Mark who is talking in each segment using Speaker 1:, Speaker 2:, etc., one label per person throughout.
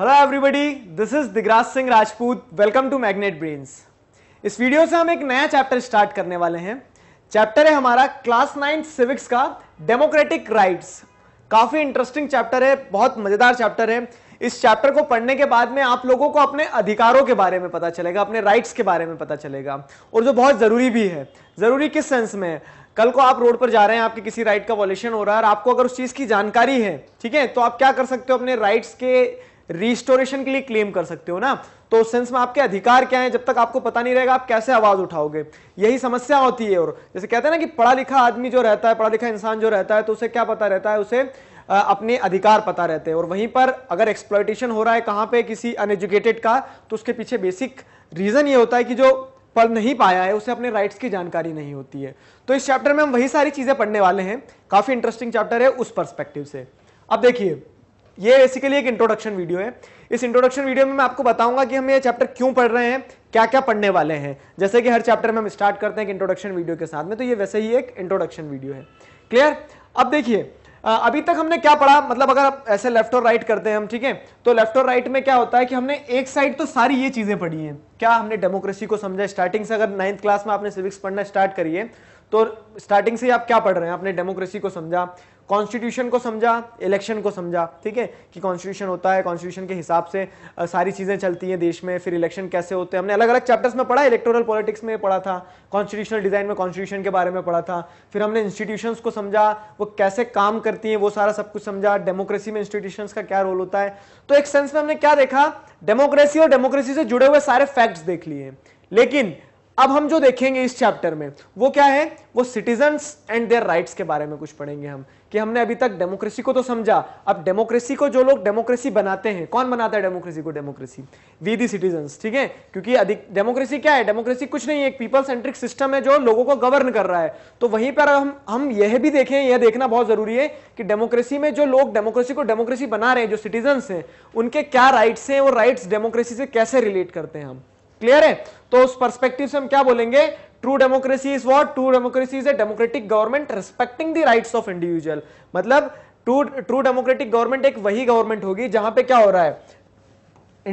Speaker 1: Hello everybody this is Digraj Singh Rajput welcome to Magnet Brains इस वीडियो से हम एक नया चैप्टर स्टार्ट करने वाले हैं चैप्टर है हमारा क्लास नाइन सिविक्स का डेमोक्रेटिक राइट्स काफ़ी इंटरेस्टिंग चैप्टर है बहुत मज़ेदार चैप्टर है इस चैप्टर को पढ़ने के बाद में आप लोगों को अपने अधिकारों के बारे में पता चलेगा अपने राइट्स के बारे में पता चलेगा और जो बहुत ज़रूरी भी है ज़रूरी किस सेंस में कल को आप रोड पर जा रहे हैं आपके किसी राइट का वॉल्यूशन हो रहा है और आपको अगर उस चीज़ की जानकारी है ठीक है तो आप क्या कर सकते हो अपने राइट्स के रिस्टोरेशन के लिए क्लेम कर सकते हो ना तो उस सेंस में आपके अधिकार क्या है जब तक आपको पता नहीं रहेगा आप कैसे आवाज उठाओगे यही समस्या होती है और जैसे कहते हैं ना कि पढ़ा लिखा आदमी जो रहता है पढ़ा लिखा इंसान जो रहता है तो उसे क्या पता रहता है उसे अपने अधिकार पता रहते हैं और वहीं पर अगर एक्सप्लोइटेशन हो रहा है कहाँ पे किसी अनएजुकेटेड का तो उसके पीछे बेसिक रीजन ये होता है कि जो पढ़ नहीं पाया है उसे अपने राइट्स की जानकारी नहीं होती है तो इस चैप्टर में हम वही सारी चीजें पढ़ने वाले हैं काफी इंटरेस्टिंग चैप्टर है उस परस्पेक्टिव से अब देखिए ये बेसिकली एक इंट्रोडक्शन वीडियो है इस इंट्रोडक्शन वीडियो में मैं आपको बताऊंगा कि हम ये चैप्टर क्यों पढ़ रहे हैं क्या क्या पढ़ने वाले हैं जैसे कि हर चैप्टर में हम स्टार्ट करते हैं इंट्रोडक्शन वीडियो के साथ में तो ये वैसे ही एक इंट्रोडक्शन वीडियो है क्लियर अब देखिए अभी तक हमने क्या पढ़ा मतलब अगर आप ऐसे लेफ्ट और राइट करते हैं हम ठीक है तो लेफ्ट और राइट में क्या होता है कि हमने एक साइड तो सारी ये चीजें पढ़ी हैं क्या हमने डेमोक्रेसी को समझा स्टार्टिंग से अगर नाइन्थ क्लास में आपने सिविक्स पढ़ना स्टार्ट करिए तो स्टार्टिंग से आप क्या पढ़ रहे हैं आपने डेमोक्रेसी को समझा कॉन्स्टिट्यूशन को समझा इलेक्शन को समझा ठीक है कि कॉन्स्टिट्यूशन होता है कॉन्स्टिट्यूशन के हिसाब से सारी चीज़ें चलती हैं देश में फिर इलेक्शन कैसे होते हैं हमने अलग अलग चैप्टर्स में पढ़ा इलेक्टोरल पॉलिटिक्स में पढ़ा था कॉन्स्टिट्यूशनल डिज़ाइन में कॉन्स्टिट्यूशन के बारे में पढ़ा था फिर हमने इंस्टीट्यूशन को समझा वो कैसे काम करती हैं वो सारा सब कुछ समझा डेमोक्रेसी में इंस्टीट्यूशन का क्या रोल होता है तो एक सेंस में हमने क्या देखा डेमोक्रेसी और डेमोक्रेसी से जुड़े हुए सारे फैक्ट्स देख लिए लेकिन अब हम जो देखेंगे इस चैप्टर में वो क्या है वो सिटीजन्स एंड देयर राइट्स के बारे में कुछ पढ़ेंगे हम कि हमने अभी तक डेमोक्रेसी को तो समझा अब डेमोक्रेसी को जो लोग डेमोक्रेसी बनाते हैं कौन बनाता है डेमोक्रेसी को डेमोक्रेसी वी दी सिटीजन ठीक है क्योंकि अधिक डेमोक्रेसी क्या है डेमोक्रेसी कुछ नहीं है एक पीपल सेंट्रिक सिस्टम है जो लोगों को गवर्न कर रहा है तो वहीं पर हम हम यह भी देखें यह देखना बहुत जरूरी है कि डेमोक्रेसी में जो लोग डेमोक्रेसी को डेमोक्रेसी बना रहे हैं जो सिटीजन है उनके क्या राइट्स हैं और राइट्स डेमोक्रेसी से कैसे रिलेट करते हैं हम क्लियर है तो उस परस्पेक्टिव से हम क्या बोलेंगे true democracy is what true democracy is a democratic government respecting the rights of individual मतलब ट्रू ट्रू डेमोक्रेटिक गवर्नमेंट एक वही गवर्नमेंट होगी जहां पे क्या हो रहा है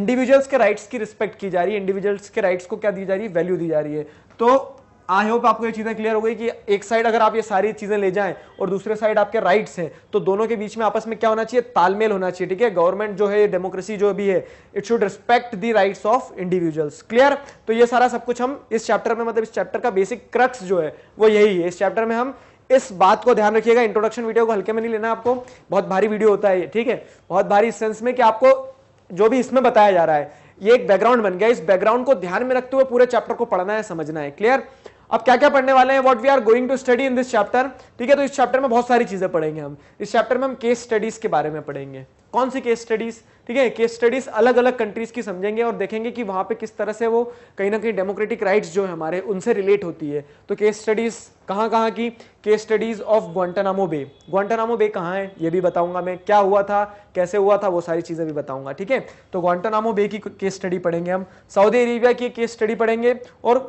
Speaker 1: इंडिविजुअल्स के राइट्स की रिस्पेक्ट की जा रही है इंडिविजुअल्स के राइट्स को क्या दी जा रही है वैल्यू दी जा रही है तो आई होप आपको ये चीज़ें क्लियर हो गई कि एक साइड अगर आप ये सारी चीज़ें ले जाएं और दूसरे साइड आपके राइट्स हैं तो दोनों के बीच में आपस में क्या होना चाहिए तालमेल होना चाहिए ठीक है गवर्नमेंट जो है डेमोक्रेसी जो भी है it should respect the rights of individuals clear तो ये सारा सब कुछ हम इस चैप्टर में मतलब इस चैप्टर का बेसिक क्रक्स जो है वो यही है इस चैप्टर में हम इस बात को ध्यान रखिएगा इंट्रोडक्शन वीडियो को हल्के में नहीं लेना आपको बहुत भारी वीडियो होता है ठीक है बहुत भारी इस सेंस में कि आपको जो भी इसमें बताया जा रहा है ये एक बैकग्राउंड बन गया इस बैकग्राउंड को ध्यान में रखते हुए पूरे चैप्टर को पढ़ना है समझना है क्लियर अब क्या क्या पढ़ने वाले हैं what we are going to study in this chapter ठीक है तो इस चैप्टर में बहुत सारी चीजें पढ़ेंगे हम इस चैप्टर में हम केस स्टडीज के बारे में पढ़ेंगे कौन सी केस स्टडीज ठीक है केस स्टडीज अलग अलग कंट्रीज की समझेंगे और देखेंगे कि वहां पे किस तरह से वो कहीं ना कहीं डेमोक्रेटिक राइट्स जो है हमारे उनसे रिलेट होती है तो केस स्टडीज कहाँ कहाँ की case studies of Guantanamo Bay Guantanamo Bay कहाँ है ये भी बताऊंगा मैं क्या हुआ था कैसे हुआ था वो सारी चीजें भी बताऊंगा ठीक है तो ग्वांटानामो बे की केस स्टडी पढ़ेंगे हम सऊदी अरेबिया की केस स्टडी पढ़ेंगे और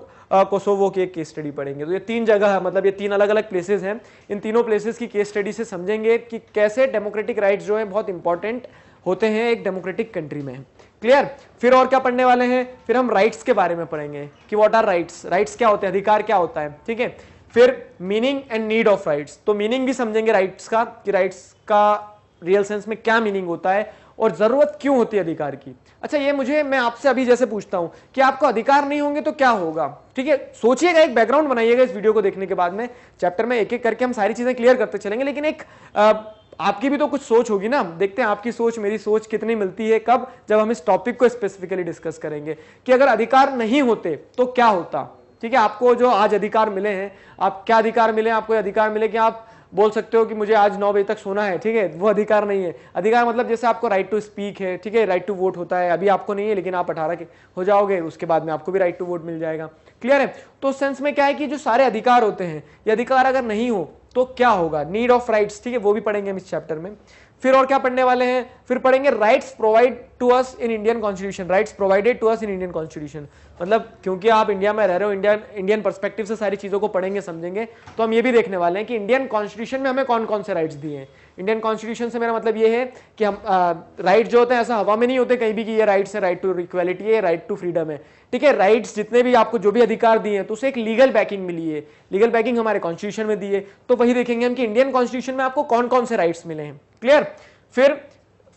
Speaker 1: कोसोवो की एक केस स्टडी पढ़ेंगे तो ये तीन जगह है मतलब ये तीन अलग अलग प्लेसेस हैं इन तीनों प्लेसेस की केस स्टडी से समझेंगे कि कैसे डेमोक्रेटिक राइट्स जो है बहुत इंपॉर्टेंट होते हैं एक डेमोक्रेटिक कंट्री में क्लियर फिर और क्या पढ़ने वाले हैं फिर हम राइट्स के बारे में पढ़ेंगे कि वॉट आर राइट्स राइट्स क्या होते हैं अधिकार क्या होता है ठीक है फिर meaning and need of rights तो मीनिंग भी समझेंगे राइट्स का कि राइट्स का रियल सेंस में क्या मीनिंग होता है और जरूरत क्यों होती है अधिकार की अच्छा ये मुझे मैं आपसे अभी जैसे पूछता हूं कि आपको अधिकार नहीं होंगे तो क्या होगा ठीक है सोचिएगा एक बैकग्राउंड बनाइएगा इस वीडियो को देखने के बाद में चैप्टर में एक एक करके हम सारी चीजें क्लियर करते चलेंगे लेकिन एक आ, आपकी भी तो कुछ सोच होगी ना देखते हैं आपकी सोच मेरी सोच कितनी मिलती है कब जब हम इस टॉपिक को स्पेसिफिकली डिस्कस करेंगे कि अगर अधिकार नहीं होते तो क्या होता ठीक है आपको जो आज अधिकार मिले हैं आप क्या अधिकार मिले आपको अधिकार मिले कि आप बोल सकते हो कि मुझे आज नौ बजे तक सोना है ठीक है वो अधिकार नहीं है अधिकार मतलब जैसे आपको राइट टू स्पीक है ठीक है राइट टू वोट होता है अभी आपको नहीं है लेकिन आप अठारह के हो जाओगे उसके बाद में आपको भी राइट टू वोट मिल जाएगा क्लियर है तो उस सेंस में क्या है कि जो सारे अधिकार होते हैं ये अधिकार अगर नहीं हो तो क्या होगा नीड ऑफ राइट्स ठीक है वो भी पढ़ेंगे हम इस चैप्टर में फिर और क्या पढ़ने वाले हैं फिर पढ़ेंगे rights provide to us in Indian constitution rights provided to us in Indian constitution मतलब क्योंकि आप इंडिया में रह रहे हो इंडियन इंडियन परस्पेक्टिव से सारी चीज़ों को पढ़ेंगे समझेंगे तो हम ये भी देखने वाले हैं कि इंडियन कॉन्स्टिट्यूशन में हमें कौन कौन से राइट्स दिए हैं इंडियन कॉन्स्टिट्यूशन से मेरा मतलब ये है कि हम राइट जो होते हैं ऐसा हवा में नहीं होते कहीं भी कि ये राइट्स है राइट टू इक्वालिटी है राइट टू फ्रीडम है ठीक है राइट्स जितने भी आपको जो भी अधिकार दिए हैं तो उसे एक लीगल बैकिंग मिली है लीगल बैकिंग हमारे कॉन्स्टिट्यूशन में दिए तो वही देखेंगे हम कि इंडियन कॉन्स्टिट्यूशन में आपको कौन कौन से राइट्स मिले हैं क्लियर फिर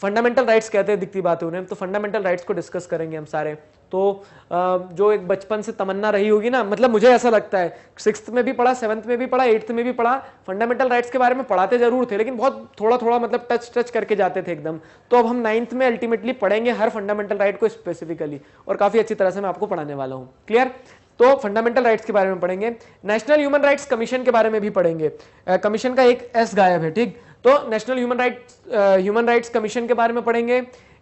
Speaker 1: फंडामेंटल राइट्स कहते हैं दिखती बात है उन्हें तो फंडामेंटल राइट्स को डिस्कस करेंगे हम सारे तो जो एक बचपन से तमन्ना रही होगी ना मतलब मुझे ऐसा लगता है सिक्स में भी पढ़ा सेवन्थ में भी पढ़ा एट्थ में भी पढ़ा फंडामेंटल राइट्स के बारे में पढ़ाते जरूर थे लेकिन बहुत थोड़ा थोड़ा मतलब टच टच करके जाते थे एकदम तो अब हम नाइन्थ में अल्टीमेटली पढ़ेंगे हर फंडामेंटल राइट को स्पेसिफिकली और काफ़ी अच्छी तरह से मैं आपको पढ़ाने वाला हूँ क्लियर तो फंडामेंटल राइट्स के बारे में पढ़ेंगे नेशनल ह्यूमन राइट्स कमीशन के बारे में भी पढ़ेंगे कमीशन का एक एस गायब है ठीक तो national human right human rights commission के बारे में पढ़ेंगे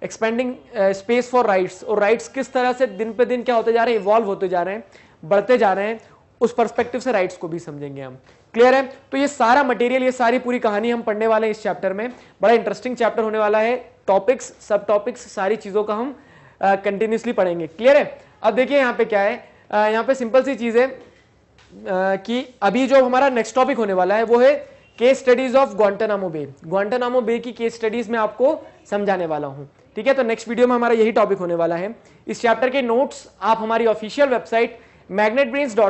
Speaker 1: एक्सपेंडिंग स्पेस फॉर राइट्स और राइट्स किस तरह से दिन पे दिन क्या होते जा रहे हैं इवॉल्व होते जा रहे हैं बढ़ते जा रहे हैं उस परस्पेक्टिव से राइट्स को भी समझेंगे हम क्लियर है तो ये सारा मटेरियल ये सारी पूरी कहानी हम पढ़ने वाले हैं इस चैप्टर में बड़ा इंटरेस्टिंग चैप्टर होने वाला है टॉपिक्स सब टॉपिक्स सारी चीज़ों का हम कंटिन्यूसली uh, पढ़ेंगे क्लियर है अब देखिए यहाँ पे क्या है uh, यहाँ पे सिंपल सी चीज़ है uh, कि अभी जो हमारा नेक्स्ट टॉपिक होने वाला है वो है case studies of Guantanamo Bay Guantanamo Bay की केस स्टडीज में आपको समझाने वाला हूँ ठीक है तो नेक्स्ट वीडियो में हमारा यही टॉपिक होने वाला है इस चैप्टर के नोट्स आप हमारी ऑफिशियल वेबसाइट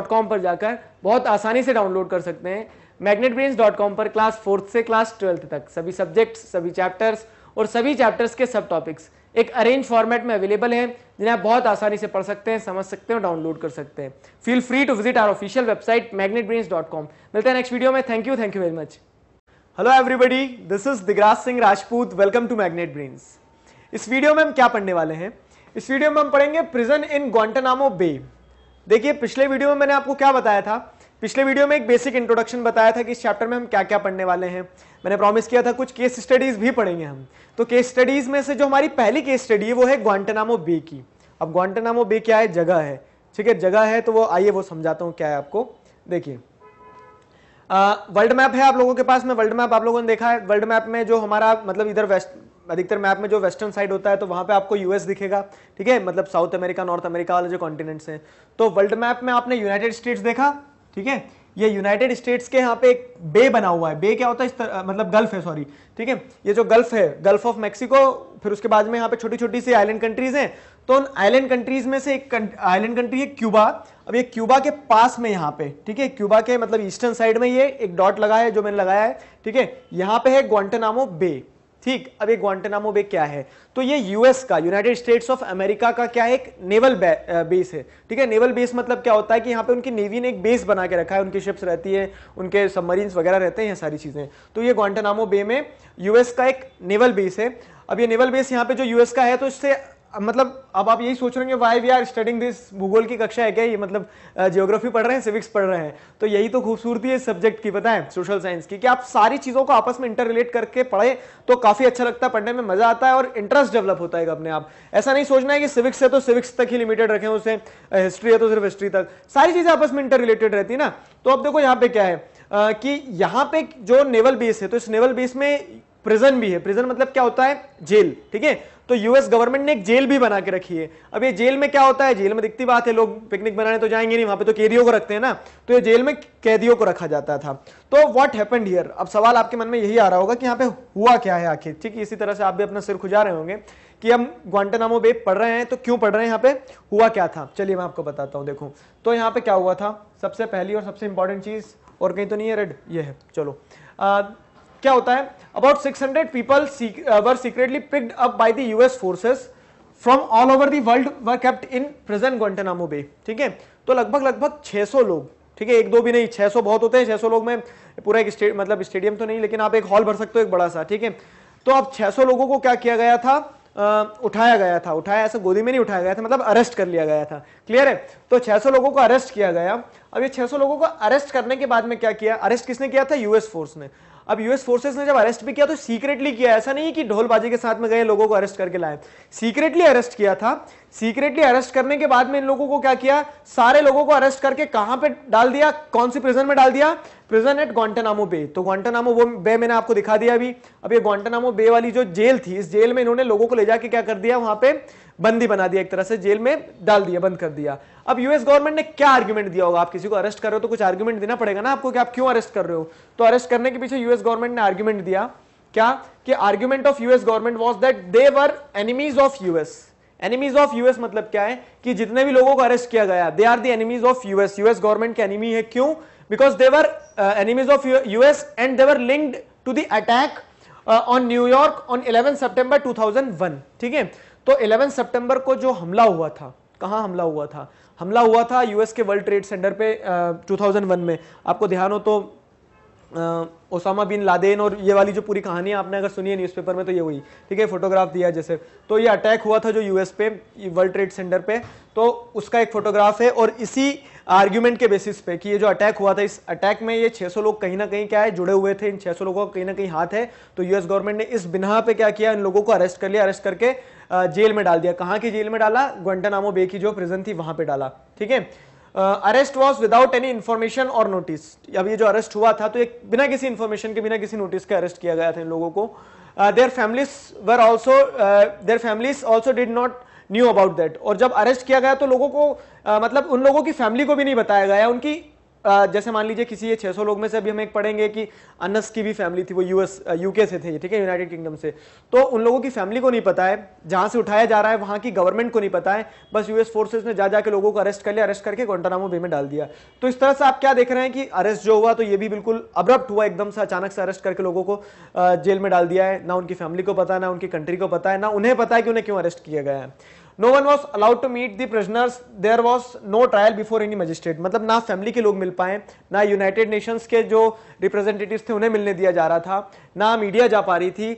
Speaker 1: कॉम पर जाकर बहुत आसानी से डाउनलोड कर सकते हैं कॉम पर क्लास फोर्थ से क्लास ट्वेल्थ तक सभी सब्जेक्ट्स सभी चैप्टर्स और सभी चैप्टर्स के सब टॉपिक्स एक अरेंज फॉर्मेट में अवेलेबल है जिन्हें आप बहुत आसानी से पढ़ सकते हैं समझ सकते हैं डाउनलोड कर सकते हैं feel free to visit our official website Magnet dot com मिलते हैं नेक्स्ट वीडियो में thank you thank you very much hello everybody this is Digraj Singh Rajput welcome to Magnet Brains इस वीडियो में हम क्या पढ़ने वाले हैं इस वीडियो में हम पढ़ेंगे प्रिजन इन ग्वांटानामो बे देखिए पिछले वीडियो में मैंने आपको क्या बताया था पिछले वीडियो में एक बेसिक इंट्रोडक्शन बताया था कि इस चैप्टर में हम क्या क्या पढ़ने वाले हैं मैंने प्रॉमिस किया था कुछ केस स्टडीज भी पढ़ेंगे हम तो केस स्टडीज में से जो हमारी पहली केस स्टडी है वो है ग्वांटनामो बे की अब ग्वांटनामो बे क्या है जगह है ठीक है जगह है तो वो आइए वो समझाता हूँ क्या है आपको देखिए वर्ल्ड मैप है आप लोगों के पास में वर्ल्ड मैप आप लोगों ने देखा है वर्ल्ड मैप में जो हमारा मतलब इधर वेस्ट अधिकतर मैप में जो वेस्टर्न साइड होता है तो वहां पे आपको यूएस दिखेगा ठीक है मतलब साउथ अमेरिका नॉर्थ अमेरिका वाले जो कॉन्टिनेंट्स हैं तो वर्ल्ड मैप में आपने यूनाइटेड स्टेट्स देखा ठीक है ये यूनाइटेड स्टेट्स के यहाँ पे एक बे बना हुआ है बे क्या होता है इस तर, मतलब गल्फ है सॉरी ठीक है ये जो गल्फ है गल्फ ऑफ मेक्सिको फिर उसके बाद में यहाँ पे छोटी छोटी सी आइलैंड कंट्रीज हैं तो उन आइलैंड कंट्रीज में से एक आइलैंड कंट्री है क्यूबा अब ये क्यूबा के पास में यहाँ पे ठीक है क्यूबा के मतलब ईस्टर्न साइड में ये एक डॉट लगा है जो मैंने लगाया है ठीक है यहाँ पे है ग्वांटनामो बे ठीक अब ये ग्वांटेनामो बे क्या है तो ये यूएस का यूनाइटेड स्टेट्स ऑफ अमेरिका का क्या है एक नेवल बेस है ठीक है नेवल बेस मतलब क्या होता है कि यहाँ पे उनकी नेवी ने एक बेस बना के रखा है उनकी शिप्स रहती है उनके सबमरीन्स वगैरह रहते हैं सारी चीज़ें तो ये ग्वांटेनामो बे में यूएस का एक नेवल बेस है अब ये नेवल बेस यहाँ पे जो यूएस का है तो इससे मतलब अब आप यही सोच रहे हैं why we are studying this भूगोल की कक्षा है क्या ये मतलब जियोग्राफी पढ़ रहे हैं सिविक्स पढ़ रहे हैं तो यही तो खूबसूरती है सब्जेक्ट की पता है सोशल साइंस की कि आप सारी चीज़ों को आपस में इंटर रिलेट करके पढ़े तो काफ़ी अच्छा लगता है पढ़ने में मज़ा आता है और इंटरेस्ट डेवलप होता है अपने आप ऐसा नहीं सोचना है कि सिविक्स है तो सिविक्स तक ही लिमिटेड रखें उसे हिस्ट्री है तो सिर्फ हिस्ट्री तक सारी चीज़ें आपस में इंटर रिलेटेड रहती है ना तो अब देखो यहाँ पे क्या है कि यहाँ पे जो नेवल बेस है तो इस नेवल बेस में प्रिजन भी है प्रिजन मतलब क्या होता है जेल ठीक है तो यूएस गवर्नमेंट ने एक जेल भी बना के रखी है अब ये जेल में क्या होता है जेल में दिखती बात है लोग पिकनिक बनाने तो जाएंगे नहीं वहां पे तो कैदियों को रखते हैं ना तो ये जेल में कैदियों को रखा जाता था तो व्हाट हैपेंड हियर अब सवाल आपके मन में यही आ रहा होगा कि यहाँ पे हुआ क्या है आखिर ठीक इसी तरह से आप भी अपना सिर खुजा रहे होंगे कि हम नामो बे पढ़ रहे हैं तो क्यों पढ़ रहे हैं यहाँ पे हुआ क्या था चलिए मैं आपको बताता हूँ देखो तो यहाँ पे क्या हुआ था सबसे पहली और सबसे इंपॉर्टेंट चीज और कहीं तो नहीं है रेड ये है चलो क्या होता है about 600 people were secretly picked up by the US forces from all over the world were kept in present Guantanamo Bay ठीक है तो लगभग लगभग 600 लोग ठीक है एक दो भी नहीं 600 बहुत होते हैं 600 लोग में पूरा एक स्टेड मतलब स्टेडियम तो नहीं लेकिन आप एक हॉल भर सकते हो एक बड़ा सा ठीक है तो अब 600 लोगों को क्या किया गया था आ, उठाया गया था उठाया ऐसा गोदी में नहीं उठाया गया था मतलब अरेस्ट कर लिया गया था क्लियर है तो 600 लोगों को अरेस्ट किया गया अब ये 600 लोगों को अरेस्ट करने के बाद में क्या किया अरेस्ट किसने किया था यूएस फोर्स ने अब यूएस फोर्सेस ने जब अरेस्ट भी किया तो सीक्रेटली किया ऐसा नहीं कि ढोलबाजी के साथ में गए लोगों को अरेस्ट करके लाए सीक्रेटली अरेस्ट किया था सीक्रेटली अरेस्ट करने के बाद में इन लोगों को क्या किया सारे लोगों को अरेस्ट करके कहां पे डाल दिया कौन सी प्रिजन में डाल दिया प्रिजन एट ग्वांटानामो बे तो ग्वांटानामो वो बे मैंने आपको दिखा दिया अभी अब ये ग्वांटानामो बे वाली जो जेल थी इस जेल में इन्होंने लोगों को ले जाके क्या कर दिया वहां पे बंदी बना दिया एक तरह से जेल में डाल दिया बंद कर दिया अब यूएस गवर्नमेंट ने क्या आर्ग्यूमेंट दिया होगा आप किसी को अरेस्ट कर रहे हो तो कुछ आर्ग्यूमेंट देना पड़ेगा ना आपको कि आप क्यों अरेस्ट कर रहे हो तो अरेस्ट करने के पीछे यूएस गवर्नमेंट ने आर्ग्यूमेंट दिया क्या कि argument of US government was that they were enemies of US enemies of US मतलब क्या है कि जितने भी लोगों को अरेस्ट किया गया they are the enemies of US US government के एनिमी है क्यों because they're enemies of US and they're linked to the attack on New York on eleven सितंबर 2001 ठीक है तो इलेवन सेप्टेंबर को जो हमला हुआ था कहा हमला हुआ था हमला हुआ था यूएस के वर्ल्ड ट्रेड सेंटर पे टू uh, वन में आपको ध्यान हो तो ओसामा बिन लादेन और ये वाली जो पूरी कहानी है आपने अगर सुनी है न्यूज़पेपर में तो ये हुई ठीक है फोटोग्राफ दिया जैसे तो ये अटैक हुआ था जो यूएस पे वर्ल्ड ट्रेड सेंटर पे तो उसका एक फोटोग्राफ है और इसी आर्ग्यूमेंट के बेसिस पे कि ये जो अटैक हुआ था इस अटैक में ये 600 लोग कहीं ना कहीं क्या है जुड़े हुए थे इन 600 लोगों का कहीं ना कहीं हाथ है तो यूएस गवर्नमेंट ने इस बिना पे क्या किया इन लोगों को अरेस्ट कर लिया अरेस्ट करके जेल में डाल दिया कहाँ की जेल में डाला ग्वंटानामो बे की जो प्रिजन थी वहां पर डाला ठीक है arrest was without any information और नोटिस अब ये जो अरेस्ट हुआ था तो एक बिना किसी इन्फॉर्मेशन के बिना किसी नोटिस के अरेस्ट किया गया था इन लोगों को their families were also their families also did not knew about that और जब अरेस्ट किया गया तो लोगों को uh, मतलब उन लोगों की फैमिली को भी नहीं बताया गया उनकी जैसे मान लीजिए किसी ये 600 लोग में से अभी हम एक पढ़ेंगे कि अनस की भी फैमिली थी वो यूएस यूके से थे ठीक है यूनाइटेड किंगडम से तो उन लोगों की फैमिली को नहीं पता है जहां से उठाया जा रहा है वहां की गवर्नमेंट को नहीं पता है बस यूएस फोर्सेज ने जा जाके लोगों को अरेस्ट कर लिया अरेस्ट करके गोंटानामो बे में डाल दिया तो इस तरह से आप क्या देख रहे हैं कि अरेस्ट जो हुआ तो ये भी बिल्कुल अब्रप्ट हुआ एकदम से अचानक से अरेस्ट करके लोगों को जेल में डाल दिया है ना उनकी फैमिली को पता ना उनकी कंट्री को पता है ना उन्हें पता है कि उन्हें क्यों अरेस्ट किया गया है no one was allowed to meet the prisoners there was no trial before any magistrate मतलब ना फैमिली के लोग मिल पाए ना यूनाइटेड नेशंस के जो रिप्रेजेंटेटिव थे उन्हें मिलने दिया जा रहा था ना मीडिया जा पा रही थी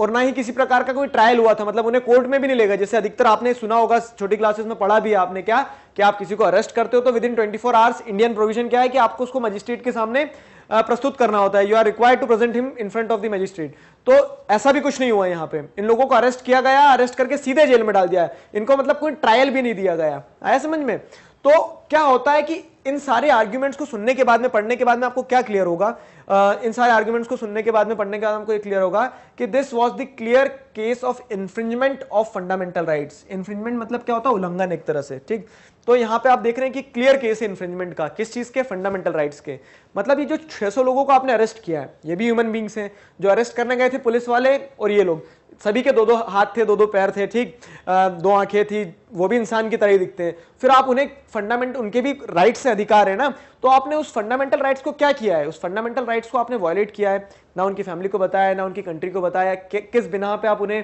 Speaker 1: और ना ही किसी प्रकार का कोई ट्रायल हुआ था मतलब उन्हें कोर्ट में भी नहीं लेगा जैसे अधिकतर आपने सुना होगा छोटी क्लासेस में पढ़ा भी आपने क्या कि आप किसी को अरेस्ट करते हो तो within twenty four hours Indian provision क्या है कि आपको उसको मजिस्ट्रेट के सामने प्रस्तुत करना होता है you are required to present him in front of the magistrate तो ऐसा भी कुछ नहीं हुआ यहाँ पे इन लोगों को अरेस्ट किया गया अरेस्ट करके सीधे जेल में डाल दिया है इनको मतलब कोई ट्रायल भी नहीं दिया गया आया समझ में तो क्या होता है कि इन सारे आर्ग्यूमेंट्स को सुनने के बाद में पढ़ने के बाद में आपको क्या क्लियर होगा uh, इन सारे आर्ग्यूमेंट्स को सुनने के बाद में पढ़ने के बाद आपको ये क्लियर होगा कि this was the clear case of infringement of fundamental rights infringement मतलब क्या होता है उल्लंघन एक तरह से ठीक तो यहाँ पे आप देख रहे हैं कि क्लियर केस है इन्फ्रेंजमेंट का किस चीज़ के फंडामेंटल राइट्स के मतलब ये जो 600 लोगों को आपने अरेस्ट किया है ये भी ह्यूमन बींग्स हैं जो अरेस्ट करने गए थे पुलिस वाले और ये लोग सभी के दो दो हाथ थे दो दो पैर थे ठीक दो आंखें थी वो भी इंसान की तरह ही दिखते हैं फिर आप उन्हें फंडामेंटल उनके भी राइट्स से अधिकार है ना तो आपने उस फंडामेंटल राइट्स को क्या किया है उस फंडामेंटल राइट्स को आपने वायलेट किया है ना उनकी फैमिली को बताया ना उनकी कंट्री को बताया कि, किस बिना पे आप उन्हें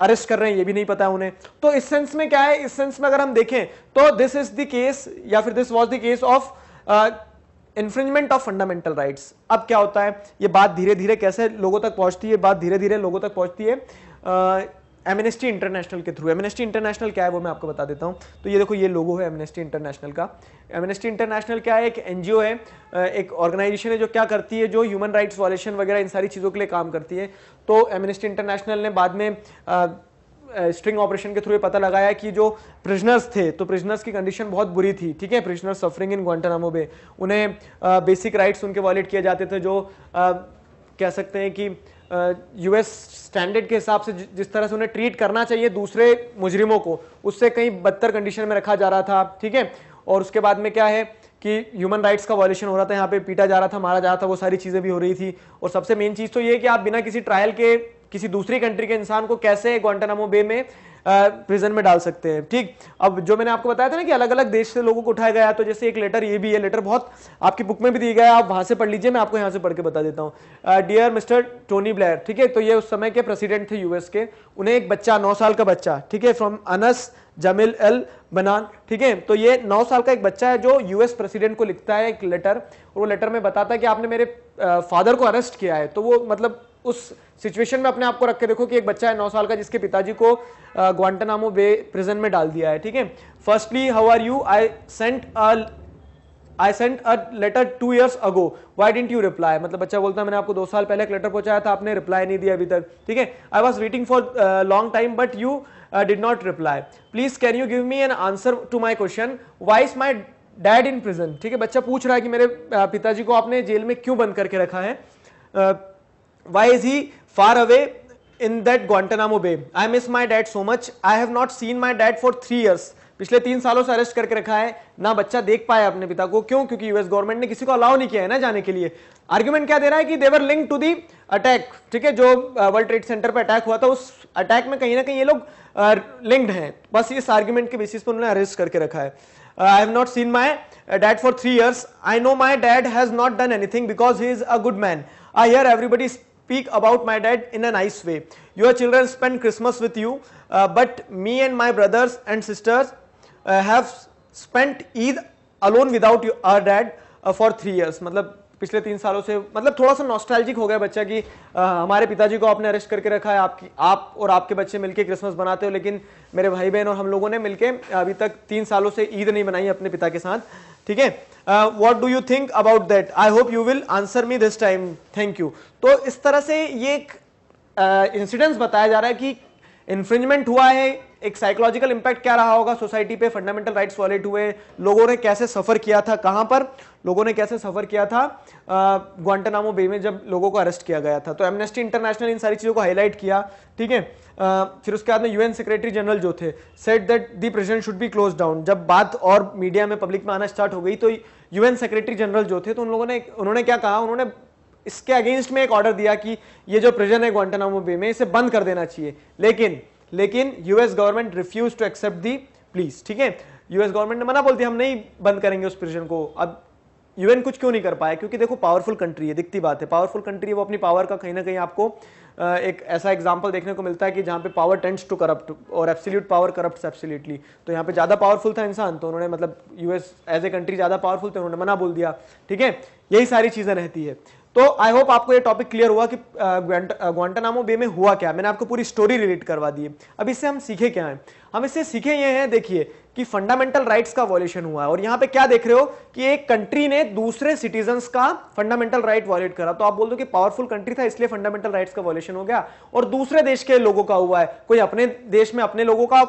Speaker 1: अरेस्ट कर रहे हैं ये भी नहीं पता उन्हें तो इस सेंस में क्या है इस सेंस में अगर हम देखें तो दिस इज द केस या फिर this was the case of infringement of fundamental rights अब क्या होता है ये बात धीरे धीरे कैसे लोगों तक पहुंचती है बात धीरे धीरे लोगों तक पहुंचती है uh, एमनेस्टी इंटरनेशनल के थ्रू एमनेस्टी इंटरनेशनल क्या है वो मैं आपको बता देता हूँ तो ये देखो ये लोगो है एमनेस्टी इंटरनेशनल का एमनेस्टी इंटरनेशनल क्या है एक एनजीओ है एक ऑर्गेनाइजेशन है जो क्या करती है जो ह्यूमन राइट्स वॉलेशन वगैरह इन सारी चीज़ों के लिए काम करती है तो एमनेस्टी इंटरनेशनल ने बाद में स्ट्रिंग ऑपरेशन के थ्रू ये पता लगाया कि जो प्रिजनर्स थे तो प्रिजनर्स की कंडीशन बहुत बुरी थी ठीक है प्रिजनर सफरिंग इन ग्वांटानामो बे उन्हें बेसिक राइट्स उनके वॉलेट किए जाते थे जो कह सकते हैं कि यूएस स्टैंडर्ड के हिसाब से जिस तरह से उन्हें ट्रीट करना चाहिए दूसरे मुजरिमों को उससे कहीं बदतर कंडीशन में रखा जा रहा था ठीक है और उसके बाद में क्या है कि ह्यूमन राइट्स का वॉल्यूशन हो रहा था यहाँ पे पीटा जा रहा था मारा जा रहा था वो सारी चीज़ें भी हो रही थी और सबसे मेन चीज़ तो ये कि आप बिना किसी ट्रायल के किसी दूसरी कंट्री के इंसान को कैसे ग्वांटानामो बे में प्रिजन में डाल सकते हैं ठीक अब जो मैंने आपको बताया था ना कि अलग अलग देश से लोगों को उठाया गया तो जैसे एक लेटर ये भी है लेटर बहुत आपकी बुक में भी दिया गया आप वहां से पढ़ लीजिए मैं आपको यहाँ से पढ़ के बता देता हूँ डियर मिस्टर टोनी ब्लेयर ठीक है तो ये उस समय के प्रेसिडेंट थे यूएस के उन्हें एक बच्चा नौ साल का बच्चा ठीक है फ्रॉम अनस जमिल एल बनान ठीक है तो ये नौ साल का एक बच्चा है जो यूएस प्रेसिडेंट को लिखता है एक लेटर और वो लेटर में बताता है कि आपने मेरे फादर को अरेस्ट किया है तो वो मतलब उस सिचुएशन में अपने आप को रख के देखो कि एक बच्चा है नौ साल का जिसके पिताजी को ग्वांटानामो बे प्रिजन में डाल दिया है ठीक है firstly how are you I sent a I sent a letter two years ago why didn't you reply मतलब बच्चा बोलता है मैंने आपको दो साल पहले एक लेटर पहुंचाया था आपने रिप्लाई नहीं दिया अभी तक ठीक है I was waiting for long time but you did not reply please can you give me an answer to my question why is my dad in prison ठीक है बच्चा पूछ रहा है कि मेरे पिताजी को आपने जेल में क्यों बंद करके रखा है uh, why is he far away in that Guantanamo Bay? I miss my dad so much. I have not seen my dad for 3 years. पिछले तीन सालों से अरेस्ट करके रखा है ना बच्चा देख पाया अपने पिता को क्यों क्योंकि यूएस गवर्नमेंट ने किसी को अलाउ नहीं किया है ना जाने के लिए आर्ग्यूमेंट क्या दे रहा है कि they're link to the attack ठीक है जो वर्ल्ड ट्रेड सेंटर पर अटैक हुआ था उस अटैक में कहीं ना कहीं ये लोग लिंक्ड uh, हैं बस इस आर्ग्यूमेंट के बेसिस पर उन्होंने अरेस्ट करके रखा है I have not seen my dad for three years I know my dad has not done anything because he is a good man I hear everybody speak about my dad in a nice way. Your children spend Christmas with you, uh, but me and my brothers and sisters uh, have spent Eid alone without your, our dad uh, for three years. मतलब पिछले तीन सालों से मतलब थोड़ा सा nostalgic हो गया बच्चा कि आ, हमारे पिताजी को आपने अरेस्ट करके रखा है आपकी आप और आपके बच्चे मिलके क्रिसमस बनाते हो लेकिन मेरे भाई बहन और हम लोगों ने मिलके अभी तक तीन सालों से ईद नहीं बनाई अपने पिता के साथ ठीक है what do you think about that I hope you will answer me this time thank you तो इस तरह से ये एक इंसिडेंस uh, बताया जा रहा है कि इन्फ्रिंजमेंट हुआ है एक साइकोलॉजिकल इंपैक्ट क्या रहा होगा सोसाइटी पे फंडामेंटल राइट्स वॉलेट हुए लोगों ने कैसे सफ़र किया था कहां पर लोगों ने कैसे सफ़र किया था ग्वांटानामो बे में जब लोगों को अरेस्ट किया गया था तो एमनेस्टी इंटरनेशनल इन सारी चीज़ों को हाईलाइट किया ठीक है फिर उसके बाद में यूएन सेक्रेटरी जनरल जो थे said that the president should be close down जब बात और मीडिया में पब्लिक में आना स्टार्ट हो गई तो यूएन सेक्रेटरी जनरल जो थे तो उन लोगों ने उन्होंने क्या कहा उन्होंने इसके अगेंस्ट में एक ऑर्डर दिया कि ये जो प्रिजन है ग्वांटानामो बे में इसे बंद कर देना चाहिए लेकिन लेकिन US government refuse to accept the please ठीक है यूएस गवर्नमेंट ने मना बोल दिया हम नहीं बंद करेंगे उस प्रिजन को अब यूएन कुछ क्यों नहीं कर पाया क्योंकि देखो पावरफुल कंट्री है दिखती बात है पावरफुल कंट्री है वो अपनी पावर का कहीं ना कहीं आपको एक ऐसा एग्जाम्पल देखने को मिलता है कि जहाँ पे पावर टेंट्स टू करप्ट और एब्सोल्यूट पावर करप्ट एब्सोल्यूटली तो यहाँ पे ज़्यादा पावरफुल था इंसान तो उन्होंने मतलब यूएस एज ए कंट्री ज़्यादा पावरफुल थे उन्होंने मना बोल दिया ठीक है यही सारी चीज़ें रहती है तो आई होप आपको ये टॉपिक क्लियर हुआ कि ग्वांटानामो बे में हुआ क्या मैंने आपको पूरी स्टोरी रिलेट करवा दी है अब इससे हम सीखे क्या है हम इससे सीखे ये हैं देखिए कि फंडामेंटल राइट्स का वॉल्यूशन हुआ है और यहाँ पे क्या देख रहे हो कि एक कंट्री ने दूसरे सिटीजन का फंडामेंटल राइट वॉलेट करा तो आप बोल दो कि पावरफुल कंट्री था इसलिए फंडामेंटल राइट्स का वॉल्यूशन हो गया और दूसरे देश के लोगों का हुआ है कोई अपने देश में अपने लोगों का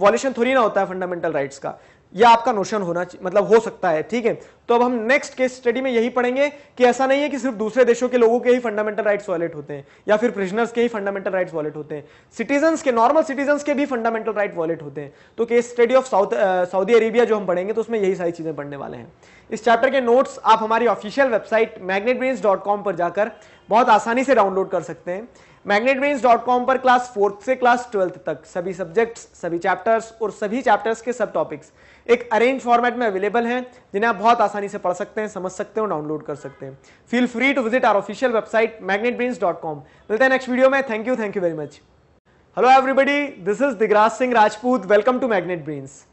Speaker 1: वॉल्यूशन थोड़ी ना होता है फंडामेंटल राइट्स का ये आपका नोशन होना मतलब हो सकता है ठीक है तो अब हम नेक्स्ट केस स्टडी में यही पढ़ेंगे कि ऐसा नहीं है कि सिर्फ दूसरे देशों के लोगों के ही फंडामेंटल राइट्स वॉलेट होते हैं या फिर प्रिजनर्स के ही फंडामेंटल राइट्स वॉलेट होते हैं सिटीजन्स के नॉर्मल सिटीजन्स के भी फंडामेंटल राइट वॉलेट होते हैं तो case study of south Saudi Arabia जो हम पढ़ेंगे तो उसमें यही सारी चीजें पढ़ने वाले हैं इस चैप्टर के नोट्स आप हमारी ऑफिशियल वेबसाइट मैग्नेट पर जाकर बहुत आसानी से डाउनलोड कर सकते हैं मैग्नेट पर क्लास फोर्थ से क्लास ट्वेल्थ तक सभी सब्जेक्ट्स सभी चैप्टर्स और सभी चैप्टर्स के सब टॉपिक्स एक अरेंज फॉर्मेट में अवेलेबल हैं जिन्हें आप बहुत आसानी से पढ़ सकते हैं समझ सकते हैं डाउनलोड कर सकते हैं feel free to visit our official website Magnet मिलते हैं नेक्स्ट वीडियो में thank you thank you very much hello everybody this is Digraj Singh Rajput welcome to Magnet Brains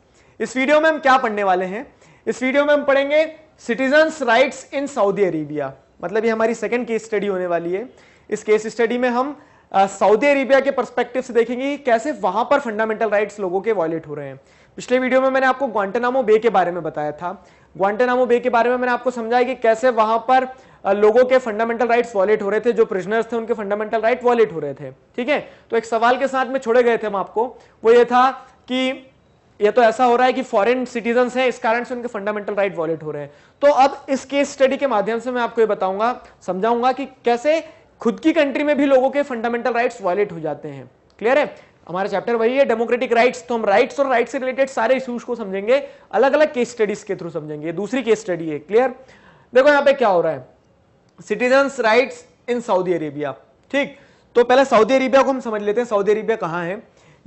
Speaker 1: इस वीडियो में हम क्या पढ़ने वाले हैं इस वीडियो में हम पढ़ेंगे citizens rights in Saudi Arabia मतलब ये हमारी सेकेंड केस स्टडी होने वाली है इस केस स्टडी में हम सऊदी अरेबिया के परस्पेक्टिव से देखेंगे कैसे वहां पर फंडामेंटल राइट्स लोगों के वॉयलेट हो रहे हैं पिछले वीडियो में मैंने आपको ग्वांटेनामो बे के बारे में बताया था ग्वांटेनामो बे के बारे में मैंने आपको समझाया कि कैसे वहां पर लोगों के फंडामेंटल राइट्स वॉलेट हो रहे थे जो प्रिजनर्स थे उनके फंडामेंटल राइट वॉलेट हो रहे थे ठीक है तो एक सवाल के साथ में छोड़े गए थे हम आपको वो ये था कि ये तो ऐसा हो रहा है कि फॉरेन सिटीजन हैं इस कारण से उनके फंडामेंटल राइट वॉलेट हो रहे हैं तो अब इस केस स्टडी के माध्यम से मैं आपको ये बताऊंगा समझाऊंगा कि कैसे खुद की कंट्री में भी लोगों के फंडामेंटल राइट्स वॉलेट हो जाते हैं क्लियर है हमारा चैप्टर वही है डेमोक्रेटिक राइट्स तो हम राइट्स और राइट से रिलेटेड सारे इश्यूज को समझेंगे अलग अलग केस स्टडीज के थ्रू समझेंगे दूसरी केस स्टडी है क्लियर देखो यहां पे क्या हो रहा है citizen rights in Saudi Arabia ठीक तो पहले सऊदी अरेबिया को हम समझ लेते हैं सऊदी अरेबिया कहाँ है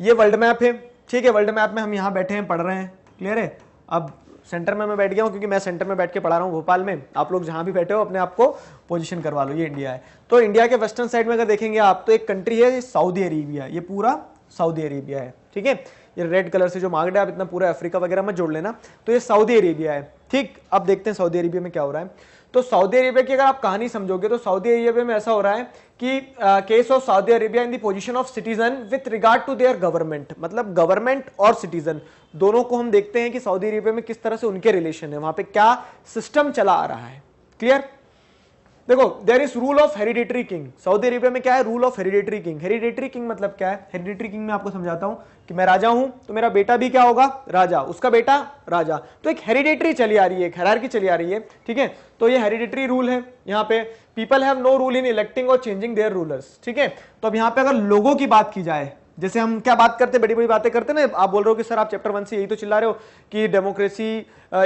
Speaker 1: ये वर्ल्ड मैप है ठीक है वर्ल्ड मैप में हम यहाँ बैठे हैं पढ़ रहे हैं क्लियर है अब सेंटर में मैं बैठ गया हूँ क्योंकि मैं सेंटर में बैठ के पढ़ा रहा हूँ भोपाल में आप लोग जहाँ भी बैठे हो अपने आप को पोजिशन करवा लो ये इंडिया है तो इंडिया के वेस्टर्न साइड में अगर देखेंगे आप तो एक कंट्री है सऊदी अरेबिया ये पूरा सऊदी अरेबिया है ठीक है ये रेड कलर से जो मार्क्ड है आप इतना पूरा अफ्रीका वगैरह मत जोड़ लेना तो ये सऊदी अरेबिया है ठीक अब देखते हैं सऊदी अरेबिया में क्या हो रहा है तो सऊदी अरेबिया की अगर आप कहानी समझोगे तो सऊदी अरेबिया में ऐसा हो रहा है कि case of Saudi Arabia in the position of citizen with regard to their government मतलब गवर्नमेंट और सिटीजन दोनों को हम देखते हैं कि सऊदी अरेबिया में किस तरह से उनके रिलेशन है वहां पे क्या सिस्टम चला आ रहा है क्लियर देखो there is rule of hereditary king Saudi Arabia में क्या है rule of hereditary king hereditary king मतलब क्या है हेरिडेटरी किंग में आपको समझाता हूं कि मैं राजा हूं तो मेरा बेटा भी क्या होगा राजा उसका बेटा राजा तो एक हेरिडेटरी चली आ रही है एक की चली आ रही है ठीक है तो ये हेरिडेटरी रूल है यहाँ पे people have no rule in electing और चेंजिंग देयर रूलर्स ठीक है तो अब यहाँ पे अगर लोगों की बात की जाए जैसे हम क्या बात करते हैं बड़ी बड़ी बातें करते हैं ना आप बोल रहे हो कि सर आप चैप्टर वन से यही तो चिल्ला रहे हो कि डेमोक्रेसी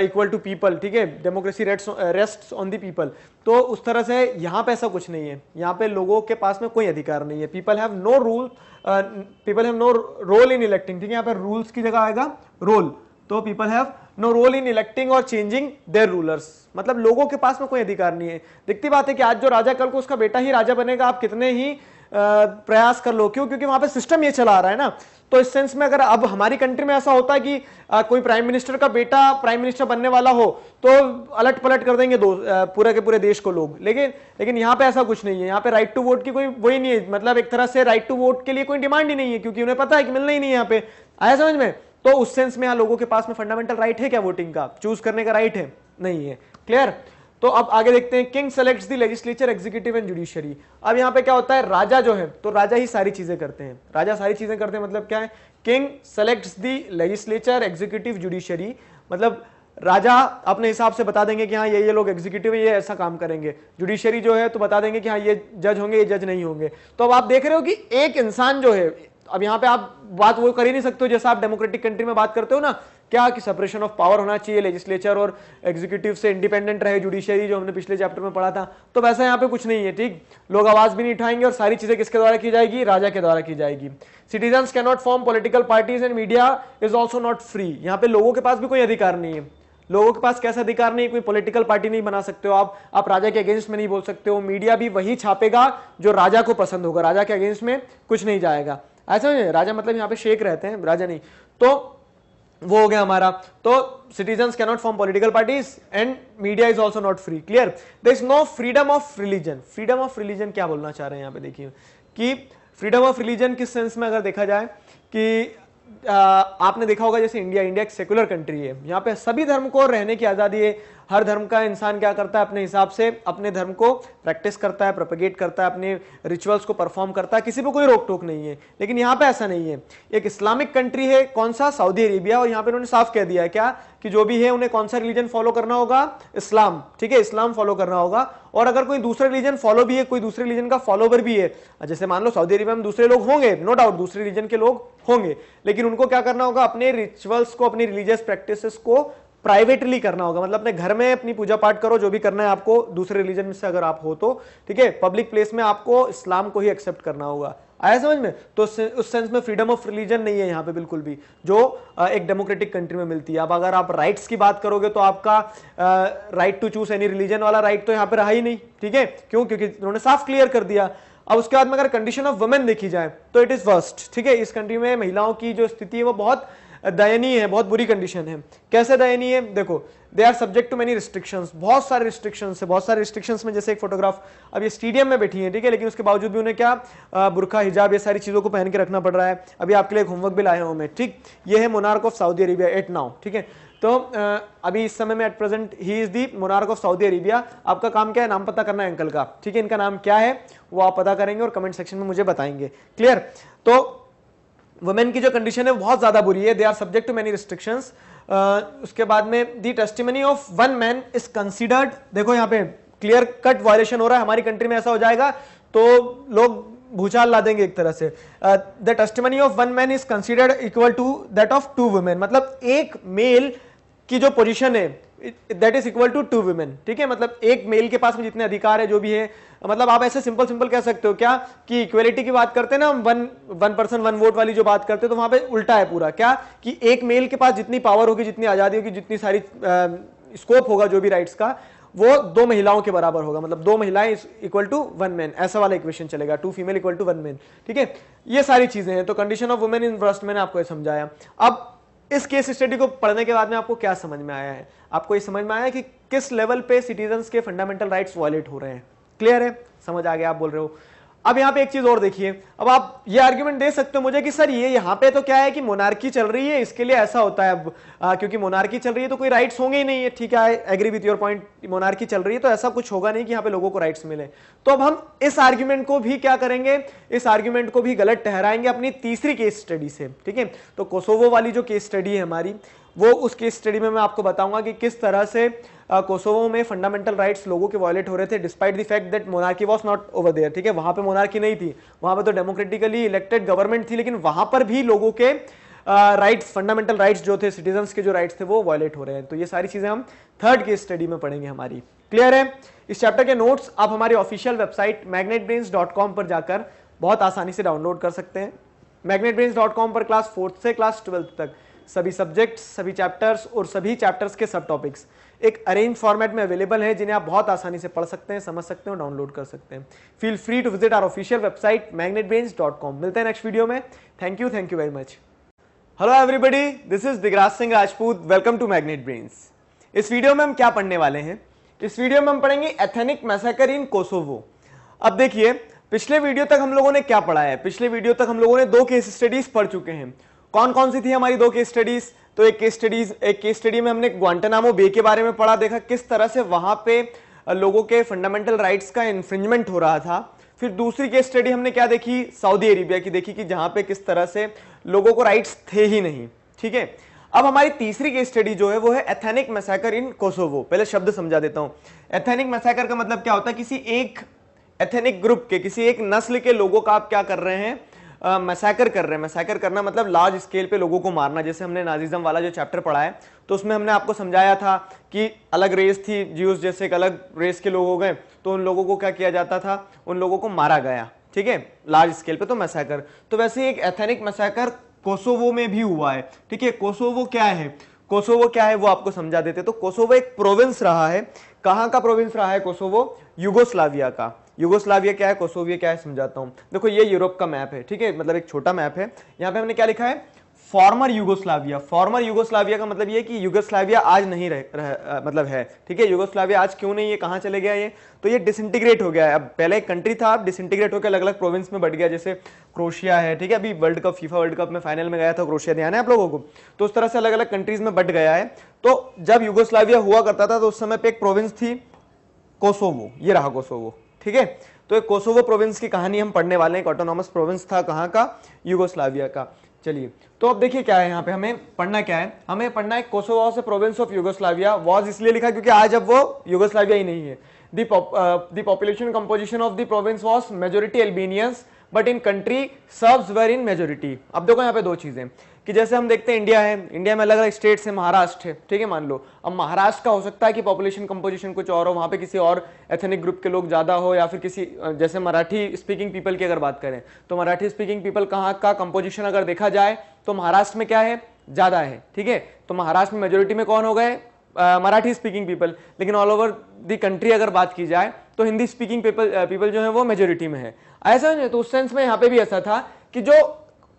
Speaker 1: इक्वल टू पीपल ठीक है democracy rates rest on the people तो उस तरह से यहाँ पे ऐसा कुछ नहीं है यहाँ पे लोगों के पास में कोई अधिकार नहीं है people have no rule people have no role in electing ठीक है यहाँ पे रूल्स की जगह आएगा रोल तो people have no role in electing और चेंजिंग देयर रूलर्स मतलब लोगों के पास में कोई अधिकार नहीं है दिखती बात है कि आज जो राजा कल को उसका बेटा ही राजा बनेगा आप कितने ही प्रयास कर लो क्यों क्योंकि वहां पे सिस्टम ये चला रहा है ना तो इस सेंस में अगर अब हमारी कंट्री में ऐसा होता है कि आ, कोई प्राइम मिनिस्टर का बेटा प्राइम मिनिस्टर बनने वाला हो तो अलट पलट कर देंगे दो पूरे के पूरे देश को लोग लेकिन लेकिन यहाँ पे ऐसा कुछ नहीं है यहाँ पे राइट टू वोट की कोई वही नहीं है मतलब एक तरह से राइट टू वोट के लिए कोई डिमांड ही नहीं है क्योंकि उन्हें पता है कि मिलना ही नहीं यहाँ पे आया समझ में तो उस सेंस में यहाँ लोगों के पास में फंडामेंटल राइट है क्या वोटिंग का चूज करने का राइट है नहीं है क्लियर तो अब आगे देखते हैं king selects the legislature executive and judiciary अब यहाँ पे क्या होता है राजा जो है तो राजा ही सारी चीजें करते हैं राजा सारी चीजें करते हैं मतलब क्या है king selects the legislature executive judiciary मतलब राजा अपने हिसाब से बता देंगे कि हाँ ये ये लोग एग्जीक्यूटिव ये ऐसा काम करेंगे जुडिशियरी जो है तो बता देंगे कि हाँ ये जज होंगे ये जज नहीं होंगे तो अब आप देख रहे हो कि एक इंसान जो है अब यहां पे आप बात वो कर ही नहीं सकते हो जैसा आप डेमोक्रेटिक कंट्री में बात करते हो ना क्या कि सेपरेशन ऑफ पावर होना चाहिए लेजिस्लेचर और एग्जीक्यूटिव से इंडिपेंडेंट रहे जुडिशियरी जो हमने पिछले चैप्टर में पढ़ा था तो वैसा यहाँ पे कुछ नहीं है ठीक लोग आवाज भी नहीं उठाएंगे और सारी चीजें किसके द्वारा की जाएगी राजा के द्वारा की जाएगी citizen can not form political parties and media is also not free यहाँ पे लोगों के पास भी कोई अधिकार नहीं है लोगों के पास कैसा अधिकार नहीं कोई पॉलिटिकल पार्टी नहीं बना सकते हो आप आप राजा के अगेंस्ट में नहीं बोल सकते हो मीडिया भी वही छापेगा जो राजा को पसंद होगा राजा के अगेंस्ट में कुछ नहीं जाएगा ऐसे नहीं राजा मतलब यहाँ पे शेख रहते हैं राजा नहीं तो वो हो गया हमारा तो citizen can not form political parties and media is also not free clear there is no freedom of religion freedom of religion क्या बोलना चाह रहे हैं यहाँ पे देखिए कि फ्रीडम ऑफ रिलीजन किस सेंस में अगर देखा जाए कि आ, आपने देखा होगा जैसे इंडिया इंडिया एक सेकुलर कंट्री है यहाँ पे सभी धर्म को रहने की आज़ादी है हर धर्म का इंसान क्या करता है अपने हिसाब से अपने धर्म को प्रैक्टिस करता है प्रोपगेट करता है अपने रिचुअल्स को परफॉर्म करता है किसी पर कोई रोक टोक नहीं है लेकिन यहाँ पे ऐसा नहीं है एक इस्लामिक कंट्री है कौन सा सऊदी अरेबिया और यहाँ पे उन्होंने साफ कह दिया है क्या कि जो भी है उन्हें कौन सा रिलीजन फॉलो करना होगा इस्लाम ठीक है इस्लाम फॉलो करना होगा और अगर कोई दूसरा रिलीजन फॉलो भी है कोई दूसरे रिलीजन का फॉलोवर भी है जैसे मान लो सऊदी अरेबिया में दूसरे लोग होंगे नो डाउट दूसरे रिलीजन के लोग होंगे लेकिन उनको क्या करना होगा अपने रिचुअल्स को अपनी रिलीजियस प्रैक्टिस को प्राइवेटली करना होगा मतलब अपने घर में अपनी पूजा पाठ करो जो भी करना है आपको दूसरे रिलीजन से अगर आप हो तो ठीक है पब्लिक प्लेस में आपको इस्लाम को ही एक्सेप्ट करना होगा आया समझ में तो उस सेंस में फ्रीडम ऑफ रिलीजन नहीं है यहाँ पे बिल्कुल भी जो एक डेमोक्रेटिक कंट्री में मिलती है अब अगर आप राइट्स की बात करोगे तो आपका right to choose any religion वाला राइट तो यहाँ पे रहा ही नहीं ठीक है क्यों क्योंकि उन्होंने साफ क्लियर कर दिया अब उसके बाद में अगर कंडीशन ऑफ वुमेन देखी जाए तो इट इज वर्स्ट ठीक है इस कंट्री में महिलाओं की जो स्थिति है वो बहुत दयनीय है बहुत बुरी कंडीशन है कैसे दयनीय है देखो they are subject to many restrictions बहुत सारे रिस्ट्रिक्शंस है बहुत सारे रिस्ट्रिक्शंस में जैसे एक फोटोग्राफ अब ये स्टेडियम में बैठी है ठीक है लेकिन उसके बावजूद भी उन्हें क्या बुरखा हिजाब ये सारी चीज़ों को पहन के रखना पड़ रहा है अभी आपके लिए होमवर्क भी लाया हूं मैं ठीक ये है monarch of Saudi Arabia at now ठीक है तो अभी इस समय में at present he is the monarch of Saudi Arabia आपका काम क्या है नाम पता करना है अंकल का ठीक है इनका नाम क्या है वो आप पता करेंगे और कमेंट सेक्शन में मुझे बताएंगे क्लियर तो वुमेन की जो कंडीशन है बहुत ज़्यादा बुरी है they are subject to many restrictions उसके बाद में the testimony of one man is considered देखो यहाँ पे क्लियर कट वायलेशन हो रहा है हमारी कंट्री में ऐसा हो जाएगा तो लोग भूचाल ला देंगे एक तरह से the testimony of one man is considered equal to that of two women मतलब एक मेल की जो पोजिशन है that is equal to two women ठीक है मतलब एक मेल के पास में जितने अधिकार है जो भी है मतलब आप ऐसे सिंपल सिंपल कह सकते हो क्या कि इक्वेलिटी की बात करते हैं ना one one person one vote वाली जो बात करते हैं तो वहां पे उल्टा है पूरा क्या कि एक मेल के पास जितनी पावर होगी जितनी आज़ादी होगी जितनी सारी स्कोप होगा जो भी राइट्स का वो दो महिलाओं के बराबर होगा मतलब दो महिलाएं इक्वल टू वन मैन ऐसा वाला इक्वेशन चलेगा two female equal to one man ठीक है ये सारी चीजें हैं तो condition of women in first मैंने आपको समझाया अब इस केस स्टडी को पढ़ने के बाद में आपको क्या समझ में आया है आपको ये समझ में आया कि किस लेवल पे सिटीजन के फंडामेंटल राइट्स वॉयलेट हो रहे हैं क्लियर है समझ आ गया आप बोल रहे हो अब यहाँ पे एक चीज और देखिए अब आप ये आर्ग्यूमेंट दे सकते हो मुझे कि सर ये यहाँ पे तो क्या है कि मोनार्की चल रही है इसके लिए ऐसा होता है अब आ, क्योंकि मोनार्की चल रही है तो कोई राइट्स होंगे ही नहीं है ठीक है agree with your point monarchy चल रही है तो ऐसा कुछ होगा नहीं कि यहाँ पे लोगों को राइट्स मिले तो अब हम इस आर्ग्यूमेंट को भी क्या करेंगे इस आर्ग्यूमेंट को भी गलत ठहराएंगे अपनी तीसरी केस स्टडी से ठीक है तो कोसोवो वाली जो केस स्टडी है हमारी वो उस केस स्टडी में मैं आपको बताऊंगा कि किस तरह से कोसोवो में फंडामेंटल राइट्स लोगों के वायलेट हो रहे थे despite the fact that monarchy was not over there ठीक है वहां पे मोनार्की नहीं थी वहां पे तो डेमोक्रेटिकली इलेक्टेड गवर्नमेंट थी लेकिन वहां पर भी लोगों के राइट्स फंडामेंटल राइट्स जो थे सिटीजन के जो राइट्स थे वो वायलेट हो रहे हैं तो ये सारी चीजें हम थर्ड की स्टडी में पढ़ेंगे हमारी क्लियर है इस चैप्टर के नोट्स आप हमारी ऑफिशियल वेबसाइट मैग्नेटब्रेन्स पर जाकर बहुत आसानी से डाउनलोड कर सकते हैं मैग्नेटब्रेन्स पर क्लास फोर्थ से क्लास ट्वेल्थ तक सभी सब्जेक्ट्स सभी चैप्टर्स और सभी चैप्टर्स के सब टॉपिक्स एक अरेंज फॉर्मेट में अवेलेबल है जिन्हें आप बहुत आसानी से पढ़ सकते हैं समझ सकते हैं और डाउनलोड कर सकते हैं feel free to visit our official website Magnet मिलते हैं नेक्स्ट वीडियो में thank you thank you very much hello everybody this is Digraj Singh Rajput welcome to Magnet Brains इस वीडियो में हम क्या पढ़ने वाले हैं इस वीडियो में हम पढ़ेंगे एथेनिक मैसेकर इन कोसोवो अब देखिए पिछले वीडियो तक हम लोगों ने क्या पढ़ा है पिछले वीडियो तक हम लोगों ने दो केस स्टडीज पढ़ चुके हैं कौन कौन सी थी हमारी दो केस स्टडीज तो एक केस स्टडीज एक केस स्टडी में हमने ग्वांटानामो बे के बारे में पढ़ा देखा किस तरह से वहां पे लोगों के फंडामेंटल राइट्स का इन्फ्रिंजमेंट हो रहा था फिर दूसरी केस स्टडी हमने क्या देखी सऊदी अरेबिया की देखी कि जहां पे किस तरह से लोगों को राइट्स थे ही नहीं ठीक है अब हमारी तीसरी केस स्टडी जो है वो है एथेनिक मैसेकर इन कोसोवो पहले शब्द समझा देता हूँ एथेनिक मैसेकर का मतलब क्या होता है किसी एक एथेनिक ग्रुप के किसी एक नस्ल के लोगों का आप क्या कर रहे हैं मैसेकर कर रहे हैं मैसेकर करना मतलब लार्ज स्केल पे लोगों को मारना जैसे हमने नाजिज्म वाला जो चैप्टर पढ़ा है तो उसमें हमने आपको समझाया था कि अलग रेस थी ज्यूस जैसे एक अलग रेस के लोग हो गए तो उन लोगों को क्या किया जाता था उन लोगों को मारा गया ठीक है लार्ज स्केल पे तो मैसेकर तो वैसे एक एथेनिक मैसेकर कोसोवो में भी हुआ है ठीक है कोसोवो क्या है कोसोवो क्या है वो आपको समझा देते तो कोसोवो एक प्रोविंस रहा है कहाँ का प्रोविंस रहा है कोसोवो युगोस्लाविया का यूगोस्लाविया क्या है कोसोविया क्या है समझाता हूँ देखो ये यूरोप का मैप है ठीक है मतलब एक छोटा मैप है यहाँ पे हमने क्या लिखा है फॉर्मर यूगोस्लाविया फॉर्मर यूगोस्लाविया का मतलब ये कि यूगोस्लाविया आज नहीं रह, रह आ, मतलब है ठीक है यूगोस्लाविया आज क्यों नहीं है कहाँ चले गया ये तो ये डिसइंटीग्रेट हो गया है अब पहले एक कंट्री था अब डिसइंटीग्रेट होकर अलग अलग प्रोविंस में बढ़ गया जैसे क्रोशिया है ठीक है अभी world cup FIFA world cup में फाइनल में गया था क्रोशिया ध्यान है आप लोगों को तो उस तरह से अलग अलग कंट्रीज में बढ़ गया है तो जब यूगोस्लाविया हुआ करता था तो उस समय पर एक प्रोविंस थी कोसोवो ये रहा कोसोवो ठीक है तो एक कोसोवो प्रोविंस की कहानी हम पढ़ने वाले हैं ऑटोनॉमस प्रोविंस था कहाँ का यूगोस्लाविया का चलिए तो अब देखिए क्या है यहाँ पे हमें पढ़ना क्या है हमें पढ़ना है कोसोवो से प्रोविंस ऑफ यूगोस्लाविया वॉज इसलिए लिखा क्योंकि आज अब वो यूगोस्लाविया ही नहीं है the population composition of the province was majority Albanians but in country Serbs were in majority अब देखो यहाँ पे दो चीजें कि जैसे हम देखते हैं इंडिया है इंडिया में अलग अलग स्टेट्स है महाराष्ट्र है ठीक है मान लो अब महाराष्ट्र का हो सकता है कि पॉपुलेशन कंपोजिशन कुछ और हो वहाँ पे किसी और एथनिक ग्रुप के लोग ज़्यादा हो या फिर किसी जैसे मराठी स्पीकिंग पीपल की अगर बात करें तो मराठी स्पीकिंग पीपल कहाँ का कंपोजिशन अगर देखा जाए तो महाराष्ट्र में क्या है ज़्यादा है ठीक है तो महाराष्ट्र में मेजोरिटी में कौन हो गए मराठी स्पीकिंग पीपल लेकिन ऑल ओवर दी कंट्री अगर बात की जाए तो हिंदी स्पीकिंग पीपल पीपल जो है वो मेजोरिटी में है ऐसा नहीं तो उस सेंस में यहाँ पे भी ऐसा था कि जो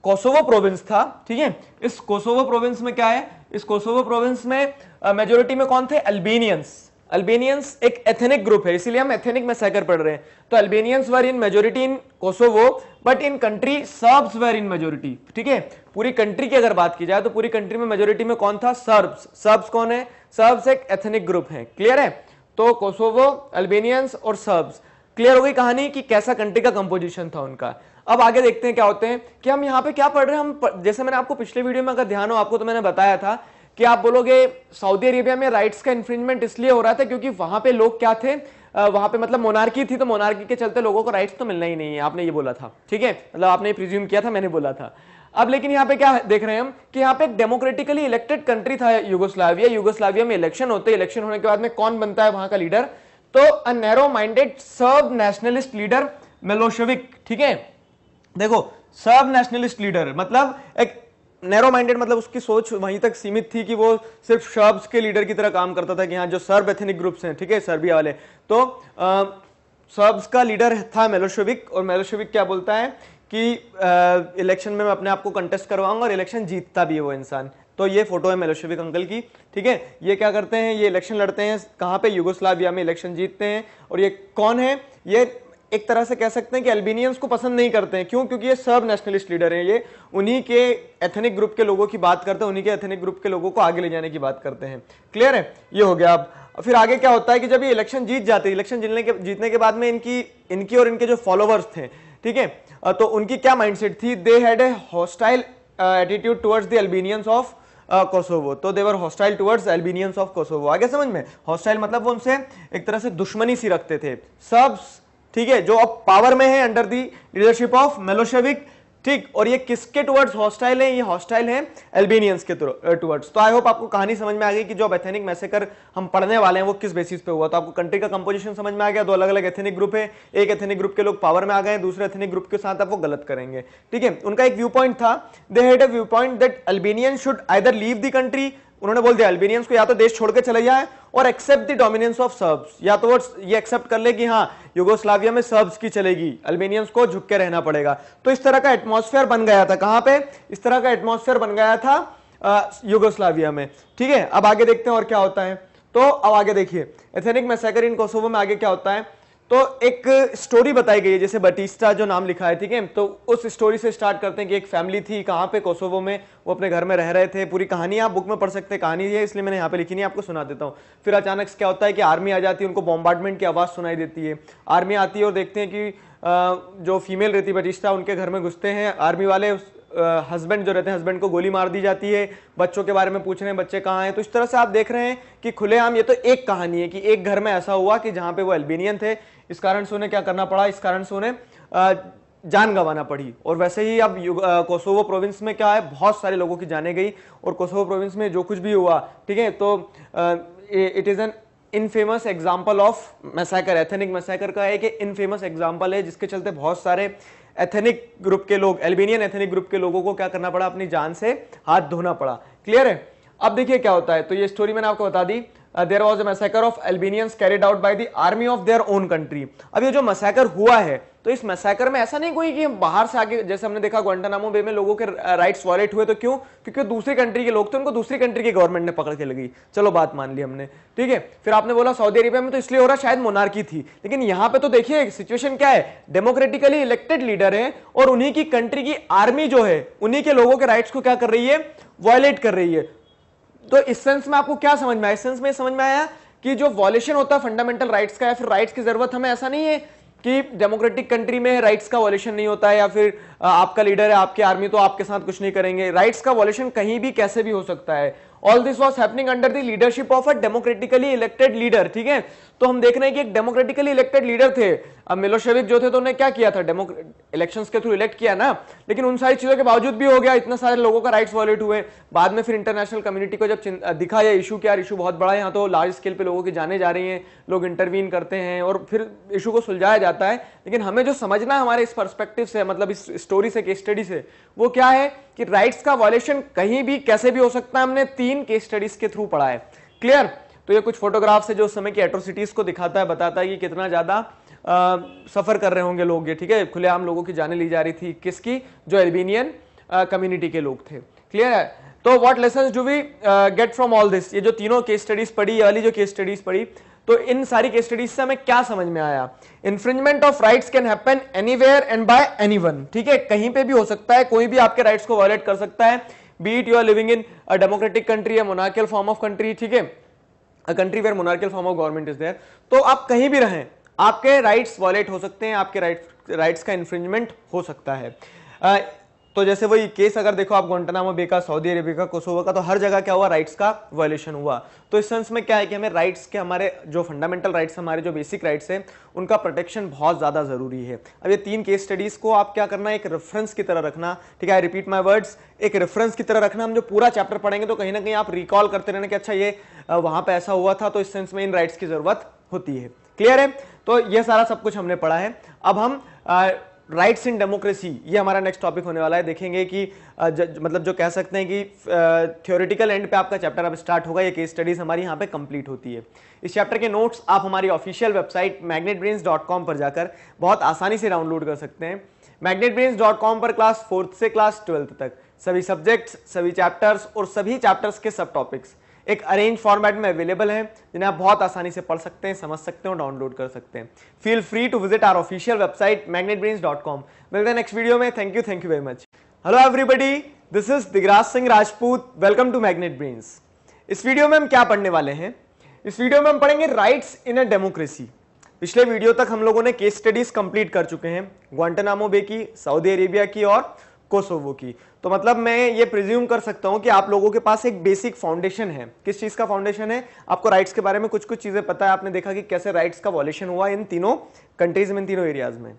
Speaker 1: कोसोवो प्रोविंस था ठीक है इस कोसोवो प्रोविंस में क्या है इस कोसोवो प्रोविंस में मेजोरिटी में कौन थे अल्बेनियंस अल्बेनियंस एक एथेनिक ग्रुप है इसीलिए हम एथेनिक में सहकर पढ़ रहे हैं तो Albanians were in majority in Kosovo but in country Serbs were in majority ठीक है पूरी कंट्री की अगर बात की जाए तो पूरी कंट्री में मेजोरिटी में कौन था सर्ब्स सर्ब्स कौन है सर्ब्स एक एथेनिक ग्रुप है क्लियर है तो कोसोवो अल्बेनियंस और सर्ब्स क्लियर हो गई कहानी कि कैसा कंट्री का कंपोजिशन था उनका अब आगे देखते हैं क्या होते हैं कि हम यहाँ पे क्या पढ़ रहे हैं हम जैसे मैंने आपको पिछले वीडियो में अगर ध्यान हो आपको तो मैंने बताया था कि आप बोलोगे सऊदी अरेबिया में राइट्स का इन्फ्रिंजमेंट इसलिए हो रहा था क्योंकि वहां पे लोग क्या थे वहां पे मतलब मोनार्की थी तो मोनार्की के चलते लोगों को राइट्स तो मिलना ही नहीं है आपने ये बोला था ठीक है मतलब आपने प्रिज्यूम किया था मैंने बोला था अब लेकिन यहाँ पे क्या देख रहे हैं हम कि यहाँ पे एक डेमोक्रेटिकली इलेक्टेड कंट्री था युगोस्लाविया युगोस्लाविया में इलेक्शन होते हैं इलेक्शन होने के बाद में कौन बनता है वहां का लीडर तो a narrow minded Serb nationalist leader Milosevic ठीक है देखो सब नेशनलिस्ट लीडर मतलब एक नैरो माइंडेड मतलब उसकी सोच वहीं तक सीमित थी कि वो सिर्फ शर्ब्स के लीडर की तरह काम करता था कि हाँ जो सर्ब एथनिक ग्रुप्स हैं ठीक है सर्बिया वाले तो सर्ब्स का लीडर था मेलोशेविक और मेलोशेविक क्या बोलता है कि इलेक्शन में मैं अपने आप को कंटेस्ट करवाऊंगा और इलेक्शन जीतता भी है वो इंसान तो ये फोटो है मेलोशेविक अंकल की ठीक है ये क्या करते हैं ये इलेक्शन लड़ते हैं कहाँ पे युगोस्लाविया में इलेक्शन जीतते हैं और ये कौन है ये एक तरह से कह सकते हैं कि एल्बीनियंस को पसंद नहीं करते हैं क्यों क्योंकि ये सब नेशनलिस्ट लीडर हैं ये उन्हीं के एथनिक ग्रुप के लोगों की बात करते हैं उन्हीं के एथनिक ग्रुप के लोगों को आगे ले जाने की बात करते हैं क्लियर है ये हो गया अब फिर आगे क्या होता है कि जब ये इलेक्शन जीत जाते हैं इलेक्शन जीतने के जीतने के बाद में इनकी इनकी और इनके जो फॉलोअर्स थे ठीक है तो उनकी क्या माइंडसेट थी they had a hostile attitude towards the Albanians of Kosovo तो they were hostile towards Albanians of Kosovo आगे समझ में हॉस्टाइल मतलब वो उनसे एक तरह से दुश्मनी सी रखते थे सब्स ठीक है जो अब पावर में है under the leadership of Milosevic ठीक और ये किसके टुवर्ड्स हॉस्टाइल है ये हॉस्टाइल है एल्बेनियंस के टुवर्ड्स तो आई होप आपको कहानी समझ में आ गई कि जो एथेनिक मैसेकर हम पढ़ने वाले हैं वो किस बेसिस पे हुआ तो आपको कंट्री का कंपोजिशन समझ में आ गया दो अलग अलग एथेनिक ग्रुप है एक एथेनिक ग्रुप के लोग पावर में आ गए दूसरे एथेनिक ग्रुप के साथ आप वो गलत करेंगे ठीक है उनका एक व्यू पॉइंट था they had a view point that Albanian should either leave the country उन्होंने बोल दिया अल्बेनियंस को या तो देश छोड़कर चले जाए और accept the dominance of Serbs या तो वो ये एक्सेप्ट कर ले कि हाँ युगोस्लाविया में सर्ब्स की चलेगी अल्बेनियंस को झुक के रहना पड़ेगा तो इस तरह का एटमोसफेयर बन गया था कहां पे इस तरह का एटमोसफेयर बन गया था युगोस्लाविया में ठीक है अब आगे देखते हैं और क्या होता है तो अब आगे देखिए एथेनिक मैसेकर इन कोसोवो में आगे क्या होता है तो एक स्टोरी बताई गई है जैसे बटिस्टा जो नाम लिखा है ठीक है तो उस स्टोरी से स्टार्ट करते हैं कि एक फैमिली थी कहाँ पे कोसोवो में वो अपने घर में रह रहे थे पूरी कहानी आप बुक में पढ़ सकते हैं कहानी है इसलिए मैंने यहाँ पे लिखी नहीं आपको सुना देता हूँ फिर अचानक क्या होता है कि आर्मी आ जाती है उनको बॉम्बार्डमेंट की आवाज़ सुनाई देती है आर्मी आती है और देखते हैं कि जो फीमेल रहती है बटिस्टा उनके घर में घुसते हैं आर्मी वाले हस्बैंड जो रहते हैं हस्बैंड को गोली मार दी जाती है बच्चों के बारे में पूछ रहे हैं बच्चे कहाँ हैं तो इस तरह से आप देख रहे हैं कि खुलेआम ये तो एक कहानी है कि एक घर में ऐसा हुआ कि जहाँ पे वो एल्बेनियन थे इस कारण से उन्हें क्या करना पड़ा इस कारण से उन्हें जान गंवाना पड़ी और वैसे ही अब कोसोवो प्रोविंस में क्या है बहुत सारे लोगों की जाने गई और कोसोवो प्रोविंस में जो कुछ भी हुआ ठीक है तो it is an infamous example of massacre ethnic massacre का एक इनफेमस एग्जाम्पल है जिसके चलते बहुत सारे एथेनिक ग्रुप के लोग एल्बेनियन एथेनिक ग्रुप के लोगों को क्या करना पड़ा अपनी जान से हाथ धोना पड़ा क्लियर है अब देखिए क्या होता है तो ये स्टोरी मैंने आपको बता दी there was a massacre of Albanians carried out by the army of their own country अब ये जो मैसेकर हुआ है तो इस मैसेकर में ऐसा नहीं कोई कि बाहर से आगे जैसे हमने देखा ग्वांटानामो बे में लोगों के राइट्स uh, वॉलेट हुए तो क्यों क्योंकि दूसरी कंट्री के लोग थे उनको दूसरी कंट्री की गवर्नमेंट ने पकड़ के लगी चलो बात मान ली हमने ठीक है फिर आपने बोला सऊदी अरेबिया में तो इसलिए हो रहा शायद मोनार्की थी लेकिन यहाँ पे तो देखिए सिचुएशन क्या है डेमोक्रेटिकली इलेक्टेड लीडर है और उन्हीं की कंट्री की आर्मी जो है उन्हीं के लोगों के राइट्स को क्या कर रही है वॉयलेट कर रही है तो इस सेंस में आपको क्या समझ में आया सेंस में समझ में आया कि जो वॉल्यूशन होता है फंडामेंटल राइट्स का या फिर राइट्स की जरूरत हमें ऐसा नहीं है कि डेमोक्रेटिक कंट्री में राइट्स का वॉल्यूशन नहीं होता है या फिर आपका लीडर है आपकी आर्मी तो आपके साथ कुछ नहीं करेंगे राइट्स का वॉल्यूशन कहीं भी कैसे भी हो सकता है all this was happening under the leadership of a democratically elected leader ठीक है तो हम देख रहे हैं कि एक डेमोक्रेटिकली इलेक्टेड लीडर थे अब मिलोशेविक जो थे तो उन्हें क्या किया था इलेक्शंस के थ्रू इलेक्ट किया ना लेकिन उन सारी चीजों के बावजूद भी हो गया इतने सारे लोगों का राइट्स वॉलेट हुए बाद में फिर इंटरनेशनल कम्युनिटी को जब दिखा यह इशू क्या इशू बहुत बड़ा है यहाँ तो लार्ज स्केल पे लोगों की जाने जा रही है लोग इंटरवीन करते हैं और फिर इशू को सुलझाया जाता है लेकिन हमें जो समझना है हमारे इस परस्पेक्टिव से मतलब इस स्टोरी से केस स्टडी से वो क्या है कि राइट्स का वॉल्यूशन कहीं भी कैसे भी हो सकता है हमने तीन केस स्टडीज के थ्रू पढ़ा है क्लियर तो ये कुछ फोटोग्राफ्स है जो उस समय की एट्रोसिटीज को दिखाता है बताता है कि कितना ज़्यादा सफ़र कर रहे होंगे लोग ये ठीक है खुलेआम लोगों की जाने ली जा रही थी किसकी जो एल्बीनियन कम्युनिटी के लोग थे क्लियर है तो what lesson do we get from all this ये जो तीनों केस स्टडीज पढ़ी ये वाली जो केस स्टडीज पढ़ी तो इन सारी केस स्टडीज से हमें क्या समझ में आया infringement of rights can happen anywhere and by anyone ठीक है कहीं पे भी हो सकता है कोई भी आपके राइट्स को वायलेट कर सकता है be it you are living in a democratic country या मोनार्कियल फॉर्म ऑफ कंट्री ठीक है a country where monarchial form of government is there तो आप कहीं भी रहें आपके राइट्स वॉलेट हो सकते हैं आपके राइट राइट्स का इन्फ्रिंजमेंट हो सकता है uh, तो जैसे वही केस अगर देखो आप गोंटानामा बे का सऊदी अरेबिया का कोसोवो का तो हर जगह क्या हुआ राइट्स का वायलेशन हुआ तो इस सेंस में क्या है कि हमें राइट्स के हमारे जो फंडामेंटल राइट्स हमारे जो बेसिक राइट्स हैं उनका प्रोटेक्शन बहुत ज़्यादा ज़रूरी है अब ये तीन केस स्टडीज़ को आप क्या करना एक रेफरेंस की तरह रखना ठीक है आई रिपीट माई वर्ड्स एक रेफरेंस की तरह रखना हम जो पूरा चैप्टर पढ़ेंगे तो कहीं ना कहीं आप रिकॉल करते रहना कि अच्छा ये वहां पर ऐसा हुआ था तो इस सेंस में इन राइट्स की ज़रूरत होती है क्लियर है तो ये सारा सब कुछ हमने पढ़ा है अब हम राइट्स इन डेमोक्रेसी ये हमारा नेक्स्ट टॉपिक होने वाला है देखेंगे कि ज, मतलब जो कह सकते हैं कि थ्योरेटिकल एंड पे आपका चैप्टर अब स्टार्ट होगा ये केस स्टडीज हमारी यहाँ पे कंप्लीट होती है इस चैप्टर के नोट्स आप हमारी ऑफिशियल वेबसाइट कॉम पर जाकर बहुत आसानी से डाउनलोड कर सकते हैं कॉम पर क्लास फोर्थ से क्लास ट्वेल्थ तक सभी सब्जेक्ट्स सभी चैप्टर्स और सभी चैप्टर्स के सब टॉपिक्स एक अरेंज फॉर्मेट में अवेलेबल है जिन्हें आप बहुत आसानी से पढ़ सकते हैं समझ सकते हैं डाउनलोड कर सकते हैं feel free to visit our official website Magnet dot com मिलते हैं नेक्स्ट वीडियो में thank you thank you very much hello everybody this is Digraj Singh Rajput welcome to Magnet Brains इस वीडियो में हम क्या पढ़ने वाले हैं इस वीडियो में हम पढ़ेंगे राइट्स इन अ डेमोक्रेसी पिछले वीडियो तक हम लोगों ने केस स्टडीज कंप्लीट कर चुके हैं ग्वांटनामो बे की सऊदी अरेबिया की और कोसोवो की तो मतलब मैं ये प्रिज्यूम कर सकता हूं कि आप लोगों के पास एक बेसिक फाउंडेशन है किस चीज़ का फाउंडेशन है आपको राइट्स के बारे में कुछ कुछ चीज़ें पता है आपने देखा कि कैसे राइट्स का वॉल्यूशन हुआ इन तीनों कंट्रीज में इन तीनों एरियाज में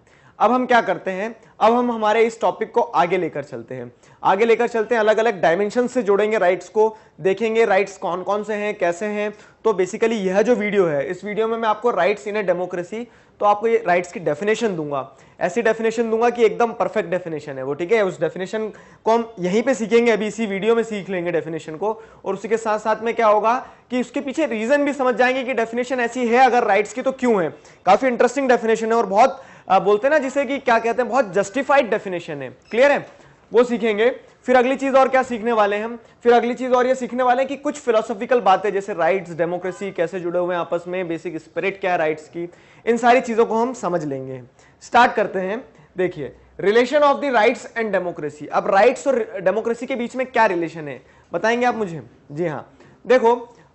Speaker 1: अब हम क्या करते हैं अब हम हमारे इस टॉपिक को आगे लेकर चलते हैं आगे लेकर चलते हैं अलग अलग डायमेंशन से जोड़ेंगे राइट्स को देखेंगे राइट्स कौन कौन से हैं कैसे हैं तो बेसिकली यह जो वीडियो है इस वीडियो में मैं आपको राइट्स इन ए डेमोक्रेसी तो आपको ये राइट्स की डेफिनेशन दूंगा ऐसी डेफिनेशन दूंगा कि एकदम परफेक्ट डेफिनेशन है वो ठीक है उस डेफिनेशन को हम यहीं पे सीखेंगे अभी इसी वीडियो में सीख लेंगे डेफिनेशन को और उसी के साथ साथ में क्या होगा कि उसके पीछे रीजन भी समझ जाएंगे कि डेफिनेशन ऐसी है अगर राइट्स की तो क्यों है काफी इंटरेस्टिंग डेफिनेशन है और बहुत बोलते बोलते ना जिसे कि क्या कहते हैं बहुत जस्टिफाइड डेफिनेशन है क्लियर है वो सीखेंगे फिर अगली चीज और क्या सीखने वाले हैं हम फिर अगली चीज और ये सीखने वाले हैं कि कुछ फिलोसॉफिकल बातें जैसे राइट्स डेमोक्रेसी कैसे जुड़े हुए हैं आपस में बेसिक स्पिरिट क्या है राइट्स की इन सारी चीजों को हम समझ लेंगे स्टार्ट करते हैं देखिए relation of the rights and democracy अब राइट्स और डेमोक्रेसी के बीच में क्या रिलेशन है बताएंगे आप मुझे जी हाँ देखो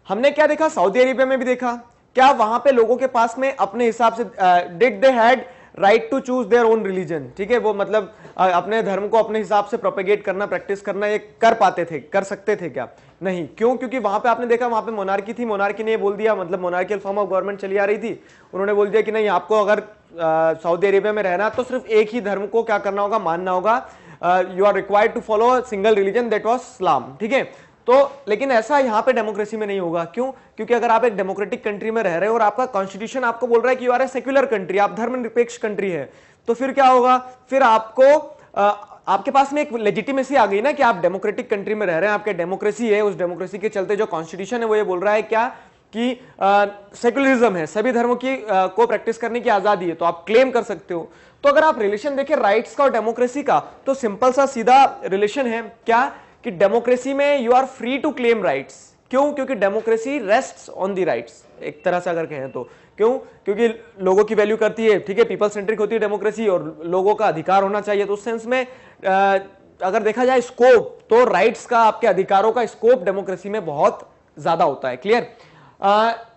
Speaker 1: हमने क्या देखा सऊदी अरेबिया में भी देखा क्या वहां पे लोगों के पास में अपने हिसाब से did they had right to choose their own religion ठीक है वो मतलब अपने धर्म को अपने हिसाब से प्रोपेगेट करना प्रैक्टिस करना ये कर पाते थे कर सकते थे क्या नहीं क्यों क्योंकि वहां पे आपने देखा वहां पे मोनार्की थी मोनार्की ने ये बोल दिया मतलब मोनार्कियल फॉर्म ऑफ गवर्नमेंट चली आ रही थी उन्होंने बोल दिया कि नहीं आपको अगर सऊदी अरेबिया में रहना तो सिर्फ एक ही धर्म को क्या करना होगा मानना होगा you are required to follow single religion that was Islam ठीक है तो लेकिन ऐसा यहां पे डेमोक्रेसी में नहीं होगा क्यों क्योंकि अगर आप एक डेमोक्रेटिक कंट्री में रह रहे हो और आपका कॉन्स्टिट्यूशन आपको बोल रहा है कि you are a secular country आप धर्मनिरपेक्ष कंट्री है तो फिर क्या होगा फिर आपको आ, आपके पास में एक लेजिटिमेसी आ गई ना कि आप डेमोक्रेटिक कंट्री में रह रहे हैं आपके डेमोक्रेसी है उस डेमोक्रेसी के चलते जो कॉन्स्टिट्यूशन है वो ये बोल रहा है क्या कि सेक्युलरिज्म है सभी धर्मों की आ, को प्रैक्टिस करने की आजादी है तो आप क्लेम कर सकते हो तो अगर आप रिलेशन देखें राइट्स का और डेमोक्रेसी का तो सिंपल सा सीधा रिलेशन है क्या कि डेमोक्रेसी में you are free to claim rights क्यों क्योंकि democracy rest on the rights एक तरह से अगर कहें तो क्यों क्योंकि लोगों की वैल्यू करती है ठीक है पीपल सेंट्रिक होती है डेमोक्रेसी और लोगों का अधिकार होना चाहिए तो उस सेंस में अगर देखा जाए स्कोप तो राइट्स का आपके अधिकारों का स्कोप डेमोक्रेसी में बहुत ज्यादा होता है क्लियर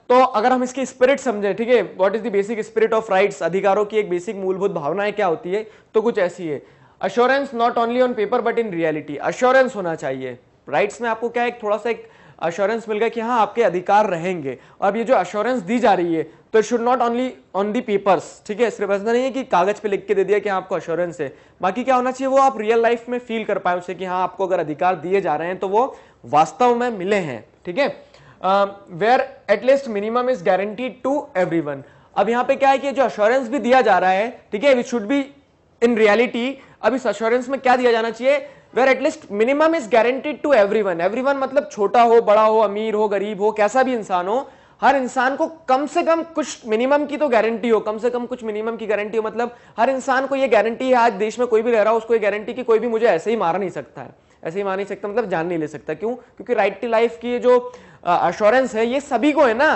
Speaker 1: तो अगर हम इसकी स्पिरिट समझें ठीक है what is the basic spirit of rights अधिकारों की एक बेसिक मूलभूत भावनाएं क्या होती है तो कुछ ऐसी है assurance not only on paper but in reality assurance होना चाहिए राइट्स में आपको क्या एक थोड़ा सा एक अश्योरेंस मिल गया कि हाँ आपके अधिकार रहेंगे अब ये जो अश्योरेंस दी जा रही है तो it should not only on the papers ठीक है सिर्फ ऐसा नहीं है कि कागज पे लिख के दे दिया कि हाँ, आपको अश्योरेंस है बाकी क्या होना चाहिए वो आप रियल लाइफ में फील कर पाए उसे कि हाँ आपको अगर अधिकार दिए जा रहे हैं तो वो वास्तव में मिले हैं ठीक है where at least minimum is guaranteed to every अब यहाँ पे क्या है कि जो अश्योरेंस भी दिया जा रहा है ठीक है which should be in reality अब इस अश्योरेंस में क्या दिया जाना चाहिए where at least minimum is guaranteed to everyone everyone मतलब छोटा हो बड़ा हो अमीर हो गरीब हो कैसा भी इंसान हो हर इंसान को कम से कम कुछ मिनिमम की तो गारंटी हो कम से कम कुछ मिनिमम की गारंटी हो मतलब हर इंसान को ये गारंटी है आज देश में कोई भी रह रहा हो उसको ये गारंटी कि कोई भी मुझे ऐसे ही मार नहीं सकता है ऐसे ही मार नहीं सकता मतलब जान नहीं ले सकता क्यों क्योंकि राइट टू लाइफ की जो अश्योरेंस है ये सभी को है ना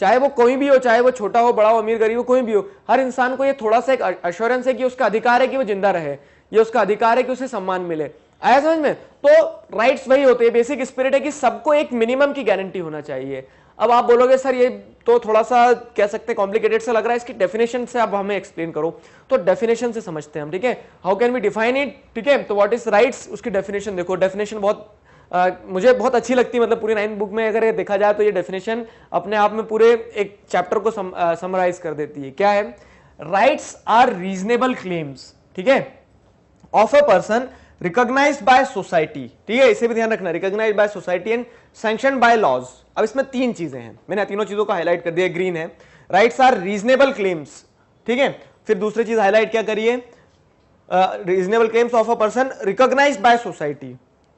Speaker 1: चाहे वो कोई भी हो चाहे वो छोटा हो बड़ा हो अमीर गरीब हो कोई भी हो हर इंसान को ये थोड़ा सा एक अश्योरेंस है कि उसका अधिकार है कि वो जिंदा रहे ये उसका अधिकार है कि उसे सम्मान मिले आया समझ में तो राइट्स वही होते हैं बेसिक स्पिरिट है कि सबको एक मिनिमम की गारंटी होना चाहिए अब आप बोलोगे सर ये तो थोड़ा सा कह सकते हैं कॉम्प्लिकेटेड सा लग रहा है इसकी डेफिनेशन से आप हमें एक्सप्लेन करो तो डेफिनेशन से समझते हैं हम ठीक है how can we define it ठीक है तो व्हाट इज राइट्स उसकी डेफिनेशन देखो डेफिनेशन बहुत आ, मुझे बहुत अच्छी लगती है मतलब पूरी नाइन बुक में अगर ये देखा जाए तो ये डेफिनेशन अपने आप में पूरे एक चैप्टर को समराइज कर देती है क्या है राइट्स आर रीजनेबल क्लेम्स ठीक है of a person recognise by society ठीक है इसे भी ध्यान रखना recognise by society and sanction by laws अब इसमें तीन चीजें हैं मैंने तीनों चीजों को हाईलाइट कर दिया ग्रीन है राइट्स आर रीजनेबल क्लेम्स ठीक है फिर दूसरी चीज हाईलाइट क्या करिए reasonable claims of a person recognise by society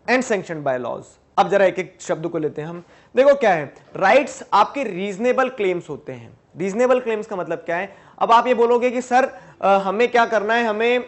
Speaker 1: and sanction by laws अब जरा एक एक शब्द को लेते हैं हम देखो क्या है राइट्स आपके रीजनेबल क्लेम्स होते हैं रीजनेबल क्लेम्स का मतलब क्या है अब आप ये बोलोगे कि सर आ, हमें क्या करना है हमें आ,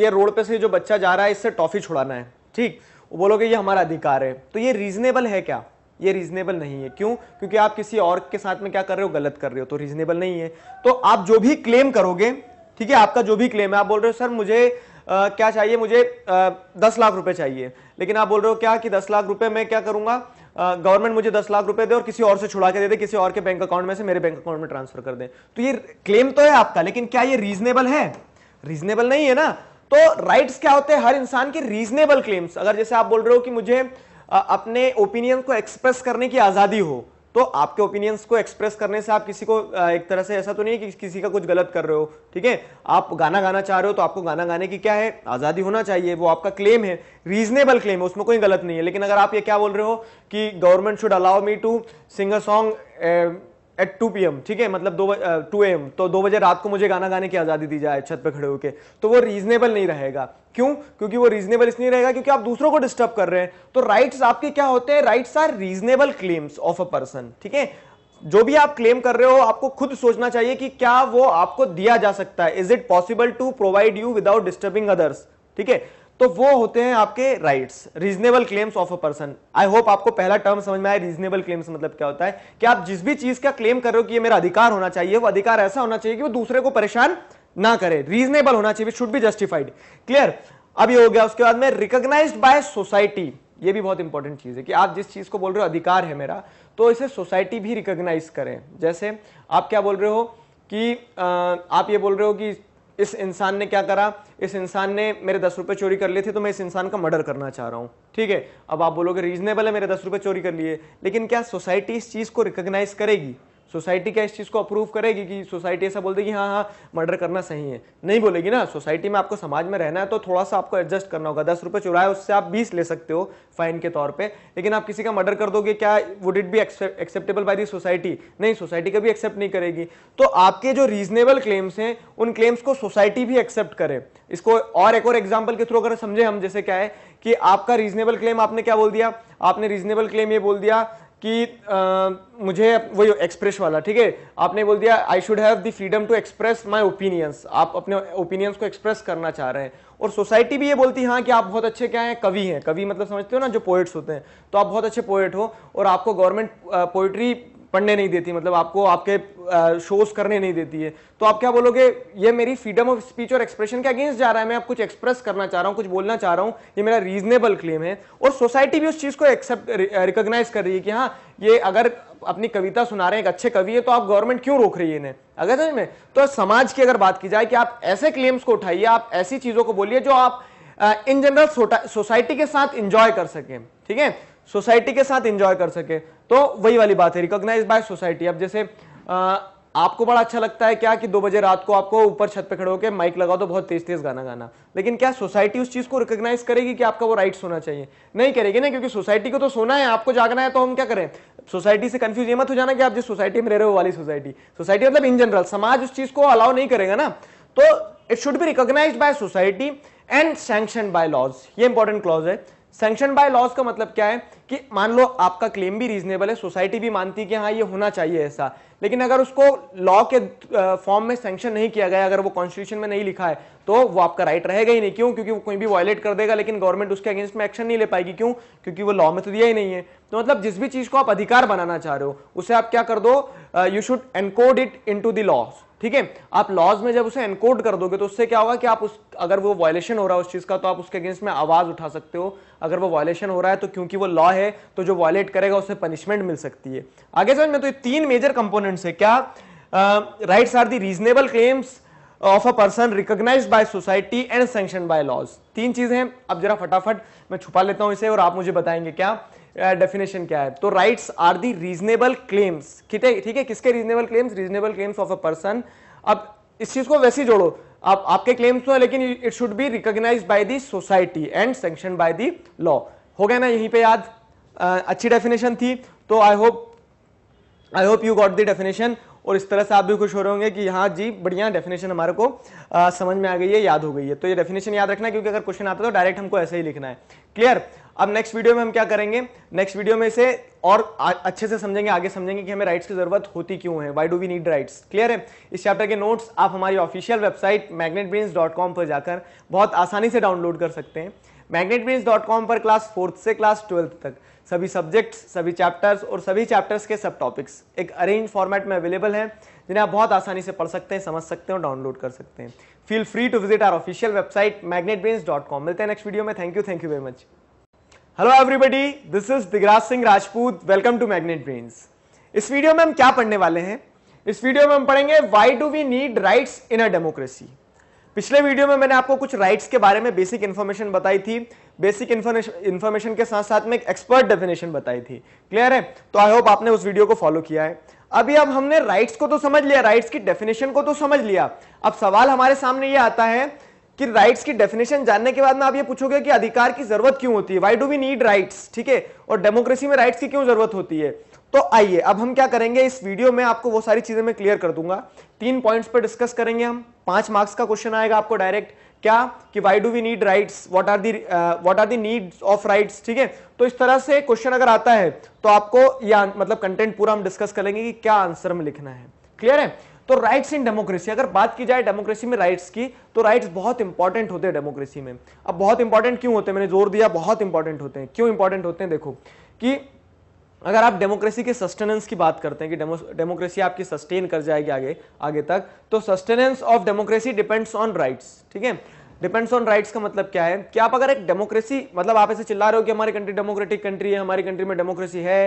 Speaker 1: ये रोड पे से जो बच्चा जा रहा है इससे टॉफ़ी छुड़ाना है ठीक वो बोलोगे ये हमारा अधिकार है तो ये रीजनेबल है क्या ये रीजनेबल नहीं है क्यों क्योंकि आप किसी और के साथ में क्या कर रहे हो गलत कर रहे हो तो रीजनेबल नहीं है तो आप जो भी क्लेम करोगे ठीक है आपका जो भी क्लेम है आप बोल रहे हो सर मुझे आ, क्या चाहिए मुझे आ, दस लाख रुपए चाहिए लेकिन आप बोल रहे हो क्या कि दस लाख रुपए मैं क्या करूंगा गवर्नमेंट मुझे दस लाख रुपए दे और किसी और से छुड़ा के दे दे किसी और के बैंक अकाउंट में से मेरे बैंक अकाउंट में ट्रांसफर कर दे तो ये क्लेम तो है आपका लेकिन क्या ये रीजनेबल है रीजनेबल नहीं है ना तो राइट्स क्या होते हैं हर इंसान के रीजनेबल क्लेम्स अगर जैसे आप बोल रहे हो कि मुझे अपने ओपिनियन को एक्सप्रेस करने की आजादी हो तो आपके ओपिनियंस को एक्सप्रेस करने से आप किसी को एक तरह से ऐसा तो नहीं है कि किसी का कुछ गलत कर रहे हो ठीक है आप गाना गाना चाह रहे हो तो आपको गाना गाने की क्या है आज़ादी होना चाहिए वो आपका क्लेम है रीजनेबल क्लेम है उसमें कोई गलत नहीं है लेकिन अगर आप ये क्या बोल रहे हो कि government should allow me to sing a song at two P M ठीक है मतलब दो टू एम तो दो बजे रात को मुझे गाना गाने की आज़ादी दी जाए छत पर खड़े होकर तो वो रीजनेबल नहीं रहेगा क्यों क्योंकि वो रीजनेबल इसलिए रहेगा क्योंकि आप दूसरों को डिस्टर्ब कर रहे हैं तो राइट्स आपके क्या होते हैं rights are reasonable claims of a person ठीक है जो भी आप क्लेम कर रहे हो आपको खुद सोचना चाहिए कि क्या वो आपको दिया जा सकता है is it possible to provide you without disturbing others ठीक है तो वो होते हैं आपके rights reasonable claims of a person I hope आपको पहला टर्म समझ में आया रीजनेबल क्लेम्स मतलब क्या होता है कि आप जिस भी चीज का क्लेम कर रहे हो कि ये मेरा अधिकार होना चाहिए वो अधिकार ऐसा होना चाहिए कि वो दूसरे को परेशान ना करे रीजनेबल होना चाहिए शुड बी जस्टिफाइड क्लियर अब ये हो गया उसके बाद में रिकोगनाइज बाय सोसाइटी ये भी बहुत इंपॉर्टेंट चीज़ है कि आप जिस चीज़ को बोल रहे हो अधिकार है मेरा तो इसे सोसाइटी भी रिकोगनाइज करें जैसे आप क्या बोल रहे हो कि आ, आप ये बोल रहे हो कि इस इंसान ने क्या करा इस इंसान ने मेरे दस रुपए चोरी कर लिए थे तो मैं इस इंसान का मर्डर करना चाह रहा हूं ठीक है अब आप बोलोगे रीजनेबल है मेरे दस रुपए चोरी कर लिए लेकिन क्या सोसाइटी इस चीज़ को रिकॉग्नाइज करेगी सोसाइटी क्या इस चीज़ को अप्रूव करेगी कि सोसाइटी ऐसा बोल देगी हाँ हाँ मर्डर करना सही है नहीं बोलेगी ना सोसाइटी में आपको समाज में रहना है तो थोड़ा सा आपको एडजस्ट करना होगा दस रुपये चुराए उससे आप बीस ले सकते हो फाइन के तौर पर लेकिन आप किसी का मर्डर कर दोगे क्या would it be acceptable by the society नहीं सोसाइटी कभी एक्सेप्ट नहीं करेगी तो आपके जो रीजनेबल क्लेम्स हैं उन क्लेम्स को सोसाइटी भी एक्सेप्ट करे इसको और एक और एग्जाम्पल के थ्रू अगर समझे हम जैसे क्या है कि आपका रीजनेबल क्लेम आपने क्या बोल दिया आपने रीजनेबल क्लेम ये बोल दिया कि आ, मुझे वही एक्सप्रेस वाला ठीक है आपने बोल दिया I should have the freedom to express my opinions आप अपने ओपिनियंस को एक्सप्रेस करना चाह रहे हैं और सोसाइटी भी ये बोलती है हाँ कि आप बहुत अच्छे क्या हैं कवि हैं कवि मतलब समझते हो ना जो पोइट्स होते हैं तो आप बहुत अच्छे पोइट हो और आपको गवर्नमेंट पोइट्री पढ़ने नहीं देती मतलब आपको आपके शोज करने नहीं देती है तो आप क्या बोलोगे ये मेरी फ्रीडम ऑफ स्पीच और एक्सप्रेशन के अगेंस्ट जा रहा है मैं आप कुछ एक्सप्रेस करना चाह रहा हूँ कुछ बोलना चाह रहा हूँ ये मेरा रीजनेबल क्लेम है और सोसाइटी भी उस चीज़ को एक्सेप्ट रिकोगनाइज कर रही है कि हाँ ये अगर अपनी कविता सुना रहे हैं एक अच्छे कवि है तो आप गवर्नमेंट क्यों रोक रही है इन्हें अगर समझ में तो समाज की अगर बात की जाए कि आप ऐसे क्लेम्स को उठाइए आप ऐसी चीज़ों को बोलिए जो आप इन जनरल सोसाइटी के साथ इंजॉय कर सकें ठीक है सोसाइटी के साथ इंजॉय कर सके तो वही वाली बात है रिकॉग्नाइज बाय सोसाइटी अब जैसे आ, आपको बड़ा अच्छा लगता है क्या कि दो बजे रात को आपको ऊपर छत पे खड़े होकर माइक लगाओ तो बहुत तेज तेज गाना गाना लेकिन क्या सोसाइटी उस चीज को रिकॉग्नाइज करेगी कि आपका वो राइट होना चाहिए नहीं करेगी ना क्योंकि सोसाइटी को तो सोना है आपको जागना है तो हम क्या करें सोसाइटी से कंफ्यूज ये मत हो जाना कि आप जिस सोसाइटी में रह रहे हो वाली सोसाइटी सोसाइटी मतलब इन जनरल समाज उस चीज को अलाउ नहीं करेगा ना तो it should be recognise by society and sanction by laws ये इंपॉर्टेंट क्लॉज है सेंक्शन बाय लॉस का मतलब क्या है कि मान लो आपका क्लेम भी रीजनेबल है सोसाइटी भी मानती है कि हाँ ये होना चाहिए ऐसा लेकिन अगर उसको लॉ के फॉर्म में सेंक्शन नहीं किया गया अगर वो कॉन्स्टिट्यूशन में नहीं लिखा है तो वो आपका राइट रहेगा ही नहीं क्यों क्योंकि वो कोई भी वायलेट कर देगा लेकिन गवर्नमेंट उसके अगेंस्ट में एक्शन नहीं ले पाएगी क्यों क्योंकि वो लॉ में तो दिया ही नहीं है तो मतलब जिस भी चीज को आप अधिकार बनाना चाह रहे हो उसे आप क्या कर दो you should encode it into the laws ठीक है आप लॉज में जब उसे एनकोड कर दोगे तो उससे क्या होगा कि आप उस अगर वो वायलेशन हो रहा है उस चीज का तो आप उसके अगेंस्ट में आवाज उठा सकते हो अगर वो वायलेशन हो रहा है तो क्योंकि वो लॉ है तो जो वायलेट करेगा उसे पनिशमेंट मिल सकती है आगे समझ में तो ये तीन मेजर कंपोनेंट है क्या right are the reasonable claims of a person recognise by society and sanction by laws तीन चीजें हैं अब जरा फटाफट मैं छुपा लेता हूं इसे और आप मुझे बताएंगे क्या डेफिनेशन uh, क्या है तो rights are the reasonable claims ठीक है ठीक है किसके reasonable claims reasonable claims of a person अब इस चीज को वैसे जोड़ो आप आपके क्लेम्स तो है लेकिन it should be recognise by the society and sanction by the law हो गया ना यहीं पे याद आ, uh, अच्छी डेफिनेशन थी तो I hope I hope you got the definition और इस तरह से आप भी खुश हो रहे होंगे कि हाँ जी बढ़िया डेफिनेशन हमारे को आ, uh, समझ में आ गई है याद हो गई है तो ये डेफिनेशन याद रखना क्योंकि अगर क्वेश्चन आता है तो डायरेक्ट हमको ऐसे ही लिखना है क्लियर अब नेक्स्ट वीडियो में हम क्या करेंगे नेक्स्ट वीडियो में इसे और अच्छे से समझेंगे आगे समझेंगे कि हमें राइट्स की जरूरत होती क्यों है why do we need rights clear है इस चैप्टर के नोट्स आप हमारी ऑफिशियल वेबसाइट कॉम पर जाकर बहुत आसानी से डाउनलोड कर सकते हैं कॉम पर क्लास फोर्थ से क्लास ट्वेल्थ तक सभी सब्जेक्ट्स सभी चैप्टर्स और सभी चैप्टर्स के सब टॉपिक्स एक अरेंज फॉर्मेट में अवेलेबल है जिन्हें आप बहुत आसानी से पढ़ सकते हैं समझ सकते हैं और डाउनलोड कर सकते हैं feel free to visit our official website com मिलते हैं नेक्स्ट वीडियो में thank you thank you very much hello everybody this is Digraj Singh Rajput welcome to Magnet Brains इस वीडियो में हम क्या पढ़ने वाले हैं इस वीडियो में हम पढ़ेंगे why do we need rights in a democracy पिछले वीडियो में मैंने आपको कुछ राइट्स के बारे में बेसिक इन्फॉर्मेशन बताई थी बेसिक इन्फॉर्मेशन के साथ साथ में एक एक्सपर्ट डेफिनेशन बताई थी क्लियर है तो आई होप आपने उस वीडियो को फॉलो किया है अभी अब हमने राइट्स को तो समझ लिया राइट्स की डेफिनेशन को तो समझ लिया अब सवाल हमारे सामने ये आता है कि राइट्स की डेफिनेशन जानने के बाद में आप ये पूछोगे कि अधिकार की जरूरत क्यों होती है why do we need rights ठीक है और डेमोक्रेसी में राइट्स की क्यों जरूरत होती है तो आइए अब हम क्या करेंगे इस वीडियो में आपको वो सारी चीजें मैं क्लियर कर दूंगा तीन पॉइंट्स पर डिस्कस करेंगे हम पांच मार्क्स का क्वेश्चन आएगा आपको डायरेक्ट क्या कि why do we need rights what are the what are the needs of rights ठीक है तो इस तरह से क्वेश्चन अगर आता है तो आपको या मतलब कंटेंट पूरा हम डिस्कस करेंगे कि क्या आंसर में लिखना है क्लियर है तो राइट्स इन डेमोक्रेसी अगर बात की जाए डेमोक्रेसी में राइट्स की तो राइट्स बहुत इंपॉर्टेंट होते हैं डेमोक्रेसी में अब बहुत इंपॉर्टेंट क्यों होते हैं मैंने जोर दिया बहुत इंपॉर्टेंट होते हैं क्यों इंपॉर्टेंट होते हैं देखो कि अगर आप डेमोक्रेसी के सस्टेनेंस की बात करते हैं कि डेमोक्रेसी आपकी सस्टेन कर जाएगी आगे आगे तक तो sustenance of democracy depends on rights ठीक है डिपेंड्स ऑन राइट्स का मतलब क्या है कि आप अगर एक डेमोक्रेसी मतलब आप ऐसे चिल्ला रहे हो कि हमारी कंट्री डेमोक्रेटिक कंट्री है हमारी कंट्री में डेमोक्रेसी है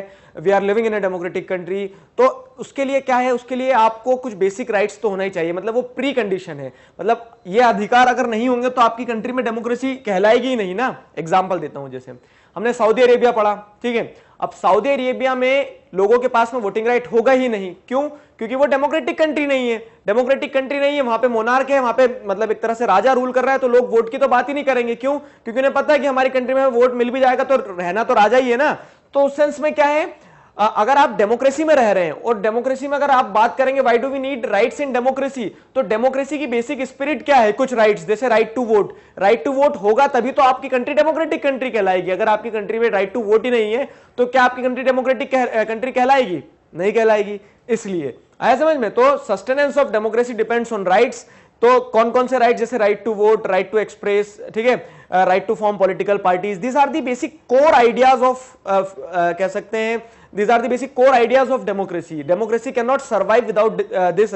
Speaker 1: we are living in a democratic country तो उसके लिए क्या है उसके लिए आपको कुछ बेसिक राइट्स तो होना ही चाहिए मतलब वो प्री कंडीशन है मतलब ये अधिकार अगर नहीं होंगे तो आपकी कंट्री में डेमोक्रेसी कहलाएगी ही नहीं ना एग्जाम्पल देता हूँ जैसे हमने सऊदी अरेबिया पढ़ा ठीक है अब सऊदी अरेबिया में लोगों के पास में वोटिंग राइट होगा ही नहीं क्यों क्योंकि वो डेमोक्रेटिक कंट्री नहीं है डेमोक्रेटिक कंट्री नहीं है वहां पे मोनार्क है वहां पे मतलब एक तरह से राजा रूल कर रहा है तो लोग वोट की तो बात ही नहीं करेंगे क्यों क्योंकि उन्हें पता है कि हमारी कंट्री में वोट मिल भी जाएगा तो रहना तो राजा ही है ना तो उस सेंस में क्या है अगर आप डेमोक्रेसी में रह रहे हैं और डेमोक्रेसी में अगर आप बात करेंगे why do we need rights in democracy तो डेमोक्रेसी की बेसिक स्पिरिट क्या है कुछ राइट्स जैसे right to vote right to vote होगा तभी तो आपकी कंट्री डेमोक्रेटिक कंट्री कहलाएगी अगर आपकी कंट्री में राइट टू वोट ही नहीं है तो क्या आपकी कंट्री डेमोक्रेटिक कंट्री कहलाएगी नहीं कहलाएगी इसलिए आया समझ में तो sustenance of democracy depends on rights तो कौन कौन से राइट जैसे right to vote right to express ठीक है right to form political parties these are the basic core ideas of कह सकते हैं these are the core ideas of democracy democracy democracy cannot survive without uh, these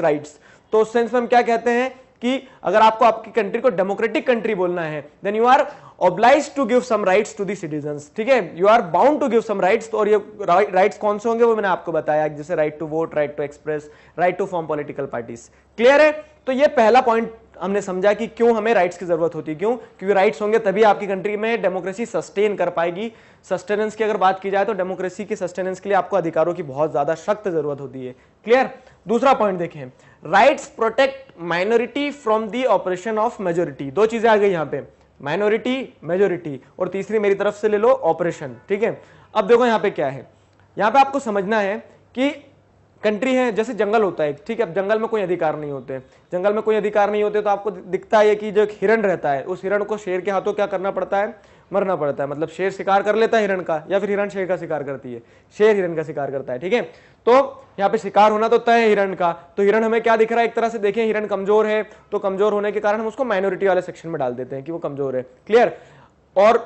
Speaker 1: तो उस sense में हम क्या कहते हैं कि अगर आपको आपकी कंट्री को डेमोक्रेटिक कंट्री बोलना है then you are oblige to give some rights to the citizen ठीक है you are bound to give some rights और ये राइट्स कौन से होंगे वो मैंने आपको बताया जैसे right to vote right to express right to form political parties clear है तो ये पहला पॉइंट हमने समझा कि क्यों हमें राइट्स की जरूरत होती है क्यों क्योंकि राइट्स होंगे तभी आपकी कंट्री में डेमोक्रेसी सस्टेन कर पाएगी सस्टेनेंस की अगर बात की जाए तो डेमोक्रेसी की सस्टेनेंस के लिए आपको अधिकारों की बहुत ज्यादा सख्त जरूरत होती है क्लियर दूसरा पॉइंट देखें rights protect minority from the operation of majority दो चीजें आ गई यहां पर माइनॉरिटी मेजोरिटी और तीसरी मेरी तरफ से ले लो ऑपरेशन ठीक है अब देखो यहां पर क्या है यहां पर आपको समझना है कि कंट्री है जैसे जंगल होता है ठीक है अब जंगल में कोई अधिकार नहीं होते जंगल में कोई अधिकार नहीं होते तो आपको दिखता है कि जो एक हिरण रहता है उस हिरण को शेर के हाथों क्या करना पड़ता है मरना पड़ता है मतलब शेर शिकार कर लेता है हिरण का या फिर हिरण शेर का शिकार करती है शेर हिरण का शिकार करता है ठीक है तो यहाँ पे शिकार होना तो तय है हिरण का तो हिरण हमें क्या दिख रहा है एक तरह से देखें हिरण कमजोर है तो कमजोर होने के कारण हम उसको माइनॉरिटी वाले सेक्शन में डाल देते हैं कि वो कमजोर है क्लियर और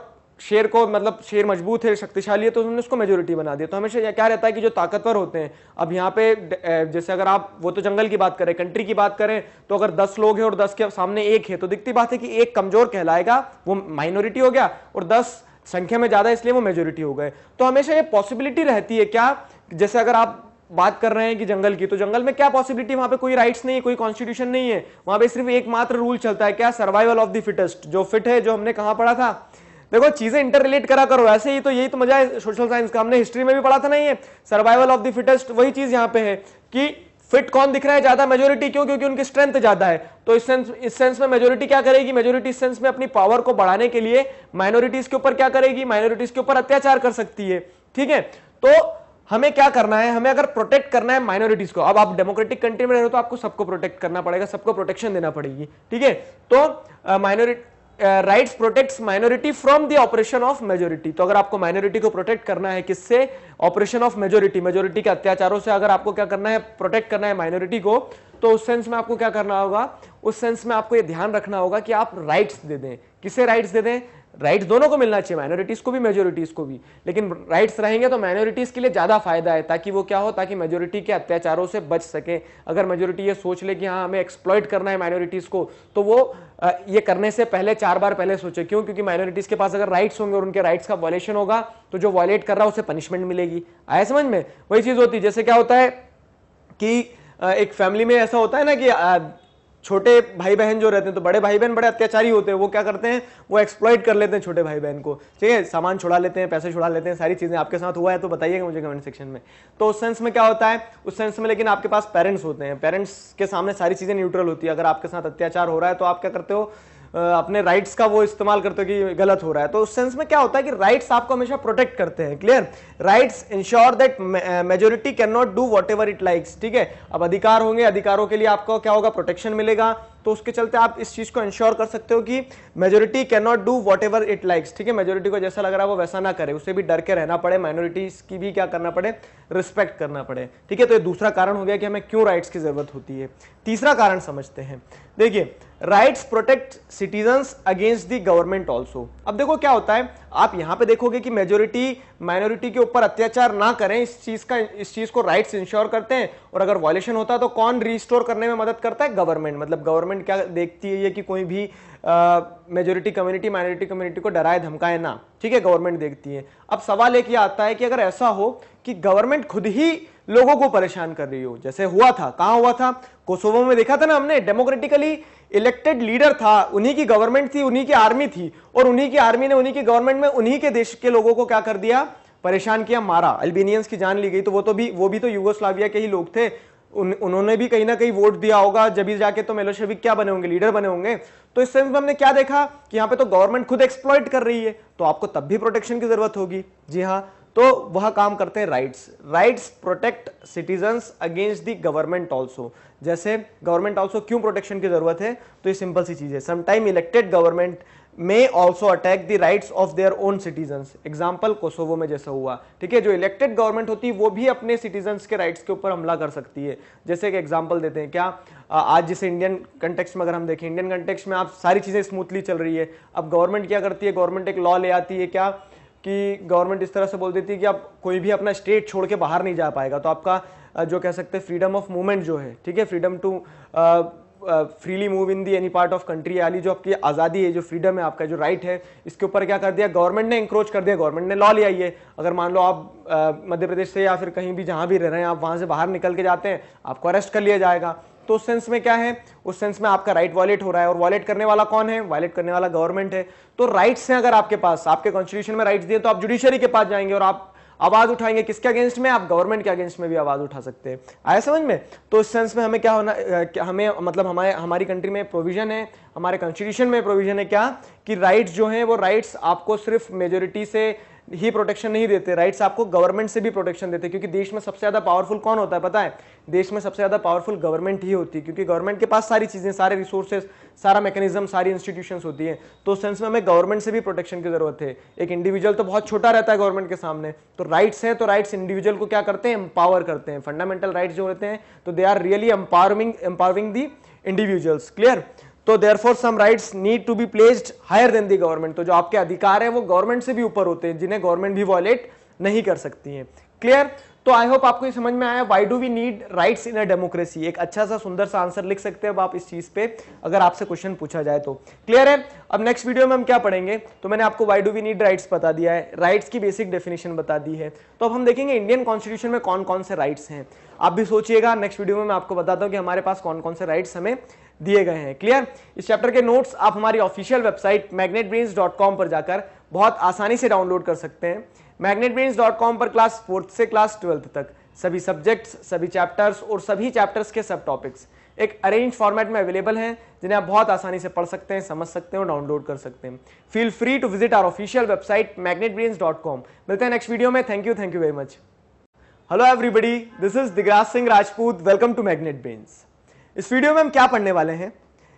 Speaker 1: शेर को मतलब शेर मजबूत है शक्तिशाली है तो उन्होंने उसको मेजोरिटी बना दिया तो हमेशा क्या रहता है कि जो ताकतवर होते हैं अब यहाँ पे जैसे अगर आप वो तो जंगल की बात करें कंट्री की बात करें तो अगर दस लोग हैं और दस के सामने एक है तो दिखती बात है कि एक कमजोर कहलाएगा वो माइनॉरिटी हो गया और दस संख्या में ज्यादा इसलिए वो मेजोरिटी हो गए तो हमेशा ये पॉसिबिलिटी रहती है क्या जैसे अगर आप बात कर रहे हैं कि जंगल की तो जंगल में क्या पॉसिबिलिटी वहां पे कोई राइट्स नहीं है कोई कॉन्स्टिट्यूशन नहीं है वहां पे सिर्फ एकमात्र रूल चलता है क्या सर्वाइवल ऑफ द फिटेस्ट जो फिट है जो हमने कहा पढ़ा था देखो चीजें इंटर रिलेट करा करो ऐसे ही तो यही तो मजा है सोशल साइंस का हमने हिस्ट्री में भी पढ़ा था नहीं है सर्वाइवल ऑफ द फिटेस्ट वही चीज यहाँ पे है कि फिट कौन दिख रहा है ज्यादा मेजोरिटी क्यों क्योंकि उनकी स्ट्रेंथ ज्यादा है तो इस सेंस इस सेंस में मेजोरिटी क्या करेगी मेजोरिटी इस सेंस में अपनी पावर को बढ़ाने के लिए माइनॉरिटीज के ऊपर क्या करेगी माइनॉरिटीज के ऊपर अत्याचार कर सकती है ठीक है तो हमें क्या करना है हमें अगर प्रोटेक्ट करना है माइनॉरिटीज को अब आप डेमोक्रेटिक कंट्री में रहो रहे हो तो आपको सबको प्रोटेक्ट करना पड़ेगा सबको प्रोटेक्शन देना पड़ेगी ठीक है तो minority rights protects minority from the operation of majority तो अगर आपको माइनॉरिटी को प्रोटेक्ट करना है किससे ऑपरेशन ऑफ मेजोरिटी मेजोरिटी के अत्याचारों से अगर आपको क्या करना है प्रोटेक्ट करना है माइनॉरिटी को तो उस सेंस में आपको क्या करना होगा उस सेंस में आपको यह ध्यान रखना होगा कि आप राइट्स दे दें किसे राइट्स दे दें राइट्स दोनों को मिलना चाहिए माइनॉरिटीज को भी मेजोरिटीज को भी लेकिन राइट्स रहेंगे तो माइनॉरिटीज के लिए ज्यादा फायदा है ताकि वो क्या हो ताकि मेजोरिटी के अत्याचारों से बच सके अगर मेजोरिटी ये सोच ले कि हाँ हमें एक्सप्लॉयट करना है माइनॉरिटीज को तो वो ये करने से पहले चार बार पहले सोचे क्यों क्योंकि माइनॉरिटीज के पास अगर राइट्स होंगे और उनके राइट्स का वॉलेशन होगा तो जो वॉलेट कर रहा है उसे पनिशमेंट मिलेगी आया समझ में वही चीज होती है जैसे क्या होता है कि एक फैमिली में ऐसा होता है ना कि छोटे भाई बहन जो रहते हैं तो बड़े भाई बहन बड़े अत्याचारी होते हैं वो क्या करते हैं वो एक्सप्लॉइट कर लेते हैं छोटे भाई बहन को ठीक है सामान छुड़ा लेते हैं पैसे छुड़ा लेते हैं सारी चीज़ें आपके साथ हुआ है तो बताइएगा मुझे कमेंट सेक्शन में तो उस सेंस में क्या होता है उस सेंस में लेकिन आपके पास पेरेंट्स होते हैं पेरेंट्स के सामने सारी चीज़ें न्यूट्रल होती है अगर आपके साथ अत्याचार हो रहा है तो आप क्या करते हो अपने राइट्स का वो इस्तेमाल करते हो कि गलत हो रहा है तो उस सेंस में क्या होता है कि राइट्स आपको हमेशा प्रोटेक्ट करते हैं clear rights ensure that majority can not do whatever it likes ठीक है अब अधिकार होंगे अधिकारों के लिए आपको क्या होगा प्रोटेक्शन मिलेगा तो उसके चलते आप इस चीज को इंश्योर कर सकते हो कि majority can not do whatever it likes ठीक है मेजोरिटी को जैसा लग रहा है वो वैसा ना करे उसे भी डर के रहना पड़े माइनॉरिटीज की भी क्या करना पड़े रिस्पेक्ट करना पड़े ठीक है तो ये दूसरा कारण हो गया कि हमें क्यों राइट्स की जरूरत होती है तीसरा कारण समझते हैं देखिए rights protect citizens against the government also अब देखो क्या होता है आप यहाँ पे देखोगे कि मेजोरिटी माइनॉरिटी के ऊपर अत्याचार ना करें इस चीज का इस चीज को राइट्स इंश्योर करते हैं और अगर वॉल्यूशन होता है तो कौन रिस्टोर करने में मदद करता है गवर्नमेंट मतलब गवर्नमेंट क्या देखती है ये कि कोई भी मेजोरिटी कम्युनिटी माइनॉरिटी कम्युनिटी को डराए धमकाए ना ठीक है गवर्नमेंट देखती है अब सवाल एक ये आता है कि अगर ऐसा हो कि गवर्नमेंट खुद ही लोगों को परेशान कर रही हो जैसे हुआ था कहाँ हुआ था कोसोवो में देखा था ना हमने डेमोक्रेटिकली इलेक्टेड लीडर था उन्हीं की गवर्नमेंट थी उन्हीं की आर्मी थी और उन्हीं की आर्मी ने उन्हीं की गवर्नमेंट में उन्हीं के देश के लोगों को क्या कर दिया परेशान किया मारा अल्बेनियंस की जान ली गई तो वो तो भी वो भी तो यूगोस्लाविया के ही लोग थे उन, उन्होंने भी कहीं ना कहीं वोट दिया होगा जब भी जाके तो मेलोशेविक क्या बने होंगे लीडर बने होंगे तो इस सेंस में हमने क्या देखा कि यहाँ पे तो गवर्नमेंट खुद एक्सप्लॉइट कर रही है तो आपको तब भी प्रोटेक्शन की जरूरत होगी जी हाँ तो वह काम करते हैं rights rights protect citizens against the government also जैसे गवर्नमेंट ऑल्सो क्यों प्रोटेक्शन की जरूरत है तो ये सिंपल सी चीज़ है sometime elected government may also attack the rights of their own citizens example Kosovo में जैसा हुआ ठीक है जो इलेक्टेड गवर्नमेंट होती है वो भी अपने सिटीजन्स के राइट्स के ऊपर हमला कर सकती है जैसे एक एग्जाम्पल देते हैं क्या आज जैसे इंडियन कंटेक्स में अगर हम देखें इंडियन कंटेक्स में आप सारी चीज़ें स्मूथली चल रही है अब गवर्नमेंट क्या करती है गवर्नमेंट एक लॉ ले आती है क्या कि गवर्नमेंट इस तरह से बोल देती है कि आप कोई भी अपना स्टेट छोड़ के बाहर नहीं जा पाएगा तो आपका जो कह सकते हैं फ्रीडम ऑफ मूवमेंट जो है ठीक है freedom to freely move in the any part of country वाली जो आपकी आज़ादी है जो फ्रीडम है आपका जो राइट है इसके ऊपर क्या कर दिया गवर्नमेंट ने इंक्रोच कर दिया गवर्नमेंट ने लॉ लिया ये अगर मान लो आप मध्य प्रदेश से या फिर कहीं भी जहाँ भी रह रहे हैं आप वहाँ से बाहर निकल के जाते हैं आपको अरेस्ट कर लिया जाएगा तो उस सेंस में क्या है उस सेंस में आपका राइट वॉलेट हो रहा है और वॉलेट करने वाला कौन है वॉलेट करने वाला गवर्नमेंट है तो राइट्स हैं अगर आपके पास आपके कॉन्स्टिट्यूशन में राइट्स दिए तो आप जुडिशरी के पास जाएंगे और आप आवाज उठाएंगे किसके अगेंस्ट में आप गवर्नमेंट के अगेंस्ट में भी आवाज उठा सकते हैं आया समझ में तो इस सेंस में हमें क्या होना हमें मतलब हमारे हमारी कंट्री में प्रोविजन है हमारे कॉन्स्टिट्यूशन में प्रोविजन है क्या कि राइट्स जो हैं वो राइट्स आपको सिर्फ मेजोरिटी से ही प्रोटेक्शन नहीं देते राइट्स आपको गवर्नमेंट से भी प्रोटेक्शन देते क्योंकि देश में सबसे ज़्यादा पावरफुल कौन होता है पता है देश में सबसे ज़्यादा पावरफुल गवर्नमेंट ही होती है क्योंकि गवर्नमेंट के पास सारी चीज़ें सारे रिसोर्सेस सारा मैकेनिज्म सारी इंस्टीट्यूशंस होती है तो उस सेंस में हमें गवर्नमेंट से भी प्रोटेक्शन की ज़रूरत है एक इंडिविजुअल तो बहुत छोटा रहता है गवर्नमेंट के सामने तो राइट्स हैं तो राइट्स इंडिविजुअल को क्या करते हैं एम्पावर करते हैं फंडामेंटल राइट्स जो होते हैं तो they are really empowering empowering the individuals clear तो therefore some rights need to be placed higher than the government तो जो आपके अधिकार है वो गवर्नमेंट से भी ऊपर होते हैं जिन्हें गवर्नमेंट भी वॉलेट नहीं कर सकती है क्लियर तो आई होप आपको ये समझ में आया why do we need rights in a democracy एक अच्छा सा सुंदर सा आंसर लिख सकते हैं आप इस चीज पे अगर आपसे क्वेश्चन पूछा जाए तो क्लियर है अब नेक्स्ट वीडियो में हम क्या पढ़ेंगे तो मैंने आपको why do we need rights बता दिया है राइट्स की बेसिक डेफिनेशन बता दी है तो अब हम देखेंगे इंडियन कॉन्स्टिट्यूशन में कौन कौन से राइट्स हैं आप भी सोचिएगा नेक्स्ट वीडियो में मैं आपको बताता हूँ कि हमारे पास कौन कौन से राइट्स हमें दिए गए हैं क्लियर इस चैप्टर के नोट्स आप हमारी ऑफिशियल वेबसाइट कॉम पर जाकर बहुत आसानी से डाउनलोड कर सकते हैं कॉम पर क्लास फोर्थ से क्लास ट्वेल्थ तक सभी सब्जेक्ट्स सभी चैप्टर्स और सभी चैप्टर्स के सब टॉपिक्स एक अरेंज फॉर्मेट में अवेलेबल हैं जिन्हें आप बहुत आसानी से पढ़ सकते हैं समझ सकते हैं और डाउनलोड कर सकते हैं feel free to visit our official website com मिलते हैं नेक्स्ट वीडियो में thank you thank you very much hello everybody this is Digraj Singh Rajput welcome to Magnet Brains इस वीडियो में हम क्या पढ़ने वाले हैं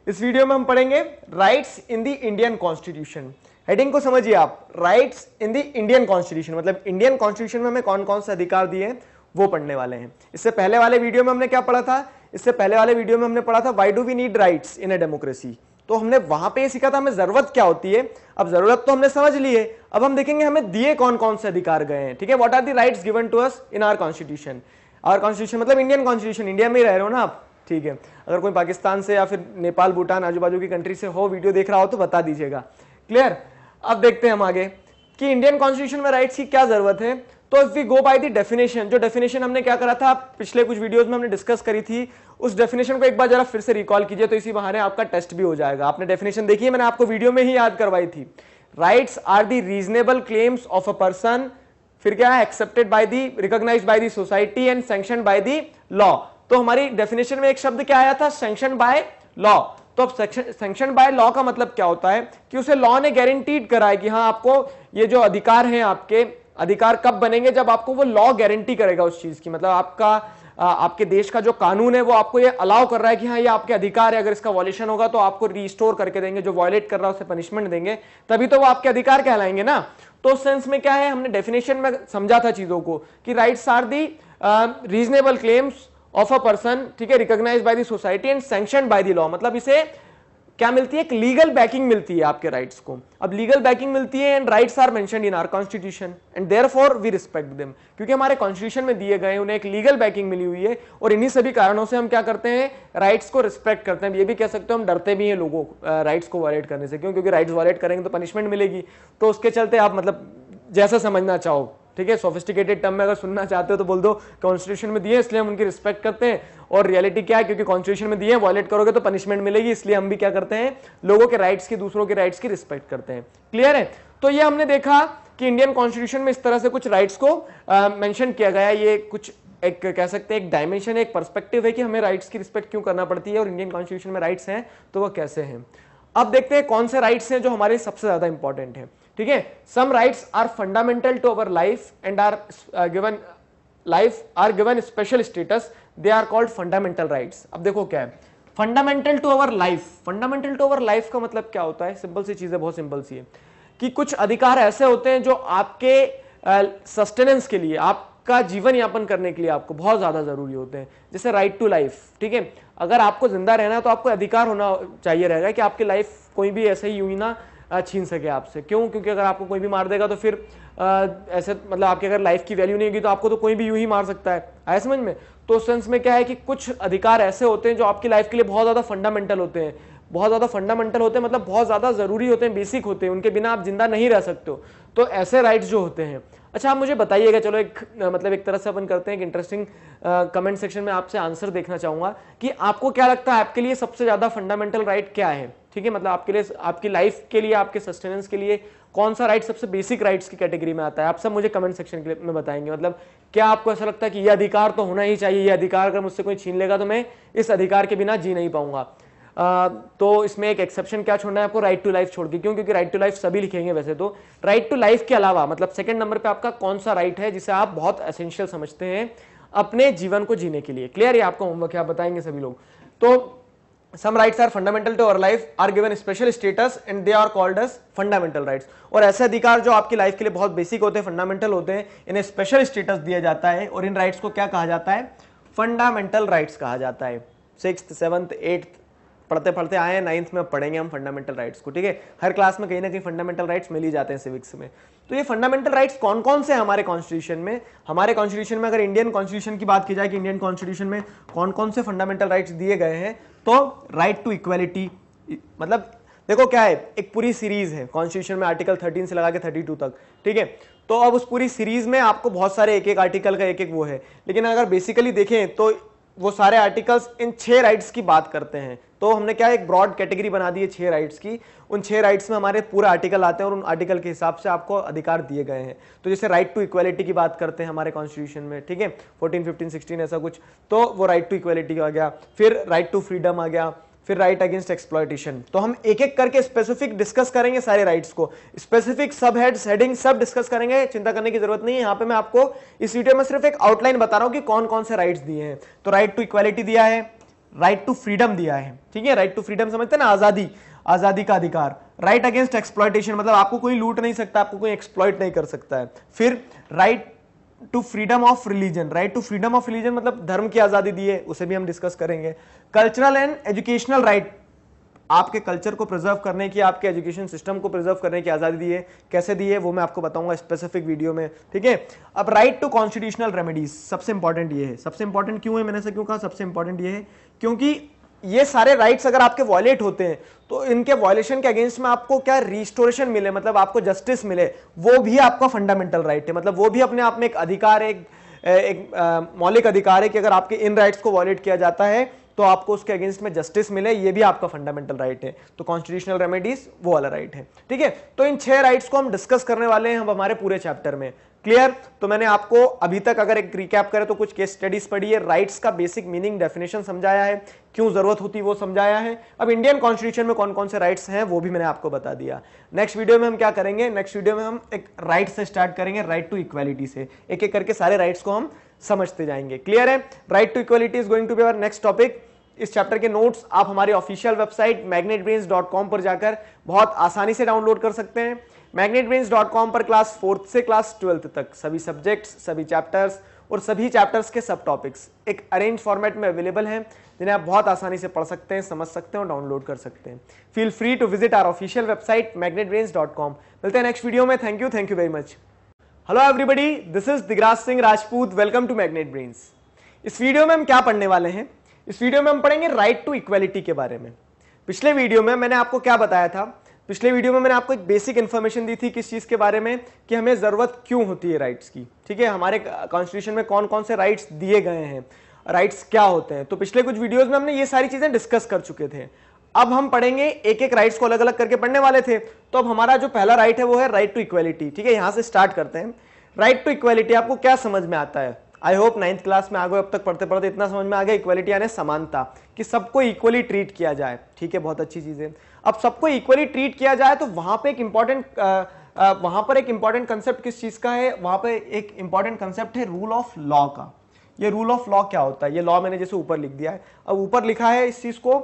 Speaker 1: इस वीडियो में हम पढ़ेंगे rights in the Indian constitution heading को समझिए आप rights in the Indian constitution मतलब इंडियन कॉन्स्टिट्यूशन में हमें कौन कौन से अधिकार दिए हैं वो पढ़ने वाले हैं इससे पहले वाले वीडियो में हमने क्या पढ़ा था इससे पहले वाले वीडियो में हमने पढ़ा था why do we need rights in a democracy तो हमने वहां पे सीखा था हमें जरूरत क्या होती है अब जरूरत तो हमने समझ ली है अब हम देखेंगे हमें दिए कौन कौन से अधिकार गए हैं ठीक है what are the rights given to us in our constitution our constitution मतलब इंडियन कॉन्स्टिट्यूशन इंडिया में ही रह रहे हो ना आप ठीक है अगर कोई पाकिस्तान से या फिर नेपाल भूटान आजू बाजू की कंट्री से हो वीडियो देख रहा हो तो बता दीजिएगा क्लियर अब देखते हैं हम आगे कि इंडियन कॉन्स्टिट्यूशन में राइट्स की क्या जरूरत है तो if we go by the definition जो डेफिनेशन हमने क्या करा था पिछले कुछ वीडियोस में हमने डिस्कस करी थी उस डेफिनेशन को एक बार जरा फिर से रिकॉल कीजिए तो इसी बहाने आपका टेस्ट भी हो जाएगा आपने डेफिनेशन देखी है मैंने आपको वीडियो में ही याद करवाई थी rights are the reasonable claims of a person फिर क्या है accepted by the recognise by the society and sanction by the law तो हमारी डेफिनेशन में एक शब्द क्या आया था सेंक्शन बाय लॉ तो अब सेंक्शन बाय लॉ का मतलब क्या होता है कि उसे लॉ ने गारंटीड करा है कि हाँ आपको ये जो अधिकार है आपके अधिकार कब बनेंगे जब आपको वो लॉ गारंटी करेगा उस चीज की मतलब आपका आपके देश का जो कानून है वो आपको ये अलाउ कर रहा है कि हाँ ये आपके अधिकार है अगर इसका वॉल्यूशन होगा तो आपको रिस्टोर करके देंगे जो वॉयलेट कर रहा है उसे पनिशमेंट देंगे तभी तो वो आपके अधिकार कहलाएंगे ना तो उस सेंस में क्या है हमने डेफिनेशन में समझा था चीजों को कि rights are the reasonable claims of a person ठीक है recognise by the society and sanction by the law मतलब इसे क्या मिलती है एक लीगल बैकिंग मिलती है आपके राइट्स को अब लीगल बैकिंग मिलती है and rights are mention in our constitution and therefore we respect them क्योंकि हमारे कॉन्स्टिट्यूशन में दिए गए उन्हें एक लीगल बैकिंग मिली हुई है और इन्हीं सभी कारणों से हम क्या करते हैं राइट्स को रिस्पेक्ट करते हैं ये भी कह सकते हो हम डरते भी हैं लोगों राइट्स को वायलेट करने से क्यों क्योंकि राइट्स वायलेट करेंगे तो पनिशमेंट मिलेगी तो उसके चलते आप मतलब जैसा समझना चाहो ठीक है सोफिस्टिकेटेड टर्म में अगर सुनना चाहते हो तो बोल दो कॉन्स्टिट्यूशन में दिए इसलिए हम उनकी रिस्पेक्ट करते हैं और रियलिटी क्या है क्योंकि कॉन्स्टिट्यूशन में दिए वॉलेट करोगे तो पनिशमेंट मिलेगी इसलिए हम भी क्या करते हैं लोगों के राइट्स की दूसरों के राइट्स की रिस्पेक्ट करते हैं क्लियर है तो ये हमने देखा कि इंडियन कॉन्स्टिट्यूशन में इस तरह से कुछ राइट्स को मेंशन किया गया ये कुछ एक कह सकते हैं एक डायमेंशन एक पर्सपेक्टिव है कि हमें राइट्स की रिस्पेक्ट क्यों करना पड़ती है और इंडियन कॉन्स्टिट्यूशन में राइट्स हैं तो वो कैसे हैं अब देखते हैं कौन से राइट्स हैं जो हमारे सबसे ज्यादा इंपॉर्टेंट हैं ठीक है some rights are fundamental to our life and are given life are given special status they are called fundamental rights अब देखो क्या है fundamental to our life fundamental to our life का मतलब क्या होता है सिंपल सी चीज है बहुत सिंपल सी है कि कुछ अधिकार ऐसे होते हैं जो आपके सस्टेनेंस uh, के लिए आपका जीवन यापन करने के लिए आपको बहुत ज्यादा जरूरी होते हैं जैसे राइट टू लाइफ ठीक है अगर आपको जिंदा रहना है तो आपको अधिकार होना चाहिए रहेगा कि आपकी लाइफ कोई भी ऐसे ही हुई ना छीन सके आपसे क्यों क्योंकि अगर आपको कोई भी मार देगा तो फिर आ, ऐसे मतलब आपकी अगर लाइफ की वैल्यू नहीं होगी तो आपको तो कोई भी यूं ही मार सकता है आए समझ में तो उस सेंस में क्या है कि कुछ अधिकार ऐसे होते हैं जो आपकी लाइफ के लिए बहुत ज़्यादा फंडामेंटल होते हैं बहुत ज़्यादा फंडामेंटल होते हैं मतलब बहुत ज़्यादा ज़रूरी होते हैं बेसिक होते हैं उनके बिना आप जिंदा नहीं रह सकते हो तो ऐसे राइट्स जो होते हैं अच्छा आप मुझे बताइएगा चलो एक मतलब एक तरह से अपन करते हैं एक इंटरेस्टिंग कमेंट सेक्शन में आपसे आंसर देखना चाहूँगा कि आपको क्या लगता है आपके लिए सबसे ज़्यादा फंडामेंटल राइट क्या है ठीक है मतलब आपके लिए आपकी लाइफ के लिए आपके सस्टेनेंस के लिए कौन सा राइट सबसे बेसिक राइट्स की कैटेगरी में आता है आप सब मुझे कमेंट सेक्शन में बताएंगे मतलब क्या आपको ऐसा लगता है कि ये अधिकार तो होना ही चाहिए ये अधिकार अगर मुझसे कोई छीन लेगा तो मैं इस अधिकार के बिना जी नहीं पाऊंगा तो इसमें एक एक्सेप्शन क्या छोड़ना है आपको राइट टू लाइफ छोड़ के क्यों क्योंकि राइट टू लाइफ सभी लिखेंगे वैसे तो राइट टू लाइफ के अलावा मतलब सेकंड नंबर पे आपका कौन सा राइट है जिसे आप बहुत एसेंशियल समझते हैं अपने जीवन को जीने के लिए क्लियर है आपका होमवर्क आप बताएंगे सभी लोग तो some rights are fundamental to our life are given special status and they are called as fundamental rights और ऐसे अधिकार जो आपकी लाइफ के लिए बहुत बेसिक होते हैं फंडामेंटल होते हैं इन्हें स्पेशल स्टेटस दिया जाता है और इन राइट्स को क्या कहा जाता है फंडामेंटल राइट्स कहा जाता है सिक्स सेवन्थ एट्थ पढ़ते पढ़ते आए हैं नाइन्थ में पढ़ेंगे हम फंडामेंटल राइट्स को ठीक है हर क्लास में कहीं ना कहीं फंडामेंटल राइट्स मिल ही जाते हैं सिविक्स में तो ये फंडामेंटल राइट्स कौन कौन से हमारे कॉन्स्टिट्यूशन में हमारे कॉन्स्टिट्यूशन में अगर इंडियन कॉन्स्टिट्यूशन की बात की जाए कि इंडियन कॉन्स्टिट्यूशन में कौन कौन से फंडामेंटल राइट्स दिए गए हैं तो राइट टू इक्वालिटी मतलब देखो क्या है एक पूरी सीरीज है कॉन्स्टिट्यूशन में आर्टिकल 13 से लगा के 32 तक ठीक है तो अब उस पूरी सीरीज में आपको बहुत सारे एक एक आर्टिकल का एक एक वो है लेकिन अगर बेसिकली देखें तो वो सारे आर्टिकल्स इन छह राइट्स की बात करते हैं तो हमने क्या एक ब्रॉड कैटेगरी बना दी है छह राइट्स की उन छह राइट्स में हमारे पूरा आर्टिकल आते हैं और उन आर्टिकल के हिसाब से आपको अधिकार दिए गए हैं तो जैसे राइट टू इक्वालिटी की बात करते हैं हमारे कॉन्स्टिट्यूशन में ठीक है फोर्टीन फिफ्टीन सिक्सटीन ऐसा कुछ तो वो राइट टू इक्वालिटी आ गया फिर राइट टू फ्रीडम आ गया फिर राइट अगेंस्ट एक्सप्लॉयटेशन तो हम एक एक करके स्पेसिफिक डिस्कस करेंगे सारे राइट्स को स्पेसिफिक सब हेड्स हेडिंग सब डिस्कस करेंगे चिंता करने की जरूरत नहीं है यहां पे मैं आपको इस वीडियो में सिर्फ एक आउटलाइन बता रहा हूँ कि कौन कौन से राइट्स दिए हैं तो राइट टू इक्वालिटी दिया है राइट टू फ्रीडम दिया है ठीक है राइट टू फ्रीडम समझते हैं ना आजादी आजादी का अधिकार राइट अगेंस्ट एक्सप्लॉयटेशन मतलब आपको कोई लूट नहीं सकता आपको कोई एक्सप्लॉयट नहीं कर सकता है फिर right to freedom of religion right to freedom of religion मतलब धर्म की आजादी दी है उसे भी हम डिस्कस करेंगे कल्चरल एंड एजुकेशनल राइट आपके कल्चर को प्रिजर्व करने की आपके एजुकेशन सिस्टम को प्रिजर्व करने की आज़ादी दी है कैसे दी है वो मैं आपको बताऊंगा स्पेसिफिक वीडियो में ठीक है अब राइट टू कॉन्स्टिट्यूशनल रेमेडीज सबसे इंपॉर्टेंट ये है सबसे इंपॉर्टेंट क्यों है मैंने से क्यों कहा सबसे इंपॉर्टेंट ये है क्योंकि ये सारे राइट्स अगर आपके वॉलेट होते हैं तो इनके वॉयलेशन के अगेंस्ट में आपको क्या रिस्टोरेशन मिले मतलब आपको जस्टिस मिले वो भी आपका फंडामेंटल राइट है मतलब वो भी अपने आप में एक अधिकार है एक, एक मौलिक अधिकार है कि अगर आपके इन राइट्स को वॉलेट किया जाता है तो आपको उसके अगेंस्ट में जस्टिस मिले ये भी आपका फंडामेंटल राइट है तो कॉन्स्टिट्यूशनल रेमेडीज वो वाला राइट है ठीक है तो इन छह राइट्स को हम डिस्कस करने वाले हैं हम हमारे पूरे चैप्टर में क्लियर तो मैंने आपको अभी तक अगर एक रिकैप करें तो कुछ केस स्टडीज पढ़ी है राइट्स का बेसिक मीनिंग डेफिनेशन समझाया है क्यों जरूरत होती वो समझाया है अब इंडियन कॉन्स्टिट्यूशन में कौन कौन से राइट्स हैं वो भी मैंने आपको बता दिया नेक्स्ट वीडियो में हम क्या करेंगे नेक्स्ट वीडियो में हम एक राइट से स्टार्ट करेंगे राइट टू इक्वालिटी से एक एक करके सारे राइट्स को हम समझते जाएंगे क्लियर है right to equality is going to be our next topic इस चैप्टर के नोट्स आप हमारी ऑफिशियल वेबसाइट मैग्नेट पर जाकर बहुत आसानी से डाउनलोड कर सकते हैं मैग्नेट पर क्लास फोर्थ से क्लास ट्वेल्थ तक सभी सब्जेक्ट्स सभी चैप्टर्स और सभी चैप्टर्स के सब टॉपिक्स एक अरेंज फॉर्मेट में अवेलेबल हैं जिन्हें आप बहुत आसानी से पढ़ सकते हैं समझ सकते हैं और डाउनलोड कर सकते हैं feel free to visit our official website Magnet मिलते हैं नेक्स्ट वीडियो में thank you thank you very much hello everybody this is Digraj Singh Rajput welcome to Magnet Brains इस वीडियो में हम क्या पढ़ने वाले हैं इस वीडियो में हम पढ़ेंगे राइट टू इक्वेलिटी के बारे में पिछले वीडियो में मैंने आपको क्या बताया था पिछले वीडियो में मैंने आपको एक बेसिक इन्फॉर्मेशन दी थी किस चीज़ के बारे में कि हमें ज़रूरत क्यों होती है राइट्स की ठीक है हमारे कॉन्स्टिट्यूशन में कौन कौन से राइट्स दिए गए हैं राइट्स क्या होते हैं तो पिछले कुछ वीडियोज में हमने ये सारी चीज़ें डिस्कस कर चुके थे अब हम पढ़ेंगे एक एक राइट्स को अलग अलग करके पढ़ने वाले थे तो अब हमारा जो पहला राइट है वो है राइट टू इक्वालिटी ठीक है यहाँ से स्टार्ट करते हैं राइट टू इक्वालिटी आपको क्या समझ में आता है आई होप नाइन्थ क्लास में आगे अब तक पढ़ते पढ़ते इतना समझ में आ गया इक्वालिटी यानी समानता कि सबको इक्वली ट्रीट किया जाए ठीक है बहुत अच्छी चीज़ है अब सबको इक्वली ट्रीट किया जाए तो वहां पे एक इंपॉर्टेंट वहां पर एक इंपॉर्टेंट कंसेप्ट किस चीज का है वहां पे एक इंपॉर्टेंट कंसेप्ट है रूल ऑफ लॉ का ये रूल ऑफ लॉ क्या होता है ये लॉ मैंने जैसे ऊपर लिख दिया है अब ऊपर लिखा है इस चीज को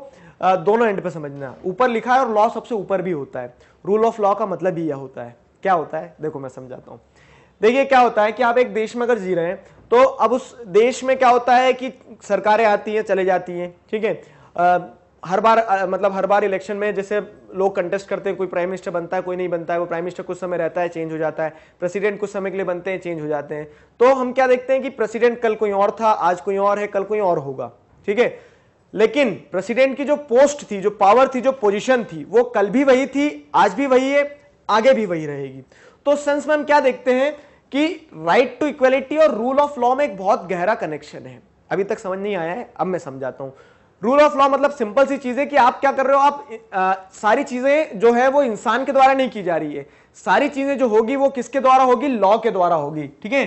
Speaker 1: दोनों एंड पे समझना ऊपर लिखा है और लॉ सबसे ऊपर भी होता है रूल ऑफ लॉ का मतलब ही यह होता है क्या होता है देखो मैं समझाता हूँ देखिए क्या होता है कि आप एक देश में अगर जी रहे हैं तो अब उस देश में क्या होता है कि सरकारें आती हैं चले जाती हैं ठीक है हर बार मतलब हर बार इलेक्शन में जैसे लोग कंटेस्ट करते हैं कोई प्राइम मिनिस्टर बनता है कोई नहीं बनता है वो प्राइम मिनिस्टर कुछ समय रहता है चेंज हो जाता है प्रेसिडेंट कुछ समय के लिए बनते हैं चेंज हो जाते हैं तो हम क्या देखते हैं कि प्रेसिडेंट कल कोई और था आज कोई और है कल कोई और होगा ठीक है लेकिन प्रेसिडेंट की जो पोस्ट थी जो पावर थी जो पोजिशन थी वो कल भी वही थी आज भी वही है आगे भी वही रहेगी तो सेंस में हम क्या देखते हैं कि राइट टू इक्वेलिटी और रूल ऑफ लॉ में एक बहुत गहरा कनेक्शन है अभी तक समझ नहीं आया है अब मैं समझाता हूं रूल ऑफ लॉ मतलब सिंपल सी चीज है कि आप क्या कर रहे हो आप आ, सारी चीजें जो है वो इंसान के द्वारा नहीं की जा रही है सारी चीजें जो होगी वो किसके द्वारा होगी लॉ के द्वारा होगी ठीक है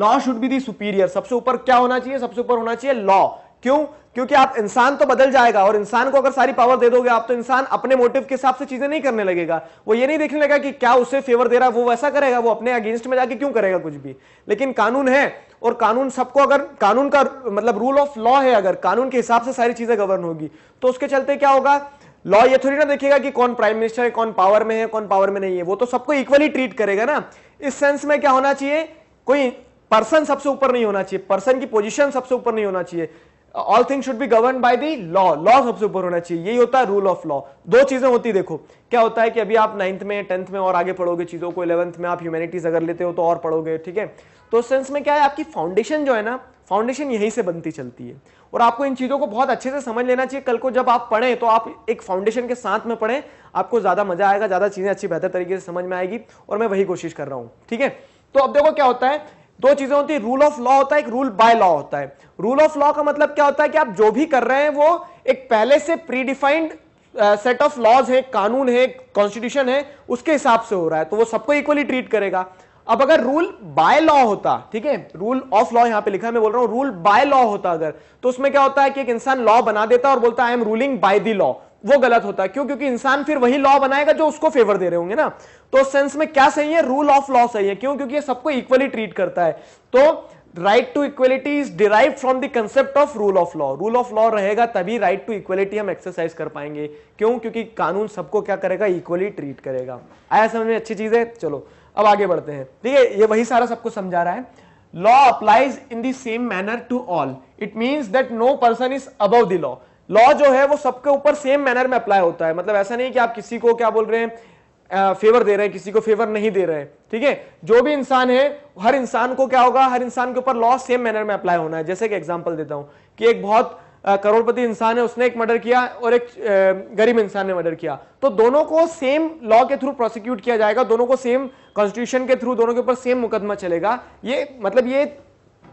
Speaker 1: law should be the superior सबसे ऊपर क्या होना चाहिए सबसे ऊपर होना चाहिए लॉ क्यों क्योंकि आप इंसान तो बदल जाएगा और इंसान को अगर सारी पावर दे दोगे आप तो इंसान अपने मोटिव के हिसाब से चीजें नहीं करने लगेगा वो ये नहीं देखने लगेगा कि क्या उसे फेवर दे रहा है वो वैसा करेगा वो अपने अगेंस्ट में जाके क्यों करेगा कुछ भी लेकिन कानून है और कानून सबको अगर कानून का मतलब रूल ऑफ लॉ है अगर कानून के हिसाब से सारी चीजें गवर्न होगी तो उसके चलते क्या होगा लॉ ये थोड़ी ना देखेगा कि कौन प्राइम मिनिस्टर है कौन पावर में है कौन पावर में नहीं है वो तो सबको इक्वली ट्रीट करेगा ना इस सेंस में क्या होना चाहिए कोई पर्सन सबसे ऊपर नहीं होना चाहिए पर्सन की पोजीशन सबसे ऊपर नहीं होना चाहिए all thing should be govern by the law law सबसे ऊपर होना चाहिए यही होता है रूल ऑफ लॉ दो चीजें होती देखो क्या होता है कि अभी आप नाइन्थ में टेंथ में और आगे पढ़ोगे चीजों को इलेवंथ में आप ह्यूमैनिटीज अगर लेते हो तो और पढ़ोगे ठीक है तो उस सेंस में क्या है आपकी फाउंडेशन जो है ना फाउंडेशन यहीं से बनती चलती है और आपको इन चीजों को बहुत अच्छे से समझ लेना चाहिए कल को जब आप पढ़ें तो आप एक फाउंडेशन के साथ में पढ़ें आपको ज्यादा मजा आएगा ज्यादा चीजें अच्छी बेहतर तरीके से समझ में आएगी और मैं वही कोशिश कर रहा हूँ ठीक है तो अब देखो क्या होता है दो चीजें होती है रूल ऑफ लॉ होता है एक रूल बाय लॉ होता है रूल ऑफ लॉ का मतलब क्या होता है कि आप जो भी कर रहे हैं वो एक पहले से प्रीडिफाइंड सेट ऑफ लॉज है कानून है कॉन्स्टिट्यूशन है उसके हिसाब से हो रहा है तो वो सबको इक्वली ट्रीट करेगा अब अगर रूल बाय लॉ होता ठीक है रूल ऑफ लॉ यहां पे लिखा है मैं बोल रहा हूं रूल बाय लॉ होता अगर तो उसमें क्या होता है कि एक इंसान लॉ बना देता है और बोलता है I am ruling by the law वो गलत होता है क्यों क्योंकि इंसान फिर वही लॉ बनाएगा जो उसको फेवर दे रहे होंगे ना तो उस सेंस में क्या सही है रूल ऑफ लॉ सही है क्यों क्योंकि ये सबको इक्वली ट्रीट करता है तो right to equality is derive from the concept of rule of law rule of law रहेगा तभी राइट टू इक्वलिटी हम एक्सरसाइज कर पाएंगे क्यों क्योंकि कानून सबको क्या करेगा इक्वली ट्रीट करेगा आया समझ में अच्छी चीज है चलो अब आगे बढ़ते हैं ठीक है ये वही सारा सबको समझा रहा है law applies in the same manner to all it mean that no person is above the law law जो है वो सबके ऊपर सेम मैनर में अप्लाई होता है मतलब ऐसा नहीं कि आप किसी को क्या बोल रहे हैं फेवर दे रहे हैं किसी को फेवर नहीं दे रहे हैं ठीक है जो भी इंसान है हर इंसान को क्या होगा हर इंसान के ऊपर लॉ सेम मैनर में अप्लाई होना है जैसे कि एग्जाम्पल देता हूं कि एक बहुत करोड़पति इंसान है उसने एक मर्डर किया और एक गरीब इंसान ने मर्डर किया तो दोनों को सेम लॉ के थ्रू प्रोसिक्यूट किया जाएगा दोनों को सेम कॉन्स्टिट्यूशन के थ्रू दोनों के ऊपर सेम मुकदमा चलेगा ये मतलब ये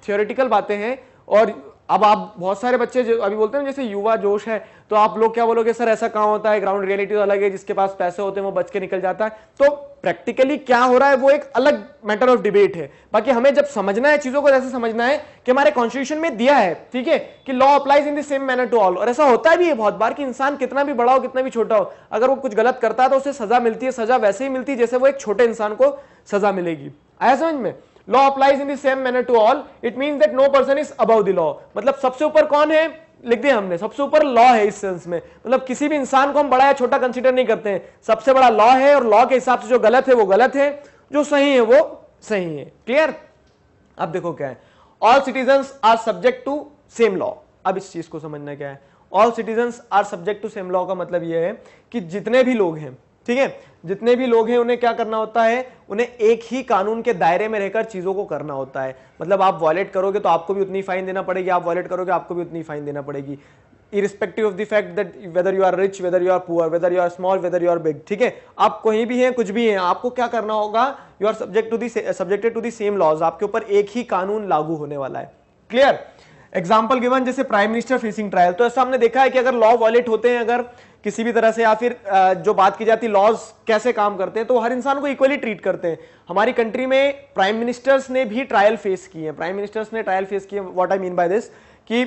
Speaker 1: थियोरिटिकल बातें हैं और अब आप बहुत सारे बच्चे जो अभी बोलते हैं जैसे युवा जोश है तो आप लोग क्या बोलोगे सर ऐसा कहाँ होता है ग्राउंड रियलिटी तो अलग है जिसके पास पैसे होते हैं वो बच के निकल जाता है तो प्रैक्टिकली क्या हो रहा है वो एक अलग मैटर ऑफ डिबेट है बाकी हमें जब समझना है चीजों को ऐसे समझना है कि हमारे कॉन्स्टिट्यूशन में दिया है ठीक है कि law applies in the same manner to all और ऐसा होता भी है बहुत बार कि इंसान कितना भी बड़ा हो कितना भी छोटा हो अगर वो कुछ गलत करता है तो उसे सजा मिलती है सजा वैसे ही मिलती है जैसे वो एक छोटे इंसान को सजा मिलेगी आया समझ में law applies in the same manner to all it means that no person is above the law मतलब सबसे ऊपर कौन है लिख दिया हमने सबसे ऊपर लॉ है इस सेंस में मतलब किसी भी इंसान को हम बड़ा या छोटा कंसिडर नहीं करते हैं सबसे बड़ा लॉ है और लॉ के हिसाब से जो गलत है वो गलत है जो सही है वो सही है क्लियर अब देखो क्या है all citizen are subject to same law अब इस चीज को समझना क्या है all citizen are subject to same law का मतलब यह है कि जितने भी लोग हैं ठीक है जितने भी लोग हैं उन्हें क्या करना होता है उन्हें एक ही कानून के दायरे में रहकर चीज़ों को करना होता है मतलब आप वॉलेट करोगे तो आपको भी उतनी फाइन देना पड़ेगी आप वॉलेट करोगे तो आपको भी उतनी फाइन देना पड़ेगी irrespective of the fact that whether you are rich whether you are poor whether you are small whether you are big ठीक है आप कहीं भी हैं कुछ भी हैं आपको क्या करना होगा you are subject to the subjected to the same laws आपके ऊपर एक ही कानून लागू होने वाला है क्लियर एग्जाम्पल गिवन जैसे प्राइम मिनिस्टर फेसिंग ट्रायल तो ऐसा हमने देखा है कि अगर लॉ वॉलेट होते हैं अगर किसी भी तरह से या फिर जो बात की जाती लॉज कैसे काम करते हैं तो हर इंसान को इक्वली ट्रीट करते हैं हमारी कंट्री में प्राइम मिनिस्टर्स ने भी ट्रायल फेस किए हैं प्राइम मिनिस्टर्स ने ट्रायल फेस किए what I mean by this कि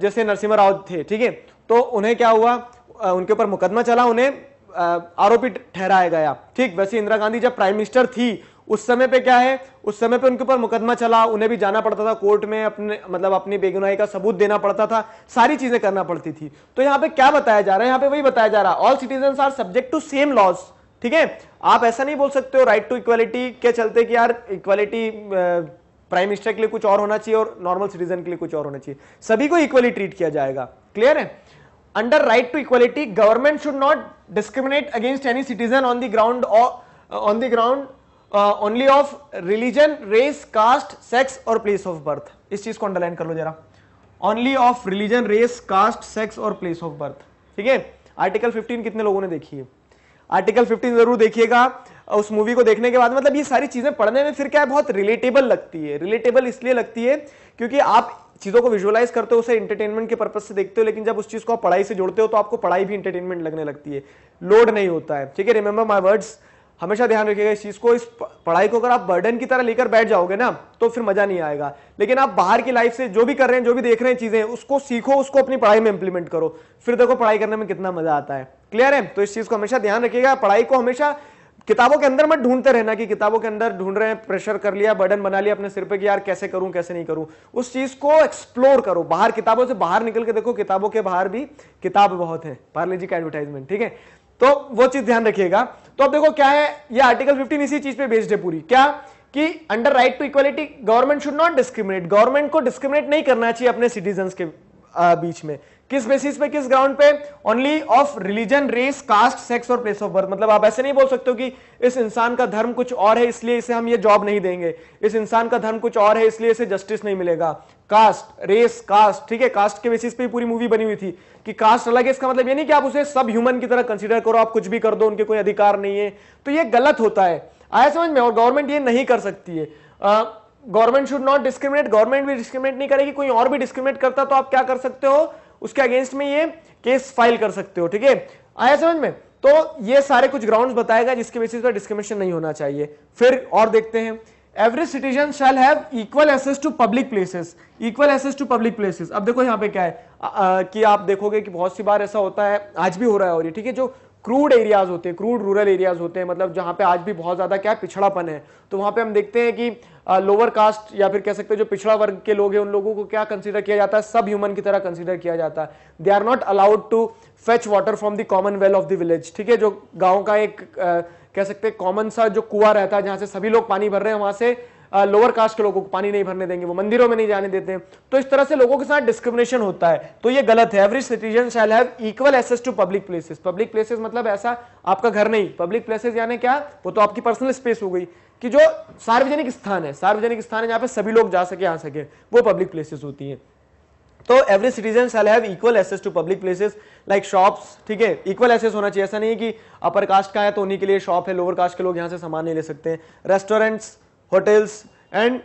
Speaker 1: जैसे नरसिम्हा राव थे ठीक है तो उन्हें क्या हुआ उनके ऊपर मुकदमा चला उन्हें आरोपी ठहराया गया ठीक वैसे इंदिरा गांधी जब प्राइम मिनिस्टर थी उस समय पे क्या है उस समय पे उनके ऊपर मुकदमा चला उन्हें भी जाना पड़ता था कोर्ट में अपने मतलब अपनी बेगुनाही का सबूत देना पड़ता था सारी चीजें करना पड़ती थी तो यहाँ पे क्या बताया जा रहा है यहाँ पे वही बताया जा रहा है all citizen are subject to same laws ठीक है आप ऐसा नहीं बोल सकते हो राइट टू इक्वालिटी के चलते कि यार इक्वालिटी प्राइम मिनिस्टर के लिए कुछ और होना चाहिए और नॉर्मल सिटीजन के लिए कुछ और होना चाहिए सभी को इक्वली ट्रीट किया जाएगा क्लियर है under right to equality government should not discriminate against any citizen on the ground on the ground only of religion race caste sex और प्लेस ऑफ बर्थ इस चीज को अंडरलाइन कर लो जरा only of religion race caste sex और place of birth ठीक है आर्टिकल 15 कितने लोगों ने देखी है आर्टिकल 15 जरूर देखिएगा उस मूवी को देखने के बाद मतलब ये सारी चीजें पढ़ने में फिर क्या है बहुत रिलेटेबल लगती है रिलेटेबल इसलिए लगती है क्योंकि आप चीजों को विजुअलाइज करते हो उसे एंटरटेनमेंट के पर्पज से देखते हो लेकिन जब उस चीज को आप पढ़ाई से जोड़ते हो तो आपको पढ़ाई भी एंटरटेनमेंट लगने लगती है लोड नहीं होता है ठीक है रिमेंबर माई वर्ड्स हमेशा ध्यान रखिएगा इस चीज़ को इस पढ़ाई को अगर आप बर्डन की तरह लेकर बैठ जाओगे ना तो फिर मज़ा नहीं आएगा लेकिन आप बाहर की लाइफ से जो भी कर रहे हैं जो भी देख रहे हैं चीज़ें उसको सीखो उसको अपनी पढ़ाई में इंप्लीमेंट करो फिर देखो पढ़ाई करने में कितना मज़ा आता है क्लियर है तो इस चीज़ को हमेशा ध्यान रखिएगा पढ़ाई को हमेशा किताबों के अंदर मत ढूंढते रहना कि किताबों के अंदर ढूंढ रहे हैं प्रेशर कर लिया बर्डन बना लिया अपने सिर पे कि यार कैसे करूं कैसे नहीं करूं उस चीज को एक्सप्लोर करो बाहर किताबों से बाहर निकल के देखो किताबों के बाहर भी किताब बहुत है पार्ले जी का एडवर्टाइजमेंट ठीक है तो वो चीज ध्यान रखिएगा तो अब देखो क्या है ये आर्टिकल 15 इसी चीज पे बेस्ड है पूरी क्या कि under right to equality government should not discriminate government को डिस्क्रिमिनेट नहीं करना चाहिए अपने सिटीजन के बीच में किस बेसिस पे किस ग्राउंड पे only of religion race caste sex और प्लेस ऑफ बर्थ मतलब आप ऐसे नहीं बोल सकते हो कि इस इंसान का धर्म कुछ और है इसलिए इसे हम ये जॉब नहीं देंगे इस इंसान का धर्म कुछ और है इसलिए इसे जस्टिस नहीं मिलेगा कास्ट रेस कास्ट ठीक है कास्ट के बेसिस पे पूरी मूवी बनी हुई थी कि कास्ट अलग है इसका मतलब ये नहीं कि आप उसे सब ह्यूमन की तरह कंसिडर करो आप कुछ भी कर दो उनके कोई अधिकार नहीं है तो ये गलत होता है आया समझ में और गवर्नमेंट ये नहीं कर सकती है government should not discriminate government भी डिस्क्रिमिनेट नहीं करेगी कोई और भी डिस्क्रिमिनेट करता तो आप क्या कर सकते हो उसके अगेंस्ट में ये केस फाइल कर सकते हो ठीक है आया समझ में तो ये सारे कुछ ग्राउंड बताएगा जिसके बेसिस पर डिस्क्रिमिनेशन नहीं होना चाहिए फिर और देखते हैं every citizen shall have equal access to public places equal access to public places अब देखो यहाँ पे क्या है आ, आ, कि आप देखोगे कि बहुत सी बार ऐसा होता है आज भी हो रहा है और ये ठीक है जो क्रूड एरियाज होते हैं क्रूड रूरल एरियाज होते हैं मतलब जहाँ पे आज भी बहुत ज़्यादा क्या पिछड़ापन है तो वहाँ पे हम देखते हैं कि लोअर कास्ट या फिर कह सकते हैं जो पिछड़ा वर्ग के लोग हैं उन लोगों को क्या कंसिडर किया जाता है सब ह्यूमन की तरह कंसिडर किया जाता है they are not allowed to fetch water from the common well of the village ठीक है जो गाँव का एक आ, कह सकते हैं कॉमन सा जो कुआ रहता है जहां से सभी लोग पानी भर रहे हैं वहां से लोअर कास्ट के लोगों को पानी नहीं भरने देंगे वो मंदिरों में नहीं जाने देते हैं तो इस तरह से लोगों के साथ डिस्क्रिमिनेशन होता है तो ये गलत है every citizen shall have equal access to public places public places मतलब ऐसा आपका घर नहीं पब्लिक प्लेसेस यानी क्या वो तो आपकी पर्सनल स्पेस हो गई कि जो सार्वजनिक स्थान है सार्वजनिक स्थान है जहां पर सभी लोग जा सके आ सके वो पब्लिक प्लेसेस होती हैं तो every citizen shall have equal access to public places like shops ठीक है इक्वल एसेस होना चाहिए ऐसा नहीं है कि अपर कास्ट का है तो उन्हीं के लिए शॉप है लोअर कास्ट के लोग यहां से सामान नहीं ले सकते हैं restaurants hotels and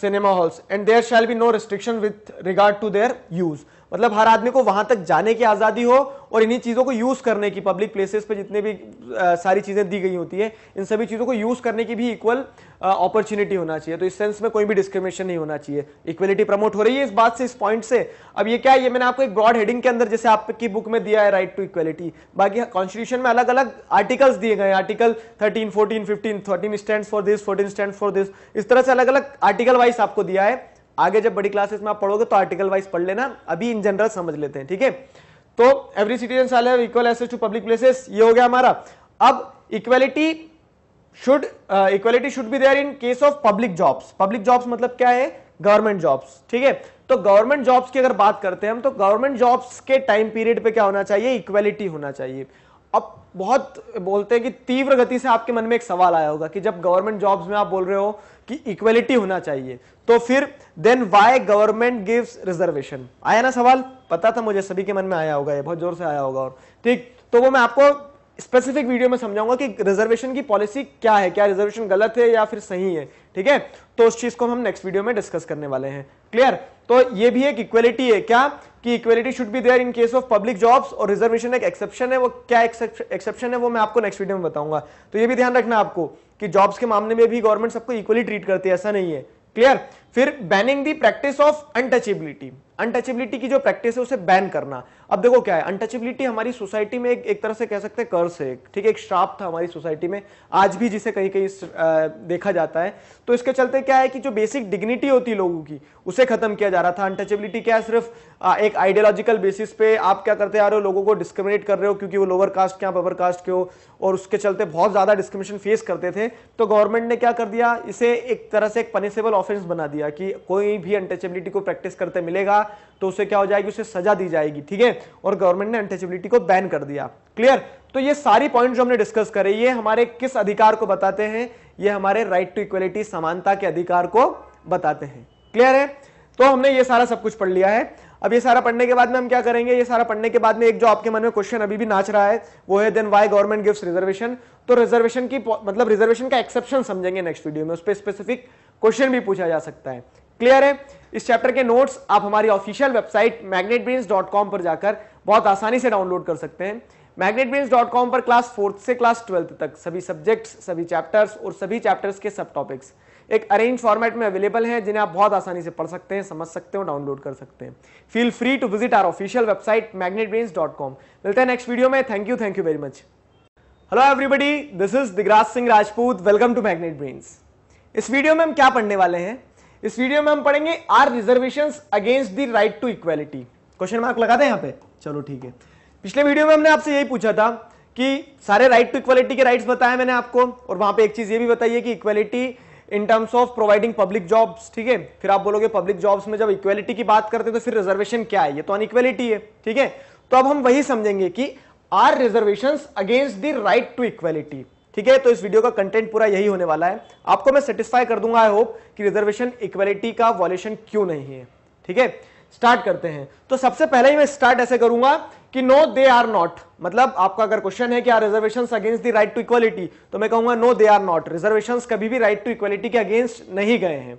Speaker 1: cinema halls and there shall be no restriction with regard to their use मतलब हर आदमी को वहां तक जाने की आज़ादी हो और इन्हीं चीज़ों को यूज़ करने की पब्लिक प्लेसेस पे जितने भी आ, सारी चीज़ें दी गई होती है इन सभी चीज़ों को यूज़ करने की भी इक्वल अपॉर्चुनिटी होना चाहिए तो इस सेंस में कोई भी डिस्क्रिमिनेशन नहीं होना चाहिए इक्वलिटी प्रमोट हो रही है इस बात से इस पॉइंट से अब ये क्या है ये मैंने आपको एक ब्रॉड हेडिंग के अंदर जैसे आपकी बुक में दिया है राइट टू इक्वलिटी बाकी कॉन्स्टिट्यूशन में अलग अलग आर्टिकल्स दिए गए article thirteen fourteen fifteen thirteen stand for this fourteen stand for this इस तरह से अलग अलग आर्टिकल वाइज आपको दिया है आगे जब बड़ी क्लासेस में आप पढ़ोगे तो आर्टिकल वाइज पढ़ लेना अभी इन जनरल समझ लेते हैं ठीक है तो every citizen equal access to public places ये हो गया हमारा अब equality should equality should be there in case of public jobs public jobs मतलब क्या है गवर्नमेंट जॉब्स ठीक है तो गवर्नमेंट जॉब्स की अगर बात करते हैं हम तो गवर्नमेंट जॉब्स के टाइम पीरियड पे क्या होना चाहिए इक्वेलिटी होना चाहिए अब बहुत बोलते हैं कि तीव्र गति से आपके मन में एक सवाल आया होगा कि जब गवर्नमेंट जॉब्स में आप बोल रहे हो कि इक्वेलिटी होना चाहिए तो फिर then why government gives reservation आया ना सवाल पता था मुझे सभी के मन में आया होगा ये बहुत जोर से आया होगा और ठीक तो वो मैं आपको स्पेसिफिक वीडियो में समझाऊंगा कि रिजर्वेशन की पॉलिसी क्या है क्या रिजर्वेशन गलत है या फिर सही है ठीक है तो उस चीज को हम नेक्स्ट वीडियो में डिस्कस करने वाले हैं क्लियर तो ये भी एक इक्वेलिटी है क्या कि equality should be there in case of public jobs और रिजर्वेशन एक एक्सेप्शन है वो क्या एक्सेप्शन है वो मैं आपको नेक्स्ट वीडियो में बताऊंगा तो ये भी ध्यान रखना आपको कि जॉब्स के मामले में भी गवर्नमेंट सबको इक्वली ट्रीट करती है ऐसा नहीं है क्लियर फिर banning the practice of untouchability untouchability की जो प्रैक्टिस है उसे बैन करना अब देखो क्या है अनटचेबिलिटी हमारी सोसाइटी में एक एक तरह से कह सकते हैं कर्स है ठीक है एक श्राप था हमारी सोसाइटी में आज भी जिसे कहीं कहीं देखा जाता है तो इसके चलते क्या है कि जो बेसिक डिग्निटी होती है लोगों की उसे खत्म किया जा रहा था अनटचेबिलिटी क्या है सिर्फ आ, एक आइडियोलॉजिकल बेसिस पे आप क्या करते आ रहे हो लोगों को डिस्क्रिमिनेट कर रहे हो क्योंकि वो लोअर कास्ट के आप अपर कास्ट के हो और उसके चलते बहुत ज्यादा डिस्क्रिमिनेशन फेस करते थे तो गवर्नमेंट ने क्या कर दिया इसे एक तरह से एक पनिसेबल ऑफेंस बना दिया दिया कि कोई भी अनटचेबिलिटी को प्रैक्टिस करते मिलेगा तो उसे क्या हो जाएगी उसे सजा दी जाएगी ठीक है और गवर्नमेंट ने अनटचेबिलिटी को बैन कर दिया क्लियर तो ये सारी पॉइंट जो हमने डिस्कस करे ये हमारे किस अधिकार को बताते हैं ये हमारे राइट टू इक्वलिटी समानता के अधिकार को बताते हैं क्लियर है तो हमने ये सारा सब कुछ पढ़ लिया है अब ये सारा पढ़ने के बाद में हम क्या करेंगे ये सारा पढ़ने के बाद में एक जो आपके मन में क्वेश्चन अभी भी नाच रहा है वो है then why government gives reservation तो रिजर्वेशन की मतलब रिजर्वेशन का एक्सेप्शन समझेंगे नेक्स्ट वीडियो में उस पर स्पेसिफिक क्वेश्चन भी पूछा जा सकता है क्लियर है इस चैप्टर के नोट्स आप हमारी ऑफिशियल वेबसाइट कॉम पर जाकर बहुत आसानी से डाउनलोड कर सकते हैं कॉम पर क्लास फोर्थ से क्लास ट्वेल्थ तक सभी सब्जेक्ट्स सभी चैप्टर्स और सभी चैप्टर्स के सब टॉपिक्स एक अरेंज फॉर्मेट में अवेलेबल हैं जिन्हें आप बहुत आसानी से पढ़ सकते हैं समझ सकते हैं डाउनलोड कर सकते हैं feel free to visit our official website com मिलते हैं नेक्स्ट वीडियो में thank you thank you very much hello everybody this is Digraj Singh Rajput welcome to Magnet Brains इस वीडियो में हम क्या पढ़ने वाले हैं इस वीडियो में हम पढ़ेंगे are reservation against the right to equality question mark लगाते हैं यहाँ पे चलो ठीक है पिछले वीडियो में हमने आपसे यही पूछा था कि सारे राइट टू इक्वालिटी के राइट्स बताए मैंने आपको और वहां पे एक चीज ये भी बताइए कि equality in terms of providing public jobs ठीक है फिर आप बोलोगे पब्लिक जॉब्स में जब इक्वालिटी की बात करते हैं तो फिर रिजर्वेशन क्या है ये तो अनइक्वालिटी है ठीक है तो अब हम वही समझेंगे कि are reservation against the right to equality ठीक है तो इस वीडियो का कंटेंट पूरा यही होने वाला है आपको मैं सेटिस्फाई कर दूंगा आई होप कि रिजर्वेशन इक्वलिटी का वॉल्यूशन क्यों नहीं है ठीक है स्टार्ट करते हैं तो सबसे पहले ही मैं स्टार्ट ऐसे करूंगा कि नो दे आर नॉट मतलब आपका अगर क्वेश्चन है कि are reservation against the right to equality तो मैं कहूंगा no they are not reservation कभी भी राइट टू इक्वलिटी के अगेंस्ट नहीं गए हैं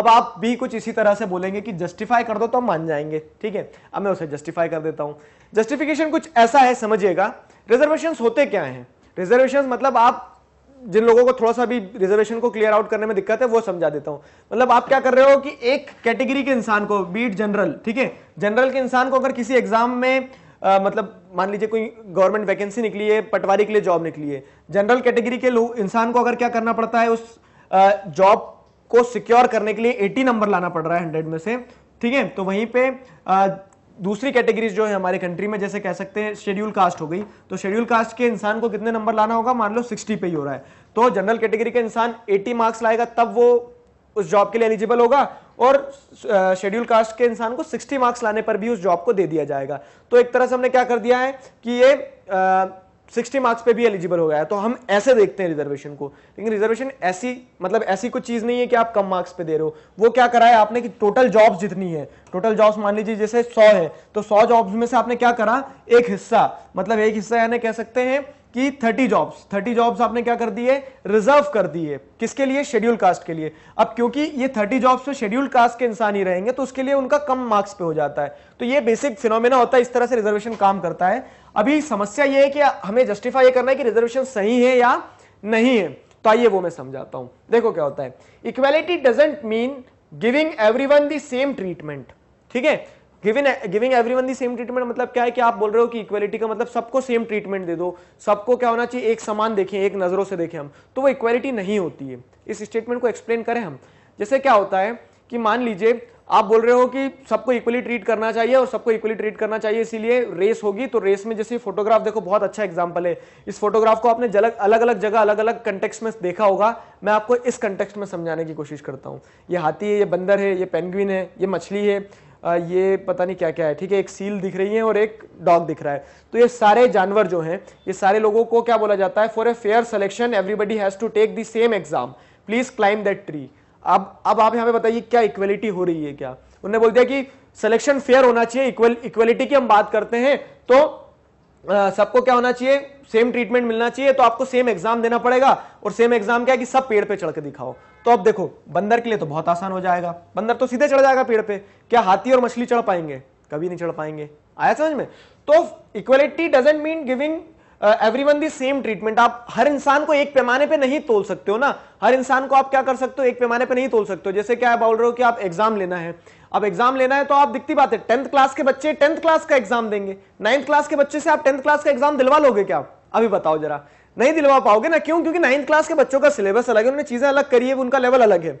Speaker 1: अब आप भी कुछ इसी तरह से बोलेंगे कि जस्टिफाई कर दो तो हम मान जाएंगे ठीक है अब मैं उसे जस्टिफाई कर देता हूं जस्टिफिकेशन कुछ ऐसा है समझिएगा रिजर्वेशन होते क्या है रिजर्वेशन मतलब आप जिन लोगों को थोड़ा सा भी रिजर्वेशन को क्लियर आउट करने में दिक्कत है वो समझा देता हूं मतलब आप क्या कर रहे हो कि एक कैटेगरी के इंसान को बीट जनरल ठीक है जनरल के इंसान को अगर किसी एग्जाम में आ, मतलब मान लीजिए कोई गवर्नमेंट वैकेंसी निकली है पटवारी के लिए जॉब निकली है जनरल कैटेगरी के इंसान को अगर क्या करना पड़ता है उस जॉब को सिक्योर करने के लिए 80 नंबर लाना पड़ रहा है 100 में से ठीक है तो वहीं पे दूसरी कैटेगरीज जो है हमारे कंट्री में जैसे कह सकते हैं शेड्यूल कास्ट हो गई तो शेड्यूल कास्ट के इंसान को कितने नंबर लाना होगा मान लो 60 पे ही हो रहा है तो जनरल कैटेगरी के इंसान 80 मार्क्स लाएगा तब वो उस जॉब के लिए एलिजिबल होगा और शेड्यूल कास्ट के इंसान को 60 मार्क्स लाने पर भी उस जॉब को दे दिया जाएगा तो एक तरह से हमने क्या कर दिया है कि ये आ, सिक्सटी मार्क्स पे भी एलिजिबल हो गया है तो हम ऐसे देखते हैं रिजर्वेशन को लेकिन रिजर्वेशन ऐसी मतलब ऐसी कुछ चीज़ नहीं है कि आप कम मार्क्स पे दे रहे हो वो क्या करा है आपने कि टोटल जॉब्स जितनी है टोटल जॉब्स मान लीजिए जैसे सौ है तो सौ जॉब्स में से आपने क्या करा एक हिस्सा मतलब एक हिस्सा यानी कह सकते हैं कि 30 जॉब्स 30 जॉब्स आपने क्या कर दिए रिजर्व कर दिए किसके लिए शेड्यूल कास्ट के लिए अब क्योंकि ये 30 जॉब्स में शेड्यूल कास्ट के इंसान ही रहेंगे तो उसके लिए उनका कम मार्क्स पे हो जाता है तो ये बेसिक फिनोमेना होता है इस तरह से रिजर्वेशन काम करता है अभी समस्या ये है कि हमें जस्टिफाई करना है कि रिजर्वेशन सही है या नहीं है तो आइए वो मैं समझाता हूं देखो क्या होता है equality doesn't mean giving every one same treatment ठीक है giving giving everyone the same treatment मतलब क्या है कि आप बोल रहे हो कि इक्वलिटी का मतलब सबको सेम ट्रीटमेंट दे दो सबको क्या होना चाहिए एक समान देखें एक नज़रों से देखें हम तो वो इक्वलिटी नहीं होती है इस स्टेटमेंट को एक्सप्लेन करें हम जैसे क्या होता है कि मान लीजिए आप बोल रहे हो कि सबको इक्वली ट्रीट करना चाहिए और सबको इक्वली ट्रीट करना चाहिए इसीलिए रेस होगी तो रेस में जैसे फोटोग्राफ देखो बहुत अच्छा एग्जांपल है इस फोटोग्राफ को आपने जलग, अलग अलग जगह अलग अलग कंटेक्स में देखा होगा मैं आपको इस कंटेक्स में समझाने की कोशिश करता हूँ ये हाथी है ये बंदर है ये पेंगुइन है ये मछली है ये पता नहीं क्या क्या है ठीक है एक सील दिख रही है और एक डॉग दिख रहा है तो ये सारे जानवर जो हैं ये सारे लोगों को क्या बोला जाता है for a fair selection everybody has to take the same exam please climb that tree अब अब आप यहाँ पे बताइए क्या इक्वलिटी हो रही है क्या उन्होंने बोल दिया कि सिलेक्शन फेयर होना चाहिए इक्वल इक्वलिटी की हम बात करते हैं तो सबको क्या होना चाहिए सेम ट्रीटमेंट मिलना चाहिए तो आपको सेम एग्जाम देना पड़ेगा और सेम एग्जाम क्या है कि सब पेड़ पे चढ़ के दिखाओ तो अब देखो बंदर के लिए तो बहुत आसान हो जाएगा बंदर तो सीधे चढ़ जाएगा पेड़ पे क्या हाथी और मछली चढ़ पाएंगे कभी नहीं चढ़ पाएंगे आया समझ में तो equality doesn't mean giving every one the same treatment आप हर इंसान को एक पैमाने पे नहीं तोल सकते हो ना हर इंसान को आप क्या कर सकते हो एक पैमाने पे नहीं तोल सकते हो जैसे क्या बोल रहे हो कि आप एग्जाम लेना है अब एग्जाम लेना है तो आप दिखती बात है टेंथ क्लास के बच्चे टेंथ क्लास का एग्जाम देंगे नाइन्थ क्लास के बच्चे से आप टेंथ क्लास का एग्जाम दिलवा लोगे क्या आप अभी बताओ जरा नहीं दिलवा पाओगे ना क्यों क्योंकि नाइन्थ क्लास के बच्चों का सिलेबस अलग है उन्होंने चीजें अलग करी है उनका लेवल अलग है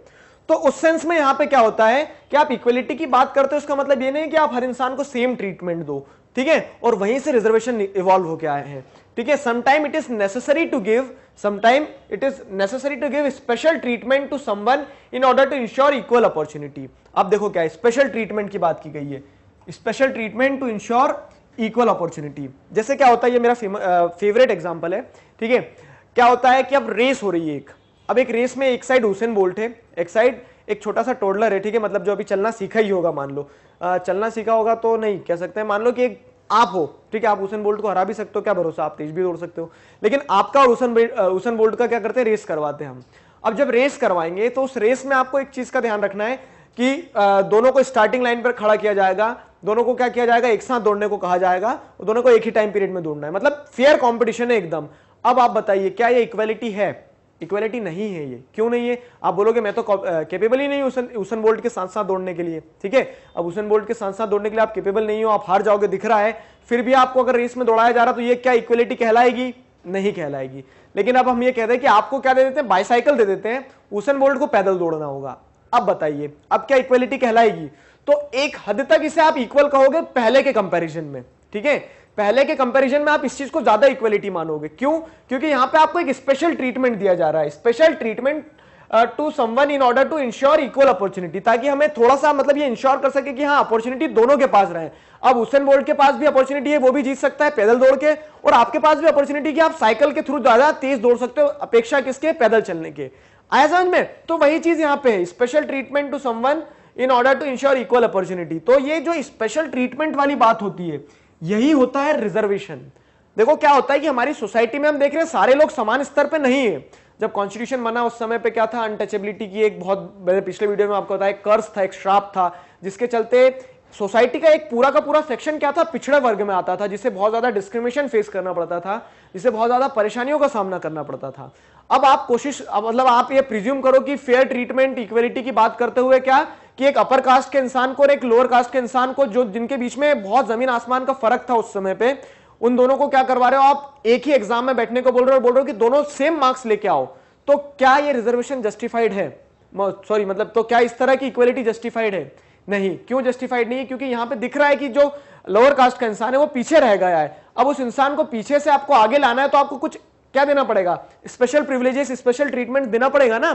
Speaker 1: तो उस सेंस में यहां पे क्या होता है कि आप इक्वलिटी की बात करते हो उसका मतलब ये नहीं कि आप हर इंसान को सेम ट्रीटमेंट दो ठीक है और वहीं से रिजर्वेशन इवॉल्व होकर आए हैं ठीक है sometime it is necessary to give sometime it is necessary to give special treatment to someone in order to ensure equal opportunity अब देखो क्या स्पेशल ट्रीटमेंट की बात की गई है special treatment to ensure equal opportunity जैसे क्या होता है ये मेरा फेवरेट एग्जाम्पल है ठीक है क्या होता है कि अब रेस हो रही है एक अब एक रेस में एक साइड हुसैन बोल्ट है एक साइड एक छोटा सा टोडलर है ठीक है मतलब जो अभी चलना सीखा ही होगा मान लो चलना सीखा होगा तो नहीं कह सकते हैं मान लो कि एक आप हो ठीक है आप उसन बोल्ट को हरा भी सकते हो क्या भरोसा आप तेज भी दौड़ सकते हो लेकिन आपका और उसन उसन बोल्ट का क्या करते हैं रेस करवाते हैं हम अब जब रेस करवाएंगे तो उस रेस में आपको एक चीज का ध्यान रखना है कि दोनों को स्टार्टिंग लाइन पर खड़ा किया जाएगा दोनों को क्या किया जाएगा एक साथ दौड़ने को कहा जाएगा और दोनों को एक ही टाइम पीरियड में दौड़ना है मतलब फेयर कॉम्पिटिशन है एकदम अब आप बताइए क्या ये इक्वेलिटी है इक्वेलिटी नहीं है ये क्यों नहीं है आप बोलोगे मैं तो कैपेबल ही नहीं उसन उसन बोल्ट के साथ साथ दौड़ने के लिए ठीक है अब उसन बोल्ट के साथ साथ दौड़ने के लिए आप कैपेबल नहीं हो आप हार जाओगे दिख रहा है फिर भी आपको अगर रेस में दौड़ाया जा रहा तो ये क्या इक्वलिटी कहलाएगी नहीं कहलाएगी लेकिन अब हम ये कहते हैं कि आपको क्या दे देते हैं बाइसाइकिल दे देते हैं उसन बोल्ट को पैदल दौड़ना होगा अब बताइए अब क्या इक्वेलिटी कहलाएगी तो एक हद तक इसे आप इक्वल कहोगे पहले के कंपेरिजन में ठीक है पहले के कंपैरिजन में आप इस चीज को ज्यादा इक्वलिटी मानोगे क्यों क्योंकि यहां पे आपको एक स्पेशल ट्रीटमेंट दिया जा रहा है special treatment to someone in order to ensure equal opportunity ताकि हमें थोड़ा सा मतलब ये इंश्योर कर सके कि हाँ अपॉर्चुनिटी दोनों के पास रहे अब उसेन बोल्ट के पास भी अपॉर्चुनिटी है वो भी जीत सकता है पैदल दौड़ के और आपके पास भी अपॉर्चुनिटी की आप साइकिल के थ्रू ज्यादा तेज दौड़ सकते हो अपेक्षा किसके पैदल चलने के आया समझ में तो वही चीज यहाँ पे special treatment to someone in order to ensure equal opportunity तो ये जो स्पेशल ट्रीटमेंट वाली बात होती है यही होता है रिजर्वेशन देखो क्या होता है कि हमारी सोसाइटी में हम देख रहे हैं सारे लोग समान स्तर पर नहीं है जब कॉन्स्टिट्यूशन बना उस समय पे क्या था अनटचेबिलिटी की एक बहुत पिछले वीडियो में आपको बताया कर्ज था एक श्राप था जिसके चलते सोसाइटी का एक पूरा का पूरा सेक्शन क्या था पिछड़े वर्ग में आता था जिसे बहुत ज्यादा डिस्क्रिमिनेशन फेस करना पड़ता था जिसे बहुत ज्यादा परेशानियों का सामना करना पड़ता था अब आप कोशिश मतलब आप ये प्रिज्यूम करो कि फेयर ट्रीटमेंट इक्वेलिटी की बात करते हुए क्या कि एक अपर कास्ट के इंसान को और एक लोअर कास्ट के इंसान को जो जिनके बीच में बहुत जमीन आसमान का फर्क था उस समय पे उन दोनों को क्या करवा रहे हो आप एक ही एग्जाम में बैठने को बोल रहे हो बोल रहे हो कि दोनों सेम मार्क्स लेके आओ तो क्या ये रिजर्वेशन जस्टिफाइड है सॉरी मतलब तो क्या इस तरह की इक्वलिटी जस्टिफाइड है नहीं क्यों जस्टिफाइड नहीं है क्योंकि यहां पे दिख रहा है कि जो लोअर कास्ट का इंसान है वो पीछे रह गया है अब उस इंसान को पीछे से आपको आगे लाना है तो आपको कुछ क्या देना पड़ेगा स्पेशल प्रिविलेजेस स्पेशल ट्रीटमेंट देना पड़ेगा ना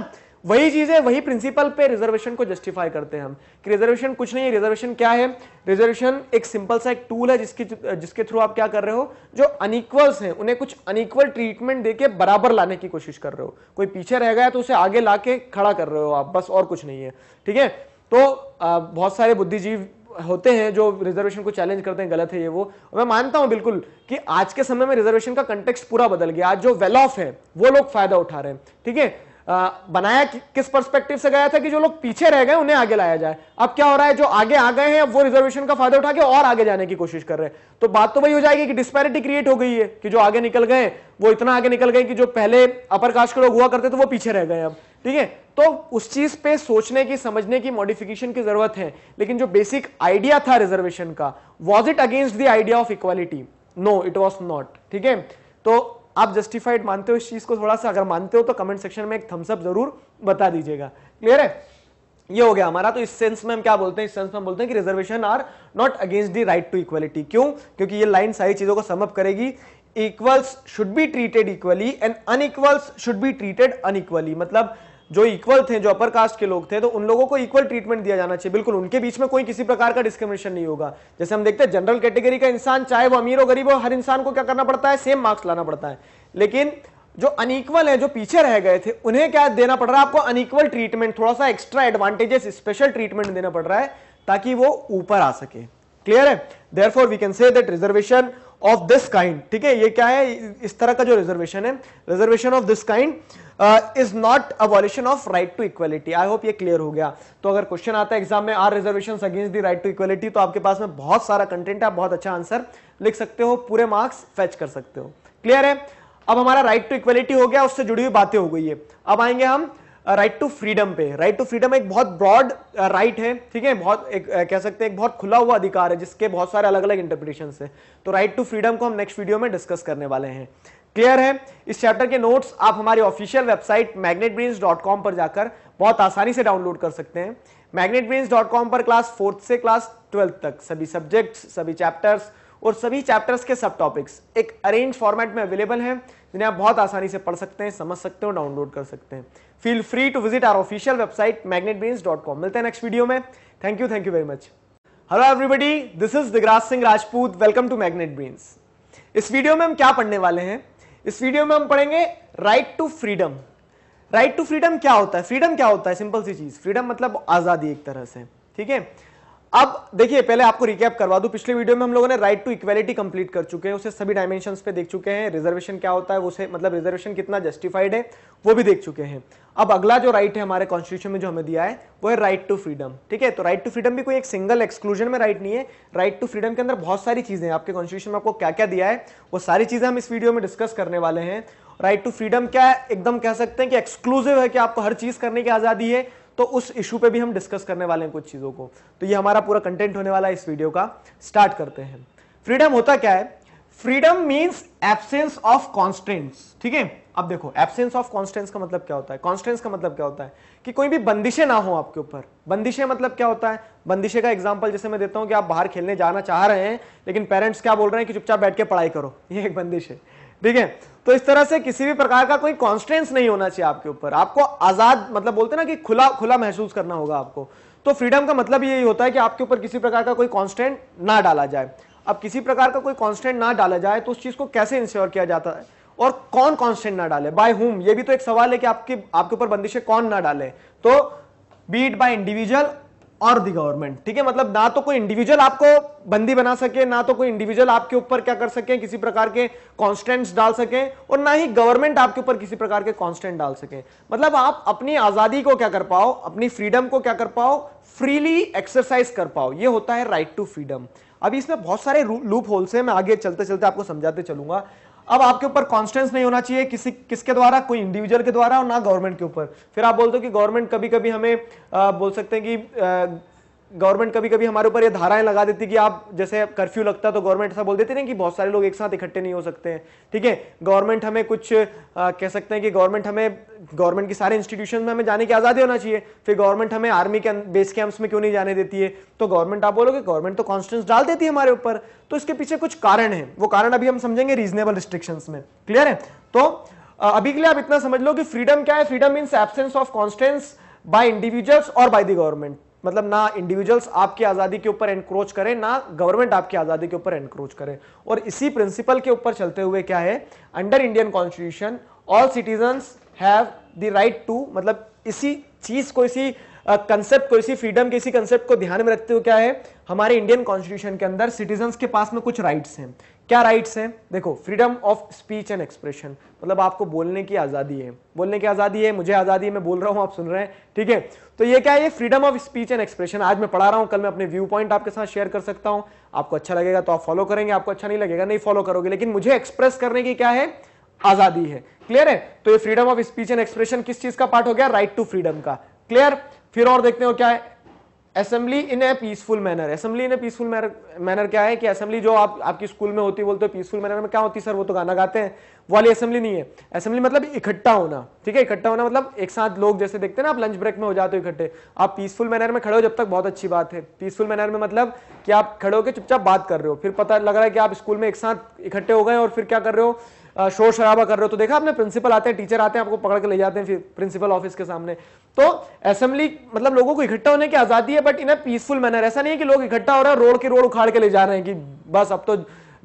Speaker 1: वही चीज है वही प्रिंसिपल पे रिजर्वेशन को जस्टिफाई करते हैं हम कि रिजर्वेशन कुछ नहीं है रिजर्वेशन क्या है रिजर्वेशन एक सिंपल सा एक टूल है जिसके जिसके थ्रू आप क्या कर रहे हो जो अनइक्वल्स हैं उन्हें कुछ अनिक्वल ट्रीटमेंट देके बराबर लाने की कोशिश कर रहे हो कोई पीछे रह गया तो उसे आगे ला खड़ा कर रहे हो आप बस और कुछ नहीं है ठीक है तो बहुत सारे बुद्धिजीव होते हैं जो रिजर्वेशन को चैलेंज करते हैं गलत है ये वो मैं मानता हूं बिल्कुल कि आज के समय में रिजर्वेशन का कंटेक्स्ट पूरा बदल गया आज जो वेल ऑफ है वो लोग फायदा उठा रहे हैं ठीक है बनाया कि, किस परस्पेक्टिव से गया था कि जो लोग पीछे रह गए उन्हें आगे लाया जाए अब क्या हो रहा है जो आगे आ गए हैं वो रिजर्वेशन का फायदा उठा के और आगे जाने की कोशिश कर रहे हैं तो बात तो वही हो जाएगी कि डिस्पैरिटी क्रिएट हो गई है कि जो आगे निकल गए वो इतना आगे निकल गए कि जो पहले अपर कास्ट के लोग हुआ करते थे वो पीछे रह गए अब ठीक है तो उस चीज पे सोचने की समझने की मॉडिफिकेशन की जरूरत है लेकिन जो बेसिक आइडिया था रिजर्वेशन का was it against the idea of equality no it was not ठीक है तो आप जस्टिफाइड मानते हो इस चीज को थोड़ा सा अगर मानते हो तो कमेंट सेक्शन में एक थम्सअप जरूर बता दीजिएगा क्लियर है ये हो गया हमारा तो इस सेंस में हम क्या बोलते हैं इस सेंस में हम बोलते हैं कि reservation are not against the right to equality क्यों क्योंकि ये लाइन सारी चीजों को समअप करेगी equals should be treated equally and unequals should be treated unequally मतलब जो इक्वल थे जो अपर कास्ट के लोग थे तो उन लोगों को इक्वल ट्रीटमेंट दिया जाना चाहिए बिल्कुल उनके बीच में कोई किसी प्रकार का डिस्क्रिमिनेशन नहीं होगा जैसे हम देखते हैं जनरल कैटेगरी का इंसान चाहे वो अमीर हो गरीब हो हर इंसान को क्या करना पड़ता है सेम मार्क्स लाना पड़ता है लेकिन जो अनइक्वल है जो पीछे रह गए थे उन्हें क्या देना पड़ रहा है आपको अनइक्वल ट्रीटमेंट थोड़ा सा एक्स्ट्रा एडवांटेजेस स्पेशल ट्रीटमेंट देना पड़ रहा है ताकि वो ऊपर आ सके क्लियर है therefore we can say that reservation of this kind ठीक है ये क्या है इस तरह का जो रिजर्वेशन है reservation of this kind is not a violation of right to equality I hope ये क्लियर हो गया तो अगर क्वेश्चन आता है एग्जाम में are reservation against the right to equality तो आपके पास में बहुत सारा कंटेंट है बहुत अच्छा आंसर लिख सकते हो पूरे मार्क्स फेच कर सकते हो क्लियर है अब हमारा राइट टू इक्वलिटी हो गया उससे जुड़ी हुई बातें हो गई है अब आएंगे हम राइट टू फ्रीडम पे राइट टू फ्रीडम एक बहुत ब्रॉड राइट uh, right है ठीक है बहुत एक uh, कह सकते हैं एक बहुत खुला हुआ अधिकार है जिसके बहुत सारे अलग अलग इंटरप्रिटेशन है तो राइट टू फ्रीडम को हम नेक्स्ट वीडियो में डिस्कस करने वाले हैं क्लियर है इस चैप्टर के नोट्स आप हमारी ऑफिशियल वेबसाइट कॉम पर जाकर बहुत आसानी से डाउनलोड कर सकते हैं कॉम पर क्लास फोर्थ से क्लास ट्वेल्थ तक सभी सब्जेक्ट्स सभी चैप्टर्स और सभी चैप्टर्स के सब टॉपिक्स एक अरेंज फॉर्मेट में अवेलेबल हैं जिन्हें आप बहुत आसानी से पढ़ सकते हैं समझ सकते हैं डाउनलोड कर सकते हैं feel free to visit our official website Magnet मिलते हैं नेक्स्ट वीडियो में thank you thank you very much hello everybody this is Digraj Singh Rajput welcome to Magnet Brains इस वीडियो में हम क्या पढ़ने वाले हैं इस वीडियो में हम पढ़ेंगे right to freedom right to freedom क्या होता है फ्रीडम क्या होता है सिंपल सी चीज फ्रीडम मतलब आजादी एक तरह से ठीक है अब देखिए पहले आपको रिकैप करवा दूं पिछले वीडियो में हम लोगों ने राइट टू इक्वालिटी कंप्लीट कर चुके हैं उसे सभी डायमेंशन पे देख चुके हैं रिजर्वेशन क्या होता है उसे मतलब रिजर्वेशन कितना जस्टिफाइड है वो भी देख चुके हैं अब अगला जो राइट है हमारे कॉन्स्टिट्यूशन में जो हमें दिया है वो है राइट टू फ्रीडम ठीक है तो राइट टू फ्रीडम भी कोई एक सिंगल एक्सक्लूजन में राइट नहीं है राइट टू फ्रीडम के अंदर बहुत सारी चीजें हैं आपके कॉन्स्टिट्यूशन में आपको क्या क्या दिया है वो सारी चीजें हम इस वीडियो में डिस्कस करने वाले हैं राइट टू फ्रीडम क्या एकदम कह सकते हैं कि एक्सक्लूसिव है कि आपको हर चीज करने की आजादी है तो उस इशू पे भी हम डिस्कस करने वाले हैं कुछ चीज़ों को तो ये हमारा पूरा कंटेंट होने वाला है इस वीडियो का स्टार्ट करते हैं फ्रीडम होता क्या है freedom means absence of constraints ठीक है अब देखो एबसेंस ऑफ कॉन्स्टेंट्स का मतलब क्या होता है कॉन्स्टेंट्स का मतलब क्या होता है कि कोई भी बंदिशे ना हो आपके ऊपर बंदिशे मतलब क्या होता है बंदिशे का एग्जाम्पल जैसे मैं देता हूं कि आप बाहर खेलने जाना चाह रहे हैं लेकिन पेरेंट्स क्या बोल रहे हैं कि चुपचाप बैठ के पढ़ाई करो ये एक बंदिश है ठीक है तो इस तरह से किसी भी प्रकार का कोई कॉन्स्टेंस नहीं होना चाहिए आपके ऊपर आपको आजाद मतलब बोलते ना कि खुला खुला महसूस करना होगा आपको तो फ्रीडम का मतलब यही होता है कि आपके ऊपर किसी प्रकार का कोई कॉन्स्टेंट ना डाला जाए अब किसी प्रकार का कोई कॉन्स्टेंट ना डाला जाए तो उस चीज को कैसे इंश्योर किया जाता है और कौन कॉन्स्टेंट ना डाले बाय होम ये भी तो एक सवाल है कि आपकी आपके ऊपर बंदिशें कौन ना डाले तो बीट बाय इंडिविजुअल और दी गवर्नमेंट ठीक है मतलब ना तो कोई इंडिविजुअल आपको बंदी बना सके ना तो कोई इंडिविजुअल आपके ऊपर क्या कर सके किसी प्रकार के कॉन्स्टेंट्स डाल सके और ना ही गवर्नमेंट आपके ऊपर किसी प्रकार के कॉन्स्टेंट डाल सके मतलब आप अपनी आजादी को क्या कर पाओ अपनी फ्रीडम को क्या कर पाओ फ्रीली एक्सरसाइज कर पाओ ये होता है राइट टू फ्रीडम अभी इसमें बहुत सारे लूप होल्स हैं मैं आगे चलते चलते आपको समझाते चलूंगा अब आपके ऊपर कॉन्स्टेंस नहीं होना चाहिए किसी किसके द्वारा कोई इंडिविजुअल के द्वारा और ना गवर्नमेंट के ऊपर फिर आप बोलते हो कि गवर्नमेंट कभी कभी हमें आ, बोल सकते हैं कि गवर्नमेंट कभी कभी हमारे ऊपर ये धाराएं लगा देती कि आप जैसे कर्फ्यू लगता तो गवर्नमेंट ऐसा बोल देती ना कि बहुत सारे लोग एक साथ इकट्ठे नहीं हो सकते हैं ठीक है गवर्नमेंट हमें कुछ आ, कह सकते हैं कि गवर्नमेंट हमें गवर्नमेंट की सारे इंस्टीट्यूशन में हमें जाने की आज़ादी होना चाहिए फिर गवर्नमेंट हमें आर्मी के अं, बेस कैंप्स में क्यों नहीं जाने देती है तो गवर्नमेंट आप बोलोगे गवर्नमेंट तो कॉन्स्टेंस डाल देती है हमारे ऊपर तो इसके पीछे कुछ कारण है वो कारण अभी हम समझेंगे रीजनेबल रिस्ट्रिक्शन में क्लियर है तो अभी के लिए आप इतना समझ लो कि फ्रीडम क्या है freedom means absence of constraints by individuals और बाय द गवर्नमेंट मतलब ना इंडिविजुअल्स आपकी आज़ादी के ऊपर एनक्रोच करें ना गवर्नमेंट आपकी आज़ादी के ऊपर एनक्रोच करें और इसी प्रिंसिपल के ऊपर चलते हुए क्या है under Indian constitution all citizen have the right to मतलब इसी चीज़ को इसी कंसेप्ट uh, को इसी फ्रीडम के इसी कंसेप्ट को ध्यान में रखते हुए क्या है हमारे इंडियन कॉन्स्टिट्यूशन के अंदर सिटीजन के पास में कुछ राइट्स हैं क्या राइट्स हैं देखो freedom of speech and expression मतलब आपको बोलने की आज़ादी है बोलने की आज़ादी है मुझे आज़ादी है मैं बोल रहा हूं आप सुन रहे हैं ठीक है तो ये क्या है ये freedom of speech and expression आज मैं पढ़ा रहा हूं कल मैं अपने व्यू पॉइंट आपके साथ शेयर कर सकता हूं आपको अच्छा लगेगा तो आप फॉलो करेंगे आपको अच्छा नहीं लगेगा नहीं फॉलो करोगे लेकिन मुझे एक्सप्रेस करने की क्या है आज़ादी है क्लियर है तो ये freedom of speech and expression किस चीज़ का पार्ट हो गया राइट टू फ्रीडम का क्लियर फिर और देखते हो क्या है assembly in a peaceful manner assembly in a peaceful manner क्या है कि असेंबली जो आप आपकी स्कूल में होती बोलते हो पीसफुल मैनर में क्या होती सर वो तो गाना गाते हैं वाली असेंबली नहीं है असेंबली मतलब इकट्ठा होना ठीक है इकट्ठा होना मतलब एक साथ लोग जैसे देखते हैं ना आप लंच ब्रेक में हो जाते हो इकट्ठे आप पीसफुल मैनर में खड़े हो जब तक बहुत अच्छी बात है पीसफुल मैनर में मतलब कि आप खड़े होकर चुपचाप बात कर रहे हो फिर पता लग रहा है कि आप स्कूल में एक साथ इकट्ठे हो गए और फिर क्या कर रहे हो शोर शराबा कर रहे हो तो देखा आपने प्रिंसिपल आते हैं टीचर आते हैं आपको पकड़ के ले जाते हैं फिर प्रिंसिपल ऑफिस के सामने तो असेंबली मतलब लोगों को इकट्ठा होने की आजादी है बट इन पीसफुल मैनर ऐसा नहीं है कि लोग इकट्ठा हो रहे हैं रोड के रोड उखाड़ के ले जा रहे हैं कि बस अब तो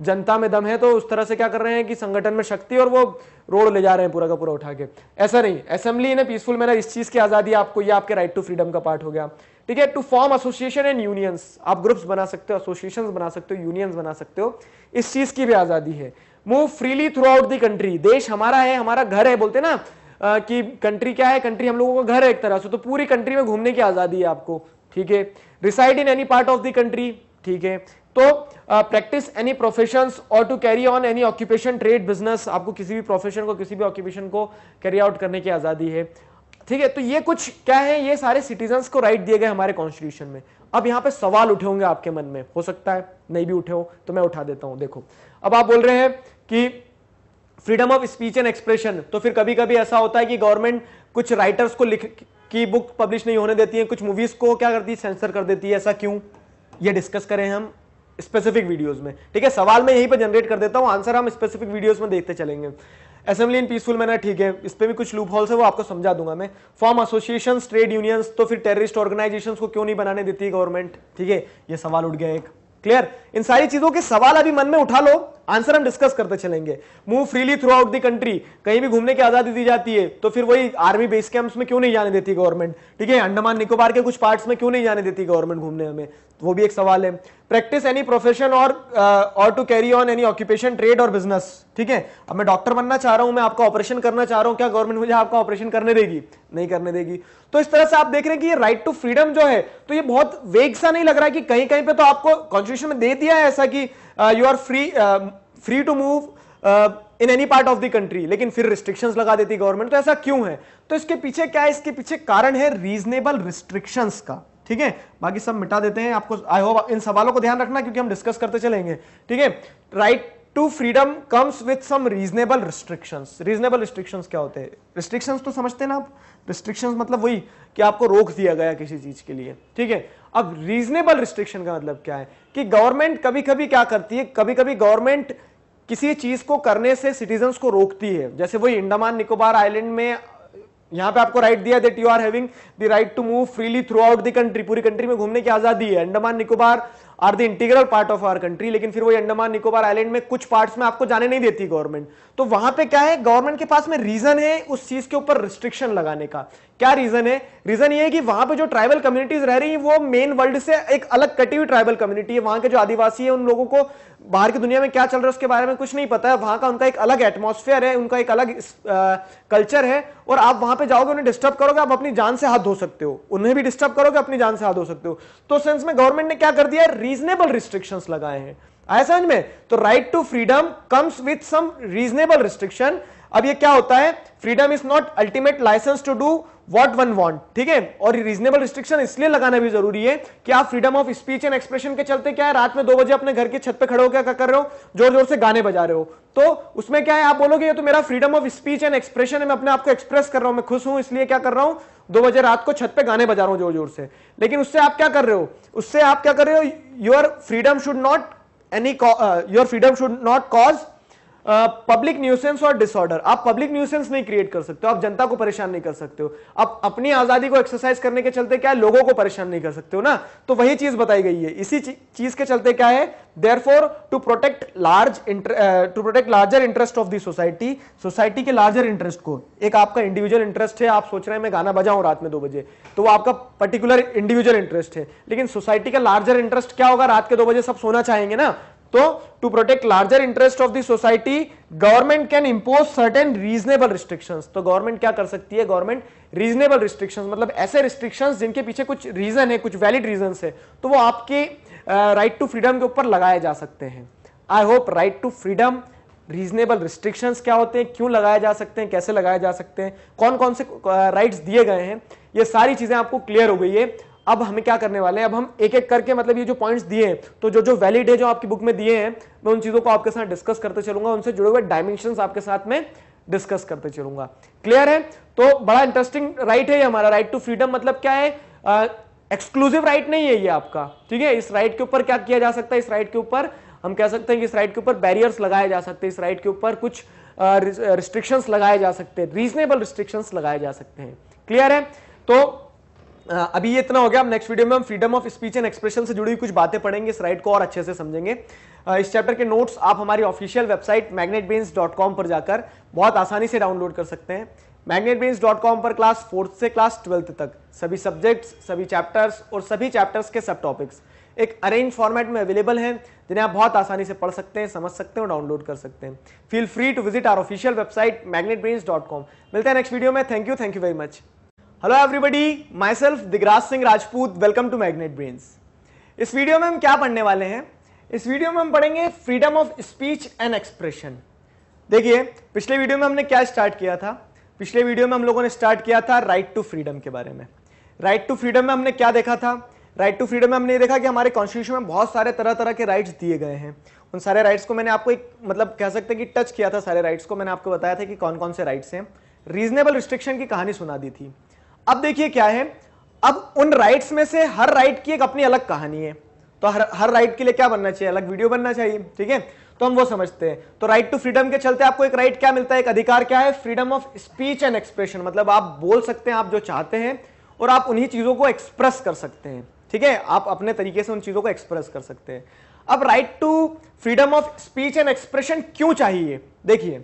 Speaker 1: जनता में दम है तो उस तरह से क्या कर रहे हैं कि संगठन में शक्ति और वो रोड ले जा रहे हैं पूरा का पूरा उठा के ऐसा नहीं असेंबली इन पीसफुल मैनर इस चीज की आजादी आपको ये आपके राइट टू फ्रीडम का पार्ट हो गया ठीक है to form association and unions आप ग्रुप्स बना सकते हो एसोसिएशन बना सकते हो यूनियंस बना सकते हो इस चीज की भी आजादी है move freely throughout the country देश हमारा है हमारा घर है बोलते ना आ, कि कंट्री क्या है कंट्री हम लोगों का घर है एक तरह से तो पूरी कंट्री में घूमने की आजादी है आपको ठीक है reside in any part of the country ठीक है तो प्रैक्टिस एनी प्रोफेशन और to carry on any occupation trade business आपको किसी भी प्रोफेशन को किसी भी ऑक्यूपेशन को कैरी आउट करने की आजादी है ठीक है तो ये कुछ क्या है ये सारे सिटीजन को राइट दिए गए हमारे कॉन्स्टिट्यूशन में अब यहाँ पे सवाल उठे होंगे आपके मन में हो सकता है नहीं भी उठे हो तो मैं उठा देता हूं देखो अब आप बोल रहे हैं कि freedom of speech and expression तो फिर कभी कभी ऐसा होता है कि गवर्नमेंट कुछ राइटर्स को लिख की बुक पब्लिश नहीं होने देती है कुछ मूवीज को क्या करती है सेंसर कर देती है ऐसा क्यों ये डिस्कस करें हम स्पेसिफिक वीडियोस में ठीक है सवाल मैं यहीं पर जनरेट कर देता हूं आंसर हम स्पेसिफिक वीडियोस में देखते चलेंगे असेंबली इन पीसफुल मैनर ठीक है इस पर भी कुछ लूप हॉल्स है वो आपको समझा दूंगा मैं फॉर्म एसोसिएशन ट्रेड यूनियंस तो फिर टेररिस्ट ऑर्गेनाइजेशन को क्यों नहीं बनाने देती गवर्नमेंट ठीक है ये सवाल उठ गया एक क्लियर इन सारी चीजों के सवाल अभी मन में उठा लो आंसर हम डिस्कस करते चलेंगे move freely throughout the country कहीं भी घूमने की आजादी दी जाती है तो फिर वही आर्मी बेस कैंप्स में क्यों नहीं जाने देती गवर्नमेंट ठीक है अंडमान निकोबार के कुछ पार्ट्स में क्यों नहीं जाने देती गवर्नमेंट घूमने में वो भी एक सवाल है प्रैक्टिस एनी प्रोफेशन और और to carry on any occupation trade और बिजनेस ठीक है अब मैं डॉक्टर बनना चाह रहा हूं मैं आपका ऑपरेशन करना चाह रहा हूं क्या गवर्नमेंट मुझे आपका ऑपरेशन करने देगी नहीं करने देगी तो इस तरह से आप देख रहे हैं कि ये राइट टू फ्रीडम जो है तो ये बहुत वेग सा नहीं लग रहा है कि कहीं कहीं पे तो आपको कॉन्स्टिट्यूशन में दे दिया है ऐसा कि you are free free to move in any part of the country लेकिन फिर रिस्ट्रिक्शंस लगा देती गवर्नमेंट तो ऐसा क्यों है तो इसके पीछे क्या है इसके पीछे कारण है रीजनेबल रिस्ट्रिक्शंस का ठीक है बाकी सब मिटा देते हैं आपको आई होप इन सवालों को ध्यान रखना क्योंकि हम डिस्कस करते चलेंगे ठीक है right to freedom comes with some reasonable restrictions reasonable restrictions क्या होते हैं रिस्ट्रिक्शंस तो समझते हैं ना आप रिस्ट्रिक्शंस मतलब वही कि आपको रोक दिया गया किसी चीज के लिए ठीक है अब रीजनेबल रिस्ट्रिक्शन का मतलब क्या है कि गवर्नमेंट कभी कभी क्या करती है कभी कभी गवर्नमेंट किसी चीज को करने से सिटीजन को रोकती है जैसे वही इंडमान निकोबार आइलैंड में यहां पे आपको राइट दिया that you are having the right to move freely throughout the country पूरी कंट्री में घूमने की आजादी है Andaman Nicobar are the integral part of our country लेकिन फिर वही अंडमान निकोबार आइलैंड में कुछ पार्ट्स में आपको जाने नहीं देती गवर्नमेंट तो वहां पे क्या है गवर्नमेंट के पास में रीजन है उस चीज के ऊपर रिस्ट्रिक्शन लगाने का क्या रीजन है रीजन ये है कि वहां पे जो ट्राइबल कम्युनिटीज रह रही है वो मेन वर्ल्ड से एक अलग कटी हुई ट्राइबल कम्युनिटी है वहां के जो आदिवासी है उन लोगों को बाहर की दुनिया में क्या चल रहा है उसके बारे में कुछ नहीं पता है वहां का उनका एक अलग एटमोस्फेयर है उनका एक अलग कल्चर है और आप वहां पे जाओगे उन्हें डिस्टर्ब करोगे आप अपनी जान से हाथ धो सकते हो उन्हें भी डिस्टर्ब करोगे अपनी जान से हाथ धो सकते हो तो सेंस में गवर्नमेंट ने क्या कर दिया रीजनेबल रिस्ट्रिक्शन लगाए हैं आया समझ में तो right to freedom comes with some reasonable restriction अब ये क्या होता है freedom is not ultimate license to do what one want ठीक है और रीजनेबल रिस्ट्रिक्शन इसलिए लगाना भी जरूरी है कि आप freedom of speech and expression के चलते क्या है रात में दो बजे अपने घर के छत पे खड़े होकर क्या कर रहे हो जोर जोर से गाने बजा रहे हो तो उसमें क्या है आप बोलोगे ये तो मेरा freedom of speech and expression है मैं अपने आप को एक्सप्रेस कर रहा हूं मैं खुश हूं इसलिए क्या कर रहा हूं दो बजे रात को छत पे गाने बजा रहा हूं जोर जोर से लेकिन उससे आप क्या कर रहे हो उससे आप क्या कर रहे हो your freedom should not any uh, your freedom should not cause public nuisance और डिसऑर्डर आप पब्लिक न्यूसेंस नहीं क्रिएट कर सकते हो आप जनता को परेशान नहीं कर सकते हो आप अपनी आजादी को एक्सरसाइज करने के चलते क्या है लोगों को परेशान नहीं कर सकते हो ना तो वही चीज बताई गई है इसी चीज के चलते क्या है therefore to protect large to protect larger interest of the society society के लार्जर इंटरेस्ट को एक आपका इंडिविजुअल इंटरेस्ट है आप सोच रहे हैं मैं गाना बजाऊं रात में दो बजे तो वो आपका पर्टिकुलर इंडिविजुअल इंटरेस्ट है लेकिन सोसाइटी का लार्जर इंटरेस्ट क्या होगा रात के दो बजे सब सोना चाहेंगे ना तो to protect larger interest of the society government can impose certain reasonable restriction तो गवर्नमेंट क्या कर सकती है गवर्नमेंट रीजनेबल रिस्ट्रिक्शन मतलब ऐसे रिस्ट्रिक्शन जिनके पीछे कुछ रीजन है कुछ वैलिड रीजन है तो वो आपके राइट टू फ्रीडम के ऊपर लगाए जा सकते हैं I hope right to freedom reasonable restrictions क्या होते हैं क्यों लगाए जा सकते हैं कैसे लगाए जा सकते हैं कौन कौन से राइट्स दिए गए हैं ये सारी चीजें आपको क्लियर हो गई है अब हमें क्या करने वाले हैं अब हम एक एक करके मतलब ये जो पॉइंट्स दिए हैं तो जो जो वैलिड है जो आपकी बुक में दिए हैं मैं उन चीज़ों को आपके साथ डिस्कस करते चलूंगा उनसे जुड़े हुए डायमेंशन आपके साथ में डिस्कस करते चलूंगा क्लियर है तो बड़ा इंटरेस्टिंग राइट है ये हमारा राइट टू फ्रीडम मतलब क्या है एक्सक्लूसिव राइट नहीं है ये आपका ठीक है इस राइट के ऊपर क्या किया जा सकता है इस राइट के ऊपर हम कह सकते हैं कि इस राइट के ऊपर बैरियर्स लगाए जा सकते हैं इस राइट के ऊपर कुछ रिस्ट्रिक्शंस लगाए जा सकते हैं रीजनेबल रिस्ट्रिक्शंस लगाए जा सकते हैं क्लियर है तो अभी ये इतना हो गया अब नेक्स्ट वीडियो में हम freedom of speech and expression से जुड़ी कुछ बातें पढ़ेंगे इस राइट को और अच्छे से समझेंगे इस चैप्टर के नोट्स आप हमारी ऑफिशियल वेबसाइट कॉम पर जाकर बहुत आसानी से डाउनलोड कर सकते हैं कॉम पर क्लास फोर्थ से क्लास ट्वेल्थ तक सभी सब्जेक्ट्स सभी चैप्टर्स और सभी चैप्टर्स के सब टॉपिक्स एक अरेंज फॉर्मेट में अवेलेबल हैं जिन्हें आप बहुत आसानी से पढ़ सकते हैं समझ सकते हैं और डाउनलोड कर सकते हैं feel free to visit our official website com मिलते हैं नेक्स्ट वीडियो में thank you thank you very much hello everybody myself Digraj Singh Rajput welcome to Magnet Brains इस वीडियो में हम क्या पढ़ने वाले हैं इस वीडियो में हम पढ़ेंगे freedom of speech and expression देखिए पिछले वीडियो में हमने क्या स्टार्ट किया था पिछले वीडियो में हम लोगों ने स्टार्ट किया था राइट टू फ्रीडम के बारे में राइट टू फ्रीडम में हमने क्या देखा था राइट टू फ्रीडम में हमने देखा कि हमारे कॉन्स्टिट्यूशन में बहुत सारे तरह तरह के राइट्स दिए गए हैं उन सारे राइट्स को मैंने आपको एक मतलब कह सकते हैं कि टच किया था सारे राइट्स को मैंने आपको बताया था कि कौन कौन से राइट्स हैं रीजनेबल रिस्ट्रिक्शन की कहानी सुना दी थी अब देखिए क्या है अब उन राइट्स में से हर राइट की एक अपनी अलग कहानी है तो हर हर राइट के लिए क्या बनना चाहिए अलग वीडियो बनना चाहिए ठीक है तो हम वो समझते हैं तो राइट टू फ्रीडम के चलते आपको एक राइट क्या मिलता है एक अधिकार क्या है freedom of speech and expression मतलब आप बोल सकते हैं आप जो चाहते हैं और आप उन्हीं चीज़ों को एक्सप्रेस कर सकते हैं ठीक है आप अपने तरीके से उन चीज़ों को एक्सप्रेस कर सकते हैं अब right to freedom of speech and expression क्यों चाहिए देखिए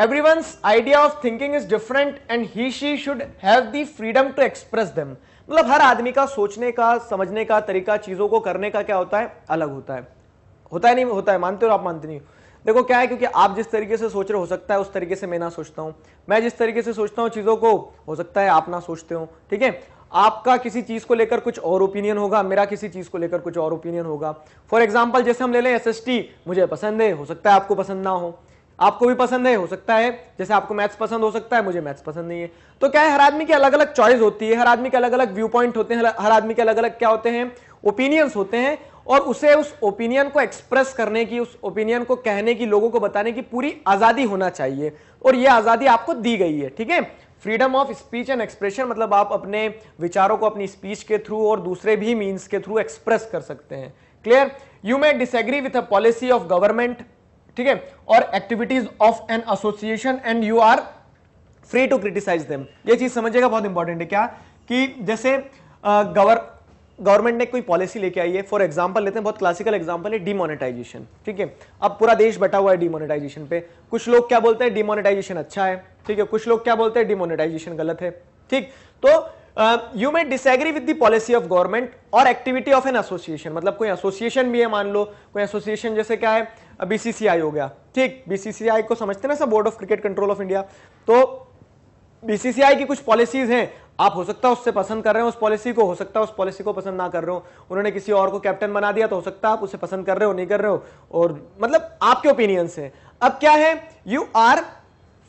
Speaker 1: everyone's idea of thinking is different and he she should have the freedom to express them मतलब हर आदमी का सोचने का समझने का तरीका चीज़ों को करने का क्या होता है अलग होता है होता है नहीं होता है मानते हो आप मानते नहीं हो देखो क्या है क्योंकि आप जिस तरीके से सोच रहे हो सकता है उस तरीके से मैं ना सोचता हूँ मैं जिस तरीके से सोचता हूँ चीज़ों को हो सकता है आप ना सोचते हो ठीक है आपका किसी चीज़ को लेकर कुछ और ओपिनियन होगा मेरा किसी चीज़ को लेकर कुछ और ओपिनियन होगा फॉर एग्जाम्पल जैसे हम ले लें एस मुझे पसंद है हो सकता है आपको पसंद ना हो आपको भी पसंद है हो सकता है जैसे आपको मैथ्स पसंद हो सकता है मुझे मैथ्स पसंद नहीं है तो क्या है हर आदमी की अलग अलग चॉइस होती है हर आदमी के अलग अलग व्यू पॉइंट होते हैं हर आदमी के अलग अलग क्या होते हैं ओपिनियंस होते हैं और उसे उस ओपिनियन को एक्सप्रेस करने की उस ओपिनियन को कहने की लोगों को बताने की पूरी आज़ादी होना चाहिए और यह आज़ादी आपको दी गई है ठीक है freedom of speech and expression मतलब आप अपने विचारों को अपनी स्पीच के थ्रू और दूसरे भी मीन्स के थ्रू एक्सप्रेस कर सकते हैं clear you may disagree with a policy of government ठीक है और activities of an association and you are free to criticise them ये चीज समझिएगा बहुत इंपॉर्टेंट है क्या कि जैसे गवर गवर्नमेंट ने कोई पॉलिसी लेके आई है फॉर एग्जाम्पल लेते हैं बहुत क्लासिकल एग्जाम्पल है डिमोनेटाइजेशन ठीक है अब पूरा देश बटा हुआ है डिमोनेटाइजेशन पे कुछ लोग क्या बोलते हैं डिमोनेटाइजेशन अच्छा है ठीक है कुछ लोग क्या बोलते हैं डिमोनेटाइजेशन गलत है ठीक तो you may disagree with with policy of government और एक्टिविटी ऑफ एन एसोसिएशन मतलब कोई एसोसिएशन भी है मान लो कोई एसोसिएशन जैसे क्या है बीसीसीआई हो गया ठीक बीसीसीआई को समझते ना सब board of cricket control of India तो बीसीसीआई की कुछ पॉलिसीज हैं आप हो सकता है उससे पसंद कर रहे हो उस पॉलिसी को हो सकता है उस पॉलिसी को पसंद ना कर रहे हो उन्होंने किसी और को कैप्टन बना दिया तो हो सकता है आप उसे पसंद कर रहे हो नहीं कर रहे हो और मतलब आपके ओपिनियंस हैं अब क्या है you are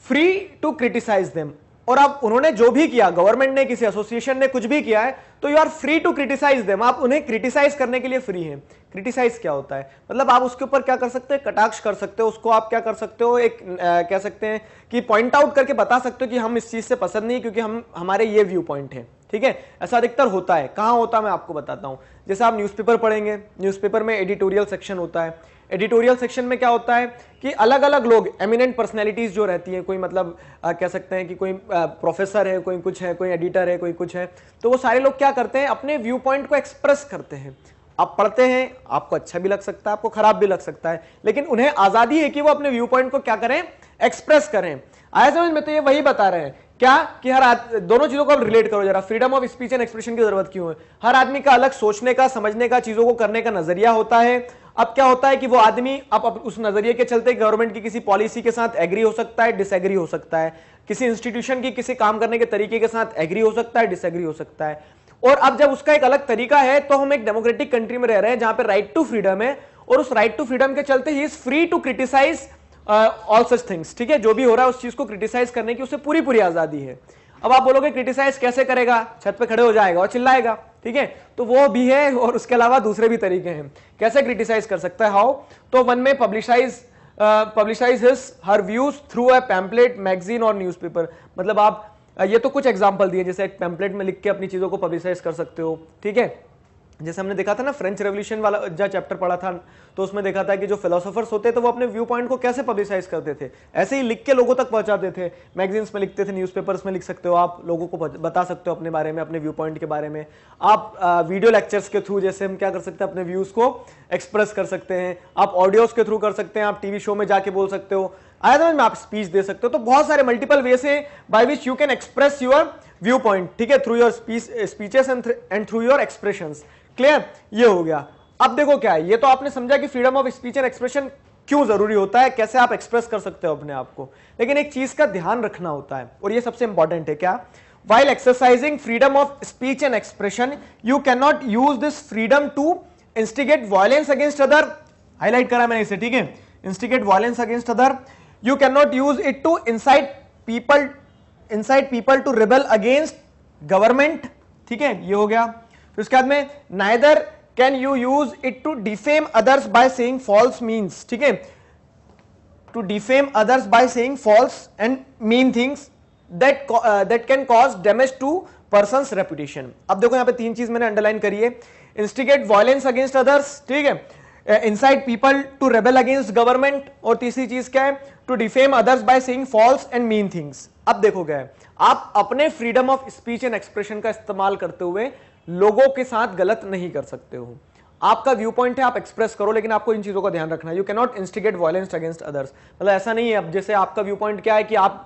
Speaker 1: free to criticise them और आप उन्होंने जो भी किया गवर्नमेंट ने किसी एसोसिएशन ने कुछ भी किया है तो you are free to criticise them आप उन्हें क्रिटिसाइज करने के लिए फ्री हैं क्रिटिसाइज क्या होता है मतलब आप उसके ऊपर क्या कर सकते हैं कटाक्ष कर सकते हो उसको आप क्या कर सकते हो एक आ, कह सकते हैं कि पॉइंट आउट करके बता सकते हो कि हम इस चीज से पसंद नहीं क्योंकि हम हमारे ये व्यू पॉइंट है ठीक है ऐसा अधिकतर होता है कहाँ होता है मैं आपको बताता हूँ जैसे आप न्यूज़पेपर पढ़ेंगे न्यूज़पेपर में एडिटोरियल सेक्शन होता है एडिटोरियल सेक्शन में क्या होता है कि अलग अलग लोग एमिनेंट पर्सनैलिटीज जो रहती हैं कोई मतलब आ, कह सकते हैं कि कोई प्रोफेसर है कोई कुछ है कोई एडिटर है कोई कुछ है तो वो सारे लोग क्या करते हैं अपने व्यू पॉइंट को एक्सप्रेस करते हैं आप पढ़ते हैं आपको अच्छा भी लग सकता है आपको खराब भी लग सकता है लेकिन उन्हें आज़ादी है कि वो अपने व्यू पॉइंट को क्या करें एक्सप्रेस करें आया समझ में तो ये वही बता रहे हैं क्या कि हर आद... दोनों चीजों को आप रिलेट करो जरा freedom of speech and expression की जरूरत क्यों है हर आदमी का अलग सोचने का समझने का चीजों को करने का नजरिया होता है अब क्या होता है कि वो आदमी अब उस नजरिए के चलते गवर्नमेंट की किसी पॉलिसी के साथ एग्री हो सकता है डिसएग्री हो सकता है किसी इंस्टीट्यूशन की किसी काम करने के तरीके के साथ एग्री हो सकता है डिसएग्री हो सकता है और अब जब उसका एक अलग तरीका है तो हम एक डेमोक्रेटिक कंट्री में रह रहे हैं जहां पर राइट टू फ्रीडम है और उस राइट टू फ्रीडम के चलते he is free to criticise all such things ठीक है जो भी हो रहा है उस चीज को क्रिटिसाइज करने की उसे पूरी पूरी आजादी है अब आप बोलोगे क्रिटिसाइज कैसे करेगा छत पे खड़े हो जाएगा और चिल्लाएगा ठीक है तो वो भी है और उसके अलावा दूसरे भी तरीके हैं कैसे क्रिटिसाइज कर सकता है हाउ तो one may publicise publicise his her views through a pamphlet magazine और न्यूज मतलब आप ये तो कुछ एग्जाम्पल दिए जैसे एक पैम्पलेट में लिख के अपनी चीज़ों को पब्लिसाइज कर सकते हो ठीक है जैसे हमने देखा था ना फ्रेंच रेवल्यूशन वाला जहाँ चैप्टर पढ़ा था तो उसमें देखा था कि जो फिलोसोफर्स होते थे वो अपने व्यू पॉइंट को कैसे पब्लिसाइज करते थे ऐसे ही लिख के लोगों तक पहुंचाते थे मैगजीन्स में लिखते थे न्यूज़पेपर्स में लिख सकते हो आप लोगों को बता सकते हो अपने बारे में अपने व्यू पॉइंट के बारे में आप आ, वीडियो लेक्चर्स के थ्रू जैसे हम क्या कर सकते हैं अपने व्यूज़ को एक्सप्रेस कर सकते हैं आप ऑडियोज़ के थ्रू कर सकते हैं आप टीवी शो में जाके बोल सकते हो आया था आप स्पीच दे सकते हो तो बहुत सारे मल्टीपल वे से by which you can express your view point ठीक है through your speeches and through your expressions clear ये हो गया अब देखो क्या है ये तो आपने समझा कि freedom of speech and expression क्यों जरूरी होता है कैसे आप एक्सप्रेस कर सकते हो अपने आप को लेकिन एक चीज का ध्यान रखना होता है और ये सबसे इंपॉर्टेंट है क्या while exercising freedom of speech and expression you can not use this freedom to instigate violence against other highlight करा मैंने इसे ठीक है instigate violence against other you can not use it to incite people incite people to rebel against government ठीक है ये हो गया फिर तो उसके बाद में neither can you use it to defame others by saying false means ठीक है to defame others by saying false and mean things that that can cause damage to person reputation अब देखो यहां पे तीन चीज मैंने अंडरलाइन करी है इंस्टिगेट वायलेंस अगेंस्ट अदर्स ठीक है incite people to rebel against government और तीसरी चीज क्या है to defame others by saying false and mean things अब देखो क्या आप अपने freedom of speech and expression का इस्तेमाल करते हुए लोगों के साथ गलत नहीं कर सकते हो आपका व्यू पॉइंट है आप एक्सप्रेस करो लेकिन आपको इन चीज़ों का ध्यान रखना है you cannot instigate violence against others मतलब ऐसा नहीं है अब जैसे आपका व्यू पॉइंट क्या है कि आप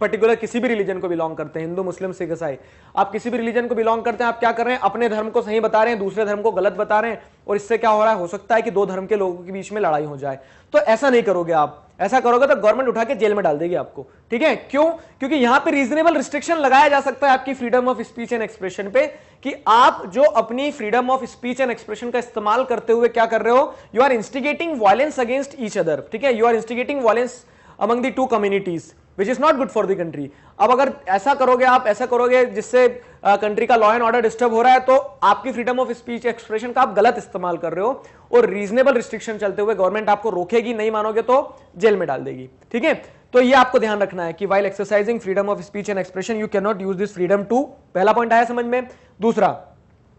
Speaker 1: पर्टिकुलर किसी भी रिलीजन को बिलोंग करते हैं हिंदू मुस्लिम सिख ईसाई आप किसी भी रिलीजन को बिलोंग करते हैं आप क्या कर रहे हैं अपने धर्म को सही बता रहे हैं दूसरे धर्म को गलत बता रहे हैं और इससे क्या हो रहा है हो सकता है कि दो धर्म के लोगों के बीच में लड़ाई हो जाए तो ऐसा नहीं करोगे आप ऐसा करोगे तो गवर्नमेंट उठा के जेल में डाल देगी आपको ठीक है क्यों क्योंकि यहां पे रीजनेबल रिस्ट्रिक्शन लगाया जा सकता है आपकी freedom of speech and expression पे कि आप जो अपनी freedom of speech and expression का इस्तेमाल करते हुए क्या कर रहे हो you are instigating violence against each other ठीक है you are instigating violence among the two communities which is not good for the country अब अगर ऐसा करोगे आप ऐसा करोगे जिससे कंट्री का लॉ एंड ऑर्डर डिस्टर्ब हो रहा है तो आपकी फ्रीडम ऑफ स्पीच एक्सप्रेशन का आप गलत इस्तेमाल कर रहे हो और रीजनेबल रिस्ट्रिक्शन चलते हुए गवर्नमेंट आपको रोकेगी नहीं मानोगे तो जेल में डाल देगी ठीक है तो ये आपको ध्यान रखना है कि while exercising freedom of speech and expression you can not use this freedom to पहला पॉइंट आया समझ में दूसरा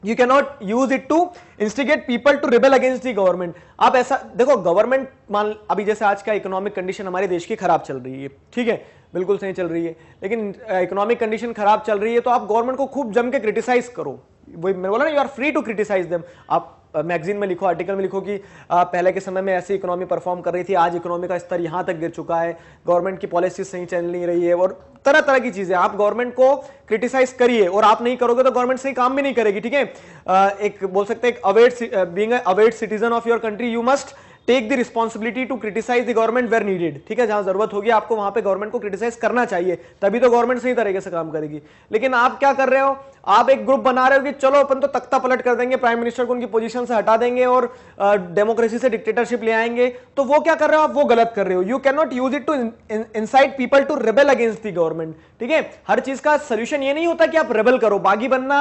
Speaker 1: you not use it to instigate people to rebel against the government आप ऐसा देखो गवर्नमेंट मान अभी जैसे आज का इकोनॉमिक कंडीशन हमारे देश की खराब चल रही है ठीक है बिल्कुल सही चल रही है लेकिन इकोनॉमिक कंडीशन खराब चल रही है तो आप गवर्नमेंट को खूब जम के क्रिटिसाइज करो वही मैंने बोला ना you are free to criticise them आप मैगजीन में लिखो आर्टिकल में लिखो कि पहले के समय में ऐसी इकोनॉमी परफॉर्म कर रही थी आज इकोनॉमी का स्तर यहां तक गिर चुका है गवर्नमेंट की पॉलिसी सही चल नहीं रही है और तरह तरह की चीजें आप गवर्नमेंट को क्रिटिसाइज करिए और आप नहीं करोगे तो गवर्नमेंट सही काम भी नहीं करेगी ठीक है एक बोल सकते हैं aware being aware citizen of your country you must take the responsibility to criticise the government where needed ठीक है जहां जरूरत होगी आपको वहां पे गवर्नमेंट को क्रिटिसाइज करना चाहिए तभी तो गवर्नमेंट सही तरीके से काम करेगी लेकिन आप क्या कर रहे हो आप एक ग्रुप बना रहे हो कि चलो अपन तो तख्ता पलट कर देंगे प्राइम मिनिस्टर को उनकी पोजीशन से हटा देंगे और डेमोक्रेसी से डिक्टेटरशिप ले आएंगे तो वो क्या कर रहे हो आप वो गलत कर रहे हो you can not use it to incite people to rebel against the government ठीक है हर चीज का सोल्यूशन ये नहीं होता कि आप रेबल करो बागी बनना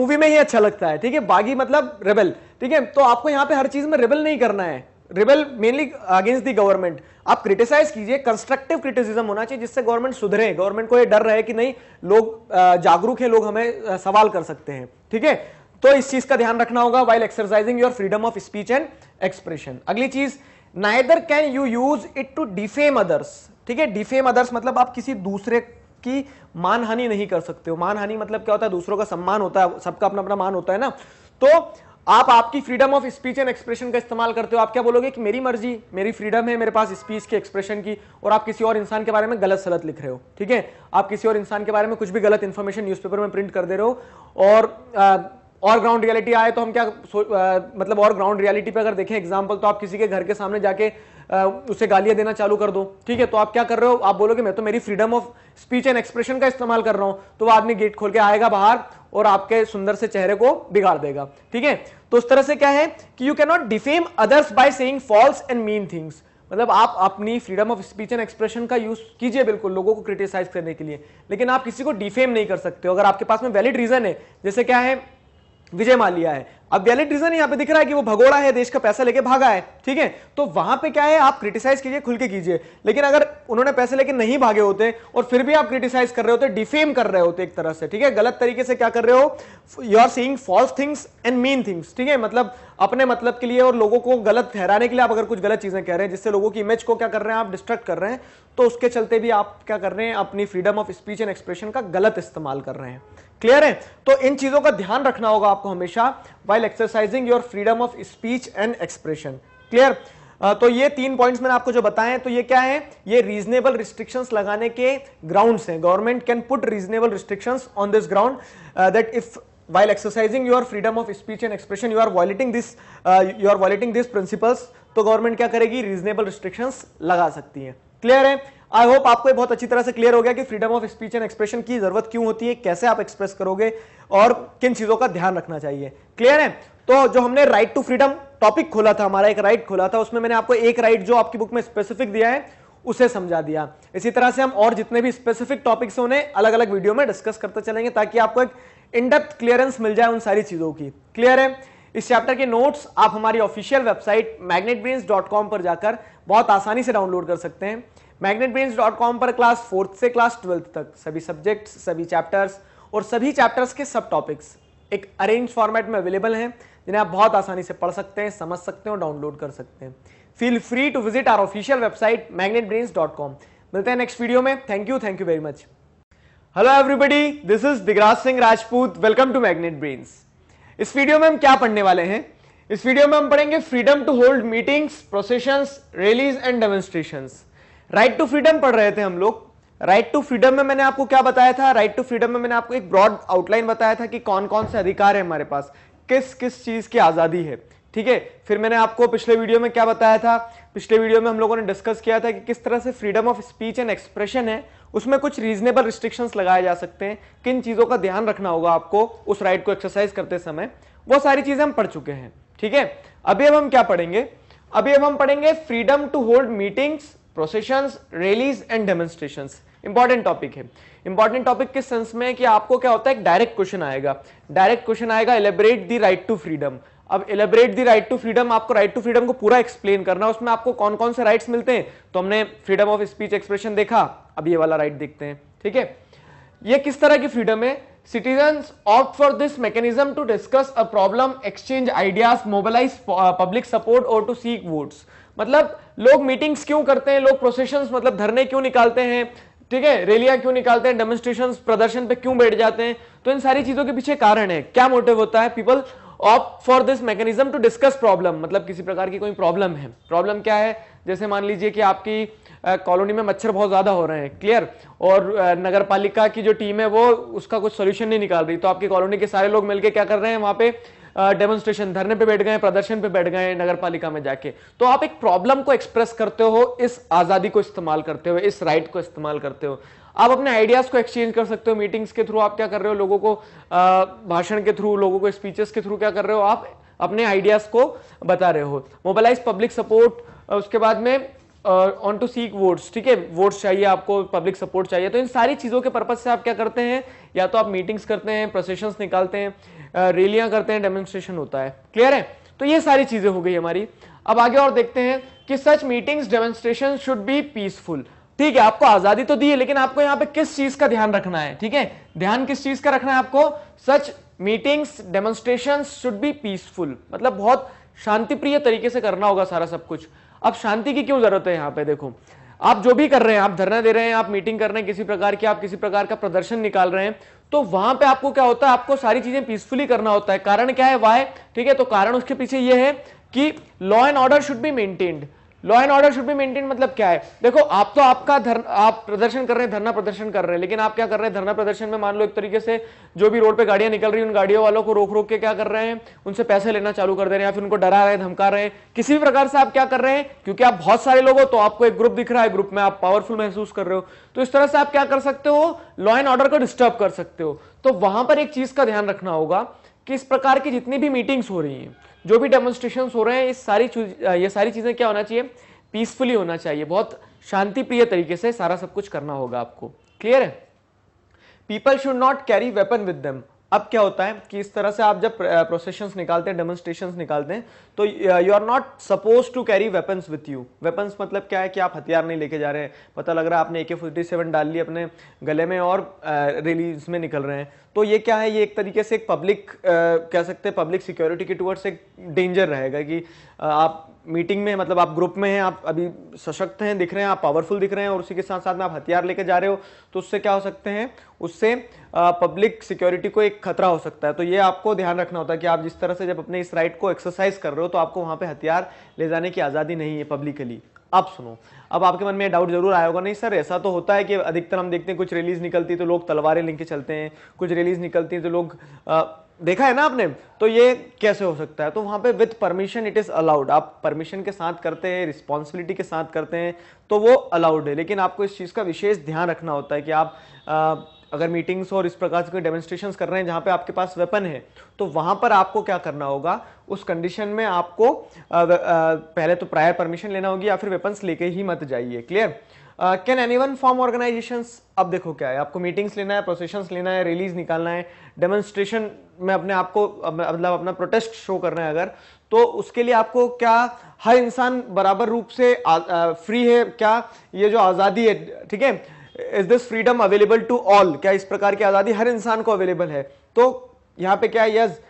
Speaker 1: मूवी में ही अच्छा लगता है ठीक है बागी मतलब रेबल ठीक है तो आपको यहाँ पे हर चीज में रेबल नहीं करना है rebel mainly against the government आप क्रिटिसाइज कीजिए कंस्ट्रक्टिव क्रिटिसिज्म होना चाहिए जिससे गवर्नमेंट सुधरे गवर्नमेंट को ये डर रहे कि नहीं लोग जागरूक हैं लोग हमें सवाल कर सकते हैं ठीक है तो इस चीज का ध्यान रखना होगा while exercising your freedom of speech and expression अगली चीज neither can you use it to defame others ठीक है डिफेम अदर्स मतलब आप किसी दूसरे की मानहानि नहीं कर सकते हो मानहानि मतलब क्या होता है दूसरों का सम्मान होता है सबका अपना अपना मान होता है ना तो आप आपकी freedom of speech and expression का इस्तेमाल करते हो आप क्या बोलोगे कि मेरी मर्जी मेरी फ्रीडम है मेरे पास स्पीच के एक्सप्रेशन की और आप किसी और इंसान के बारे में गलत सलत लिख रहे हो ठीक है आप किसी और इंसान के बारे में कुछ भी गलत इन्फॉर्मेशन न्यूज़पेपर में प्रिंट कर दे रहे हो और आ, और ग्राउंड रियलिटी आए तो हम क्या आ, मतलब और ग्राउंड रियलिटी पे अगर देखें एग्जांपल तो आप किसी के घर के सामने जाके आ, उसे गालियां देना चालू कर दो ठीक है तो आप क्या कर रहे हो आप बोलोगे मैं तो मेरी freedom of speech and expression का इस्तेमाल कर रहा हूं तो वो आदमी गेट खोल के आएगा बाहर और आपके सुंदर से चेहरे को बिगाड़ देगा ठीक है तो उस तरह से क्या है कि you cannot defame others by saying false and mean things मतलब आप अपनी freedom of speech and expression का यूज कीजिए बिल्कुल लोगों को क्रिटिसाइज करने के लिए लेकिन आप किसी को डिफेम नहीं कर सकते हो अगर आपके पास में वैलिड रीजन है जैसे क्या है विजय मान लिया है अब वैलिड रीजन यहाँ पे दिख रहा है कि वो भगोड़ा है देश का पैसा लेके भागा है ठीक है तो वहां पे क्या है आप क्रिटिसाइज कीजिए खुल के कीजिए लेकिन अगर उन्होंने पैसे लेके नहीं भागे होते और फिर भी आप क्रिटिसाइज कर रहे होते डिफेम कर रहे होते एक तरह से ठीक है गलत तरीके से क्या कर रहे हो you are saying false things and mean things ठीक है मतलब अपने मतलब के लिए और लोगों को गलत ठहराने के लिए आप अगर कुछ गलत चीजें कह रहे हैं जिससे लोगों की इमेज को क्या कर रहे हैं आप डिस्ट्रक्ट कर रहे हैं तो उसके चलते भी आप क्या कर रहे हैं अपनी freedom of speech and expression का गलत इस्तेमाल कर रहे हैं क्लियर है तो इन चीजों का ध्यान रखना होगा आपको हमेशा while exercising your freedom of speech and expression clear तो ये तीन पॉइंट्स मैंने आपको जो बताए तो ये क्या है ये रीजनेबल रिस्ट्रिक्शंस लगाने के ग्राउंड्स हैं government can put reasonable restrictions on this ground that if while exercising your freedom of speech and expression you are violating this you are violating this principles तो गवर्नमेंट क्या करेगी reasonable restrictions लगा सकती है clear है आई hope आपको बहुत अच्छी तरह से क्लियर हो गया कि freedom of speech and expression की जरूरत क्यों होती है कैसे आप एक्सप्रेस करोगे और किन चीजों का ध्यान रखना चाहिए क्लियर है तो जो हमने राइट टू फ्रीडम टॉपिक खोला था हमारा एक राइट खोला था उसमें मैंने आपको एक राइट जो आपकी बुक में स्पेसिफिक दिया है उसे समझा दिया इसी तरह से हम और जितने भी स्पेसिफिक टॉपिक्स होने उन्हें अलग अलग वीडियो में डिस्कस करते चलेंगे ताकि आपको एक इनडेप्थ क्लियरेंस मिल जाए उन सारी चीजों की क्लियर है इस चैप्टर के नोट्स आप हमारी ऑफिशियल वेबसाइट मैग्नेट पर जाकर बहुत आसानी से डाउनलोड कर सकते हैं कॉम पर क्लास फोर्थ से क्लास ट्वेल्थ तक सभी सब्जेक्ट्स सभी चैप्टर्स और सभी चैप्टर्स के सब टॉपिक्स एक अरेंज फॉर्मेट में अवेलेबल हैं जिन्हें आप बहुत आसानी से पढ़ सकते हैं समझ सकते हैं और डाउनलोड कर सकते हैं feel free to visit our official website com मिलते हैं नेक्स्ट वीडियो में thank you thank you very much hello everybody this is Digraj Singh Rajput welcome to Magnet Brains इस वीडियो में हम क्या पढ़ने वाले हैं इस वीडियो में हम पढ़ेंगे freedom to hold meetings processions rallies and demonstrations right to freedom पढ़ रहे थे हम लोग राइट टू फ्रीडम में मैंने आपको क्या बताया था राइट टू फ्रीडम में मैंने आपको एक ब्रॉड आउटलाइन बताया था कि कौन कौन से अधिकार है हमारे पास किस किस चीज की आजादी है ठीक है फिर मैंने आपको पिछले वीडियो में क्या बताया था पिछले वीडियो में हम लोगों ने डिस्कस किया था कि किस तरह से freedom of speech and expression है उसमें कुछ रीजनेबल रिस्ट्रिक्शंस लगाए जा सकते हैं किन चीज़ों का ध्यान रखना होगा आपको उस राइट को एक्सरसाइज करते समय वो सारी चीज़ें हम पढ़ चुके हैं ठीक है अभी अब हम क्या पढ़ेंगे अभी अब हम पढ़ेंगे freedom to hold meetings processions rallies and demonstrations important topic है इंपॉर्टेंट टॉपिक किस सेंस में कि आपको क्या होता है डायरेक्ट क्वेश्चन आएगा डायरेक्ट क्वेश्चन आएगा elaborate the right to freedom अब elaborate the right to freedom आपको राइट टू फ्रीडम को पूरा एक्सप्लेन करना है उसमें आपको कौन कौन से राइट्स मिलते हैं तो हमने फ्रीडम ऑफ स्पीच एक्सप्रेशन देखा अब ये वाला राइट देखते हैं ठीक है ये किस तरह की फ्रीडम है citizen opt for this mechanism to discuss a problem exchange ideas mobilize public support और टू सीक वोट्स मतलब लोग मीटिंग्स क्यों करते हैं लोग प्रोसेशन मतलब धरने क्यों निकालते हैं ठीक है रैलियां क्यों निकालते हैं डेमोन्स्ट्रेशन प्रदर्शन पे क्यों बैठ जाते हैं तो इन सारी चीजों के पीछे कारण है क्या मोटिव होता है people opt for this mechanism to discuss problem मतलब किसी प्रकार की कोई प्रॉब्लम है प्रॉब्लम क्या है जैसे मान लीजिए कि आपकी कॉलोनी में मच्छर बहुत ज्यादा हो रहे हैं क्लियर और नगर पालिका की जो टीम है वो उसका कुछ सोल्यूशन नहीं निकाल रही तो आपकी कॉलोनी के सारे लोग मिलकर क्या कर रहे हैं वहां पे डेमोन्स्ट्रेशन धरने पे बैठ गए प्रदर्शन पे बैठ गए नगर पालिका में जाके तो आप एक प्रॉब्लम को एक्सप्रेस करते हो इस आजादी को इस्तेमाल करते हो इस राइट को इस्तेमाल करते हो आप अपने आइडियाज को एक्सचेंज कर सकते हो मीटिंग्स के थ्रू आप क्या कर रहे हो लोगों को भाषण के थ्रू लोगों को स्पीचेस के थ्रू क्या कर रहे हो आप अपने आइडियाज को बता रहे हो मोबालाइज पब्लिक सपोर्ट उसके बाद में ऑन टू सीक वोट्स ठीक है वोट्स चाहिए आपको पब्लिक सपोर्ट चाहिए तो इन सारी चीज़ों के पर्पज से आप क्या करते हैं या तो आप मीटिंग्स करते हैं प्रोसेशंस निकालते हैं रैलियां करते हैं डेमोन्स्ट्रेशन होता है क्लियर है तो ये सारी चीजें हो गई हमारी अब आगे और देखते हैं कि such meetings demonstration should be peaceful ठीक है आपको आजादी तो दी है लेकिन आपको यहां पे किस चीज का ध्यान रखना है ठीक है ध्यान किस चीज का रखना है आपको such meetings demonstration should be peaceful मतलब बहुत शांतिप्रिय तरीके से करना होगा सारा सब कुछ अब शांति की क्यों जरूरत है यहाँ पे देखो आप जो भी कर रहे हैं आप धरना दे रहे हैं आप मीटिंग कर रहे हैं किसी प्रकार की आप किसी प्रकार का प्रदर्शन निकाल रहे हैं तो वहां पे आपको क्या होता है आपको सारी चीजें पीसफुली करना होता है कारण क्या है वाई ठीक है तो कारण उसके पीछे ये है कि law and order should be maintained law and order should be maintain मतलब क्या है देखो आप तो आपका धर, आप प्रदर्शन कर रहे हैं धरना प्रदर्शन कर रहे हैं लेकिन आप क्या कर रहे हैं धरना प्रदर्शन में मान लो एक तरीके से जो भी रोड पे गाड़ियां निकल रही हैं उन गाड़ियों वालों को रोक रोक के क्या कर रहे हैं उनसे पैसे लेना चालू कर दे रहे हैं या फिर उनको डरा रहे हैं धमका रहे हैं किसी भी प्रकार से आप क्या कर रहे हैं क्योंकि आप बहुत सारे लोग हो तो आपको एक ग्रुप दिख रहा है ग्रुप में आप पावरफुल महसूस कर रहे हो तो इस तरह से आप क्या कर सकते हो लॉ एंड ऑर्डर को डिस्टर्ब कर सकते हो तो वहां पर एक चीज का ध्यान रखना होगा कि इस प्रकार की जितनी भी मीटिंग्स हो रही हैं जो भी डेमोन्स्ट्रेशन हो रहे हैं इस सारी ये सारी चीज़ें क्या होना चाहिए पीसफुली होना चाहिए बहुत शांति प्रिय तरीके से सारा सब कुछ करना होगा आपको क्लियर है people should not carry weapon with them अब क्या होता है कि इस तरह से आप जब प्रोसेशन निकालते हैं डेमोन्स्ट्रेशन निकालते हैं तो you are not suppose to carry weapons with you weapons मतलब क्या है कि आप हथियार नहीं लेके जा रहे हैं पता लग रहा है आपने ए के फोर्टी सेवन डाल ली अपने गले में और रिलीज में निकल रहे हैं तो ये क्या है ये एक तरीके से एक पब्लिक कह सकते हैं पब्लिक सिक्योरिटी के टूवर्ड्स एक डेंजर रहेगा कि आप मीटिंग में मतलब आप ग्रुप में हैं आप अभी सशक्त हैं दिख रहे हैं आप पावरफुल दिख रहे हैं और उसी के साथ साथ में आप हथियार लेके जा रहे हो तो उससे क्या हो सकते हैं उससे पब्लिक सिक्योरिटी को एक खतरा हो सकता है तो ये आपको ध्यान रखना होता है कि आप जिस तरह से जब अपने इस राइट को एक्सरसाइज कर रहे हो तो आपको वहाँ पे हथियार ले जाने की आज़ादी नहीं है पब्लिकली आप सुनो अब आपके मन में डाउट जरूर आया होगा नहीं सर ऐसा तो होता है कि अधिकतर हम देखते हैं कुछ रिलीज निकलती है तो लोग तलवारें लेके चलते हैं कुछ रिलीज निकलती है तो लोग आ, देखा है ना आपने तो ये कैसे हो सकता है तो वहाँ पे with permission it is allowed आप परमिशन के साथ करते हैं रिस्पॉन्सिबिलिटी के साथ करते हैं तो वो अलाउड है लेकिन आपको इस चीज़ का विशेष ध्यान रखना होता है कि आप आ, अगर मीटिंग्स और इस प्रकार के डेमोन्स्ट्रेशन कर रहे हैं जहां पे आपके पास वेपन है तो वहां पर आपको क्या करना होगा उस कंडीशन में आपको आ, आ, पहले तो प्रायर परमिशन लेना होगी या फिर वेपन्स लेके ही मत जाइए clear can any one form organization अब देखो क्या है आपको मीटिंग्स लेना है प्रोसेशन लेना है रिलीज निकालना है डेमोन्स्ट्रेशन में अपने आप को मतलब अपना प्रोटेस्ट शो करना है अगर तो उसके लिए आपको क्या हर इंसान बराबर रूप से आ, आ, फ्री है क्या ये जो आज़ादी है ठीक है is this freedom available to all क्या इस प्रकार की आज़ादी हर इंसान को अवेलेबल है तो यहाँ पे क्या है yes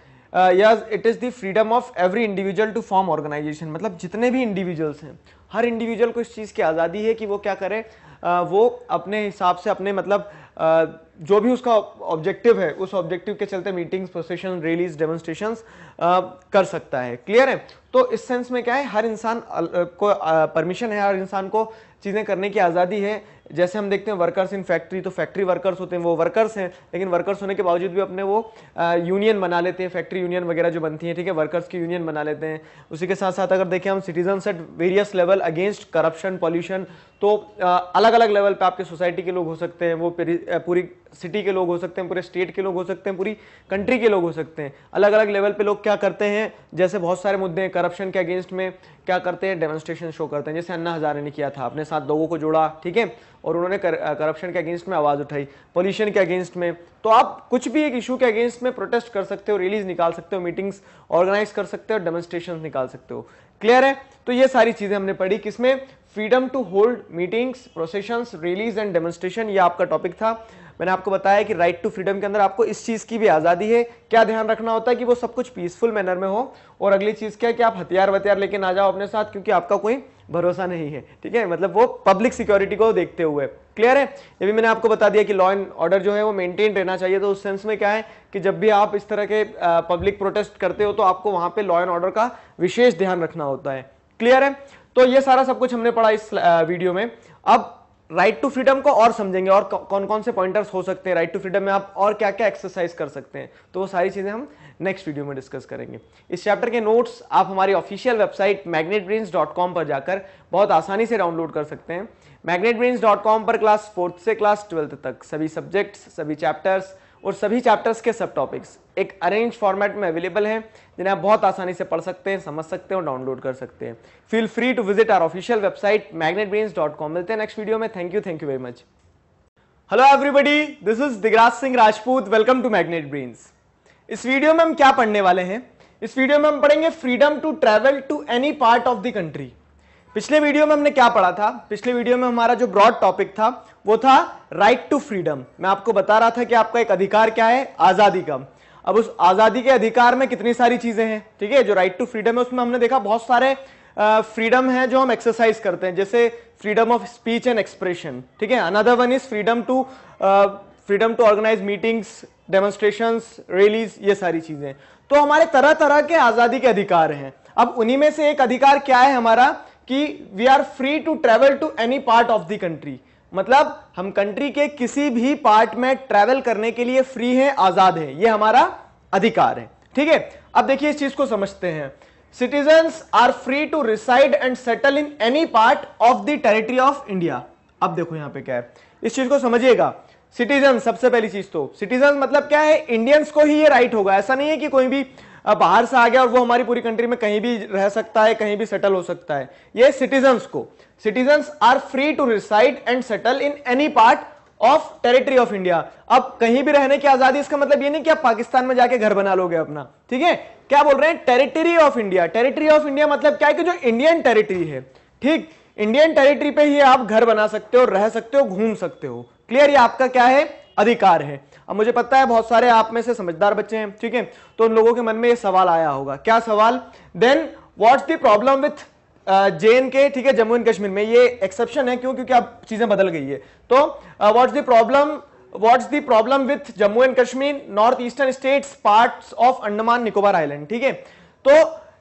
Speaker 1: yes it is the freedom of every individual to form organization मतलब जितने भी इंडिविजुअल्स हैं हर इंडिविजुअल को इस चीज़ की आज़ादी है कि वो क्या करे uh, वो अपने हिसाब से अपने मतलब uh, जो भी उसका ऑब्जेक्टिव है उस ऑब्जेक्टिव के चलते मीटिंग्स प्रोसेशन रैलीज डेमोन्स्ट्रेशन कर सकता है क्लियर है तो इस सेंस में क्या है हर इंसान uh, को परमिशन uh, है हर इंसान को चीज़ें करने की आज़ादी है जैसे हम देखते हैं वर्कर्स इन फैक्ट्री तो फैक्ट्री वर्कर्स होते हैं वो वर्कर्स हैं लेकिन वर्कर्स होने के बावजूद भी अपने वो यूनियन बना लेते हैं फैक्ट्री यूनियन वगैरह जो बनती है ठीक है वर्कर्स की यूनियन बना लेते हैं उसी के साथ साथ अगर देखें हम citizens at various level against corruption pollution तो अलग अलग लेवल पे आपके सोसाइटी के लोग हो सकते हैं वो पूरी सिटी के लोग हो सकते हैं पूरे स्टेट के लोग हो सकते हैं पूरी कंट्री के लोग हो सकते हैं अलग अलग लेवल पे लोग क्या करते हैं जैसे बहुत सारे मुद्दे हैं करप्शन के अगेंस्ट में क्या करते हैं डेमोन्स्ट्रेशन शो करते हैं जैसे अन्ना हजारे ने किया था अपने साथ लोगों को जोड़ा ठीक है और उन्होंने करप्शन के अगेंस्ट में आवाज़ उठाई पॉल्यूशन के अगेंस्ट में तो आप कुछ भी एक इशू के अगेंस्ट में प्रोटेस्ट कर सकते हो रिलीज निकाल सकते हो मीटिंग्स ऑर्गेनाइज कर सकते हो डेमोन्स्ट्रेशन निकाल सकते हो क्लियर है तो ये सारी चीज़ें हमने पढ़ी किसमें freedom to hold meetings procession rallies and demonstration ये आपका टॉपिक था मैंने आपको बताया कि राइट टू फ्रीडम के अंदर आपको इस चीज़ की भी आज़ादी है क्या ध्यान रखना होता है कि वो सब कुछ पीसफुल मैनर में हो और अगली चीज़ क्या है कि आप हथियार वथियार लेके ना जाओ अपने साथ क्योंकि आपका कोई भरोसा नहीं है ठीक है मतलब वो पब्लिक सिक्योरिटी को देखते हुए क्लियर है ये भी मैंने आपको बता दिया कि लॉ एंड ऑर्डर जो है वो मेंटेन रहना चाहिए तो उस सेंस में क्या है कि जब भी आप इस तरह के पब्लिक प्रोटेस्ट करते हो तो आपको वहां पे लॉ एंड ऑर्डर का विशेष ध्यान रखना होता है क्लियर है तो ये सारा सब कुछ हमने पढ़ा इस वीडियो में अब राइट टू फ्रीडम को और समझेंगे और कौन कौन से पॉइंटर्स हो सकते हैं राइट टू फ्रीडम में आप और क्या क्या एक्सरसाइज कर सकते हैं तो वो सारी चीज़ें हम नेक्स्ट वीडियो में डिस्कस करेंगे इस चैप्टर के नोट्स आप हमारी ऑफिशियल वेबसाइट मैग्नेट पर जाकर बहुत आसानी से डाउनलोड कर सकते हैं मैग्नेट पर क्लास फोर्थ से क्लास ट्वेल्थ तक सभी सब्जेक्ट्स सभी चैप्टर्स और सभी चैप्टर्स के सब टॉपिक्स एक अरेंज फॉर्मेट में अवेलेबल हैं जिन्हें आप बहुत आसानी से पढ़ सकते हैं समझ सकते हैं और डाउनलोड कर सकते हैं feel free to visit our official website magnetbrains.com मिलते हैं नेक्स्ट वीडियो में thank you thank you very much hello everybody this is Digraj Singh Rajput welcome to Magnet Brains इस वीडियो में हम क्या पढ़ने वाले हैं इस वीडियो में हम पढ़ेंगे freedom to travel to any part of the country पिछले वीडियो में हमने क्या पढ़ा था पिछले वीडियो में हमारा जो ब्रॉड टॉपिक था वो था राइट टू फ्रीडम मैं आपको बता रहा था कि आपका एक अधिकार क्या है आज़ादी का अब उस आज़ादी के अधिकार में कितनी सारी चीज़ें हैं ठीक है जो राइट टू फ्रीडम है उसमें हमने देखा बहुत सारे फ्रीडम है जो हम एक्सरसाइज करते हैं जैसे freedom of speech and expression ठीक है another one is freedom to freedom to organize meetings demonstration rallies ये सारी चीज़ें तो हमारे तरह तरह के आज़ादी के अधिकार हैं अब उन्हीं में से एक अधिकार क्या है हमारा कि we are free to travel to any part of the country मतलब हम कंट्री के किसी भी पार्ट में ट्रेवल करने के लिए फ्री हैं आजाद हैं ये हमारा अधिकार है ठीक है अब देखिए इस चीज को समझते हैं citizen are free to reside and settle in any part of the territory of India अब देखो यहां पे क्या है इस चीज को समझिएगा सिटीजन सबसे पहली चीज तो सिटीजन मतलब क्या है इंडियंस को ही ये राइट होगा ऐसा नहीं है कि कोई भी बाहर से आ गया और वो हमारी पूरी कंट्री में कहीं भी रह सकता है कहीं भी सेटल हो सकता है ये सिटीजन्स को citizens are free to reside and settle in any part of territory of India अब कहीं भी रहने की आजादी इसका मतलब ये नहीं कि आप पाकिस्तान में जाके घर बना लोगे अपना ठीक है क्या बोल रहे हैं territory of India territory of India मतलब क्या है कि जो इंडियन टेरिटरी है ठीक इंडियन टेरिटरी पे ही आप घर बना सकते हो रह सकते हो घूम सकते हो क्लियर ये आपका क्या है अधिकार है अब मुझे पता है बहुत सारे आप में से समझदार बच्चे हैं ठीक है तो उन लोगों के मन में ये सवाल आया होगा क्या सवाल then what's the problem with J and K ठीक है जम्मू एंड कश्मीर में ये एक्सेप्शन है क्यों क्योंकि अब चीजें बदल गई है तो what's the problem what's the problem with Jammu and Kashmir north eastern states part of Andaman Nicobar island ठीक है तो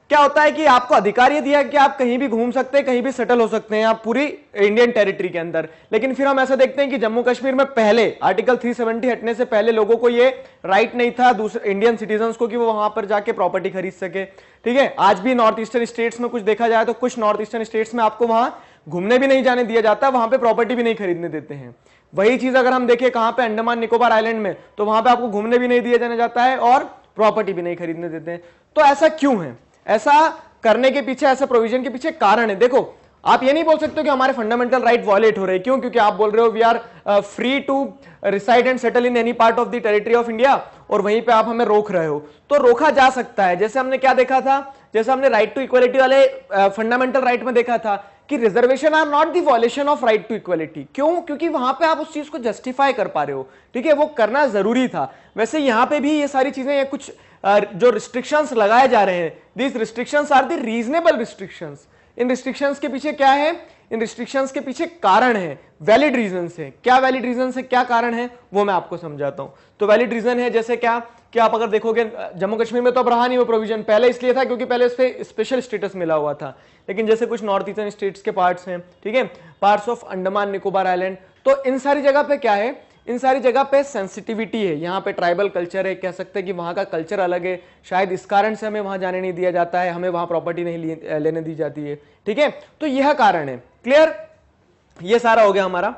Speaker 1: क्या होता है कि आपको अधिकार ये दिया कि आप कहीं भी घूम सकते हैं कहीं भी सेटल हो सकते हैं आप पूरी इंडियन टेरिटरी के अंदर लेकिन फिर हम ऐसा देखते हैं कि जम्मू कश्मीर में पहले आर्टिकल 370 हटने से पहले लोगों को ये राइट नहीं था दूसरे इंडियन सिटीजन को कि वो वहां पर जाके प्रॉपर्टी खरीद सके ठीक है आज भी नॉर्थ ईस्टर्न स्टेट्स में कुछ देखा जाए तो कुछ नॉर्थ ईस्टर्न स्टेट्स में आपको वहां घूमने भी नहीं जाने दिया जाता वहां पर प्रॉपर्टी भी नहीं खरीदने देते हैं वही चीज अगर हम देखें कहां पे अंडमान निकोबार आइलैंड में तो वहां पर आपको घूमने भी नहीं दिया जाने जाता है और प्रॉपर्टी भी नहीं खरीदने देते हैं तो ऐसा क्यों है ऐसा करने के पीछे ऐसा प्रोविजन के पीछे कारण है देखो आप ये नहीं बोल सकते कि हमारे फंडामेंटल राइट वॉलेट हो रहे क्यों क्योंकि आप बोल रहे हो we are free to reside and settle in any part of the territory of India और वहीं पे आप हमें रोक रहे हो तो रोका जा सकता है जैसे हमने क्या देखा था जैसे हमने राइट टू इक्वालिटी वाले फंडामेंटल uh, राइट में देखा था कि reservation are not the violation of right to equality क्यों क्योंकि वहां पे आप उस चीज को जस्टिफाई कर पा रहे हो ठीक है वो करना जरूरी था वैसे यहाँ पे भी ये सारी चीजें कुछ Uh, जो रिस्ट्रिक्शंस लगाए जा रहे हैं these restrictions are the reasonable restrictions इन रिस्ट्रिक्शंस के पीछे क्या है इन रिस्ट्रिक्शंस के पीछे कारण है वैलिड रीजन है क्या वैलिड रीजन है क्या कारण है वो मैं आपको समझाता हूं तो वैलिड रीजन है जैसे क्या कि आप अगर देखोगे जम्मू कश्मीर में तो अब रहा नहीं वो प्रोविजन पहले इसलिए था क्योंकि पहले उससे स्पेशल स्टेटस मिला हुआ था लेकिन जैसे कुछ नॉर्थ ईस्टर्न स्टेट्स के पार्ट्स हैं ठीक है parts of Andaman Nicobar island तो इन सारी जगह पे क्या है इन सारी जगह पे सेंसिटिविटी है यहाँ पे ट्राइबल कल्चर है कह सकते हैं कि वहाँ का कल्चर अलग है शायद इस कारण से हमें वहाँ जाने नहीं दिया जाता है हमें वहाँ प्रॉपर्टी नहीं लेने दी जाती है ठीक है तो यह कारण है क्लियर ये सारा हो गया हमारा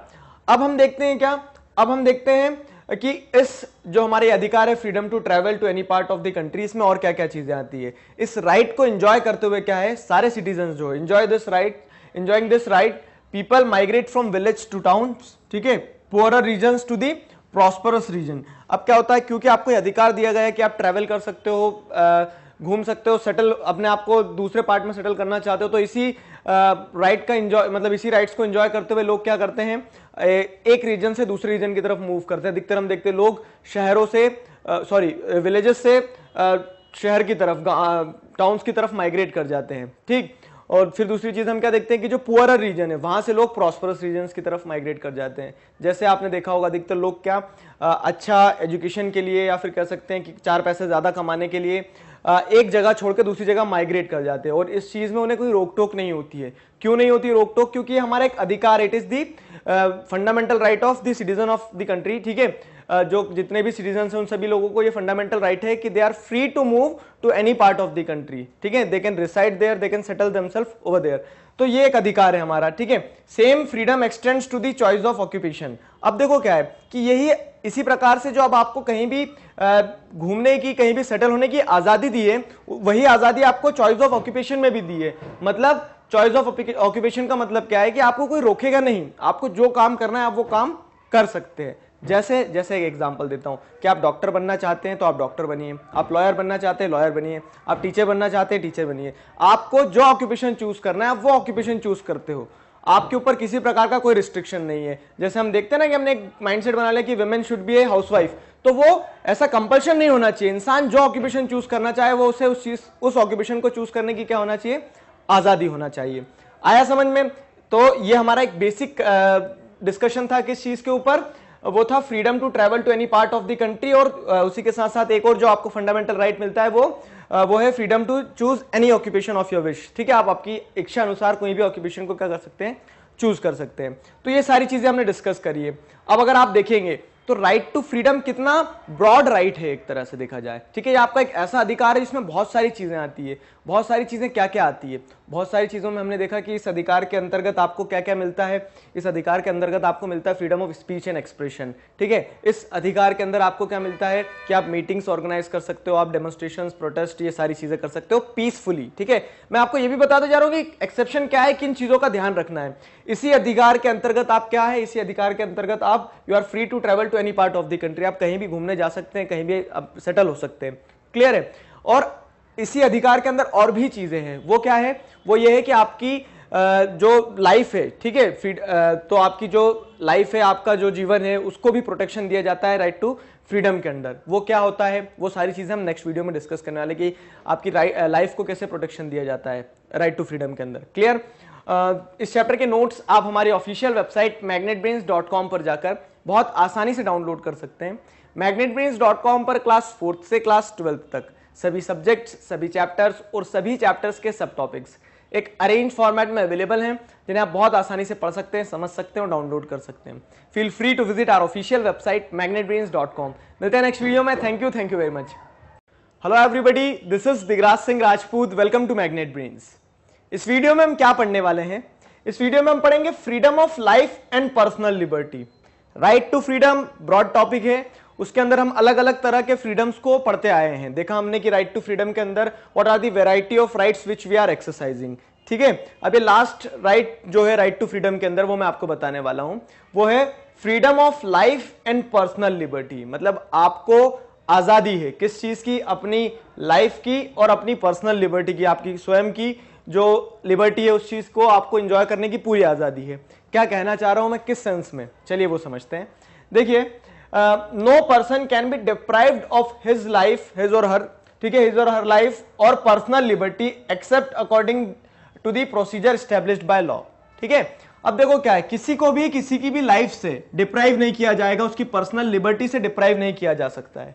Speaker 1: अब हम देखते हैं क्या अब हम देखते हैं कि इस जो हमारे अधिकार है freedom to travel to any part of the country इसमें और क्या क्या चीजें आती है इस राइट को एंजॉय करते हुए क्या है सारे सिटीजन जो है enjoy this right enjoying this right people migrate from village to town ठीक है poor region to the prosperous region अब क्या होता है क्योंकि आपको अधिकार दिया गया है कि आप ट्रेवल कर सकते हो घूम सकते हो सेटल अपने आप को दूसरे पार्ट में सेटल करना चाहते हो तो इसी राइट का इंजॉय मतलब इसी राइट्स को इंजॉय करते हुए लोग क्या करते हैं एक रीजन से दूसरे रीजन की तरफ मूव करते हैं अधिकतर हम देखते हैं लोग शहरों से सॉरी विलेजेस से आ, शहर की तरफ टाउन्स की तरफ माइग्रेट कर जाते हैं ठीक और फिर दूसरी चीज़ हम क्या देखते हैं कि जो पुअर रीजन है वहां से लोग प्रॉस्परस रीजन की तरफ माइग्रेट कर जाते हैं जैसे आपने देखा होगा अधिकतर लोग क्या अच्छा एजुकेशन के लिए या फिर कह सकते हैं कि चार पैसे ज़्यादा कमाने के लिए एक जगह छोड़कर दूसरी जगह माइग्रेट कर जाते हैं और इस चीज़ में उन्हें कोई रोक टोक नहीं होती है क्यों नहीं होती रोक टोक क्योंकि हमारा एक अधिकार it is the fundamental right of the citizen of the country ठीक है जो जितने भी सिटीजन हैं उन सभी लोगों को ये फंडामेंटल राइट right है कि they are free to move to any part of the country ठीक है they can reside there they can settle themselves over there तो ये एक अधिकार है हमारा ठीक है same freedom extends to the choice of occupation अब देखो क्या है कि यही इसी प्रकार से जो अब आपको कहीं भी घूमने की कहीं भी सेटल होने की आज़ादी दी है वही आज़ादी आपको चॉइस ऑफ ऑक्यूपेशन में भी दी है मतलब चॉइस ऑफ ऑक्यूपेशन का मतलब क्या है कि आपको कोई रोकेगा नहीं आपको जो काम करना है आप वो काम कर सकते हैं जैसे जैसे एक एग्जाम्पल देता हूँ कि आप डॉक्टर बनना चाहते हैं तो आप डॉक्टर बनिए आप लॉयर बनना चाहते हैं लॉयर बनिए आप टीचर बनना चाहते हैं टीचर बनिए आपको जो ऑक्यूपेशन चूज करना है आप वो ऑक्यूपेशन चूज करते हो आपके ऊपर किसी प्रकार का कोई रिस्ट्रिक्शन नहीं है जैसे हम देखते हैं ना कि हमने एक माइंडसेट बना लिया कि women should be a housewife तो वो ऐसा कंपल्शन नहीं होना चाहिए इंसान जो ऑक्यूपेशन चूज करना चाहे वो उसे उस चीज उस ऑक्यूपेशन को चूज करने की क्या होना चाहिए आज़ादी होना चाहिए आया समझ में तो ये हमारा एक बेसिक डिस्कशन था किस चीज़ के ऊपर वो था freedom to travel to any part of the country और उसी के साथ साथ एक और जो आपको फंडामेंटल राइट right मिलता है वो वो है freedom to choose any occupation of your wish ठीक है आप आपकी इच्छा अनुसार कोई भी ऑक्यूपेशन को क्या कर सकते हैं चूज कर सकते हैं तो ये सारी चीजें हमने डिस्कस करी है अब अगर आप देखेंगे तो राइट टू फ्रीडम कितना ब्रॉड राइट right है एक तरह से देखा जाए ठीक है ये आपका एक ऐसा अधिकार है जिसमें बहुत सारी चीज़ें आती है बहुत सारी चीज़ें क्या क्या आती है बहुत सारी चीज़ों में हमने देखा कि इस अधिकार के अंतर्गत आपको क्या क्या मिलता है इस अधिकार के अंतर्गत आपको मिलता है freedom of speech and expression ठीक है इस अधिकार के अंदर आपको क्या मिलता है कि आप मीटिंग्स ऑर्गेनाइज कर सकते हो आप डेमोस्ट्रेशन प्रोटेस्ट ये सारी चीज़ें कर सकते हो पीसफुली ठीक है मैं आपको यह भी बताते जा रहा हूँ कि एक्सेप्शन क्या है किन चीज़ों का ध्यान रखना है इसी अधिकार के अंतर्गत आप क्या है इसी अधिकार के अंतर्गत आप you are free to travel to any part of the country आप कहीं भी घूमने जा सकते हैं कहीं भी आप सेटल हो सकते हैं क्लियर है और इसी अधिकार के अंदर और भी चीज़ें हैं वो क्या है वो ये है कि आपकी जो लाइफ है ठीक है तो आपकी जो लाइफ है आपका जो जीवन है उसको भी प्रोटेक्शन दिया जाता है राइट टू फ्रीडम के अंदर वो क्या होता है वो सारी चीज़ें हम नेक्स्ट वीडियो में डिस्कस करने वाले कि आपकी लाइफ को कैसे प्रोटेक्शन दिया जाता है राइट टू फ्रीडम के अंदर क्लियर इस चैप्टर के नोट्स आप हमारी ऑफिशियल वेबसाइट magnetbrains.com पर जाकर बहुत आसानी से डाउनलोड कर सकते हैं magnetbrains.com पर क्लास फोर्थ से क्लास ट्वेल्थ तक सभी सब्जेक्ट्स सभी चैप्टर्स और सभी चैप्टर्स के सब टॉपिक्स एक अरेंज फॉर्मेट में अवेलेबल हैं जिन्हें आप बहुत आसानी से पढ़ सकते हैं समझ सकते हैं और डाउनलोड कर सकते हैं feel free to visit our official website magnetbrains.com मिलते हैं नेक्स्ट वीडियो में thank you thank you very much hello everybody this is Digraj Singh Rajput welcome to Magnet Brains इस वीडियो में हम क्या पढ़ने वाले हैं इस वीडियो में हम पढ़ेंगे freedom of life and personal liberty right to freedom broad topic है उसके अंदर हम अलग अलग तरह के फ्रीडम्स को पढ़ते आए हैं देखा हमने कि राइट टू फ्रीडम के अंदर what are the variety of rights which we are exercising ठीक है अब ये लास्ट राइट जो है राइट टू फ्रीडम के अंदर वो मैं आपको बताने वाला हूं वो है freedom of life and personal liberty मतलब आपको आज़ादी है किस चीज़ की अपनी लाइफ की और अपनी पर्सनल लिबर्टी की आपकी स्वयं की जो लिबर्टी है उस चीज़ को आपको इंजॉय करने की पूरी आज़ादी है क्या कहना चाह रहा हूँ मैं किस सेंस में चलिए वो समझते हैं देखिए no person can be deprived of his life his और हर ठीक है हिज और her life or personal liberty except according to the procedure establish by law ठीक है अब देखो क्या है किसी को भी किसी की भी लाइफ से डिप्राइव नहीं किया जाएगा उसकी पर्सनल लिबर्टी से डिप्राइव नहीं किया जा सकता है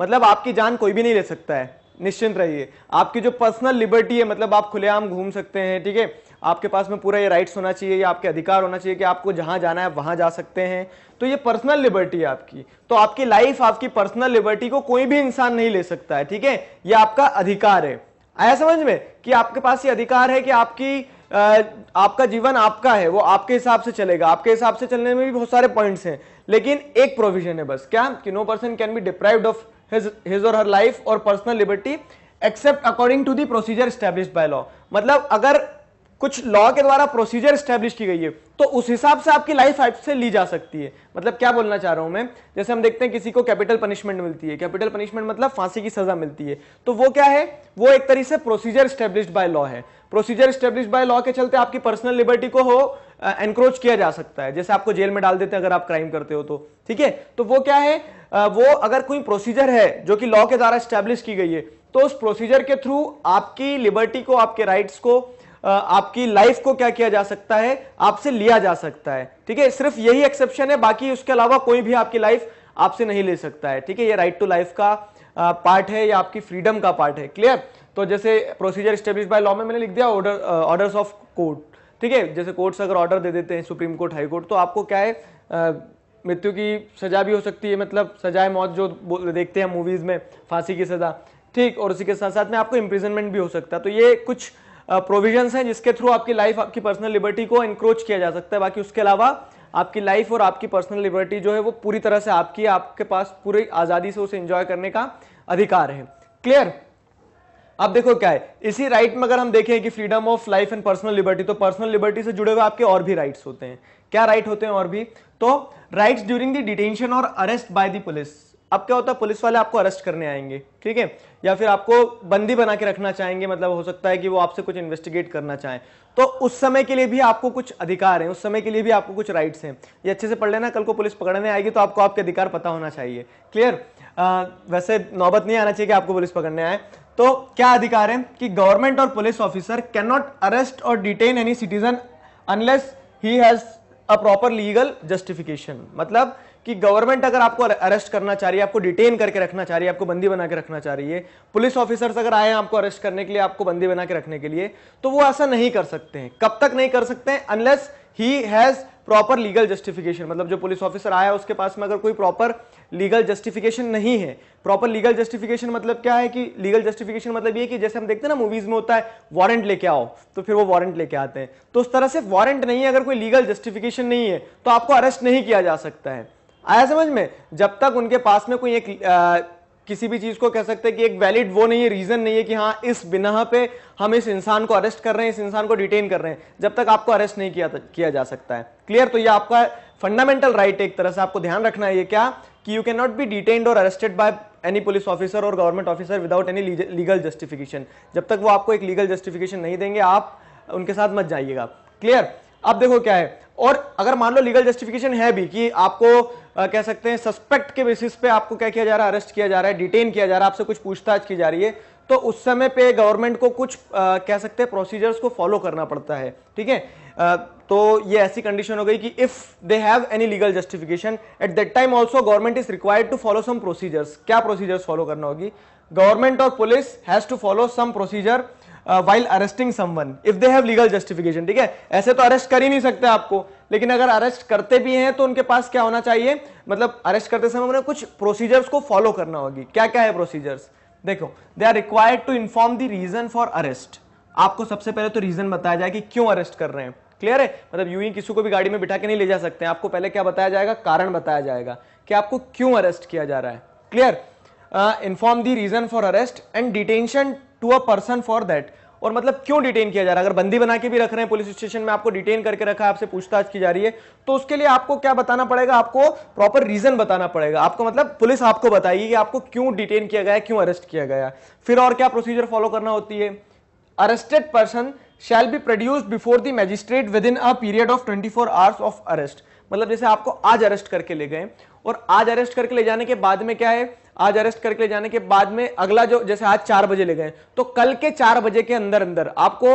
Speaker 1: मतलब आपकी जान कोई भी नहीं ले सकता है निश्चिंत रहिए आपकी जो पर्सनल लिबर्टी है मतलब आप खुलेआम घूम सकते हैं ठीक है आपके पास में पूरा ये राइट्स होना चाहिए या आपके अधिकार होना चाहिए कि आपको जहां जाना है वहां जा सकते हैं तो ये पर्सनल लिबर्टी है आपकी तो आपकी लाइफ आपकी पर्सनल लिबर्टी को कोई भी इंसान नहीं ले सकता है ठीक है ये आपका अधिकार है आया समझ में कि आपके पास ये अधिकार है कि आपकी आ, आपका जीवन आपका है वो आपके हिसाब से चलेगा आपके हिसाब से चलने में भी बहुत सारे पॉइंट्स हैं लेकिन एक प्रोविजन है बस क्या कि no person can be deprived of his his or her life or personal liberty except according to the procedure establish by law मतलब अगर कुछ लॉ के द्वारा प्रोसीजर स्टैब्लिश की गई है तो उस हिसाब से आपकी लाइफ आइट से ली जा सकती है मतलब क्या बोलना चाह रहा हूं मैं जैसे हम देखते हैं किसी को कैपिटल पनिशमेंट मिलती है कैपिटल पनिशमेंट मतलब फांसी की सजा मिलती है तो वो क्या है वो एक तरीके से प्रोसीजर स्टैब्लिश बाय लॉ है प्रोसीजर स्टैब्लिश बाय लॉ के चलते आपकी पर्सनल लिबर्टी को हो एनक्रोच किया जा सकता है जैसे आपको जेल में डाल देते हैं अगर आप क्राइम करते हो तो ठीक है तो वो क्या है वो अगर कोई प्रोसीजर है जो कि लॉ के द्वारा स्टैब्लिश की गई है तो उस प्रोसीजर के थ्रू आपकी लिबर्टी को आपके राइट्स को आपकी लाइफ को क्या किया जा सकता है आपसे लिया जा सकता है ठीक है सिर्फ यही एक्सेप्शन है बाकी उसके अलावा कोई भी आपकी लाइफ आपसे नहीं ले सकता है ठीक है ये राइट टू लाइफ का पार्ट है या आपकी फ्रीडम का पार्ट है क्लियर तो जैसे प्रोसीजर स्टेब्लिश बाय लॉ में मैंने लिख दिया ऑर्डर ऑर्डर्स ऑफ कोर्ट ठीक है जैसे कोर्ट्स अगर ऑर्डर दे देते हैं सुप्रीम कोर्ट हाई कोर्ट तो आपको क्या है मृत्यु की सजा भी हो सकती है मतलब सजाए मौत जो देखते हैं मूवीज़ में फांसी की सज़ा ठीक और उसी के साथ साथ में आपको इम्प्रिजनमेंट भी हो सकता है तो ये कुछ प्रोविजंस हैं जिसके थ्रू आपकी लाइफ आपकी पर्सनल लिबर्टी को इंक्रोच किया जा सकता है बाकी उसके अलावा आपकी लाइफ और आपकी पर्सनल लिबर्टी जो है वो पूरी तरह से आपकी आपके पास पूरी आज़ादी से उसे इंजॉय करने का अधिकार है क्लियर अब देखो क्या है इसी राइट में अगर हम देखें कि freedom of life and personal liberty तो पर्सनल लिबर्टी से जुड़े हुए आपके और भी राइट्स होते हैं क्या राइट होते हैं और भी तो rights during the detention or arrest by the police अब क्या होता है पुलिस वाले आपको अरेस्ट करने आएंगे ठीक है या फिर आपको बंदी बना के रखना चाहेंगे मतलब हो सकता है कि वो आपसे कुछ इन्वेस्टिगेट करना चाहें तो उस समय के लिए भी आपको कुछ अधिकार हैं उस समय के लिए भी आपको कुछ राइट्स हैं ये अच्छे से पढ़ लेना कल को पुलिस पकड़ने आएगी तो आपको आपके अधिकार पता होना चाहिए क्लियर वैसे नौबत नहीं आना चाहिए कि आपको पुलिस पकड़ने आए तो क्या अधिकार है कि गवर्नमेंट और police officer can not arrest or detain any citizen unless he has a proper legal justification मतलब कि गवर्नमेंट अगर आपको अरेस्ट करना चाह रही है आपको डिटेन करके रखना चाह रही है आपको बंदी बना के रखना चाह रही है पुलिस ऑफिसर्स अगर आए हैं आपको अरेस्ट करने के लिए आपको बंदी बना के रखने के लिए तो वो ऐसा नहीं कर सकते हैं कब तक नहीं कर सकते हैं unless he has proper legal justification मतलब जो पुलिस ऑफिसर आया है उसके पास में अगर कोई प्रॉपर लीगल जस्टिफिकेशन नहीं है प्रॉपर लीगल जस्टिफिकेशन मतलब क्या है कि लीगल जस्टिफिकेशन मतलब ये कि जैसे हम देखते हैं ना मूवीज में होता है वारंट लेके आओ तो फिर वो वारंट लेके आते हैं तो उस तरह से वारंट नहीं है अगर कोई लीगल जस्टिफिकेशन नहीं है तो आपको अरेस्ट नहीं किया जा सकता है आया समझ में जब तक उनके पास में कोई एक आ, किसी भी चीज को कह सकते हैं कि एक वैलिड वो नहीं है रीजन नहीं है कि हाँ इस बिना पे हम इस इंसान को अरेस्ट कर रहे हैं इस इंसान को डिटेन कर रहे हैं जब तक आपको अरेस्ट नहीं किया किया जा सकता है क्लियर तो ये आपका फंडामेंटल राइट right एक तरह से आपको ध्यान रखना है ये क्या कि you can not be detained और arrested by any police officer और government officer without any legal justification जब तक वो आपको एक लीगल जस्टिफिकेशन नहीं देंगे आप उनके साथ मत जाइएगा क्लियर अब देखो क्या है और अगर मान लो लीगल जस्टिफिकेशन है भी कि आपको आ, कह सकते हैं सस्पेक्ट के बेसिस पे आपको क्या किया जा रहा है अरेस्ट किया जा रहा है डिटेन किया जा रहा है आपसे कुछ पूछताछ की जा रही है तो उस समय पे गवर्नमेंट को कुछ आ, कह सकते हैं प्रोसीजर्स को फॉलो करना पड़ता है ठीक है तो ये ऐसी कंडीशन हो गई कि if they have any legal justification at that time also government is required to follow some procedures क्या प्रोसीजर्स फॉलो करना होगी गवर्नमेंट और police has to follow some procedure while arresting someone if they have legal justification ठीक है ऐसे तो arrest कर ही नहीं सकते आपको लेकिन अगर अरेस्ट करते भी हैं तो उनके पास क्या होना चाहिए मतलब अरेस्ट करते समय उन्हें कुछ प्रोसीजर्स को फॉलो करना होगी क्या क्या है प्रोसीजर्स देखो they are required to inform the reason for arrest आपको सबसे पहले तो रीजन बताया जाए कि क्यों अरेस्ट कर रहे हैं क्लियर है मतलब यू ही किसी को भी गाड़ी में बिठा के नहीं ले जा सकते हैं आपको पहले क्या बताया जाएगा कारण बताया जाएगा कि आपको क्यों अरेस्ट किया जा रहा है clear inform the reason for arrest and detention to a person for that और मतलब क्यों डिटेन किया जा रहा है अगर बंदी बना के भी रख रहे हैं पुलिस स्टेशन में आपको डिटेन करके रखा है आपसे पूछताछ की जा रही है तो उसके लिए आपको क्या बताना पड़ेगा आपको प्रॉपर रीजन बताना पड़ेगा आपको मतलब पुलिस आपको बताएगी कि आपको क्यों डिटेन किया गया क्यों अरेस्ट किया गया फिर और क्या प्रोसीजर फॉलो करना होती है arrested person shall be produce before the magistrate within a period of 24 hours of arrest मतलब जैसे आपको आज अरेस्ट करके ले गए और आज अरेस्ट करके ले जाने के बाद में क्या है आज अरेस्ट करके ले जाने के बाद में अगला जो जैसे आज चार बजे ले गए तो कल के चार बजे के अंदर अंदर आपको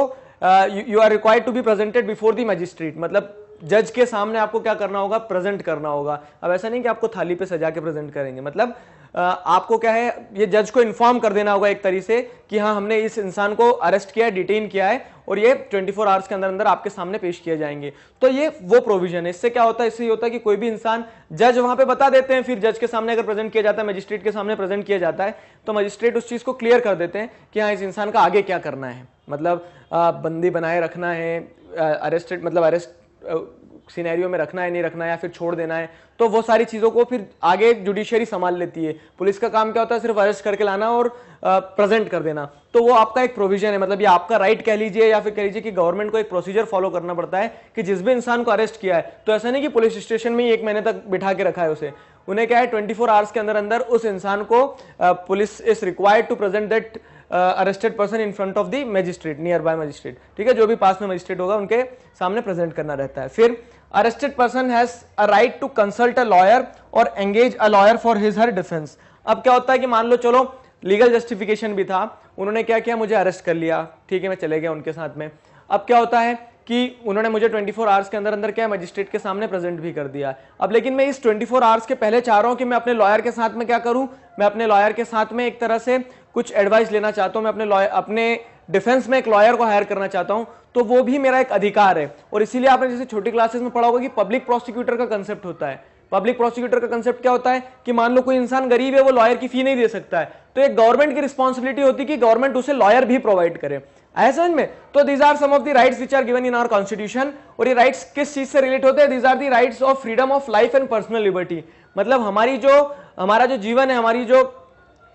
Speaker 1: you are required to be presented before the magistrate मतलब जज के सामने आपको क्या करना होगा प्रेजेंट करना होगा अब ऐसा नहीं कि आपको थाली पे सजा के प्रेजेंट करेंगे मतलब आपको क्या है ये जज को इन्फॉर्म कर देना होगा एक तरीके से कि हाँ हमने इस इंसान को अरेस्ट किया है डिटेन किया है और ये 24 फोर आवर्स के अंदर अंदर आपके सामने पेश किए जाएंगे तो ये वो प्रोविजन है इससे क्या होता है इससे होता है कि कोई भी इंसान जज वहां पे बता देते हैं फिर जज के सामने अगर प्रेजेंट किया जाता है मजिस्ट्रेट के सामने प्रेजेंट किया जाता है तो मजिस्ट्रेट उस चीज़ को क्लियर कर देते हैं कि हाँ इस इंसान का आगे क्या करना है मतलब बंदी बनाए रखना है अरेस्टेड मतलब अरेस्ट सिनेरियो में रखना है नहीं रखना है या फिर छोड़ देना है तो वो सारी चीज़ों को फिर आगे जुडिशियरी संभाल लेती है पुलिस का काम क्या होता है सिर्फ अरेस्ट करके लाना और प्रेजेंट कर देना तो वो आपका एक प्रोविजन है मतलब ये आपका राइट कह लीजिए या फिर कह लीजिए कि गवर्नमेंट को एक प्रोसीजर फॉलो करना पड़ता है कि जिस भी इंसान को अरेस्ट किया है तो ऐसा नहीं कि पुलिस स्टेशन में ही एक महीने तक बिठा के रखा है उसे उन्हें क्या है ट्वेंटी आवर्स के अंदर अंदर उस इंसान को police is required to present that arrested person in front of the magistrate nearby magistrate ठीक है जो भी पास में मजिस्ट्रेट होगा उनके सामने प्रेजेंट करना रहता है फिर arrested person has a right to consult a lawyer और engage a lawyer for his her defence अब क्या होता है कि मान लो चलो लीगल जस्टिफिकेशन भी था उन्होंने क्या किया मुझे अरेस्ट कर लिया ठीक है मैं चले गया उनके साथ में अब क्या होता है कि उन्होंने मुझे 24 फोर आवर्स के अंदर अंदर क्या मजिस्ट्रेट के सामने प्रेजेंट भी कर दिया अब लेकिन मैं इस 24 फोर आवर्स के पहले चाह रहा हूँ कि मैं अपने लॉयर के साथ में क्या करूँ मैं अपने लॉयर के साथ में एक तरह से कुछ एडवाइस लेना चाहता हूं मैं अपने लॉयर अपने डिफेंस में एक लॉयर को हायर करना चाहता हूं तो वो भी मेरा एक अधिकार है और इसीलिए आपने जैसे छोटी क्लासेस में पढ़ा होगा कि पब्लिक प्रोसिक्यूटर का कंसेप्ट होता है पब्लिक प्रोसिक्यूटर का कंसेप्ट क्या होता है कि मान लो कोई इंसान गरीब है वो लॉयर की फी नहीं दे सकता है तो एक गवर्नमेंट की रिस्पॉन्सिबिलिटी होती है कि गवर्नमेंट उसे लॉयर भी प्रोवाइड करे ऐसे समझ में तो these are some of the rights which are given in our constitution और ये राइट्स किस चीज से रिलेट होते हैं these are the rights of freedom of life and personal liberty मतलब हमारी जो हमारा जो जीवन है हमारी जो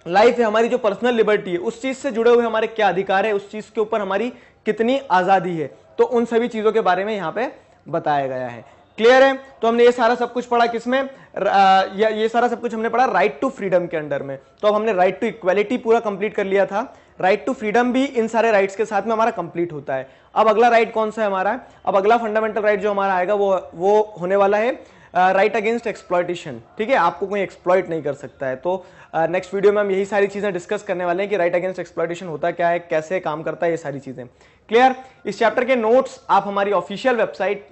Speaker 1: लाइफ है हमारी जो पर्सनल लिबर्टी है उस चीज़ से जुड़े हुए हमारे क्या अधिकार है उस चीज़ के ऊपर हमारी कितनी आज़ादी है तो उन सभी चीज़ों के बारे में यहाँ पे बताया गया है क्लियर है तो हमने ये सारा सब कुछ पढ़ा किसमें ये सारा सब कुछ हमने पढ़ा राइट टू फ्रीडम के अंडर में तो अब हमने राइट टू इक्वालिटी पूरा कंप्लीट कर लिया था राइट टू फ्रीडम भी इन सारे राइट्स के साथ में हमारा कंप्लीट होता है अब अगला राइट कौन सा है हमारा अब अगला फंडामेंटल राइट जो हमारा आएगा वो वो होने वाला है राइट अगेंस्ट एक्सप्लॉयटेशन ठीक है आपको कोई एक्सप्लॉयट नहीं कर सकता है तो नेक्स्ट uh, वीडियो में हम यही सारी चीज़ें डिस्कस करने वाले हैं कि राइट अगेंस्ट एक्सप्लॉयटेशन होता क्या है कैसे काम करता है ये सारी चीज़ें क्लियर इस चैप्टर के नोट्स आप हमारी ऑफिशियल वेबसाइट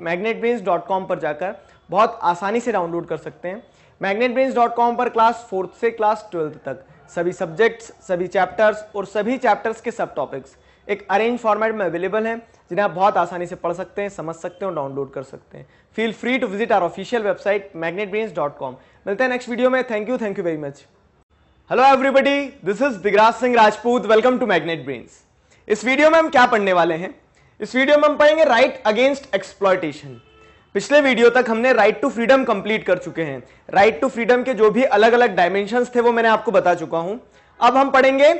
Speaker 1: कॉम पर जाकर बहुत आसानी से डाउनलोड कर सकते हैं कॉम पर क्लास फोर्थ से क्लास ट्वेल्थ तक सभी सब्जेक्ट्स सभी चैप्टर्स और सभी चैप्टर्स के सब टॉपिक्स एक अरेंज फॉर्मेट में अवेलेबल हैं जिन्हें आप बहुत आसानी से पढ़ सकते हैं समझ सकते हैं और डाउनलोड कर सकते हैं feel free to visit our official website Magnet मिलते हैं नेक्स्ट वीडियो में thank you thank you very much hello everybody this is Digraj Singh Rajput welcome to Magnet Brains इस वीडियो में हम क्या पढ़ने वाले हैं इस वीडियो में हम पढ़ेंगे राइट अगेंस्ट एक्सप्लॉयटेशन पिछले वीडियो तक हमने राइट टू फ्रीडम कंप्लीट कर चुके हैं राइट टू फ्रीडम के जो भी अलग अलग डायमेंशन थे वो मैंने आपको बता चुका हूं अब हम पढ़ेंगे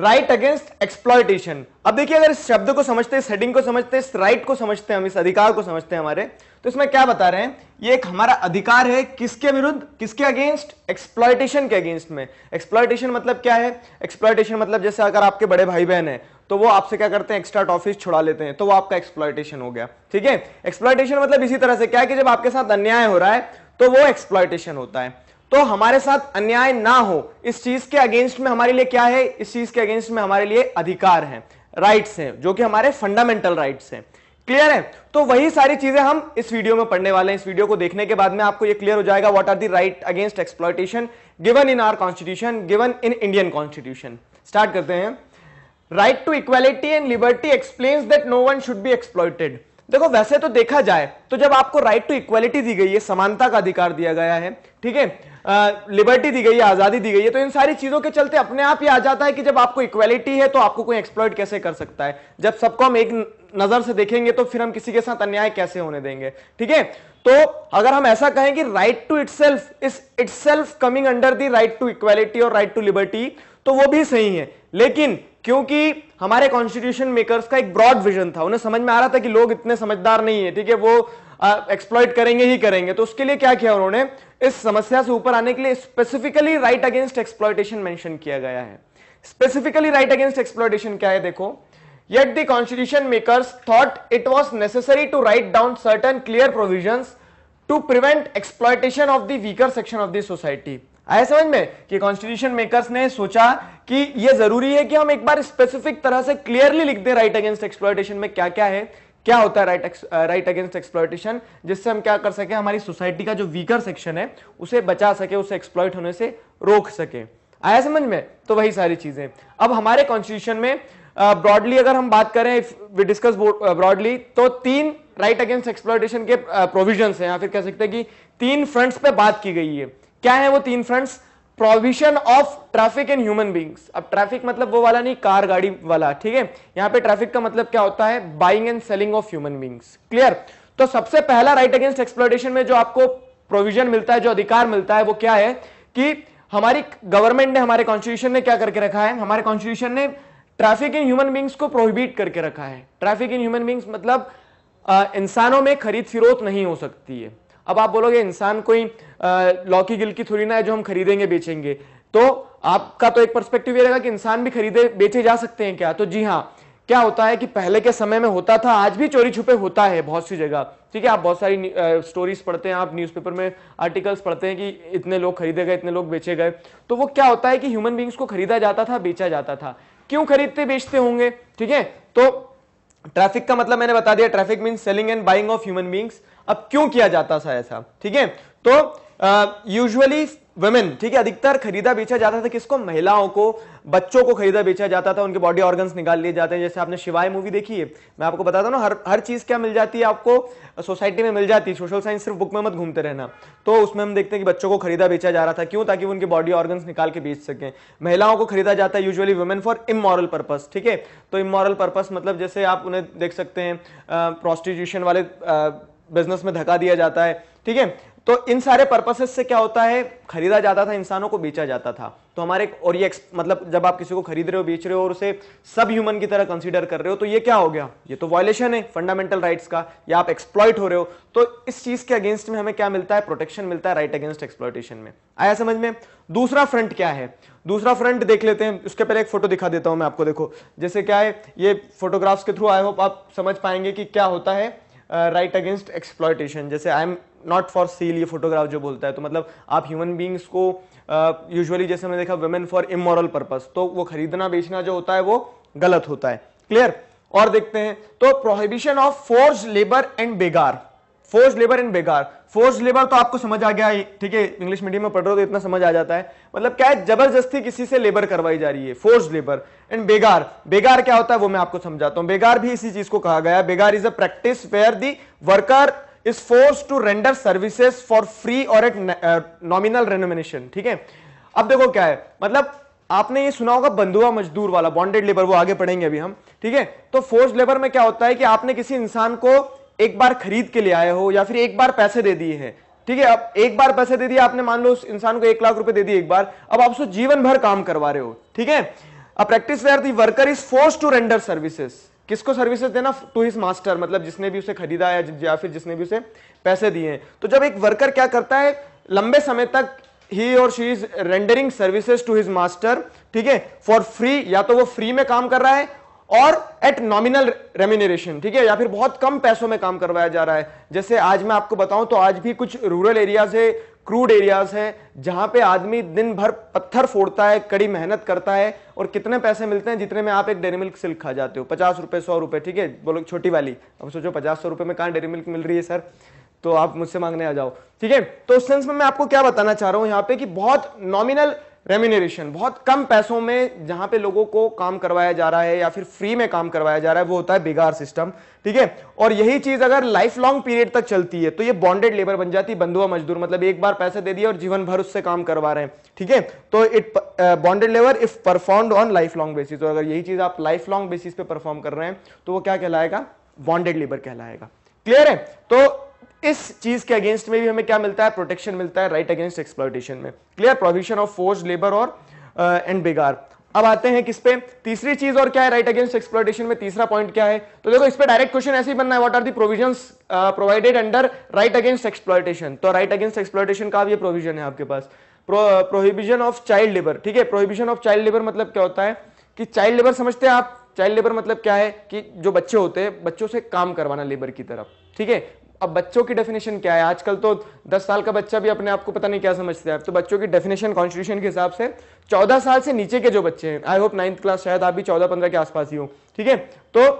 Speaker 1: राइट अगेंस्ट एक्सप्लॉयटेशन अब देखिए अगर इस शब्द को समझते इस हेडिंग को समझते हैं इस राइट right को समझते हैं हम इस अधिकार को समझते हैं हमारे तो इसमें क्या बता रहे हैं ये एक हमारा अधिकार है किसके विरुद्ध किसके अगेंस्ट एक्सप्लॉयटेशन के अगेंस्ट में एक्सप्लॉयटेशन मतलब क्या है एक्सप्लॉयटेशन मतलब जैसे अगर आपके बड़े भाई बहन है तो वो आपसे क्या करते हैं एक्स्ट्रा टॉफिस छुड़ा लेते हैं तो वो आपका एक्सप्लॉयटेशन हो गया ठीक है एक्सप्लॉयटेशन मतलब इसी तरह से क्या है कि जब आपके साथ अन्याय हो रहा है तो वो एक्सप्लॉयटेशन होता है तो हमारे साथ अन्याय ना हो इस चीज के अगेंस्ट में हमारे लिए क्या है इस चीज के अगेंस्ट में हमारे लिए अधिकार है राइट्स हैं जो कि हमारे फंडामेंटल राइट्स हैं क्लियर है तो वही सारी चीजें हम इस वीडियो में पढ़ने वाले हैं इस वीडियो को देखने के बाद में आपको ये क्लियर हो जाएगा what are the right against exploitation given in our constitution given in Indian constitution start करते हैं right to equality and liberty explain that no one should be exploited देखो वैसे तो देखा जाए तो जब आपको राइट टू इक्वालिटी दी गई है समानता का अधिकार दिया गया है ठीक है लिबर्टी दी गई है आजादी दी गई है तो इन सारी चीजों के चलते अपने आप ही आ जाता है कि जब आपको इक्वेलिटी है तो आपको कोई एक्सप्लॉइट कैसे कर सकता है जब सबको हम एक नजर से देखेंगे तो फिर हम किसी के साथ अन्याय कैसे होने देंगे ठीक है तो अगर हम ऐसा कहें कि right to itself itself coming under the right to equality और राइट टू लिबर्टी तो वो भी सही है लेकिन क्योंकि हमारे कॉन्स्टिट्यूशन मेकर्स का एक ब्रॉड विजन था उन्हें समझ में आ रहा था कि लोग इतने समझदार नहीं है ठीक है वो एक्सप्लॉइट करेंगे ही करेंगे तो उसके लिए क्या किया उन्होंने इस समस्या से ऊपर आने के लिए specifically right against exploitation mention किया गया है स्पेसिफिकली राइट अगेंस्ट एक्सप्लॉयटेशन क्या है देखो yet the constitution makers thought it was necessary to write down certain clear provision to prevent exploitation of the weaker section of the society आया समझ में कि कॉन्स्टिट्यूशन मेकर्स ने सोचा कि यह जरूरी है कि हम एक बार स्पेसिफिक तरह से क्लियरली लिख दें राइट अगेंस्ट एक्सप्लॉयटेशन में क्या क्या है क्या होता है राइट राइट अगेंस्ट एक्सप्लॉयटेशन जिससे हम क्या कर सके हमारी सोसाइटी का जो वीकर सेक्शन है उसे बचा सके उसे एक्सप्लॉयट होने से रोक सके आया समझ में तो वही सारी चीजें अब हमारे कॉन्स्टिट्यूशन में ब्रॉडली uh, अगर हम बात करें वी डिस्कस ब्रॉडली तो तीन राइट अगेंस्ट एक्सप्लॉयटेशन के प्रोविजन uh, या फिर कह सकते हैं कि तीन फ्रंट्स पे बात की गई है क्या है वो तीन fronts provision of traffic in human beings अब ट्रैफिक मतलब वो वाला नहीं कार गाड़ी वाला ठीक है यहां पे ट्रैफिक का मतलब क्या होता है buying and selling of human beings clear तो सबसे पहला राइट अगेंस्ट एक्सप्लोटेशन में जो आपको प्रोविजन मिलता है जो अधिकार मिलता है वो क्या है कि हमारी गवर्नमेंट ने हमारे कॉन्स्टिट्यूशन ने क्या करके रखा है हमारे कॉन्स्टिट्यूशन ने ट्रैफिक इन ह्यूमन बींग्स को प्रोहिबिट करके रखा है ट्रैफिक इन ह्यूमन बींग्स मतलब इंसानों में खरीद फिरोत नहीं हो सकती है अब आप बोलोगे इंसान कोई लौकी गिल की थोड़ी ना है जो हम खरीदेंगे बेचेंगे तो आपका तो एक पर्सपेक्टिव ये रहेगा कि इंसान भी खरीदे बेचे जा सकते हैं क्या तो जी हाँ क्या होता है कि पहले के समय में होता था आज भी चोरी छुपे होता है बहुत सी जगह ठीक है आप बहुत सारी स्टोरीज पढ़ते हैं आप न्यूज़पेपर में आर्टिकल्स पढ़ते हैं कि इतने लोग खरीदे गए इतने लोग बेचे गए तो वो क्या होता है कि ह्यूमन बींग्स को खरीदा जाता था बेचा जाता था क्यों खरीदते बेचते होंगे ठीक है तो ट्रैफिक का मतलब मैंने बता दिया traffic mean selling and buying of human beings अब क्यों किया जाता था ऐसा ठीक है तो यूजली वेमेन ठीक है अधिकतर खरीदा बेचा जाता था किसको महिलाओं को बच्चों को खरीदा बेचा जाता था उनके बॉडी ऑर्गन्स निकाल लिए जाते हैं जैसे आपने शिवाय मूवी देखी है मैं आपको बताता हूँ हर हर चीज़ क्या मिल जाती है आपको सोसाइटी में मिल जाती है सोशल साइंस सिर्फ बुक में मत घूमते रहना तो उसमें हम देखते हैं कि बच्चों को खरीदा बेचा जा रहा था क्यों ताकि वो उनके बॉडी ऑर्गन्स निकाल के बेच सकें महिलाओं को खरीदा जाता है usually women for immoral purpose ठीक है तो इमोरल पर्पज मतलब जैसे आप उन्हें देख सकते हैं प्रोस्टिट्यूशन वाले बिजनेस में धका दिया जाता है ठीक है तो इन सारे पर्पसेस से क्या होता है खरीदा जाता था इंसानों को बेचा जाता था तो हमारे और ये मतलब जब आप किसी को खरीद रहे हो बेच रहे हो और उसे सब ह्यूमन की तरह कंसीडर कर रहे हो तो ये क्या हो गया ये तो वायलेशन है फंडामेंटल राइट्स का या आप एक्सप्लॉइट हो रहे हो तो इस चीज के अगेंस्ट में हमें क्या मिलता है प्रोटेक्शन मिलता है राइट अगेंस्ट एक्सप्लॉयटेशन में आया समझ में दूसरा फ्रंट क्या है दूसरा फ्रंट देख लेते हैं उसके पहले एक फोटो दिखा देता हूं मैं आपको देखो जैसे क्या है ये फोटोग्राफ्स के थ्रू आई होप आप समझ पाएंगे कि क्या होता है राइट अगेंस्ट एक्सप्लॉयटेशन जैसे I am not for sale ये फोटोग्राफ जो बोलता है तो मतलब आप ह्यूमन बींग्स को यूजअली uh, जैसे मैंने देखा वुमेन फॉर इमोरल पर्पज तो वो खरीदना बेचना जो होता है वो गलत होता है क्लियर और देखते हैं तो prohibition of force labour and begar force labour in begar force labour तो आपको समझ आ गया ठीक है इंग्लिश मीडियम में पढ़ रहे हो तो इतना समझ आ जाता है मतलब क्या है जबरदस्ती किसी से लेबर करवाई जा रही है force labour and begar begar क्या होता है वो मैं आपको समझाता हूँ बेगार भी इसी चीज को कहा गया begar is a practice where the worker is force to render services for free और एट नॉमिनल रेनोमिनेशन ठीक है अब देखो क्या है मतलब आपने ये सुना होगा बंधुआ मजदूर वाला बॉन्डेड लेबर वो आगे पढ़ेंगे अभी हम ठीक है तो फोर्स लेबर में क्या होता है कि आपने किसी इंसान को एक बार खरीद के ले आए हो या फिर एक बार पैसे दे दिए हैं ठीक है अब एक बार पैसे दे दिए आपने मान लो उस इंसान को एक लाख रुपए दे दिए एक बार अब आप उसको जीवन भर काम करवा रहे हो ठीक है a practice where the worker is force to render services किसको सर्विसेज देना टू हिज मास्टर मतलब जिसने भी उसे खरीदा है या फिर जिसने भी उसे पैसे दिए हैं तो जब एक वर्कर क्या करता है लंबे समय तक ही और she is rendering services to his master ठीक है फॉर फ्री या तो वो फ्री में काम कर रहा है और एट नॉमिनल रेम्यूनरेशन ठीक है या फिर बहुत कम पैसों में काम करवाया जा रहा है जैसे आज मैं आपको बताऊं तो आज भी कुछ रूरल एरियाज है क्रूड एरियाज है जहां पे आदमी दिन भर पत्थर फोड़ता है कड़ी मेहनत करता है और कितने पैसे मिलते हैं जितने में आप एक डेरी मिल्क सिल्क खा जाते हो पचास रुपए सौ रुपए ठीक है बोलो छोटी वाली अब सोचो पचास सौ रुपए में कहा डेरी मिल्क मिल रही है सर तो आप मुझसे मांगने आ जाओ ठीक है तो उस सेंस में मैं आपको क्या बताना चाह रहा हूं यहाँ पे कि बहुत नॉमिनल रेम्यूनरेशन बहुत कम पैसों में जहां पे लोगों को काम करवाया जा रहा है या फिर फ्री में काम करवाया जा रहा है वो होता है बिगार सिस्टम ठीक है और यही चीज अगर लाइफ लॉन्ग पीरियड तक चलती है तो ये बॉन्डेड लेबर बन जाती है बंधुआ मजदूर मतलब एक बार पैसे दे दिए और जीवन भर उससे काम करवा रहे हैं ठीक है तो it bonded labour if perform on lifelong basis और अगर यही चीज आप लाइफ लॉन्ग बेसिस पे परफॉर्म कर रहे हैं तो वो क्या कहलाएगा बॉन्डेड लेबर कहलाएगा क्लियर है तो इस चीज के अगेंस्ट में भी हमें क्या मिलता है प्रोटेक्शन मिलता है राइट अगेंस्ट एक्सप्लॉयटेशन में clear provision of force labour और एंड बेगार अब आते हैं किस पे तीसरी चीज और क्या है राइट अगेंस्ट एक्सप्लॉयटेशन में तीसरा पॉइंट क्या है तो देखो इस पे डायरेक्ट क्वेश्चन ऐसे ही बनना है what are the provisions provided under right against exploitation तो राइट अगेंस्ट एक्सप्लॉयटेशन का भी प्रोविजन है आपके पास प्रोहिबिशन ऑफ चाइल्ड लेबर ठीक है प्रोहिबिशन ऑफ चाइल्ड लेबर मतलब क्या होता है कि चाइल्ड लेबर समझते हैं आप चाइल्ड लेबर मतलब क्या है कि जो बच्चे होते हैं बच्चों से काम करवाना लेबर की तरफ ठीक है अब बच्चों की डेफिनेशन क्या है आजकल तो 10 साल का बच्चा भी अपने आप को पता नहीं क्या समझता है तो बच्चों की डेफिनेशन कॉन्स्टिट्यूशन के हिसाब से 14 साल से नीचे के जो बच्चे हैं आई होप नाइन्थ क्लास शायद आप भी 14-15 के आसपास ही हो ठीक है तो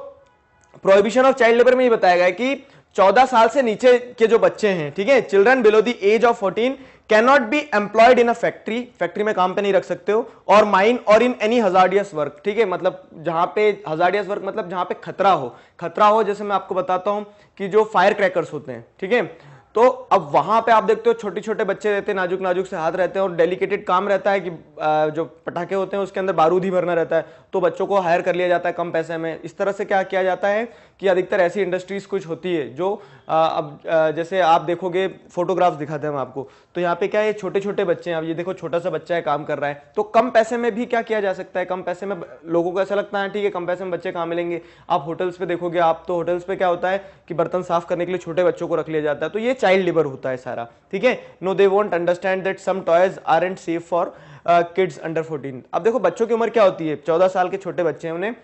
Speaker 1: प्रोहिबिशन ऑफ चाइल्ड लेबर में ये बताया गया कि चौदह साल से नीचे के जो बच्चे हैं ठीक है children below the age of fourteen cannot be employed in a factory factory में काम पे नहीं रख सकते हो और माइन और इन एनी हजार्डियस वर्क ठीक है मतलब जहां पे हजार्डियस वर्क मतलब जहां पे खतरा हो खतरा हो जैसे मैं आपको बताता हूं कि जो फायर क्रैकर्स होते हैं ठीक है तो अब वहां पे आप देखते हो छोटे छोटे बच्चे रहते हैं नाजुक नाजुक से हाथ रहते हैं और डेलिकेटेड काम रहता है कि जो पटाखे होते हैं उसके अंदर बारूद ही भरना रहता है तो बच्चों को हायर कर लिया जाता है कम पैसे में इस तरह से क्या किया जाता है कि अधिकतर ऐसी इंडस्ट्रीज़ कुछ होती है जो अब जैसे आप देखोगे फोटोग्राफ्स दिखाते हैं हम आपको तो यहाँ पे क्या है छोटे छोटे बच्चे हैं अब ये देखो छोटा सा बच्चा है काम कर रहा है तो कम पैसे में भी क्या किया जा सकता है कम पैसे में लोगों को ऐसा लगता है ठीक है कम पैसे में बच्चे कहाँ मिलेंगे आप होटल्स पे देखोगे आप तो होटल्स पे क्या होता है कि बर्तन साफ करने के लिए छोटे बच्चों को रख लिया जाता है तो ये चाइल्ड लेबर होता है सारा ठीक है no they want understand that some toys are and safe for kids under fourteen अब देखो बच्चों की उम्र क्या होती है चौदह साल के छोटे बच्चे हैं उन्हें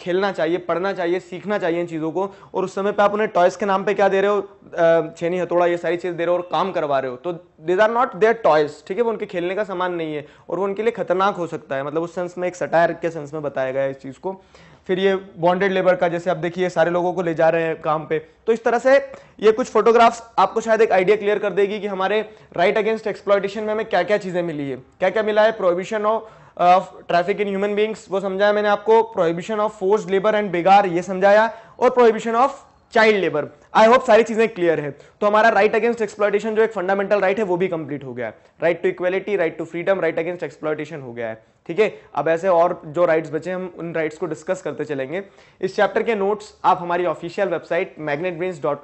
Speaker 1: खेलना चाहिए पढ़ना चाहिए सीखना चाहिए इन चीज़ों को और उस समय पे आप उन्हें टॉयज़ के नाम पे क्या दे रहे हो छेनी हथौड़ा ये सारी चीज़ दे रहे हो और काम करवा रहे हो तो these are not their toys ठीक है वो उनके खेलने का सामान नहीं है और वो उनके लिए खतरनाक हो सकता है मतलब उस सेंस में एक सटायर के सेंस में बताया गया इस चीज़ को फिर ये बॉन्डेड लेबर का जैसे आप देखिए सारे लोगों को ले जा रहे हैं काम पे तो इस तरह से ये कुछ फोटोग्राफ्स आपको शायद एक आइडिया क्लियर कर देगी कि हमारे राइट अगेंस्ट एक्सप्लॉयटेशन में हमें क्या क्या चीज़ें मिली है क्या क्या मिला है prohibition of traffic in human beings वो समझाया मैंने आपको prohibition of force labour and begar ये समझाया और prohibition of child labour I hope सारी चीजें क्लियर है तो हमारा राइट अगेंस्ट एक्सप्लॉटेशन जो एक फंडामेंटल राइट है वो भी कंप्लीट हो गया है right to equality right to freedom right against exploitation हो गया है ठीक है अब ऐसे और जो राइट्स बचे हम उन राइट्स को डिस्कस करते चलेंगे इस चैप्टर के नोट्स आप हमारी ऑफिशियल वेबसाइट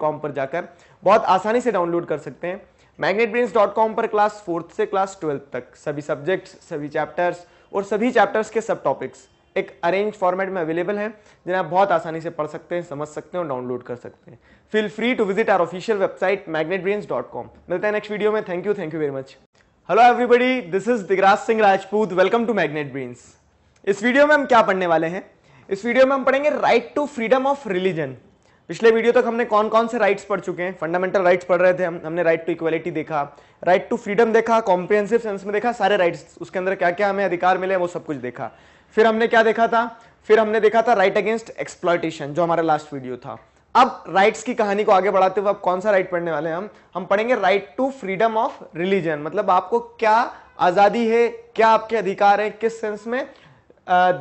Speaker 1: कॉम पर जाकर बहुत आसानी से डाउनलोड कर सकते हैं कॉम पर क्लास फोर्थ से क्लास ट्वेल्थ तक सभी सब्जेक्ट्स सभी चैप्टर्स और सभी चैप्टर्स के सब टॉपिक्स एक अरेंज फॉर्मेट में अवेलेबल है जिन्हें आप बहुत आसानी से पढ़ सकते हैं समझ सकते हैं और डाउनलोड कर सकते हैं feel free to visit our official website Magnet dot com मिलते हैं नेक्स्ट वीडियो में thank you thank you very much hello everybody this is Digraj Singh Rajput welcome to Magnet Brains इस वीडियो में हम क्या पढ़ने वाले हैं इस वीडियो में हम पढ़ेंगे right to freedom of religion पिछले वीडियो तक हमने कौन कौन से राइट्स पढ़ चुके हैं फंडामेंटल राइट्स पढ़ रहे थे हम हमने राइट टू इक्वलिटी देखा राइट टू फ्रीडम देखा कॉम्प्रिहेंसिव सेंस में देखा सारे राइट्स उसके अंदर क्या क्या हमें अधिकार मिले वो सब कुछ देखा फिर हमने क्या देखा था फिर हमने देखा था राइट अगेंस्ट एक्सप्लॉयटेशन जो हमारा लास्ट वीडियो था अब राइट्स की कहानी को आगे बढ़ाते हुए अब कौन सा राइट पढ़ने वाले हैं हम हम पढ़ेंगे right to freedom of religion मतलब आपको क्या आजादी है क्या आपके अधिकार है किस सेंस में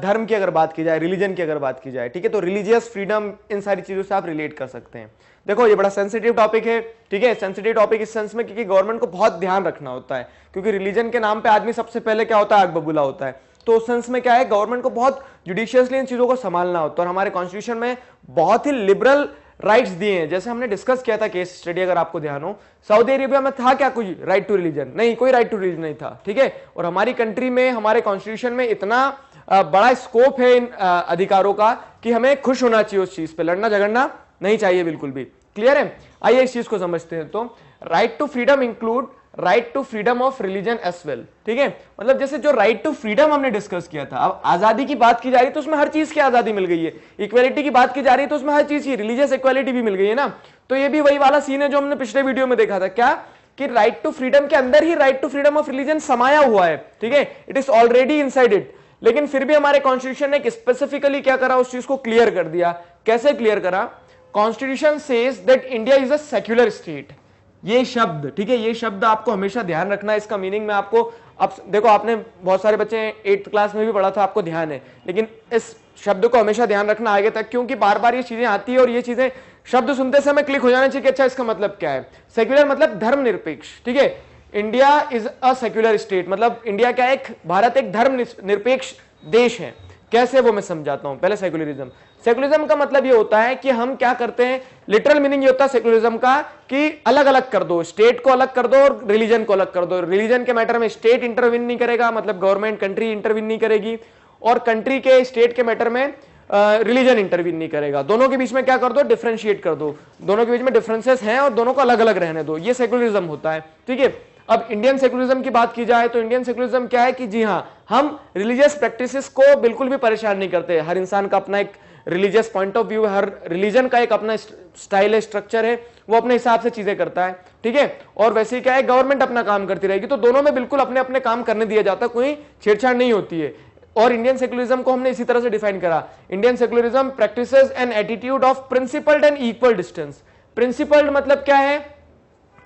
Speaker 1: धर्म की अगर बात की जाए रिलीजन की अगर बात की जाए ठीक है तो रिलीजियस फ्रीडम इन सारी चीज़ों से आप रिलेट कर सकते हैं देखो ये बड़ा सेंसिटिव टॉपिक है ठीक है सेंसिटिव टॉपिक इस सेंस में क्योंकि गवर्नमेंट को बहुत ध्यान रखना होता है क्योंकि रिलीजन के नाम पर आदमी सबसे पहले क्या होता है आग बबूला होता है तो उस सेंस में क्या है गवर्नमेंट को बहुत जुडिशियसली इन चीज़ों को संभालना होता है और हमारे कॉन्स्टिट्यूशन में बहुत ही लिबरल राइट्स दिए हैं जैसे हमने डिस्कस किया था केस स्टडी अगर आपको ध्यान हो सऊदी अरेबिया में था क्या कोई राइट टू रिलीजन नहीं कोई राइट टू रिलीजन नहीं था ठीक है और हमारी कंट्री में हमारे कॉन्स्टिट्यूशन में इतना बड़ा स्कोप है इन अधिकारों का कि हमें खुश होना चाहिए उस चीज पे लड़ना झगड़ना नहीं चाहिए बिल्कुल भी क्लियर है आइए इस चीज को समझते हैं तो right to freedom include right to freedom of religion as well ठीक है मतलब जैसे जो राइट टू फ्रीडम हमने डिस्कस किया था अब आजादी की बात की जा रही है तो उसमें हर चीज की आजादी मिल गई है इक्वालिटी की बात की जा रही है तो उसमें हर चीज की रिलीजियस इक्वालिटी भी मिल गई है ना तो ये भी वही वाला सीन है जो हमने पिछले वीडियो में देखा था क्या कि राइट टू फ्रीडम के अंदर ही right to freedom of religion समाया हुआ है ठीक है इट इज ऑलरेडी इनसाइडेड लेकिन फिर भी हमारे कॉन्स्टिट्यूशन ने स्पेसिफिकली क्या करा उस चीज को क्लियर कर दिया कैसे क्लियर करा constitution says that India is a secular state ये शब्द ठीक है ये शब्द आपको हमेशा ध्यान रखना है इसका मीनिंग में आपको अब देखो आपने बहुत सारे बच्चे एट्थ क्लास में भी पढ़ा था आपको ध्यान है लेकिन इस शब्द को हमेशा ध्यान रखना आगे तक क्योंकि बार बार ये चीजें आती है और ये चीजें शब्द सुनते समय क्लिक हो जाना चाहिए कि अच्छा इसका मतलब क्या है सेक्युलर मतलब धर्म निरपेक्ष ठीक है India is a secular state मतलब इंडिया क्या एक भारत एक धर्म निरपेक्ष देश है कैसे वो मैं समझाता हूं पहले सेक्युलरिज्म सेक्युलरिज्म का मतलब ये होता है कि हम क्या करते हैं लिटरल मीनिंग ये होता है सेक्युलरिज्म का कि अलग अलग कर दो स्टेट को अलग कर दो और रिलीजन को अलग कर दो रिलीजन के मैटर में स्टेट इंटरविन नहीं करेगा मतलब गवर्नमेंट कंट्री इंटरविन नहीं करेगी और कंट्री के स्टेट के मैटर में रिलीजन uh, इंटरव्यू नहीं करेगा दोनों के बीच में क्या कर दो डिफ्रेंशिएट कर दो दोनों के बीच में डिफरेंसेस हैं और दोनों को अलग अलग रहने दो ये सेकुलरिज्म होता है ठीक है अब इंडियन सेकुलरिज्म की बात की जाए तो इंडियन सेकुलरिज्म क्या है कि जी हाँ हम रिलीजियस प्रैक्टिसेस को बिल्कुल भी परेशान नहीं करते हर इंसान का अपना एक रिलीजियस पॉइंट ऑफ व्यू हर रिलीजन का एक अपना स्टाइल है स्ट्रक्चर है वो अपने हिसाब से चीजें करता है ठीक है और वैसे ही क्या है गवर्नमेंट अपना काम करती रहेगी तो दोनों में बिल्कुल अपने अपने काम करने दिया जाता कोई छेड़छाड़ नहीं होती है और इंडियन सेकुलरिज्म को हमने इसी तरह से डिफाइन करा Indian secularism practices and attitude of principled and equal distance principled मतलब क्या है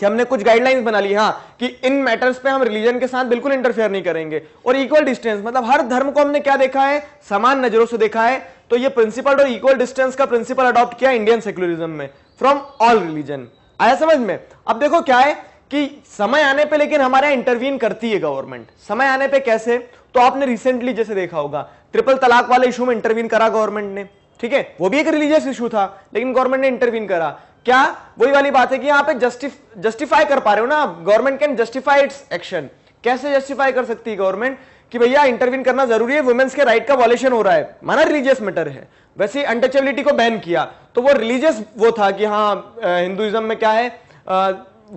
Speaker 1: कि हमने कुछ गाइडलाइंस बना ली हाँ कि इन मैटर्स पे हम रिलीजन के साथ बिल्कुल इंटरफेयर नहीं करेंगे और इक्वल डिस्टेंस मतलब हर धर्म को हमने क्या देखा है समान नजरों से देखा है तो ये प्रिंसिपल और इक्वल डिस्टेंस का प्रिंसिपल अडॉप्ट किया इंडियन सेक्युलरिज्म में फ्रॉम ऑल रिलीजन आया समझ में अब देखो क्या है कि समय आने पर लेकिन हमारे इंटरवीन करती है गवर्नमेंट समय आने पर कैसे तो आपने रिसेंटली जैसे देखा होगा ट्रिपल तलाक वाले इशू में इंटरवीन करा गवर्नमेंट ने ठीक है वो भी एक रिलीजियस इशू था लेकिन गवर्नमेंट ने इंटरवीन करा क्या वही वाली बात है कि यहां पे जस्टिफ जस्टिफाई कर पा रहे हो ना government can justify its action कैसे जस्टिफाई कर सकती है गवर्नमेंट कि भैया इंटरवीन करना जरूरी है वुमेन्स के राइट का वॉलेशन हो रहा है माना रिलीजियस मैटर है वैसे अनटचेबिलिटी को बैन किया तो वो रिलीजियस वो था कि हाँ हिंदुइज्म में क्या है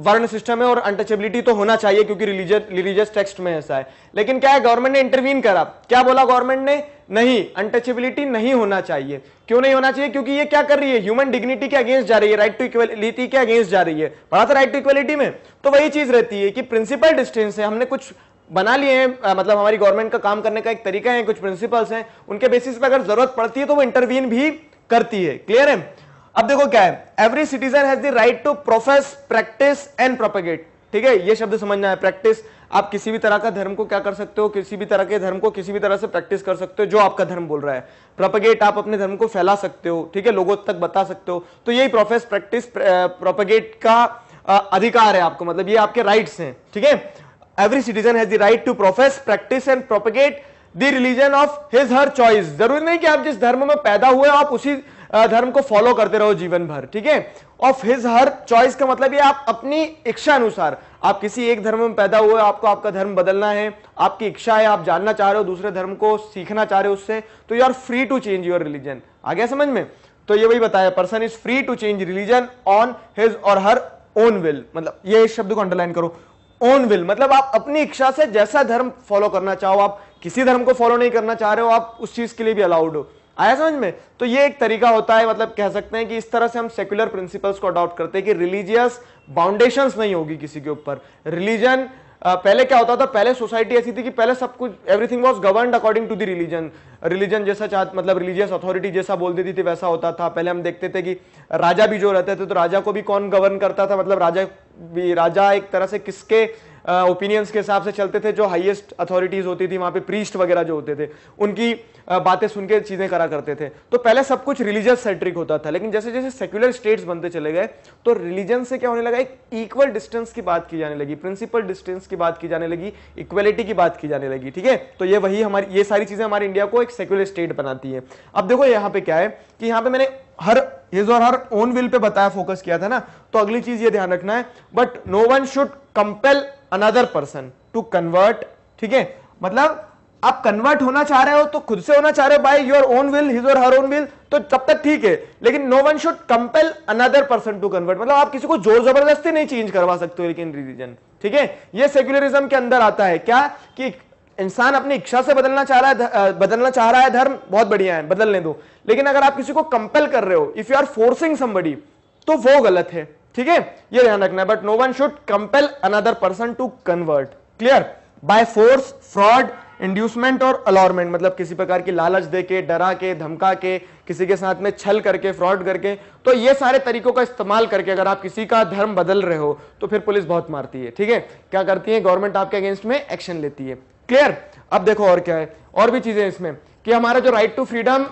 Speaker 1: वर्ण सिस्टम है और अनटचेबिलिटी तो होना चाहिए क्योंकि रिलीजियस रिलीजियस टेक्स्ट में ऐसा है लेकिन क्या है गवर्नमेंट ने इंटरवीन करा क्या बोला गवर्नमेंट ने नहीं अनटचेबिलिटी नहीं होना चाहिए क्यों नहीं होना चाहिए क्योंकि ये क्या कर रही है ह्यूमन डिग्निटी के अगेंस्ट जा रही है राइट टू इक्वलिटी के अगेंस्ट जा रही है पढ़ा था राइट टू इक्वलिटी में तो वही चीज रहती है कि प्रिंसिपल डिस्टेंस है हमने कुछ बना लिए हैं मतलब हमारी गवर्नमेंट का काम करने का एक तरीका है कुछ प्रिंसिपल्स हैं उनके बेसिस पर अगर जरूरत पड़ती है तो वो इंटरवीन भी करती है क्लियर है अब देखो क्या है every citizen has the right to profess practice and propagate ठीक है ये शब्द समझना है प्रैक्टिस आप किसी भी तरह का धर्म को क्या कर सकते हो किसी भी तरह के धर्म को किसी भी तरह से प्रैक्टिस कर सकते हो जो आपका धर्म बोल रहा है प्रोपेगेट आप अपने धर्म को फैला सकते हो ठीक है लोगों तक बता सकते हो तो यही प्रोफेस प्रैक्टिस प्रोपेगेट का अधिकार है आपको मतलब ये आपके राइट्स हैं ठीक है every citizen has the right to profess practice and propagate the religion of his her choice जरूरी नहीं कि आप जिस धर्म में पैदा हुए आप उसी धर्म को फॉलो करते रहो जीवन भर ठीक है ऑफ हिज हर चॉइस का मतलब ये आप अपनी इच्छा अनुसार आप किसी एक धर्म में पैदा हुए आपको आपका धर्म बदलना है आपकी इच्छा है आप जानना चाह रहे हो दूसरे धर्म को सीखना चाह रहे हो उससे तो you are free to change your religion आ गया समझ में तो ये वही बताया person is free to change religion on his और हर ओन विल मतलब ये इस शब्द को अंडरलाइन करो ओन विल मतलब आप अपनी इच्छा से जैसा धर्म फॉलो करना चाहो आप किसी धर्म को फॉलो नहीं करना चाह रहे हो आप उस चीज के लिए भी अलाउड हो आया समझ में तो ये एक तरीका होता है मतलब कह सकते हैं कि इस तरह से हम सेक्युलर प्रिंसिपल्स को अडॉप्ट करते हैं कि रिलीजियस बाउंडेशंस नहीं होगी किसी के ऊपर रिलीजन पहले क्या होता था पहले सोसाइटी ऐसी थी कि पहले सब कुछ everything was govern according to the religion religion जैसा चाह मतलब रिलीजियस अथॉरिटी जैसा बोल देती थी वैसा होता था पहले हम देखते थे कि राजा भी जो रहते थे तो राजा को भी कौन गवर्न करता था मतलब राजा भी राजा एक तरह से किसके ओपिनियंस के हिसाब से चलते थे जो हाइएस्ट अथॉरिटीज होती थी वहां पर प्रीस्ट वगैरह जो होते थे उनकी बातें सुन के चीजें करा करते थे तो पहले सब कुछ रिलीजियस सेंट्रिक होता था लेकिन जैसे जैसे सेक्युलर स्टेट्स बनते चले गए तो रिलीजन से क्या होने लगा एक इक्वल डिस्टेंस की बात की जाने लगी प्रिंसिपल डिस्टेंस की बात की जाने लगी इक्वलिटी की बात की जाने लगी ठीक है तो ये वही हमारी ये सारी चीजें हमारे इंडिया को एक सेक्युलर स्टेट बनाती है अब देखो यहां पर क्या है कि यहां पर मैंने हर हिज और हर ओन विल पे बताया फोकस किया था ना तो अगली चीज ये ध्यान रखना है but no one should compel another person to convert ठीक है मतलब आप कन्वर्ट होना चाह रहे हो तो खुद से होना चाह रहे हो by your own will his और हर ओन विल तो तब तक ठीक है लेकिन no one should compel another person to convert मतलब आप किसी को जोर जबरदस्ती नहीं चेंज करवा सकते हो लेकिन रिलीजन ठीक है ये सेक्युलरिज्म के अंदर आता है क्या कि इंसान अपनी इच्छा से बदलना चाह रहा है बदलना चाह रहा है धर्म बहुत बढ़िया है बदलने दो लेकिन अगर आप किसी को कंपेल कर रहे हो if you are forcing somebody तो वो गलत है ठीक है ये ध्यान रखना है but no one should compel another person to convert clear by force fraud inducement और अलॉरमेंट मतलब किसी प्रकार की लालच दे के डरा के धमका के किसी के साथ में छल करके फ्रॉड करके तो ये सारे तरीकों का इस्तेमाल करके अगर आप किसी का धर्म बदल रहे हो तो फिर पुलिस बहुत मारती है ठीक है क्या करती है गवर्नमेंट आपके अगेंस्ट में एक्शन लेती है क्लियर अब देखो और क्या है और भी चीजें इसमें कि हमारा जो right to freedom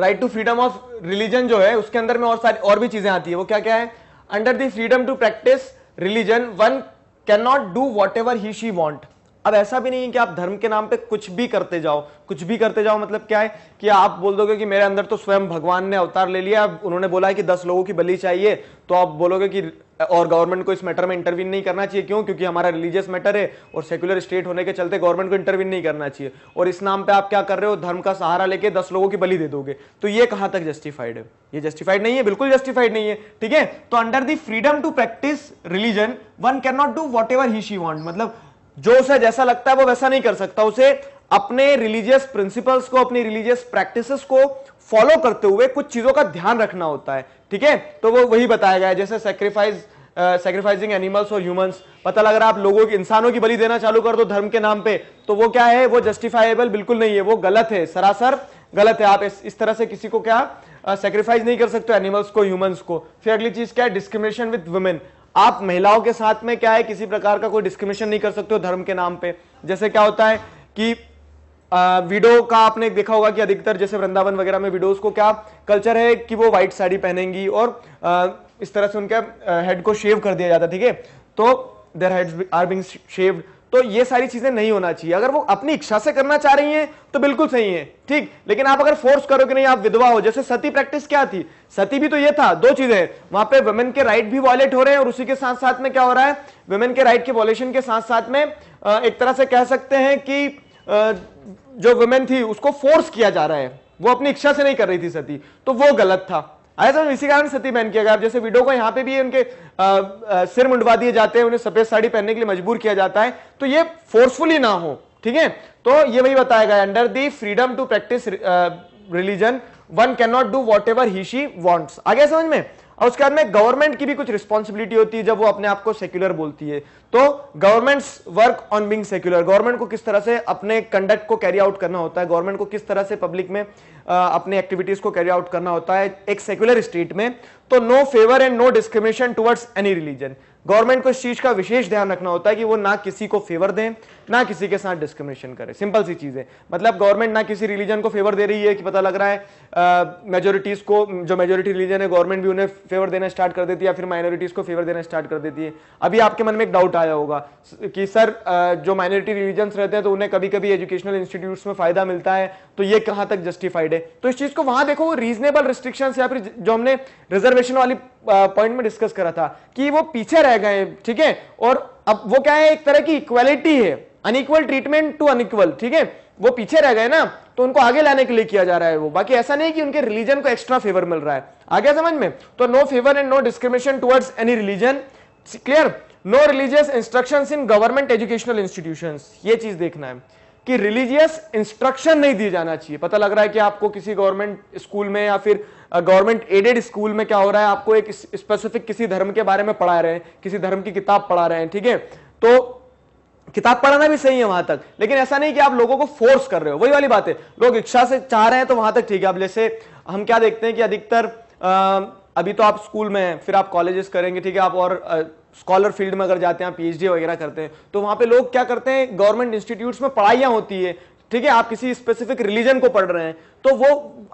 Speaker 1: right to freedom of religion जो है उसके अंदर में और सारी और भी चीजें आती है वो क्या क्या है under the freedom to practise religion one can not do whatever he she want अब ऐसा भी नहीं है कि आप धर्म के नाम पे कुछ भी करते जाओ कुछ भी करते जाओ मतलब क्या है कि आप बोल दोगे कि मेरे अंदर तो स्वयं भगवान ने अवतार ले लिया उन्होंने बोला है कि दस लोगों की बलि चाहिए तो आप बोलोगे कि और गवर्नमेंट को इस मैटर में इंटरवीन नहीं करना चाहिए क्यों क्योंकि हमारा रिलीजियस मैटर है और सेक्युलर स्टेट होने के चलते गवर्नमेंट को इंटरवीन नहीं करना चाहिए और इस नाम पे आप क्या कर रहे हो धर्म का सहारा लेके दस लोगों की बलि दे दोगे तो ये कहां तक जस्टिफाइड है ये जस्टिफाइड नहीं है बिल्कुल जस्टिफाइड नहीं है ठीक है तो under the freedom to practise religion one can not do whatever he she want मतलब जो उसे जैसा लगता है वो वैसा नहीं कर सकता उसे अपने रिलीजियस प्रिंसिपल्स को अपनी रिलीजियस प्रैक्टिसेस को फॉलो करते हुए कुछ चीजों का ध्यान रखना होता है ठीक है तो वो वही बताया गया है जैसे सेक्रीफाइस सेक्रीफाइसिंग एनिमल्स और ह्यूमंस पता लग रहा आप लोगों की इंसानों की बलि देना चालू कर दो धर्म के नाम पे तो वो क्या है वो जस्टिफाइबल बिल्कुल नहीं है वो गलत है सरासर गलत है आप इस, इस तरह से किसी को क्या सेक्रीफाइस uh, नहीं कर सकते एनिमल्स को ह्यूमंस को फिर अगली चीज क्या है डिस्क्रिमिनेशन विद वुमेन आप महिलाओं के साथ में क्या है किसी प्रकार का कोई डिस्क्रिमिनेशन नहीं कर सकते हो धर्म के नाम पे जैसे क्या होता है कि वीडो का आपने देखा होगा कि अधिकतर जैसे वृंदावन वगैरह में वीडियोस को क्या कल्चर है कि वो व्हाइट साड़ी पहनेंगी और आ, इस तरह से उनके हेड को शेव कर दिया जाता है ठीक है तो their heads are being shaved तो ये सारी चीजें नहीं होना चाहिए अगर वो अपनी इच्छा से करना चाह रही हैं तो बिल्कुल सही है ठीक लेकिन आप अगर फोर्स करो कि नहीं आप विधवा हो जैसे सती प्रैक्टिस क्या थी सती भी तो ये था दो चीजें वहां पे वुमेन के राइट भी वॉलेट हो रहे हैं और उसी के साथ साथ में क्या हो रहा है वुमेन के राइट के वॉलेशन के साथ साथ में एक तरह से कह सकते हैं कि जो वुमेन थी उसको फोर्स किया जा रहा है वो अपनी इच्छा से नहीं कर रही थी सती तो वो गलत था आया समझ इसी कारण सती बहन किया गया जैसे विडो को यहाँ पे भी उनके आ, आ, सिर मुंडवा दिए जाते हैं उन्हें सफेद साड़ी पहनने के लिए मजबूर किया जाता है तो ये फोर्सफुली ना हो ठीक है तो ये वही बताया गया under the freedom to practise religion one can not do whatever he she wants आ गया समझ में और उसके बाद में गवर्नमेंट की भी कुछ रिस्पॉन्सिबिलिटी होती है जब वो अपने आप को सेक्युलर बोलती है तो governments work on being secular government को किस तरह से अपने कंडक्ट को कैरी आउट करना होता है गवर्नमेंट को किस तरह से पब्लिक में अपने एक्टिविटीज को कैरी आउट करना होता है एक सेक्युलर स्टेट में तो no favour and no discrimination towards any religion government को इस चीज का विशेष ध्यान रखना होता है कि वो ना किसी को फेवर दें ना किसी के साथ डिस्क्रिमिनेशन करे सिंपल सी चीज है मतलब गवर्नमेंट ना किसी रिलीजन को फेवर दे रही है कि पता लग रहा है मेजोरिटीज uh, को जो मेजोरिटी रिलीजन है गवर्नमेंट भी उन्हें फेवर देना स्टार्ट कर देती है या फिर माइनॉरिटीज को फेवर देना स्टार्ट कर देती है अभी आपके मन में एक डाउट आया होगा कि सर uh, जो माइनॉरिटी रिलीजन रहते हैं तो उन्हें कभी कभी एजुकेशनल इंस्टीट्यूट में फायदा मिलता है तो ये कहां तक जस्टिफाइड है तो इस चीज को वहां देखो रीजनेबल रिस्ट्रिक्शन या फिर जो हमने रिजर्वेशन वाली पॉइंट में डिस्कस करा था कि वो पीछे रह गए ठीक है और अब वो क्या है एक तरह की इक्वालिटी है अनइक्वल ट्रीटमेंट टू अनइक्वल ठीक है वो पीछे रह गए ना तो उनको आगे लाने के लिए किया जा रहा है वो बाकी ऐसा नहीं कि उनके रिलीजन को एक्स्ट्रा फेवर मिल रहा है आगे समझ में तो no favour and no discrimination towards any religion clear no religious instructions in government educational institutions ये चीज देखना है कि रिलीजियस इंस्ट्रक्शन नहीं दिया जाना चाहिए पता लग रहा है कि आपको किसी गवर्नमेंट स्कूल में या फिर गवर्नमेंट एडेड स्कूल में क्या हो रहा है आपको एक स्पेसिफिक किसी धर्म के बारे में पढ़ा रहे हैं किसी धर्म की किताब पढ़ा रहे हैं ठीक है तो किताब पढ़ाना भी सही है वहां तक लेकिन ऐसा नहीं कि आप लोगों को फोर्स कर रहे हो वही वाली बात है लोग इच्छा से चाह रहे हैं तो वहां तक ठीक है अब जैसे हम क्या देखते हैं कि अधिकतर अभी तो आप स्कूल में हैं फिर आप कॉलेजेस करेंगे ठीक है आप और स्कॉलर फील्ड में अगर जाते हैं पीएचडी वगैरह करते हैं तो वहां पे लोग क्या करते हैं गवर्नमेंट इंस्टीट्यूट्स में पढ़ाइयाँ होती है ठीक है आप किसी स्पेसिफिक रिलीजन को पढ़ रहे हैं तो वो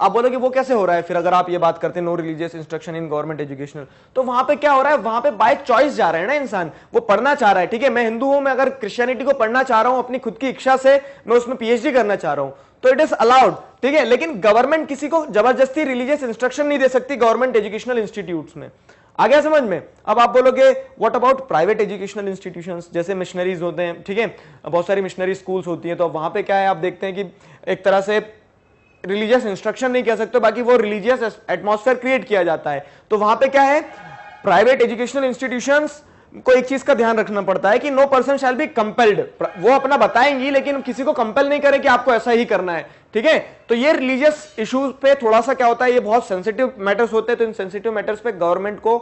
Speaker 1: आप बोलोगे वो कैसे हो रहा है फिर अगर आप ये बात करते हैं no religious instruction in government educational तो वहां पे क्या हो रहा है वहां पे बाय चॉइस जा रहा है ना इंसान वो पढ़ना चाह रहा है ठीक है मैं हिंदू हूं मैं अगर क्रिश्चियनिटी को पढ़ना चाह रहा हूं अपनी खुद की इच्छा से मैं उसमें पीएचडी करना चाह रहा हूं तो इट इज अलाउड ठीक है लेकिन गवर्नमेंट किसी को जबरदस्ती रिलीजियस इंस्ट्रक्शन नहीं दे सकती गवर्नमेंट एजुकेशनल इंस्टीट्यूट में आ गया समझ में अब आप बोलोगे what about private educational institutions जैसे मिशनरीज होते हैं ठीक है बहुत सारी मिशनरी स्कूल्स होती हैं तो वहां पे क्या है आप देखते हैं कि एक तरह से रिलीजियस इंस्ट्रक्शन नहीं कह सकते बाकी वो रिलीजियस एटमोसफेयर क्रिएट किया जाता है तो वहां पर क्या है प्राइवेट एजुकेशनल इंस्टीट्यूशन को एक चीज का ध्यान रखना पड़ता है कि no person shall be compelled वो अपना बताएंगी लेकिन किसी को कंपेल नहीं करे कि आपको ऐसा ही करना है ठीक है तो ये रिलीजियस इश्यूज पे थोड़ा सा क्या होता है ये बहुत सेंसिटिव मैटर्स होते हैं तो इन सेंसिटिव मैटर्स पे गवर्नमेंट को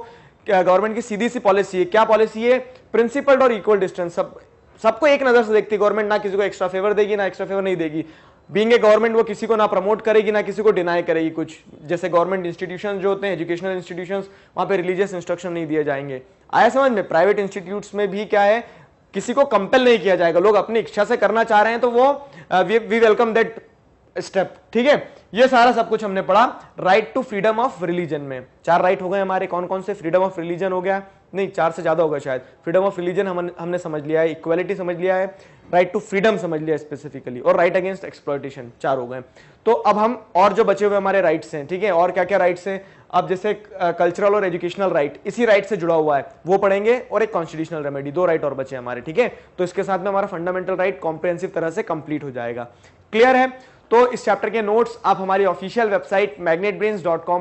Speaker 1: गवर्नमेंट की सीधी सी पॉलिसी है क्या पॉलिसी है प्रिंसिपल्ड और इक्वल डिस्टेंस सब सबको एक नजर से देखती है गवर्नमेंट ना किसी को एक्स्ट्रा फेवर देगी ना एक्स्ट्रा फेवर नहीं देगी बींग ए गवर्नमेंट वो किसी को ना प्रमोट करेगी ना किसी को डिनाई करेगी कुछ जैसे गवर्नमेंट इंस्टीट्यूशन जो होते हैं एजुकेशनल इंस्टीट्यूशन वहां पर रिलीजियस इंस्ट्रक्शन नहीं दिए जाएंगे आया समझ में प्राइवेट इंस्टीट्यूट में भी क्या है किसी को कंपेल नहीं किया जाएगा लोग अपनी इच्छा से करना चाह रहे हैं तो वो वी वेलकम दैट स्टेप ठीक है ये सारा सब कुछ हमने पढ़ा right to freedom of religion में चार राइट हो गए हमारे कौन कौन से फ्रीडम ऑफ रिलीजन हो गया नहीं चार से ज्यादा होगा शायद फ्रीडम ऑफ रिलीजन हम हमने समझ लिया है इक्वालिटी समझ लिया है राइट टू फ्रीडम समझ लिया स्पेसिफिकली और राइट अगेंस्ट एक्सप्लॉयटेशन चार हो गए तो अब हम और जो बचे हुए हमारे राइट्स हैं ठीक है और क्या क्या राइट्स हैं अब जैसे कल्चरल और एजुकेशनल राइट इसी राइट से जुड़ा हुआ है वो पढ़ेंगे और एक कॉन्स्टिट्यूशनल रेमेडी दो राइट और बचे हमारे ठीक है तो इसके साथ में हमारा फंडामेंटल राइट कॉम्प्रेंसिव तरह से कंप्लीट हो जाएगा क्लियर है तो इस चैप्टर के नोट्स आप हमारी ऑफिशियल वेबसाइट मैग्नेट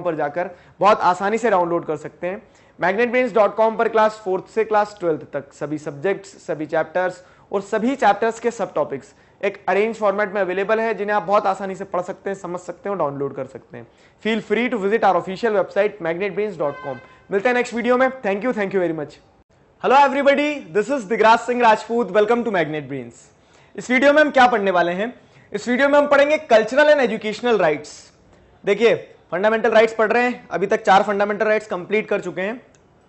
Speaker 1: पर जाकर बहुत आसानी से डाउनलोड कर सकते हैं मैग्नेट पर क्लास फोर्थ से क्लास ट्वेल्थ तक सभी सब्जेक्ट्स सभी चैप्टर्स और सभी चैप्टर्स के सब टॉपिक्स एक अरेंज फॉर्मेट में अवेलेबल है जिन्हें आप बहुत आसानी से पढ़ सकते हैं समझ सकते हैं डाउनलोड कर सकते हैं feel free to visit our official website Magnet मिलते हैं नेक्स्ट वीडियो में thank you thank you very much hello everybody this is Digraj Singh Rajput welcome to Magnet Brains इस वीडियो में हम क्या पढ़ने वाले हैं इस वीडियो में हम पढ़ेंगे कल्चरल एंड एजुकेशनल राइट्स देखिए फंडामेंटल राइट्स पढ़ रहे हैं अभी तक चार फंडामेंटल राइट्स कंप्लीट कर चुके हैं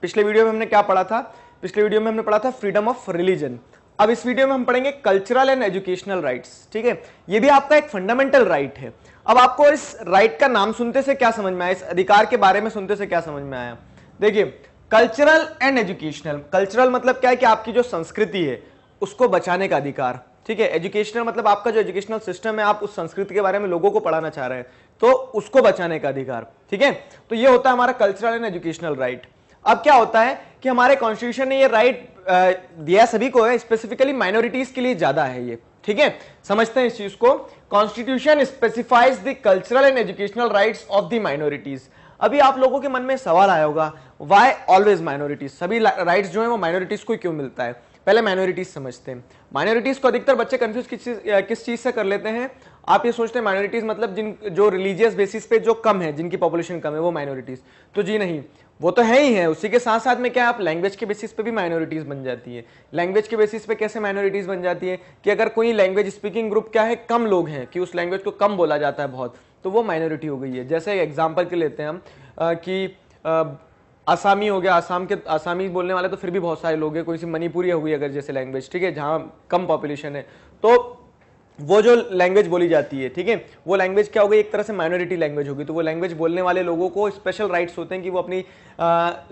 Speaker 1: पिछले वीडियो में हमने क्या पढ़ा था पिछले वीडियो में हमने पढ़ा था फ्रीडम ऑफ रिलीजन अब इस वीडियो में हम पढ़ेंगे कल्चरल एंड एजुकेशनल राइट्स ठीक है ये भी आपका एक फंडामेंटल राइट right है अब आपको इस राइट right का नाम सुनते से क्या समझ में आया इस अधिकार के बारे में सुनते से क्या समझ में आया देखिए कल्चरल एंड एजुकेशनल कल्चरल मतलब क्या है कि आपकी जो संस्कृति है उसको बचाने का अधिकार ठीक है एजुकेशनल मतलब आपका जो एजुकेशनल सिस्टम है आप उस संस्कृति के बारे में लोगों को पढ़ाना चाह रहे हैं तो उसको बचाने का अधिकार ठीक है तो ये होता है हमारा कल्चरल एंड एजुकेशनल राइट अब क्या होता है कि हमारे कॉन्स्टिट्यूशन ने ये राइट दिया सभी को है स्पेसिफिकली माइनॉरिटीज के लिए ज्यादा है ये ठीक है समझते हैं इस चीज को constitution specifies the cultural and educational rights of the minorities अभी आप लोगों के मन में सवाल आया होगा वाई ऑलवेज माइनॉरिटीज सभी राइट्स जो है वो माइनॉरिटीज को क्यों मिलता है पहले माइनॉरिटीज समझते हैं माइनॉरिटीज को अधिकतर बच्चे कंफ्यूज किस चीज किस चीज से कर लेते हैं आप ये सोचते हैं माइनॉरिटीज मतलब जिन जो रिलीजियस बेसिस पे जो कम है जिनकी पॉपुलेशन कम है वो माइनॉरिटीज तो जी नहीं वो तो है ही है उसी के साथ साथ में क्या आप लैंग्वेज के बेसिस पे भी माइनॉरिटीज़ बन जाती है लैंग्वेज के बेसिस पे कैसे माइनॉरिटीज़ बन जाती है कि अगर कोई लैंग्वेज स्पीकिंग ग्रुप क्या है कम लोग हैं कि उस लैंग्वेज को कम बोला जाता है बहुत तो वो माइनॉरिटी हो गई है जैसे एग्जाम्पल के लेते हैं हम कि आसामी हो गया आसाम के आसामी बोलने वाले तो फिर भी बहुत सारे लोग हैं कोई सी मणिपुरी हो गई अगर जैसे लैंग्वेज ठीक है जहाँ कम पॉपुलेशन है तो वो जो लैंग्वेज बोली जाती है ठीक है वो लैंग्वेज क्या होगी एक तरह से माइनॉरिटी लैंग्वेज होगी तो वो लैंग्वेज बोलने वाले लोगों को स्पेशल राइट्स होते हैं कि वो अपनी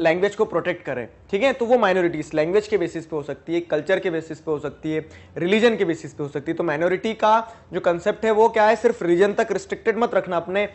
Speaker 1: लैंग्वेज को प्रोटेक्ट करें ठीक है तो वो माइनॉरिटीज लैंग्वेज के बेसिस पे हो सकती है कल्चर के बेसिस पे हो सकती है रिलीजन के बेसिस पे हो सकती है तो माइनॉरिटी का जो कंसेप्ट है वो क्या है सिर्फ रिलीजन तक रिस्ट्रिक्टेड मत रखना अपने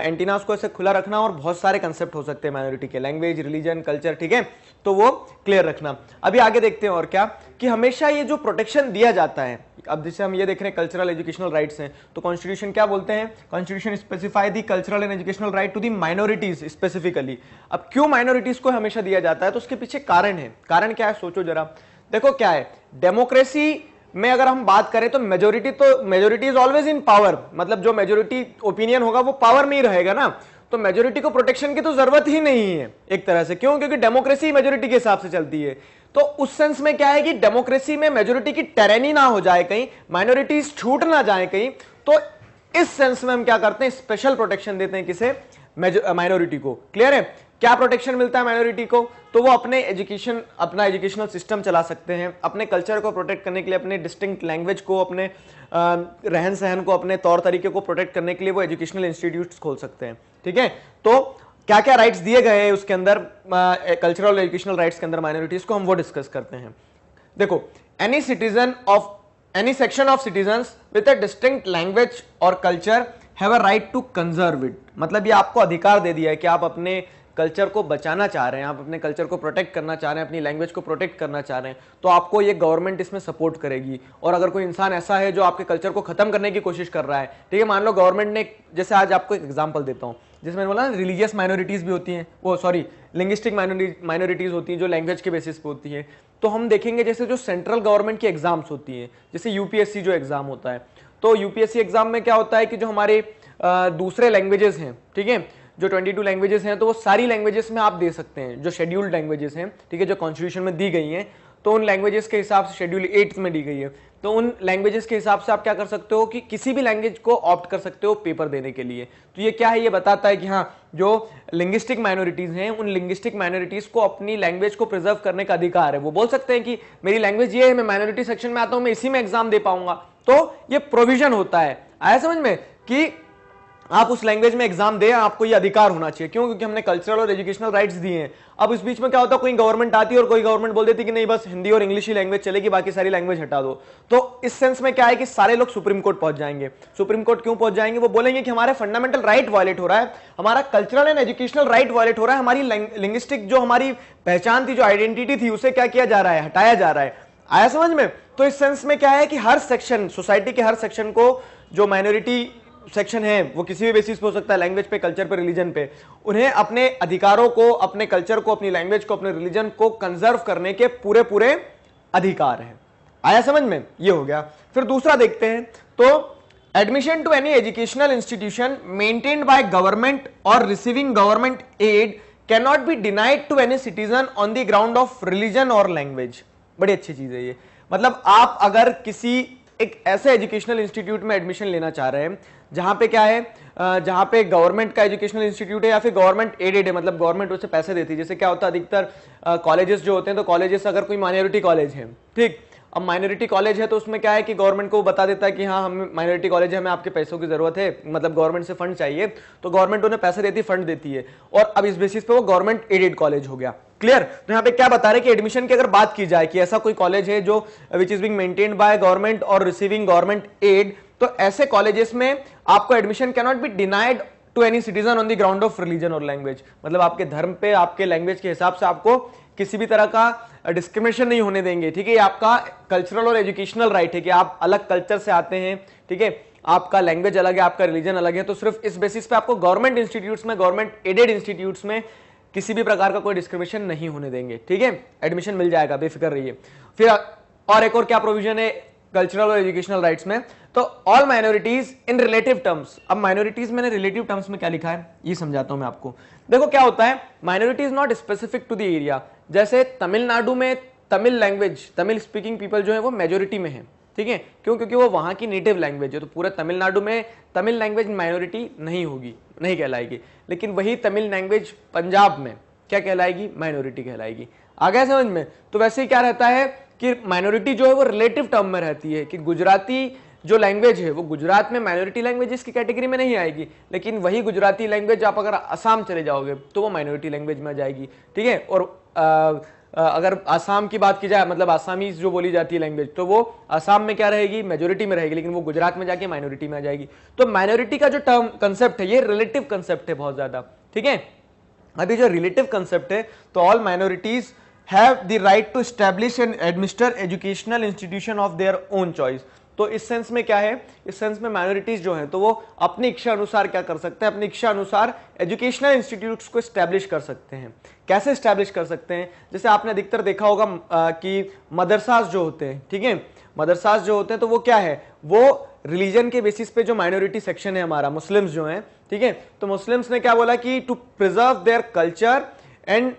Speaker 1: एंटीनास को ऐसे खुला रखना और बहुत सारे कंसेप्ट हो सकते हैं माइनॉरिटी के लैंग्वेज रिलीजन कल्चर ठीक है तो वो क्लियर रखना अभी आगे देखते हैं और क्या कि हमेशा ये जो प्रोटेक्शन दिया जाता है अब जैसे हम ये देख रहे हैं कल्चरल एजुकेशनल राइट्स हैं तो कॉन्स्टिट्यूशन क्या बोलते हैं constitution specify the cultural and educational right to the minorities specifically अब क्यों माइनॉरिटीज को हमेशा दिया जाता है तो उसके पीछे कारण है कारण क्या है सोचो जरा देखो क्या है डेमोक्रेसी में अगर हम बात करें तो मेजोरिटी तो majority is always in power मतलब जो मेजोरिटी ओपिनियन होगा वो पावर में ही रहेगा ना तो मेजोरिटी को प्रोटेक्शन की तो जरूरत ही नहीं है एक तरह से क्यों क्योंकि डेमोक्रेसी मेजोरिटी के हिसाब से चलती है तो उस सेंस में क्या है कि डेमोक्रेसी में मेजोरिटी की टेरेनी ना हो जाए कहीं माइनॉरिटीज छूट ना जाए कहीं तो इस सेंस में हम क्या करते हैं स्पेशल प्रोटेक्शन देते हैं किसे माइनॉरिटी uh, को क्लियर है क्या प्रोटेक्शन मिलता है माइनॉरिटी को तो वो अपने एजुकेशन अपना एजुकेशनल सिस्टम चला सकते हैं अपने कल्चर को प्रोटेक्ट करने के लिए अपने डिस्टिंक्ट लैंग्वेज को अपने uh, रहन सहन को अपने तौर तरीके को प्रोटेक्ट करने के लिए वो एजुकेशनल इंस्टीट्यूट खोल सकते हैं ठीक है तो क्या क्या राइट्स दिए गए हैं उसके अंदर कल्चरल एजुकेशनल राइट्स के अंदर माइनॉरिटीज को हम वो डिस्कस करते हैं देखो any citizen of any section of citizen with a distinct language और culture have a right to conserve it मतलब ये आपको अधिकार दे दिया है कि आप अपने कल्चर को बचाना चाह रहे हैं आप अपने कल्चर को प्रोटेक्ट करना चाह रहे हैं अपनी लैंग्वेज को प्रोटेक्ट करना चाह रहे हैं तो आपको ये गवर्नमेंट इसमें सपोर्ट करेगी और अगर कोई इंसान ऐसा है जो आपके कल्चर को खत्म करने की कोशिश कर रहा है ठीक है मान लो गवर्नमेंट ने जैसे आज आपको एक एग्जाम्पल देता हूँ जिसमें मैंने बोला रिलीजियस माइनॉरिटीज़ भी होती हैं वो सॉरी लिंग्विस्टिक माइनॉरिटीज़ होती हैं जो लैंग्वेज के बेसिस पे होती हैं तो हम देखेंगे जैसे जो सेंट्रल गवर्नमेंट की एग्ज़ाम्स होती हैं जैसे यूपीएससी जो एग्ज़ाम होता है तो यूपीएससी एग्ज़ाम में क्या होता है कि जो हमारे दूसरे लैंग्वेजेस हैं ठीक है जो 22 लैंग्वेजेस हैं तो वो सारी लैंग्वेजेस में आप दे सकते हैं जो शेड्यूल्ड लैंग्वेजेस हैं ठीक है जो कॉन्स्टिट्यूशन में दी गई हैं तो उन लैंग्वेजेस के हिसाब से शेड्यूल एट में दी गई है तो उन लैंग्वेजेस के हिसाब से आप क्या कर सकते हो कि किसी भी लैंग्वेज को ऑप्ट कर सकते हो पेपर देने के लिए तो ये क्या है ये बताता है कि हाँ जो लिंग्विस्टिक माइनॉरिटीज़ हैं उन लिंग्विस्टिक माइनॉरिटीज़ को अपनी लैंग्वेज को प्रिजर्व करने का अधिकार है वो बोल सकते हैं कि मेरी लैंग्वेज ये है मैं माइनॉरिटी सेक्शन में आता हूं मैं इसी में एग्जाम दे पाऊंगा तो ये प्रोविजन होता है आया समझ में कि आप उस लैंग्वेज में एग्जाम दें आपको ये अधिकार होना चाहिए क्यों क्योंकि हमने कल्चरल और एजुकेशनल राइट्स दिए हैं अब इस बीच में क्या होता है कोई गवर्नमेंट आती है और कोई गवर्नमेंट बोल देती कि नहीं बस हिंदी और इंग्लिश ही लैंग्वेज चलेगी बाकी सारी लैंग्वेज हटा दो तो इस सेंस में क्या है कि सारे लोग सुप्रीम कोर्ट पहुंच जाएंगे सुप्रीम कोर्ट क्यों पहुंच जाएंगे वो बोलेंगे कि हमारे फंडामेंटल राइट वॉलेट हो रहा है हमारा cultural and educational right violate हो रहा है हमारी लिंग्विस्टिक जो हमारी पहचान थी जो आइडेंटिटी थी उसे क्या किया जा रहा है हटाया जा रहा है आया समझ में तो इस सेंस में क्या है कि हर सेक्शन सोसाइटी के हर सेक्शन को जो माइनॉरिटी सेक्शन है वो किसी भी बेसिस पे हो सकता है लैंग्वेज पे कल्चर पे रिलीजन पे उन्हें अपने अधिकारों को अपने कल्चर को अपनी लैंग्वेज को अपने रिलीजन को कंजर्व करने के पूरे पूरे अधिकार हैं आया समझ में ये हो गया फिर दूसरा देखते हैं तो admission to any educational institution maintain by government और receiving government aid cannot be denied to any citizen on the ground of religion और लैंग्वेज बड़ी अच्छी चीज है ये मतलब आप अगर किसी एक ऐसे एजुकेशनल इंस्टीट्यूट में एडमिशन लेना चाह रहे हैं जहां पे क्या है जहां पे गवर्नमेंट का एजुकेशनल इंस्टीट्यूट है या फिर गवर्नमेंट एडेड है मतलब गवर्नमेंट उसे पैसे देती है जैसे क्या होता है अधिकतर कॉलेजेस जो होते हैं तो कॉलेजेस अगर कोई माइनॉरिटी कॉलेज है ठीक अब माइनॉरिटी कॉलेज है तो उसमें क्या है कि गवर्नमेंट को बता देता है कि हाँ हमें माइनॉरिटी कॉलेज है हमें आपके पैसों की जरूरत है मतलब गवर्नमेंट से फंड चाहिए तो गवर्नमेंट उन्हें पैसे देती फंड देती है और अब इस बेसिस पे वो गवर्नमेंट एडेड कॉलेज हो गया क्लियर तो यहाँ पे क्या बता रहे हैं कि एडमिशन की अगर बात की जाए कि ऐसा कोई कॉलेज है जो which is being maintain by government और रिसीविंग गवर्नमेंट एड तो ऐसे कॉलेजेस में आपको admission cannot be denied to any citizen on the ground of religion और लैंग्वेज मतलब आपके धर्म पे आपके लैंग्वेज के हिसाब से आपको किसी भी तरह का डिस्क्रिमिनेशन नहीं होने देंगे ठीक है ये आपका कल्चरल और एजुकेशनल राइट है कि आप अलग कल्चर से आते हैं ठीक है आपका लैंग्वेज अलग है आपका रिलीजन अलग है तो सिर्फ इस बेसिस पे आपको गवर्नमेंट इंस्टीट्यूट्स में गवर्नमेंट एडेड इंस्टीट्यूट्स में किसी भी प्रकार का कोई डिस्क्रिमिनेशन नहीं होने देंगे ठीक है एडमिशन मिल जाएगा बेफिक्र रहिए फिर और एक और क्या प्रोविजन है कल्चरल और एजुकेशनल राइट्स में तो all minorities in relative terms अब माइनॉरिटीज मैंने रिलेटिव टर्म्स में क्या लिखा है ये समझाता हूं मैं आपको देखो क्या होता है minority is not specific to the area जैसे तमिलनाडु में Tamil language Tamil speaking people जो है वो मेजोरिटी में है ठीक है क्यों क्योंकि वो वहां की नेटिव लैंग्वेज है तो पूरा तमिलनाडु में तमिल लैंग्वेज माइनॉरिटी नहीं होगी नहीं कहलाएगी लेकिन वही तमिल लैंग्वेज पंजाब में क्या कहलाएगी माइनॉरिटी कहलाएगी आ गया समझ में तो वैसे ही क्या रहता है कि माइनॉरिटी जो है वो रिलेटिव टर्म में रहती है कि गुजराती जो लैंग्वेज है वो गुजरात में माइनॉरिटी लैंग्वेज की कैटेगरी में नहीं आएगी लेकिन वही गुजराती लैंग्वेज आप अगर आसाम चले जाओगे तो वो माइनॉरिटी लैंग्वेज में जाएगी ठीक है और आ, आ, अगर आसाम की बात की जाए मतलब आसामी जो बोली जाती है लैंग्वेज तो वो आसाम में क्या रहेगी मेजोरिटी में रहेगी लेकिन वो गुजरात में जाके माइनॉरिटी में आ जाएगी तो माइनॉरिटी का जो टर्म कंसेप्ट है ये रिलेटिव कंसेप्ट है बहुत ज़्यादा ठीक है अभी जो रिलेटिव कंसेप्ट है तो all minorities have the right to establish and administer educational institution of their own choice तो इस सेंस में क्या है इस सेंस में माइनॉरिटीज जो हैं तो वो अपनी इच्छा अनुसार क्या कर सकते हैं अपनी इच्छा अनुसार एजुकेशनल इंस्टीट्यूट्स को स्टैब्लिश कर सकते हैं कैसे स्टैब्लिश कर सकते हैं जैसे आपने अधिकतर देखा होगा कि मदरसाज जो होते हैं ठीक है मदरसाज जो होते हैं तो वो क्या है वो रिलीजन के बेसिस पे जो माइनॉरिटी सेक्शन है हमारा मुस्लिम्स जो हैं ठीक है तो मुस्लिम्स ने क्या बोला कि to preserve their culture and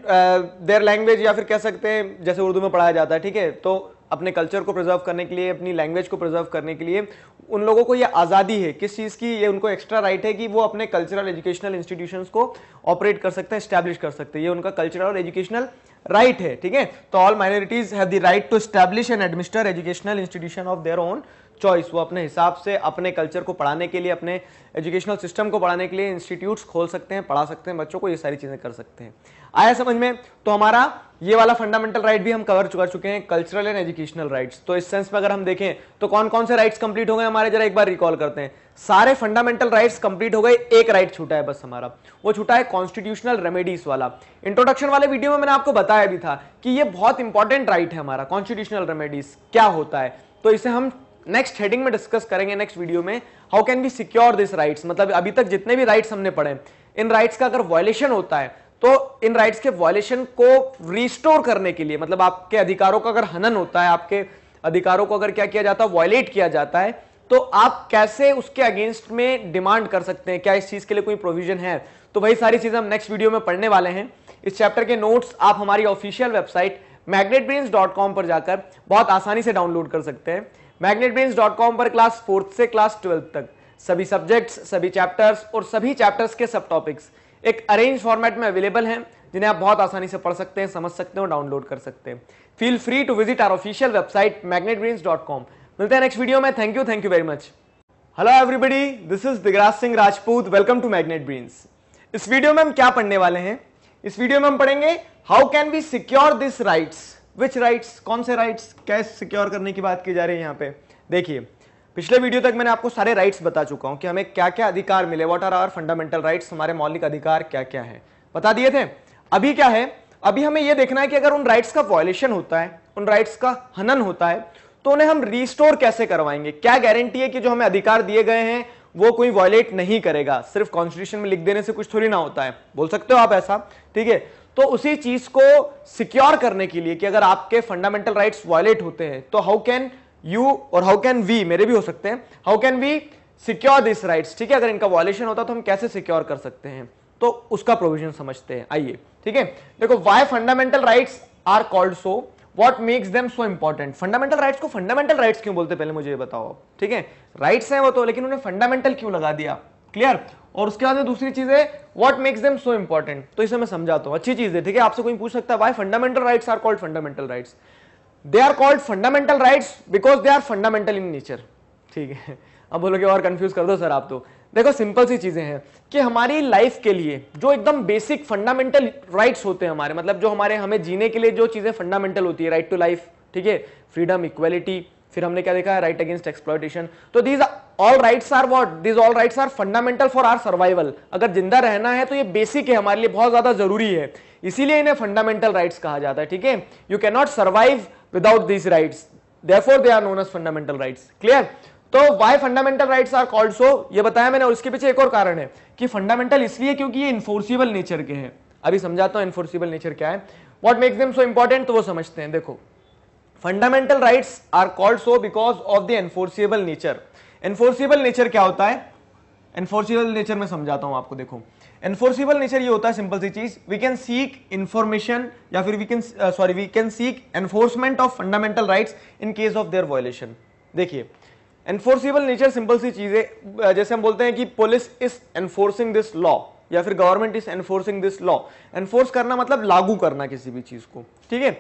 Speaker 1: their language या फिर कह सकते हैं जैसे उर्दू में पढ़ाया जाता है ठीक है तो अपने कल्चर को प्रिजर्व करने के लिए अपनी लैंग्वेज को प्रिजर्व करने के लिए उन लोगों को ये आज़ादी है किस चीज़ की ये उनको एक्स्ट्रा राइट है कि वो अपने कल्चरल एजुकेशनल इंस्टीट्यूशंस को ऑपरेट कर सकते हैं स्टैब्लिश कर सकते हैं ये उनका कल्चरल और एजुकेशनल राइट है ठीक है तो all minorities have the right to establish and administer educational institution of their own choice वो अपने हिसाब से अपने कल्चर को पढ़ाने के लिए अपने एजुकेशनल सिस्टम को पढ़ाने के लिए इंस्टीट्यूट्स खोल सकते हैं पढ़ा सकते हैं बच्चों को ये सारी चीज़ें कर सकते हैं आया समझ में तो हमारा ये वाला फंडामेंटल राइट भी हम कवर कर चुके हैं कल्चरल एंड एजुकेशनल राइट्स तो इस सेंस में अगर हम देखें तो कौन कौन से राइट्स कंप्लीट हो गए हमारे जरा एक बार रिकॉल करते हैं सारे फंडामेंटल राइट्स कंप्लीट हो गए एक राइट छूटा है बस हमारा वो छूटा है कॉन्स्टिट्यूशनल रेमेडीज वाला इंट्रोडक्शन वाले वीडियो में मैंने आपको बताया भी था कि यह बहुत इंपॉर्टेंट राइट है हमारा कॉन्स्टिट्यूशनल रेमेडीज क्या होता है तो इसे हम नेक्स्ट हेडिंग में डिस्कस करेंगे नेक्स्ट वीडियो में how can be secure this rights मतलब अभी तक जितने भी राइट्स हमने पढ़े इन राइट्स का अगर वॉयलेशन होता है तो इन राइट्स के वॉयलेशन को रिस्टोर करने के लिए मतलब आपके अधिकारों का अगर हनन होता है आपके अधिकारों को अगर क्या किया जाता है वॉयलेट किया जाता है तो आप कैसे उसके अगेंस्ट में डिमांड कर सकते हैं क्या इस चीज के लिए कोई प्रोविजन है तो वही सारी चीजें हम नेक्स्ट वीडियो में पढ़ने वाले हैं इस चैप्टर के नोट्स आप हमारी ऑफिशियल वेबसाइट मैग्नेट पर जाकर बहुत आसानी से डाउनलोड कर सकते हैं मैग्नेट पर क्लास फोर्थ से क्लास ट्वेल्थ तक सभी सब्जेक्ट्स सभी चैप्टर्स और सभी चैप्टर्स के सब टॉपिक्स एक अरेंज फॉर्मेट में अवेलेबल हैं जिन्हें आप बहुत आसानी से पढ़ सकते हैं समझ सकते हैं डाउनलोड कर सकते हैं feel free to visit our official website Magnet मिलते हैं नेक्स्ट वीडियो में thank you thank you very much hello everybody this is Digraj Singh Rajput welcome to Magnet Brains इस वीडियो में हम क्या पढ़ने वाले हैं इस वीडियो में हम पढ़ेंगे how can be secure this rights which rights कौन से राइट्स कैश सिक्योर करने की बात की जा रही है यहाँ पे देखिए पिछले वीडियो तक मैंने आपको सारे राइट्स बता चुका हूं कि हमें क्या क्या अधिकार मिले what are our fundamental rights हमारे मौलिक अधिकार क्या क्या है बता दिए थे अभी क्या है अभी हमें यह देखना है कि अगर उन राइट्स का वॉयलेशन होता है उन राइट्स का हनन होता है तो उन्हें हम रिस्टोर कैसे करवाएंगे क्या गारंटी है कि जो हमें अधिकार दिए गए हैं वो कोई वॉयलेट नहीं करेगा सिर्फ कॉन्स्टिट्यूशन में लिख देने से कुछ थोड़ी ना होता है बोल सकते हो आप ऐसा ठीक है तो उसी चीज को सिक्योर करने के लिए कि अगर आपके फंडामेंटल राइट्स वॉयलेट होते हैं तो हाउ कैन यू और हाउ कैन वी मेरे भी हो सकते हैं how can we secure this right ठीक है अगर इनका वॉल्यूशन होता तो हम कैसे सिक्योर कर सकते हैं तो उसका प्रोविजन समझते हैं आइए ठीक है देखो why fundamental right are called so what makes them so important fundamental rights को फंडामेंटल राइट क्यों बोलते पहले मुझे बताओ ठीक है राइट्स हैं वो तो लेकिन उन्हें फंडामेंटल क्यों लगा दिया क्लियर और उसके बाद दूसरी चीज है what makes them so important तो इसे मैं समझाता हूं अच्छी चीज है ठीक है आपसे कोई पूछ सकता है why fundamental rights are called fundamental rights they are called fundamental rights because they are fundamental in nature ठीक है अब बोलोगे और कंफ्यूज कर दो सर आप तो देखो सिंपल सी चीजें हैं कि हमारी लाइफ के लिए जो एकदम बेसिक फंडामेंटल राइट्स होते हैं हमारे मतलब जो हमारे हमें जीने के लिए जो चीजें फंडामेंटल होती है राइट टू लाइफ ठीक है फ्रीडम इक्वेलिटी फिर हमने क्या देखा राइट अगेंस्ट एक्सप्लॉयटेशन तो these all rights are what these all rights are fundamental for our survival अगर जिंदा रहना है तो ये बेसिक है हमारे लिए बहुत ज्यादा जरूरी है इसीलिए इन्हें फंडामेंटल राइट्स कहा जाता है ठीक है you cannot survive without these rights therefore they are known as fundamental rights clear तो why fundamental right are called so ये बताया मैंने उसके पीछे एक और कारण है कि फंडामेंटल इसलिए क्योंकि ये इन्फोर्सिबल नेचर के हैं अभी समझाता हूं इन्फोर्सिबल नेचर क्या है वॉट मेक्स दम सो इंपॉर्टेंट तो वो समझते हैं देखो fundamental rights are called so because of the enforceable nature enforceable nature क्या होता है एनफोर्सिबल नेचर में समझाता हूं आपको देखो एनफोर्सिबल नेचर ये होता है सिंपल सी चीज वी कैन सीक इन्फॉर्मेशन या फिर we can sorry we can seek enforcement of fundamental rights in case of their violation देखिए एनफोर्सिबल नेचर सिंपल सी चीज है uh, जैसे हम बोलते हैं कि police is enforcing this law या फिर government is enforcing this law enforce करना मतलब लागू करना किसी भी चीज को ठीक है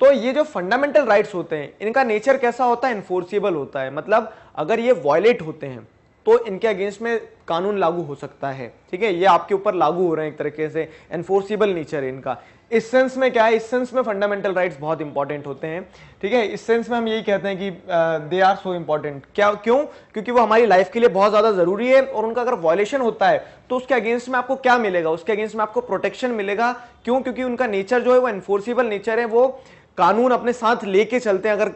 Speaker 1: तो ये जो फंडामेंटल राइट्स होते हैं इनका नेचर कैसा होता है एनफोर्सिबल होता है मतलब अगर ये वॉयलेट होते हैं तो इनके अगेंस्ट में कानून लागू हो सकता है ठीक है ये आपके ऊपर लागू हो रहे हैं एक तरीके से एनफोर्सिबल नेचर है इनका इस सेंस में क्या है इस सेंस में फंडामेंटल राइट्स बहुत इंपॉर्टेंट होते हैं ठीक है इस सेंस में हम यही कहते हैं कि दे आर सो इंपॉर्टेंट क्या क्यों क्योंकि वो हमारी लाइफ के लिए बहुत ज़्यादा ज़रूरी है और उनका अगर वॉयलेशन होता है तो उसके अगेंस्ट में आपको क्या मिलेगा उसके अगेंस्ट में आपको प्रोटेक्शन मिलेगा क्यों क्योंकि उनका नेचर जो है वो एनफोर्सिबल नेचर है वो कानून अपने साथ लेके चलते हैं अगर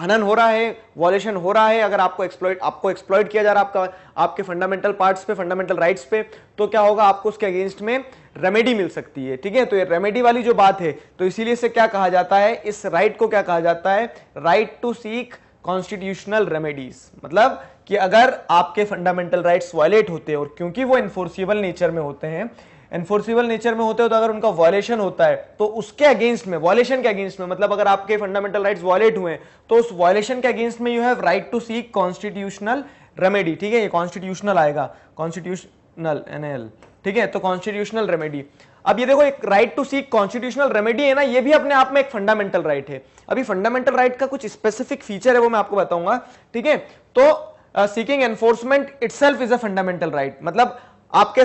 Speaker 1: हनन हो रहा है वॉलेशन हो रहा है अगर आपको एक्सप्लॉइट आपको एक्सप्लॉइट किया जा रहा है आपका आपके फंडामेंटल पार्ट्स पे फंडामेंटल राइट्स पे तो क्या होगा आपको उसके अगेंस्ट में रेमेडी मिल सकती है ठीक है तो ये रेमेडी वाली जो बात है तो इसीलिए से क्या कहा जाता है इस राइट right को क्या कहा जाता है right to seek constitutional remedies मतलब कि अगर आपके फंडामेंटल राइट्स वॉयलेट होते हैं और क्योंकि वो इन्फोर्सिबल नेचर में होते हैं एनफोर्सिबल नेचर में होते हो तो अगर उनका वॉयलेशन होता है तो उसके अगेंस्ट में वॉयलेशन के अगेंस्ट में मतलब अगर आपके फंडामेंटल राइट्स वॉयलेट हुए तो उस वॉयलेशन के अगेंस्ट में you have right to seek constitutional remedy ठीक है ये कॉन्स्टिट्यूशनल आएगा कॉन्स्टिट्यूशनल एन ठीक है तो कॉन्स्टिट्यूशनल रेमेडी अब ये देखो एक right to seek constitutional remedy है ना ये भी अपने आप में एक फंडामेंटल राइट right है अभी फंडामेंटल राइट right का कुछ स्पेसिफिक फीचर है वो मैं आपको बताऊंगा ठीक है तो seeking enforcement itself is a fundamental right मतलब आपके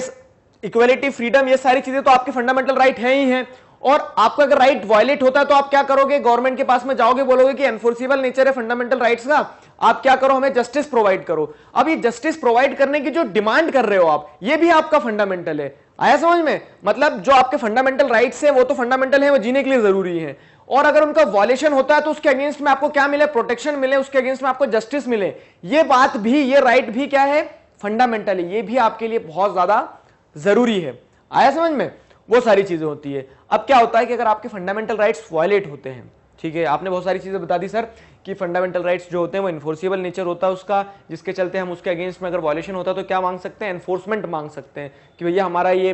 Speaker 1: इक्वेलिटी फ्रीडम ये सारी चीजें तो आपके फंडामेंटल राइट right है ही है और आपका अगर राइट वायलेट होता है तो आप क्या करोगे गवर्नमेंट के पास में जाओगे बोलोगे कि एनफोर्सिबल नेचर है फंडामेंटल राइट्स का आप क्या करो हमें जस्टिस प्रोवाइड करो अब ये जस्टिस प्रोवाइड करने की जो डिमांड कर रहे हो आप ये भी आपका फंडामेंटल है आया समझ में मतलब जो आपके फंडामेंटल राइट्स है वो तो फंडामेंटल है वो जीने के लिए जरूरी है और अगर उनका वॉलेशन होता है तो उसके अगेंस्ट में आपको क्या मिले प्रोटेक्शन मिले उसके अगेंस्ट में आपको जस्टिस मिले ये बात भी ये राइट भी क्या है फंडामेंटल है ये भी आपके लिए बहुत ज्यादा जरूरी है आया समझ में वो सारी चीज़ें होती है अब क्या होता है कि अगर आपके फंडामेंटल राइट्स वॉयलेट होते हैं ठीक है आपने बहुत सारी चीज़ें बता दी सर कि फंडामेंटल राइट्स जो होते हैं वो इन्फोर्सिबल नेचर होता है उसका जिसके चलते हम उसके अगेंस्ट में अगर वॉलेशन होता है तो क्या मांग सकते हैं एनफोर्समेंट मांग सकते हैं कि भैया हमारा ये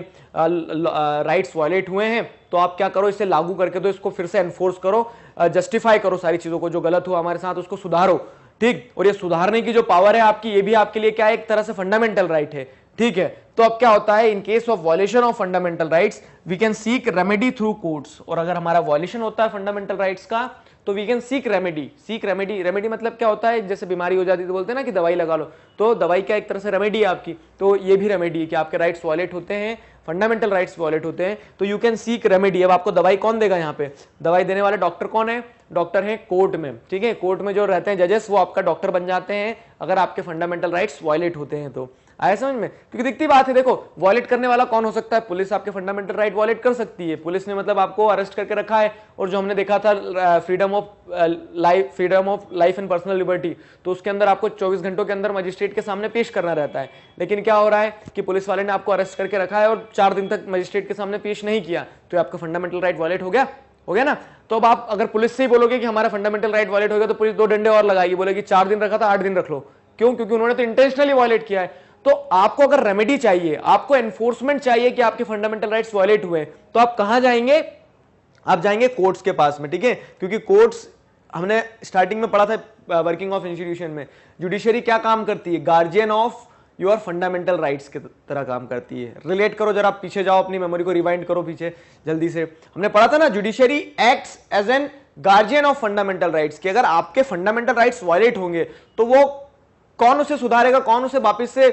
Speaker 1: राइट्स वॉयलेट हुए हैं तो आप क्या करो इसे लागू करके तो इसको फिर से एनफोर्स करो जस्टिफाई करो सारी चीज़ों को जो गलत हुआ हमारे साथ उसको सुधारो ठीक और ये सुधारने की जो पावर है आपकी ये भी आपके लिए क्या एक तरह से फंडामेंटल राइट है ठीक है तो अब क्या होता है in case of violation of fundamental rights we can seek remedy through courts और अगर हमारा वॉल्यूशन होता है फंडामेंटल राइट्स का तो we can seek remedy seek remedy remedy मतलब क्या होता है जैसे बीमारी हो जाती है तो बोलते हैं ना कि दवाई लगा लो तो दवाई क्या एक तरह से रेमेडी है आपकी तो ये भी रेमेडी है कि आपके राइट्स वॉलेट होते हैं फंडामेंटल राइट्स वॉलेट होते हैं तो यू कैन सीक रेमेडी अब आपको दवाई कौन देगा यहाँ पे दवाई देने वाले डॉक्टर कौन है डॉक्टर है कोर्ट में ठीक है कोर्ट में जो रहते हैं जजेस वो आपका डॉक्टर बन जाते हैं अगर आपके फंडामेंटल राइट्स वॉयलेट होते हैं तो आया समझ में क्योंकि दिखती बात है देखो वॉलेट करने वाला कौन हो सकता है पुलिस आपके फंडामेंटल राइट वॉलेट कर सकती है पुलिस ने मतलब आपको अरेस्ट करके रखा है और जो हमने देखा था freedom of life freedom of life and personal liberty तो उसके अंदर आपको चौबीस घंटों के अंदर मजिस्ट्रेट के सामने पेश करना रहता है लेकिन क्या हो रहा है कि पुलिस वाले ने आपको अरेस्ट करके रखा है और चार दिन तक मजिस्ट्रेट के सामने पेश नहीं किया तो आपका फंडामेंटल राइट वॉलेट हो गया हो गया ना तो अब आप अगर पुलिस से ही बोलोगे कि हमारा फंडामेंटल राइट वॉलेट हो गया तो पुलिस दो डंडे और लगाएगी बोलेगी चार दिन रखा था आठ दिन रख लो क्यों क्योंकि उन्होंने तो इंटेंशनली वॉलेट किया है तो आपको अगर रेमेडी चाहिए आपको एनफोर्समेंट चाहिए कि आपके फंडामेंटल राइट्स वायलेट हुए तो आप कहाँ जाएंगे आप जाएंगे कोर्ट्स के पास में ठीक है क्योंकि कोर्ट्स हमने स्टार्टिंग में पढ़ा था वर्किंग ऑफ इंस्टीट्यूशन में जुडिशरी क्या काम करती है guardian of your fundamental rights की तरह काम करती है रिलेट करो जरा पीछे जाओ अपनी मेमोरी को रिवाइंड करो पीछे जल्दी से हमने पढ़ा था ना judiciary act as an guardian of fundamental rights की अगर आपके फंडामेंटल राइट्स वायलेट होंगे तो वो कौन उसे सुधारेगा कौन उसे वापस से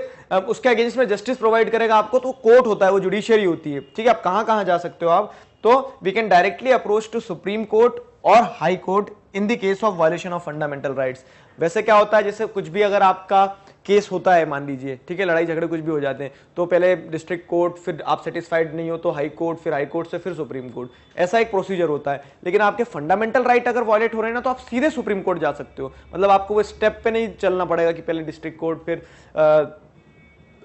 Speaker 1: उसके अगेंस्ट में जस्टिस प्रोवाइड करेगा आपको तो कोर्ट होता है वो जुडिशियरी होती है ठीक है आप कहां कहां जा सकते हो आप तो we can directly approach to supreme court और high court in the case of violation of fundamental rights वैसे क्या होता है जैसे कुछ भी अगर आपका केस होता है मान लीजिए ठीक है लड़ाई झगड़े कुछ भी हो जाते हैं तो पहले डिस्ट्रिक्ट कोर्ट फिर आप सेटिस्फाइड नहीं हो तो हाई कोर्ट फिर हाई कोर्ट से फिर सुप्रीम कोर्ट ऐसा एक प्रोसीजर होता है लेकिन आपके फंडामेंटल राइट अगर वॉयलेट हो रहे हैं ना तो आप सीधे सुप्रीम कोर्ट जा सकते हो मतलब आपको वो स्टेप पे नहीं चलना पड़ेगा कि पहले डिस्ट्रिक्ट कोर्ट फिर आ,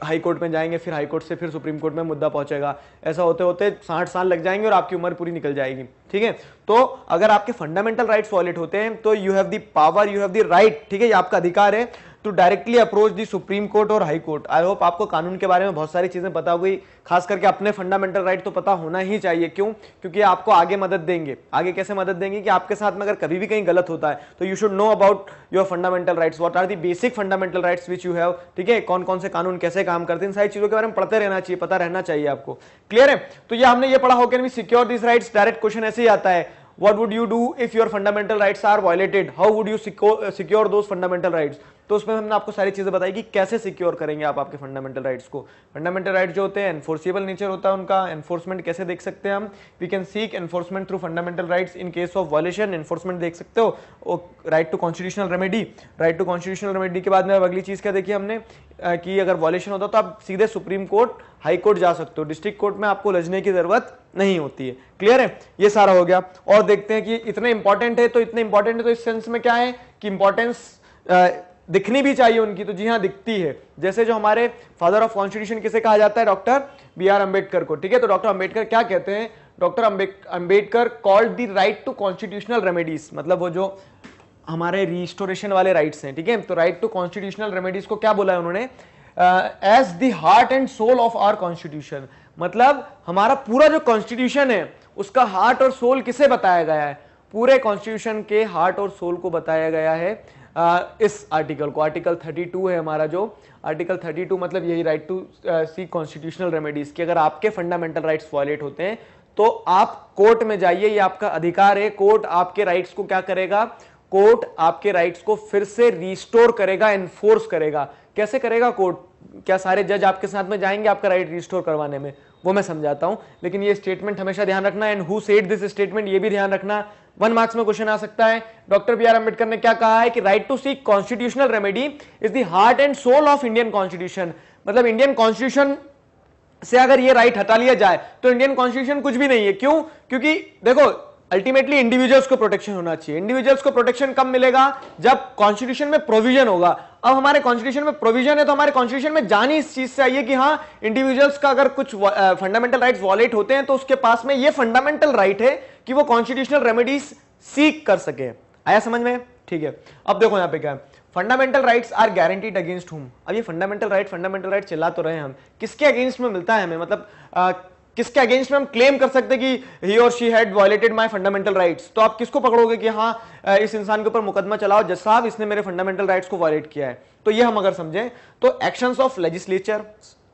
Speaker 1: हाई कोर्ट में जाएंगे फिर हाई कोर्ट से फिर सुप्रीम कोर्ट में मुद्दा पहुंचेगा ऐसा होते होते साठ साल लग जाएंगे और आपकी उम्र पूरी निकल जाएगी ठीक है तो अगर आपके फंडामेंटल राइट्स वॉलेट होते हैं तो you have the power you have the right ठीक है ये आपका अधिकार है to directly approach the supreme court और हाई कोर्ट आई होप आपको कानून के बारे में बहुत सारी चीज़ें पता होगी खास करके अपने फंडामेंटल राइट तो पता होना ही चाहिए क्यों क्योंकि आपको आगे मदद देंगे आगे कैसे मदद देंगे कि आपके साथ में अगर कभी भी कहीं गलत होता है तो you should know about your fundamental rights what are the basic fundamental rights which you have ठीक है कौन कौन से कानून कैसे काम करते हैं इन सारी चीज़ों के बारे में पढ़ते रहना चाहिए पता रहना चाहिए आपको क्लियर है तो ये हमने ये पढ़ा हो can we secure this rights direct question ऐसे ही आता है what would you do if your fundamental rights are violated how would you secure secure those fundamental rights तो उसमें हमने आपको सारी चीज़ें बताई कि कैसे सिक्योर करेंगे आप आपके फंडामेंटल राइट्स को फंडामेंटल राइट्स जो होते हैं एनफोर्सेबल नेचर होता है उनका एनफोर्समेंट कैसे देख सकते हैं हम we can seek enforcement through fundamental rights in case of violation enforcement देख सकते हो right to constitutional remedy right to constitutional remedy के बाद में अगली चीज़ क्या देखी हमने कि अगर वॉल्यूशन होता तो आप सीधे सुप्रीम कोर्ट हाई कोर्ट जा सकते हो डिस्ट्रिक्ट कोर्ट में आपको लजने की जरूरत नहीं होती है क्लियर है ये सारा हो गया और देखते हैं कि इतने इंपॉर्टेंट है तो इतने इंपॉर्टेंट है तो इस सेंस में क्या है कि इंपॉर्टेंस दिखनी भी चाहिए उनकी तो जी हाँ दिखती है जैसे जो हमारे फादर ऑफ कॉन्स्टिट्यूशन किसे कहा जाता है डॉक्टर बी आर अम्बेडकर को ठीक है तो डॉक्टर अम्बेडकर क्या कहते हैं doctor Ambedkar called the right to constitutional remedies मतलब वो जो हमारे रिस्टोरेशन वाले राइट्स हैं ठीक है तो राइट टू कॉन्स्टिट्यूशनल रेमेडीज को क्या बोला है उन्होंने as the heart and soul of our constitution मतलब हमारा पूरा जो कॉन्स्टिट्यूशन है उसका हार्ट और सोल किसे बताया गया है पूरे कॉन्स्टिट्यूशन के हार्ट और सोल को बताया गया है इस आर्टिकल को आर्टिकल 32 है हमारा जो आर्टिकल 32 मतलब यही right to seek constitutional remedies की अगर आपके फंडामेंटल राइट्स वॉयलेट होते हैं तो आप कोर्ट में जाइए ये आपका अधिकार है कोर्ट आपके राइट्स को क्या करेगा कोर्ट आपके राइट्स को फिर से रिस्टोर करेगा एनफोर्स करेगा कैसे करेगा कोर्ट क्या सारे जज आपके साथ में जाएंगे आपका राइट रिस्टोर करवाने में वो मैं समझाता हूं लेकिन ये स्टेटमेंट हमेशा ध्यान रखना and who said this statement ये भी ध्यान रखना वन मार्क्स में क्वेश्चन आ सकता है डॉक्टर बी आर अंबेडकर ने क्या कहा है कि right to seek constitutional remedy is the heart and soul of Indian constitution मतलब इंडियन कॉन्स्टिट्यूशन से अगर ये राइट हटा लिया जाए तो इंडियन कॉन्स्टिट्यूशन कुछ भी नहीं है क्यों क्योंकि देखो अल्टीमेटली इंडिविजुअल्स को प्रोटेक्शन होना चाहिए इंडिविजुअल्स को प्रोटेक्शन कब मिलेगा जब कॉन्स्टिट्यूशन में प्रोविजन होगा अब हमारे कॉन्स्टिट्यूशन में प्रोविजन है तो हमारे कॉन्स्टिट्यूशन में जानी इस चीज से आई है कि हाँ इंडिविजुअल्स का अगर कुछ फंडामेंटल राइट वॉलेट होते हैं तो उसके पास में ये फंडामेंटल राइट right है कि वो कॉन्स्टिट्यूशनल रेमेडीज सीख कर सके आया समझ में ठीक है अब देखो यहाँ पे क्या fundamental rights are guaranteed against whom अब ये फंडामेंटल राइट फंडामेंटल राइट चिल्ला तो रहे हम किसके अगेंस्ट में मिलता है हमें मतलब आ, किसके अगेंस्ट में हम क्लेम कर सकते कि ही और she had violated my fundamental rights तो आप किसको पकड़ोगे कि हाँ इस इंसान के ऊपर मुकदमा चलाओ जज साहब इसने मेरे फंडामेंटल राइट्स को वायलेट किया है तो ये हम अगर समझें तो actions of legislature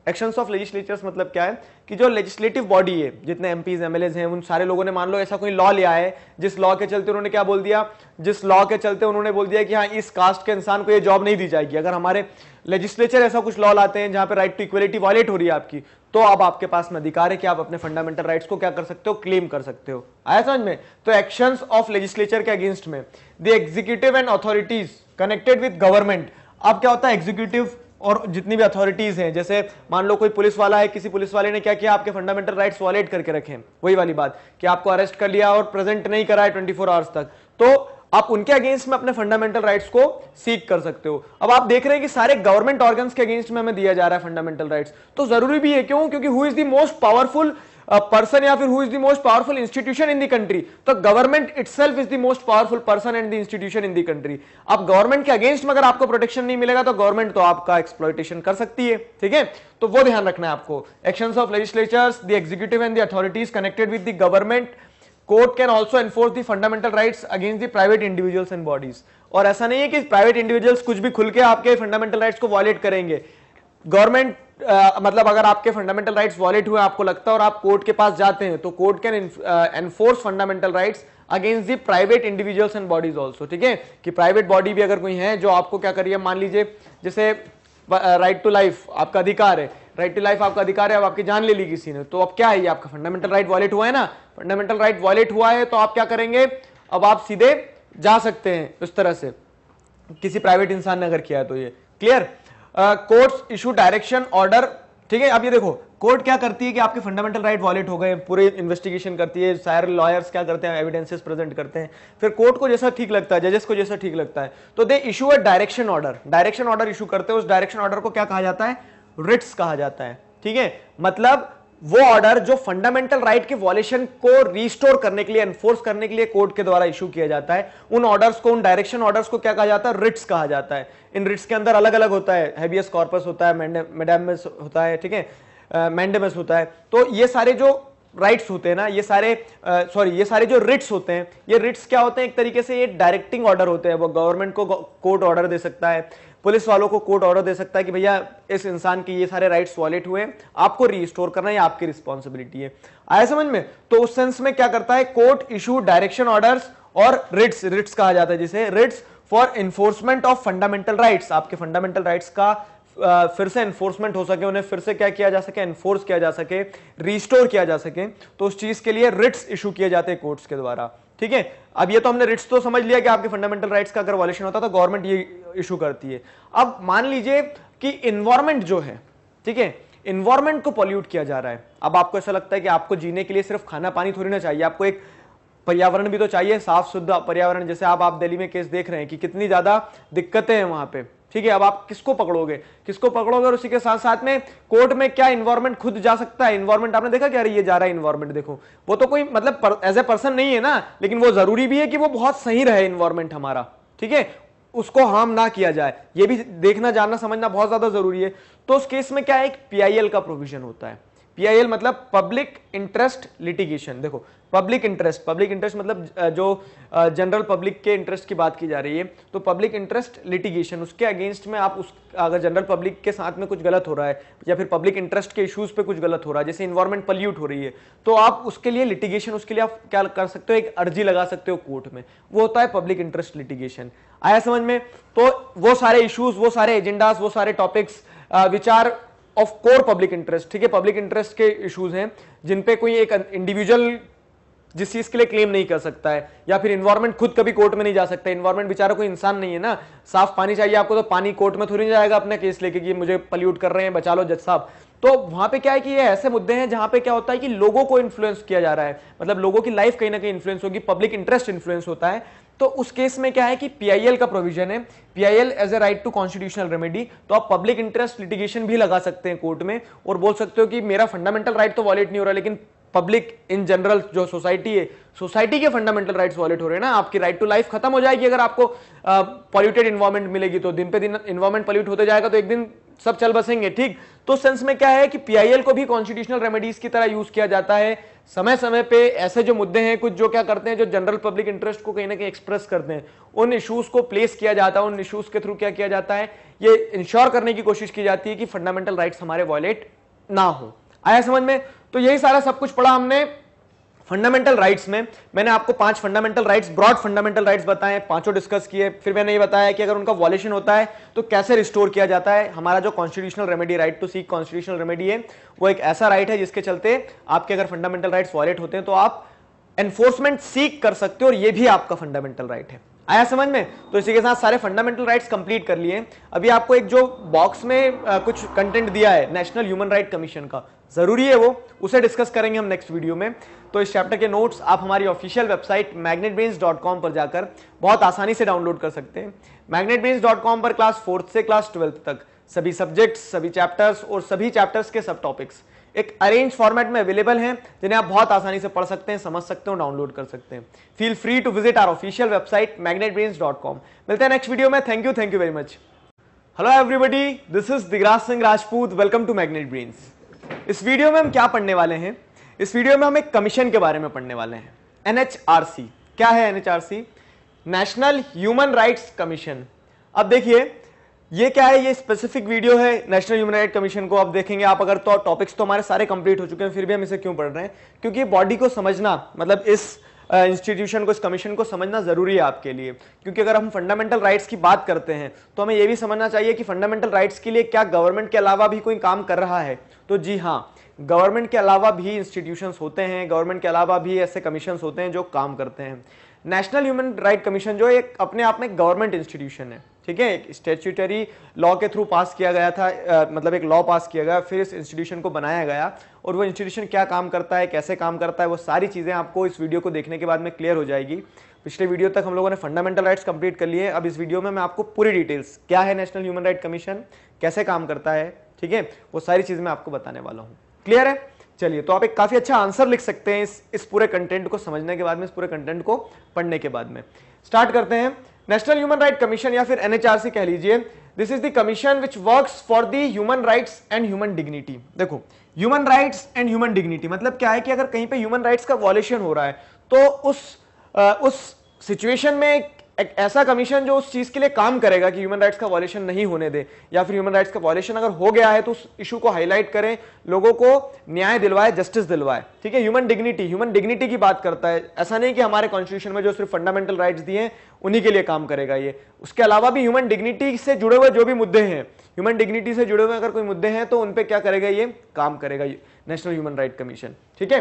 Speaker 1: actions of legislature मतलब क्या है कि जो लेजिस्लेटिव बॉडी है जितने एम पीज हैं उन सारे लोगों ने मान लो ऐसा कोई लॉ लिया है जिस लॉ के चलते उन्होंने क्या बोल दिया जिस लॉ के चलते उन्होंने बोल दिया कि हाँ इस कास्ट के इंसान को ये जॉब नहीं दी जाएगी अगर हमारे लेजिस्लेचर ऐसा कुछ लॉ लाते हैं जहां पर राइट टू इक्वलिटी वॉलेट हो रही है आपकी तो अब आपके पास में अधिकार है कि आप अपने फंडामेंटल राइट्स को क्या कर सकते हो क्लेम कर सकते हो आया समझ में तो एक्शंस ऑफ लेजिस्लेचर के अगेंस्ट में the executive and authorities connected with government अब क्या होता है एग्जीक्यूटिव और जितनी भी अथॉरिटीज हैं जैसे मान लो कोई पुलिस वाला है किसी पुलिस वाले ने क्या किया आपके फंडामेंटल राइट्स वॉलेट करके रखे वही वाली बात कि आपको अरेस्ट कर लिया और प्रेजेंट नहीं करा है ट्वेंटी आवर्स तक तो आप उनके अगेंस्ट में अपने फंडामेंटल राइट्स को सीख कर सकते हो अब आप देख रहे हैं कि सारे गवर्नमेंट ऑर्गन के अगेंस्ट में हमें दिया जा रहा है फंडामेंटल राइट्स तो जरूरी भी है क्यों क्योंकि who is the most powerful person या फिर who is the most powerful institution in the country तो government itself is the most powerful person and the institution in the country अब गवर्नमेंट के अगेंस्ट में अगर आपको protection नहीं मिलेगा तो गवर्नमेंट तो आपका एक्सप्लोइटेशन कर सकती है ठीक है तो वो ध्यान रखना है आपको action of legislatures the executive and the authorities connected with the government court can also enforce the fundamental rights against the private individuals and bodies और ऐसा नहीं है कि प्राइवेट इंडिविजुअल्स कुछ भी खुल के आपके फंडामेंटल राइट्स को वॉलेट करेंगे गवर्नमेंट uh, मतलब अगर आपके फंडामेंटल राइट्स वॉलेट हुए आपको लगता है और आप कोर्ट के पास जाते हैं तो court can enforce fundamental rights against the private individuals and bodies also ठीक है कि प्राइवेट बॉडी भी अगर कोई है जो आपको क्या करिए मान लीजिए जैसे राइट टू लाइफ आपका अधिकार है राइट टू लाइफ आपका अधिकार है अब आपकी जान ले ली किसी ने तो अब क्या है ये आपका फंडामेंटल राइट वॉलेट हुआ है ना फंडामेंटल राइट वॉलेट हुआ है तो आप क्या करेंगे अब आप सीधे जा सकते हैं उस तरह से किसी प्राइवेट इंसान ने अगर किया है तो ये clear court issue direction order ठीक है अब ये देखो कोर्ट क्या करती है कि आपके फंडामेंटल राइट वॉलेट हो गए पूरे इन्वेस्टिगेशन करती है सारे लॉयर्स क्या करते हैं एविडेंसेस प्रेजेंट करते हैं फिर कोर्ट को जैसा ठीक लगता है जजेस को जैसा ठीक लगता है तो they issue a direction order direction order issue करते हैं उस डायरेक्शन ऑर्डर को क्या कहा जाता है रिट्स कहा जाता है ठीक है मतलब वो ऑर्डर जो फंडामेंटल राइट के वॉलेशन को रिस्टोर करने के लिए एनफोर्स करने के लिए कोर्ट के द्वारा इशू किया जाता है उन ऑर्डर्स को उन डायरेक्शन ऑर्डर्स को क्या कहा जाता है रिट्स कहा जाता है इन रिट्स के अंदर अलग अलग होता है हैबियस कॉर्पस होता है मेडामस होता है ठीक है मैंडेमस होता है तो ये सारे जो राइट्स होते हैं ना ये सारे सॉरी ये सारे जो रिट्स होते हैं ये रिट्स क्या होते हैं एक तरीके से ये डायरेक्टिंग ऑर्डर होते हैं वो गवर्नमेंट को कोर्ट ऑर्डर दे सकता है पुलिस वालों को कोर्ट ऑर्डर दे सकता है कि भैया इस इंसान के ये सारे राइट्स वॉलेट हुए आपको रिस्टोर करना है आपकी रिस्पॉन्सिबिलिटी है आया समझ में तो उस सेंस में क्या करता है कोर्ट इशू डायरेक्शन ऑर्डर्स और रिट्स रिट्स कहा जाता है जिसे writs for enforcement of fundamental rights आपके फंडामेंटल राइट्स का फिर से एनफोर्समेंट हो सके उन्हें फिर से क्या किया जा सके एनफोर्स किया जा सके रिस्टोर किया जा सके तो उस चीज के लिए रिट्स इशू किए जाते हैं कोर्ट्स के द्वारा ठीक है अब ये तो हमने रिट्स तो समझ लिया कि आपके फंडामेंटल राइट्स का अगर वॉलेशन होता तो गवर्नमेंट ये इशू करती है अब मान लीजिए कि इन्वायरमेंट जो है ठीक है इन्वायरमेंट को पॉल्यूट किया जा रहा है अब आपको ऐसा लगता है कि आपको जीने के लिए सिर्फ खाना पानी थोड़ी ना चाहिए आपको एक पर्यावरण भी तो चाहिए साफ शुद्ध पर्यावरण जैसे आप आप दिल्ली में केस देख रहे हैं कि कितनी ज्यादा दिक्कतें हैं वहां पे ठीक है अब आप किसको पकड़ोगे किसको पकड़ोगे और उसी के साथ साथ में कोर्ट में क्या इन्वायरमेंट खुद जा सकता है इन्वायरमेंट आपने देखा क्या अरे ये जा रहा है इन्वायरमेंट देखो वो तो कोई मतलब एज ए पर्सन नहीं है ना लेकिन वो जरूरी भी है कि वो बहुत सही रहे इन्वायरमेंट हमारा ठीक है उसको हार्म ना किया जाए ये भी देखना जानना समझना बहुत ज़्यादा ज़रूरी है तो उस केस में क्या है एक पीआईएल का प्रोविजन होता है पीआईएल मतलब पब्लिक इंटरेस्ट लिटिगेशन देखो पब्लिक इंटरेस्ट पब्लिक इंटरेस्ट मतलब जो जनरल पब्लिक के इंटरेस्ट की बात की जा रही है तो पब्लिक इंटरेस्ट लिटिगेशन उसके अगेंस्ट में आप उस अगर जनरल पब्लिक के साथ में कुछ गलत हो रहा है या फिर पब्लिक इंटरेस्ट के इश्यूज पे कुछ गलत हो रहा है जैसे इन्वायरमेंट पल्यूट हो रही है तो आप उसके लिए लिटिगेशन उसके लिए आप क्या कर सकते हो एक अर्जी लगा सकते हो कोर्ट में वो होता है पब्लिक इंटरेस्ट लिटिगेशन आया समझ में तो वो सारे इश्यूज वो सारे एजेंडाज वो सारे टॉपिक्स विचार ऑफ कोर पब्लिक इंटरेस्ट ठीक है पब्लिक इंटरेस्ट के इश्यूज हैं जिन पे कोई एक इंडिविजुअल जिस चीज के लिए क्लेम नहीं कर सकता है या फिर इन्वायरमेंट खुद कभी कोर्ट में नहीं जा सकता इन्वायरमेंट बेचारा कोई इंसान नहीं है ना साफ पानी चाहिए आपको तो पानी कोर्ट में थोड़ी नहीं जाएगा अपने केस लेके कि मुझे पल्यूट कर रहे हैं बचा लो जज साहब तो वहां पे क्या है कि ये ऐसे मुद्दे हैं जहां पे क्या होता है कि लोगों को इन्फ्लुएंस किया जा रहा है मतलब लोगों की लाइफ कहीं ना कहीं इन्फ्लुएंस होगी पब्लिक इंटरेस्ट इन्फ्लुएंस होता है तो उस केस में क्या है कि पीआईएल का प्रोविजन है PIL as a right to constitutional remedy तो आप पब्लिक इंटरेस्ट लिटिगेशन भी लगा सकते हैं कोर्ट में और बोल सकते हो कि मेरा फंडामेंटल राइट तो वॉलेट नहीं हो रहा लेकिन पब्लिक इन जनरल जो सोसाइटी है सोसाइटी के फंडामेंटल राइट्स वॉलेट हो रहे हैं ना आपकी राइट टू लाइफ खत्म हो जाएगी अगर आपको पॉल्यूटेड इन्वायरमेंट मिलेगी तो दिन पे दिन इन्वायरमेंट पॉल्यूट होते जाएगा तो एक दिन सब चल बसेंगे ठीक तो सेंस में क्या है कि पीआईएल को भी कॉन्स्टिट्यूशनल रेमेडीज की तरह यूज किया जाता है समय समय पे ऐसे जो मुद्दे हैं कुछ जो क्या करते हैं जो जनरल पब्लिक इंटरेस्ट को कहीं ना कहीं एक्सप्रेस करते हैं उन इशूज को प्लेस किया जाता है उन इशूज के थ्रू क्या किया जाता है ये इंश्योर करने की कोशिश की जाती है कि फंडामेंटल राइट्स हमारे वॉयलेट ना हो आया समझ में तो यही सारा सब कुछ पढ़ा हमने फंडामेंटल राइट्स में मैंने आपको पांच fundamental rights broad fundamental rights बताए पांचों डिस्कस किए फिर मैंने ये बताया कि अगर उनका वॉल्यूशन होता है तो कैसे रिस्टोर किया जाता है हमारा जो constitutional remedy right to seek constitutional remedy है वो एक ऐसा राइट right है जिसके चलते आपके अगर फंडामेंटल राइट वॉलेट होते हैं तो आप एनफोर्समेंट सीक कर सकते हो और ये भी आपका फंडामेंटल राइट right है आया समझ में तो इसी के साथ सारे फंडामेंटल राइट्स कंप्लीट कर लिए अभी आपको एक जो बॉक्स में आ, कुछ कंटेंट दिया है नेशनल ह्यूमन राइट कमीशन का ज़रूरी है वो उसे डिस्कस करेंगे हम नेक्स्ट वीडियो में तो इस चैप्टर के नोट्स आप हमारी ऑफिशियल वेबसाइट magnetbrains.com पर जाकर बहुत आसानी से डाउनलोड कर सकते हैं magnetbrains.com पर क्लास फोर्थ से क्लास ट्वेल्थ तक सभी सब्जेक्ट्स सभी चैप्टर्स और सभी चैप्टर्स के सब टॉपिक्स एक अरेंज फॉर्मेट में अवेलेबल हैं जिन्हें आप बहुत आसानी से पढ़ सकते हैं समझ सकते हो डाउनलोड कर सकते हैं feel free to visit our official website com मिलते हैं नेक्स्ट वीडियो में thank you thank you very much hello everybody this is Digraj Singh Rajput welcome to Magnet Brains इस वीडियो में हम क्या पढ़ने वाले हैं इस वीडियो में हम एक कमीशन के बारे में पढ़ने वाले हैं एनएचआरसी क्या है NHRC national human rights commission अब देखिए ये क्या है ये स्पेसिफिक वीडियो है नेशनल ह्यूमन राइट कमीशन को आप देखेंगे आप अगर तो टॉपिक्स तो हमारे सारे कंप्लीट हो चुके हैं फिर भी हम इसे क्यों पढ़ रहे हैं क्योंकि बॉडी को समझना मतलब इस इंस्टीट्यूशन को इस कमीशन को समझना ज़रूरी है आपके लिए क्योंकि अगर हम फंडामेंटल राइट्स की बात करते हैं तो हमें यह भी समझना चाहिए कि फंडामेंटल राइट्स के लिए क्या गवर्नमेंट के अलावा भी कोई काम कर रहा है तो जी हाँ गवर्नमेंट के अलावा भी इंस्टीट्यूशंस होते हैं गवर्नमेंट के अलावा भी ऐसे कमीशन होते हैं जो काम करते हैं नेशनल ह्यूमन राइट कमीशन जो एक अपने आप में गवर्नमेंट इंस्टीट्यूशन है ठीक है एक स्टेचुटरी लॉ के थ्रू पास किया गया था आ, मतलब एक लॉ पास किया गया फिर इस इंस्टीट्यूशन को बनाया गया और वो इंस्टीट्यूशन क्या काम करता है कैसे काम करता है वो सारी चीज़ें आपको इस वीडियो को देखने के बाद में क्लियर हो जाएगी पिछले वीडियो तक हम लोगों ने फंडामेंटल राइट्स कंप्लीट कर लिए अब इस वीडियो में मैं आपको पूरी डिटेल्स क्या है नेशनल ह्यूमन राइट कमीशन कैसे काम करता है ठीक है वो सारी चीज़ मैं आपको बताने वाला हूँ क्लियर है चलिए तो आप एक काफ़ी अच्छा आंसर लिख सकते हैं इस इस पूरे कंटेंट को समझने के बाद में इस पूरे कंटेंट को पढ़ने के बाद में स्टार्ट करते हैं नेशनल ह्यूमन राइट कमीशन या फिर एनएचआरसी कह लीजिए this is the commission which works for the human rights and human dignity देखो human rights and human dignity मतलब क्या है कि अगर कहीं पे ह्यूमन राइट्स का वॉल्यूशन हो रहा है तो उस आ, उस सिचुएशन में एक ऐसा कमीशन जो उस चीज़ के लिए काम करेगा कि ह्यूमन राइट्स का वॉलेशन नहीं होने दे या फिर ह्यूमन राइट्स का वॉलेशन अगर हो गया है तो उस इशू को हाईलाइट करें लोगों को न्याय दिलवाए जस्टिस दिलवाए ठीक है ह्यूमन डिग्निटी ह्यूमन डिग्निटी की बात करता है ऐसा नहीं कि हमारे कॉन्स्टिट्यूशन में जो सिर्फ फंडामेंटल राइट्स दिए हैं उन्हीं के लिए काम करेगा ये उसके अलावा भी ह्यूमन डिग्निटी से जुड़े हुए जो भी मुद्दे हैं ह्यूमन डिग्निटी से जुड़े हुए अगर कोई मुद्दे हैं तो उन पर क्या करेगा ये काम करेगा नेशनल ह्यूमन राइट कमीशन ठीक है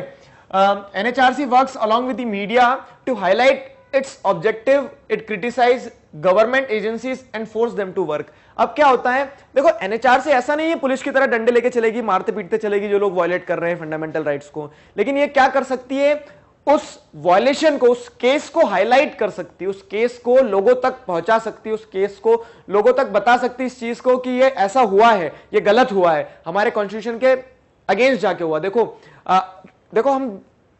Speaker 1: NHRC work along with media to highlight its objective it criticize government agencies and force them to work अब क्या होता है देखो एनएचआर से ऐसा नहीं है पुलिस की तरह डंडे लेके चलेगी मारते पीटते चलेगी जो लोग वॉयलेट कर रहे हैं फंडामेंटल राइट्स को लेकिन ये क्या कर सकती है उस वॉयलेशन को उस केस को हाईलाइट कर सकती है उस केस को लोगों तक पहुंचा सकती है उस केस को लोगों तक बता सकती इस चीज को कि ये ऐसा हुआ है ये गलत हुआ है हमारे कॉन्स्टिट्यूशन के अगेंस्ट जाके हुआ देखो आ, देखो हम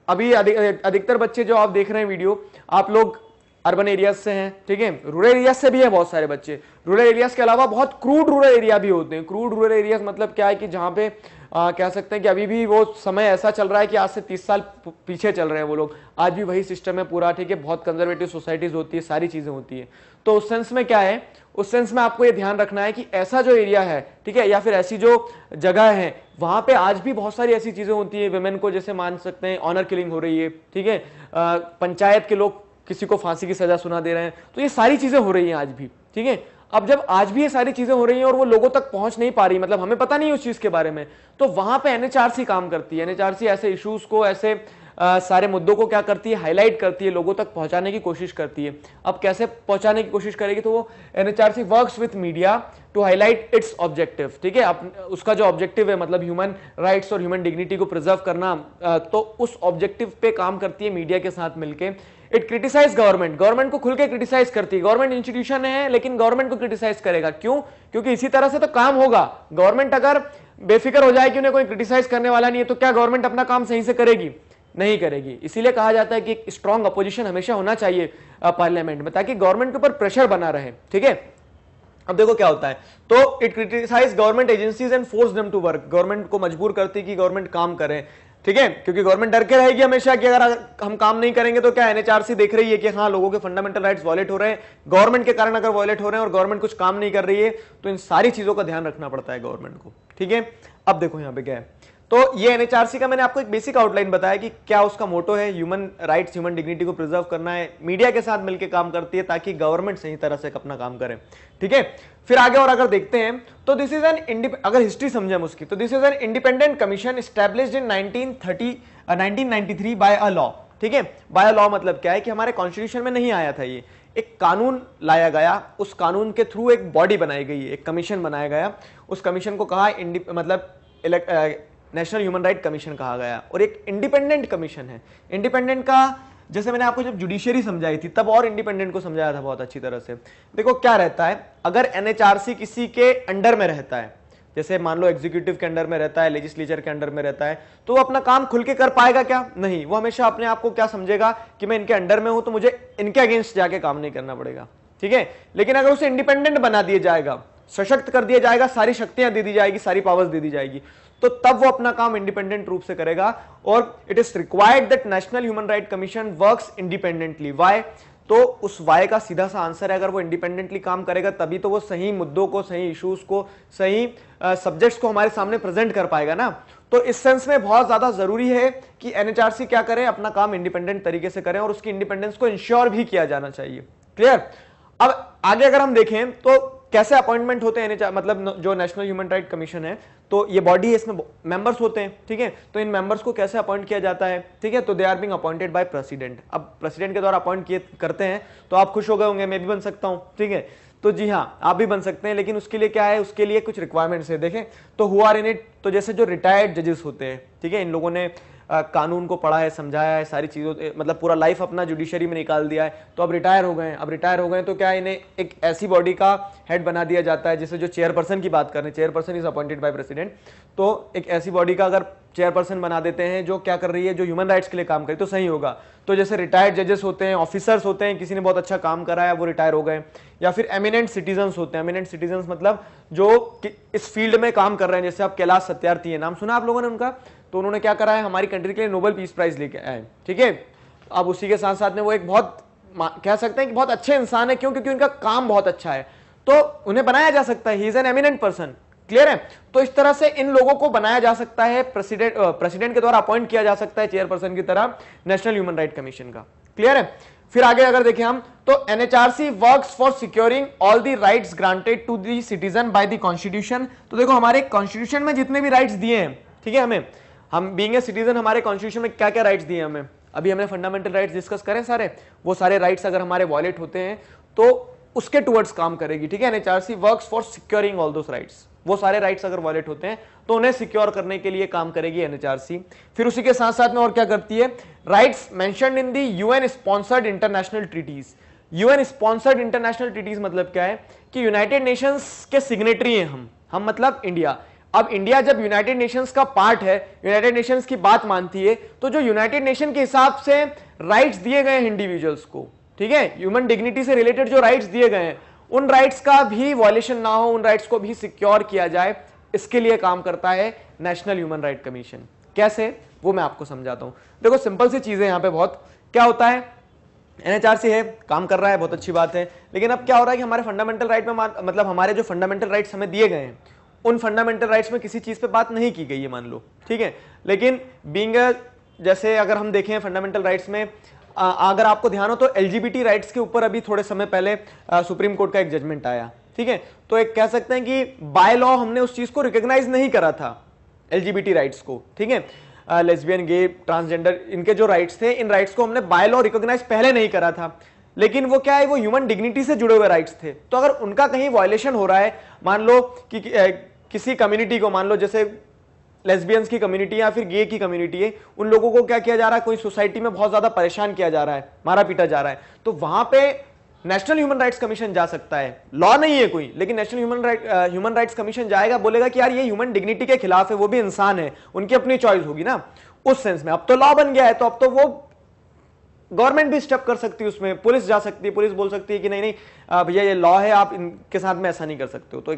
Speaker 1: अभी अधिक, अधिकतर बच्चे जो आप देख रहे हैं वीडियो आप लोग अर्बन एरियाज से हैं ठीक है रूरल एरियाज से भी है बहुत सारे बच्चे रूरल एरियाज के अलावा बहुत क्रूड रूरल एरिया भी होते हैं क्रूड रूरल एरियाज मतलब क्या है कि जहाँ पे आ, कह सकते हैं कि अभी भी वो समय ऐसा चल रहा है कि आज से तीस साल पीछे चल रहे हैं वो लोग आज भी वही सिस्टम है पूरा ठीक है बहुत कंजर्वेटिव सोसाइटीज होती है सारी चीज़ें होती है तो उस सेंस में क्या है उस सेंस में आपको ये ध्यान रखना है कि ऐसा जो एरिया है ठीक है या फिर ऐसी जो जगह है वहां पे आज भी बहुत सारी ऐसी चीज़ें होती हैं वेमेन को जैसे मान सकते हैं ऑनर किलिंग हो रही है ठीक है पंचायत के लोग किसी को फांसी की सजा सुना दे रहे हैं तो ये सारी चीज़ें हो रही हैं आज भी ठीक है अब जब आज भी ये सारी चीज़ें हो रही हैं और वो लोगों तक पहुंच नहीं पा रही मतलब हमें पता नहीं उस चीज़ के बारे में तो वहां पे एनएचआरसी काम करती है एनएचआरसी ऐसे इश्यूज को ऐसे सारे मुद्दों को क्या करती है हाईलाइट करती है लोगों तक पहुंचाने की कोशिश करती है अब कैसे पहुंचाने की कोशिश करेगी तो वो NHRC works with media to highlight its objective ठीक है उसका जो ऑब्जेक्टिव है मतलब ह्यूमन राइट्स और ह्यूमन डिग्निटी को प्रिजर्व करना तो उस ऑब्जेक्टिव पे काम करती है मीडिया के साथ मिलकर इट क्रिटिसाइज गवर्नमेंट गवर्नमेंट को खुल के क्रिटिसाइज करती है गवर्नमेंट इंस्टीट्यूशन है लेकिन गवर्नमेंट को क्रिटिसाइज करेगा क्यों क्योंकि इसी तरह से तो काम होगा गवर्नमेंट अगर बेफिक्र हो जाए कि उन्हें कोई क्रिटिसाइज करने वाला नहीं है तो क्या गवर्नमेंट अपना काम सही से करेगी नहीं करेगी इसीलिए कहा जाता है कि एक स्ट्रॉन्ग अपोजिशन हमेशा होना चाहिए पार्लियामेंट में ताकि गवर्नमेंट के ऊपर प्रेशर बना रहे ठीक है अब देखो क्या होता है तो it criticize government agencies and force them to work government को मजबूर करती कि गवर्नमेंट काम करे ठीक है क्योंकि गवर्नमेंट डर के रहेगी हमेशा कि अगर हम काम नहीं करेंगे तो क्या एनएचआरसी देख रही है कि हाँ लोगों के फंडामेंटल राइट्स वॉलेट हो रहे हैं गवर्नमेंट के कारण अगर वॉलेट हो रहे हैं और गवर्नमेंट कुछ काम नहीं कर रही है तो इन सारी चीजों का ध्यान रखना पड़ता है गवर्नमेंट को ठीक है अब देखो यहां पर क्या है तो ये एनएचआरसी का मैंने आपको एक बेसिक आउटलाइन बताया कि क्या उसका मोटो है ह्यूमन राइट्स ह्यूमन डिग्निटी को प्रिजर्व करना है मीडिया के साथ मिलकर काम करती है ताकि गवर्नमेंट सही तरह से अपना काम करे ठीक है फिर आगे और अगर देखते हैं तो दिस इज एन अगर हिस्ट्री समझे हम उसकी तो this is an independent commission establish in nineteen thirty by a law ठीक है बाय अ लॉ मतलब क्या है कि हमारे कॉन्स्टिट्यूशन में नहीं आया था ये एक कानून लाया गया उस कानून के थ्रू एक बॉडी बनाई गई एक कमीशन बनाया गया उस कमीशन को कहा मतलब uh, national human right commission कहा गया और एक इंडिपेंडेंट कमीशन है इंडिपेंडेंट का जैसे मैंने आपको जब जुडिशियरी समझाई थी तब और इंडिपेंडेंट को समझाया था बहुत अच्छी तरह से देखो क्या रहता है अगर एनएचआरसी किसी के अंडर में रहता है जैसे मान लो एग्जीक्यूटिव के अंडर में रहता है लेजिस्लेचर के अंडर में रहता है तो वो अपना काम खुल के कर पाएगा क्या नहीं वो हमेशा अपने आप को क्या समझेगा कि मैं इनके अंडर में हूं तो मुझे इनके अगेंस्ट जाके काम नहीं करना पड़ेगा ठीक है लेकिन अगर उसे इंडिपेंडेंट बना दिया जाएगा सशक्त कर दिया जाएगा सारी शक्तियां दे दी जाएगी सारी पावर्स दे दी जाएगी तो तब वो अपना काम इंडिपेंडेंट रूप से करेगा और it is required that national human right commission works independently why तो उस वाई का सीधा सा आंसर है अगर वो इंडिपेंडेंटली काम करेगा तभी तो वो सही मुद्दों को सही इश्यूज को सही सब्जेक्ट्स को हमारे सामने प्रेजेंट कर पाएगा ना तो इस सेंस में बहुत ज़्यादा ज़रूरी है कि एनएचआरसी क्या करें अपना काम इंडिपेंडेंट तरीके से करें और उसकी इंडिपेंडेंस को इंश्योर भी किया जाना चाहिए क्लियर अब आगे अगर हम देखें तो कैसे अपॉइंटमेंट होते हैं मतलब जो नेशनल ह्यूमन राइट कमीशन है तो ये बॉडी है इसमें मेंबर्स होते हैं ठीक है तो इन मेंबर्स को कैसे अपॉइंट किया जाता है ठीक है तो they are being appointed by president अब प्रेसिडेंट के द्वारा अपॉइंट किए करते हैं तो आप खुश हो गए होंगे मैं भी बन सकता हूं ठीक है तो जी हाँ आप भी बन सकते हैं लेकिन उसके लिए क्या है उसके लिए कुछ रिक्वायरमेंट्स है देखें तो हु आर इन इट तो जैसे जो रिटायर्ड जजेस होते हैं ठीक है इन लोगों ने कानून को पढ़ा है समझाया है सारी चीज़ों मतलब पूरा लाइफ अपना जुडिशरी में निकाल दिया है तो अब रिटायर हो गए अब रिटायर हो गए तो क्या इन्हें एक ऐसी बॉडी का हेड बना दिया जाता है जैसे जो चेयरपर्सन की बात कर रहे हैं chairperson is appointed by president तो एक ऐसी बॉडी का अगर चेयरपर्सन बना देते हैं जो क्या कर रही है जो ह्यूमन राइट्स के लिए काम करे तो सही होगा तो जैसे रिटायर्ड जजेस होते हैं ऑफिसर्स होते हैं किसी ने बहुत अच्छा काम करा है वो रिटायर हो गए या फिर एमिनेंट सिटीजन होते हैं एमिनेंट सिटीजन मतलब जो इस फील्ड में काम कर रहे हैं जैसे आप कैलाश सत्यार्थी है नाम सुना आप लोगों ने उनका तो उन्होंने क्या करा है हमारी कंट्री के लिए नोबेल पीस प्राइज लेके आए ठीक है अब उसी के साथ साथ में वो एक बहुत कह सकते हैं कि बहुत अच्छे इंसान है क्यों क्योंकि उनका काम बहुत अच्छा है तो उन्हें बनाया जा सकता है he is an eminent person clear है तो इस तरह से इन लोगों को बनाया जा सकता है प्रेसिडेंट प्रेसिडेंट के द्वारा अपॉइंट किया जा सकता है चेयरपर्सन की तरह नेशनल ह्यूमन राइट कमीशन का क्लियर है फिर आगे अगर देखें हम तो NHRC works for securing all the rights granted to the citizen by the constitution तो देखो हमारे कॉन्स्टिट्यूशन में जितने भी राइट्स दिए हैं ठीक है हमें हम बींग ए सिटीजन हमारे कॉन्स्टिट्यूशन में क्या क्या राइट्स दिए हमें अभी हमने फंडामेंटल राइट्स डिस्कस करें सारे वो सारे राइट्स अगर हमारे वॉलेट होते हैं तो उसके टुवर्ड्स काम करेगी ठीक है NHRC works for securing all those rights वो सारे राइट्स अगर वॉलेट होते हैं तो उन्हें सिक्योर करने के लिए काम करेगी एनएचआरसी फिर उसी के साथ साथ में और क्या करती है rights mention in the UN sponsored international treaties UN sponsored international treaties मतलब क्या है कि यूनाइटेड नेशंस के सिग्नेटरी हैं हम हम मतलब इंडिया अब इंडिया जब यूनाइटेड नेशंस का पार्ट है यूनाइटेड नेशंस की बात मानती है तो जो यूनाइटेड नेशन के हिसाब से राइट्स दिए गए हैं इंडिविजुअल्स को ठीक है ह्यूमन डिग्निटी से रिलेटेड जो राइट्स दिए गए हैं उन राइट्स का भी वॉयलेशन ना हो उन राइट्स को भी सिक्योर किया जाए इसके लिए काम करता है नेशनल ह्यूमन राइट कमीशन कैसे वो मैं आपको समझाता हूँ देखो सिंपल सी चीज़ें यहाँ पे बहुत क्या होता है एनएचआरसी है काम कर रहा है बहुत अच्छी बात है लेकिन अब क्या हो रहा है कि हमारे फंडामेंटल राइट में मतलब हमारे जो फंडामेंटल राइट्स हमें दिए गए हैं उन फंडामेंटल राइट्स में किसी चीज़ पे बात नहीं की गई है मान लो ठीक है लेकिन बींग जैसे अगर हम देखें फंडामेंटल राइट्स में अगर आपको ध्यान हो तो एल राइट्स के ऊपर अभी थोड़े समय पहले आ, सुप्रीम कोर्ट का एक जजमेंट आया ठीक है तो एक कह सकते हैं कि बाय लॉ हमने उस चीज़ को रिकोगनाइज नहीं करा था एल राइट्स को ठीक है लेस्बियन गे ट्रांसजेंडर इनके जो राइट्स थे इन राइट्स को हमने बाय लॉ रिकॉग्नाइज पहले नहीं करा था लेकिन वो क्या है वो ह्यूमन डिग्निटी से जुड़े हुए राइट्स थे तो अगर उनका कहीं वायलेशन हो रहा है मान लो कि, कि किसी कम्युनिटी को मान लो जैसे लेस्बियंस की कम्युनिटी या फिर गे की कम्युनिटी है उन लोगों को क्या किया जा रहा है कोई सोसाइटी में बहुत ज्यादा परेशान किया जा रहा है मारा पीटा जा रहा है तो वहां पे नेशनल ह्यूमन राइट्स कमीशन जा सकता है लॉ नहीं है कोई लेकिन national human right human rights commission जाएगा बोलेगा कि यार ये ह्यूमन डिग्निटी के खिलाफ है वो भी इंसान है उनकी अपनी चॉइस होगी ना उस सेंस में अब तो लॉ बन गया है तो अब तो वो गवर्नमेंट भी स्टेप कर सकती है उसमें पुलिस जा सकती है पुलिस बोल सकती है कि नहीं नहीं भैया ये लॉ है आप इनके साथ में ऐसा नहीं कर सकते हो तो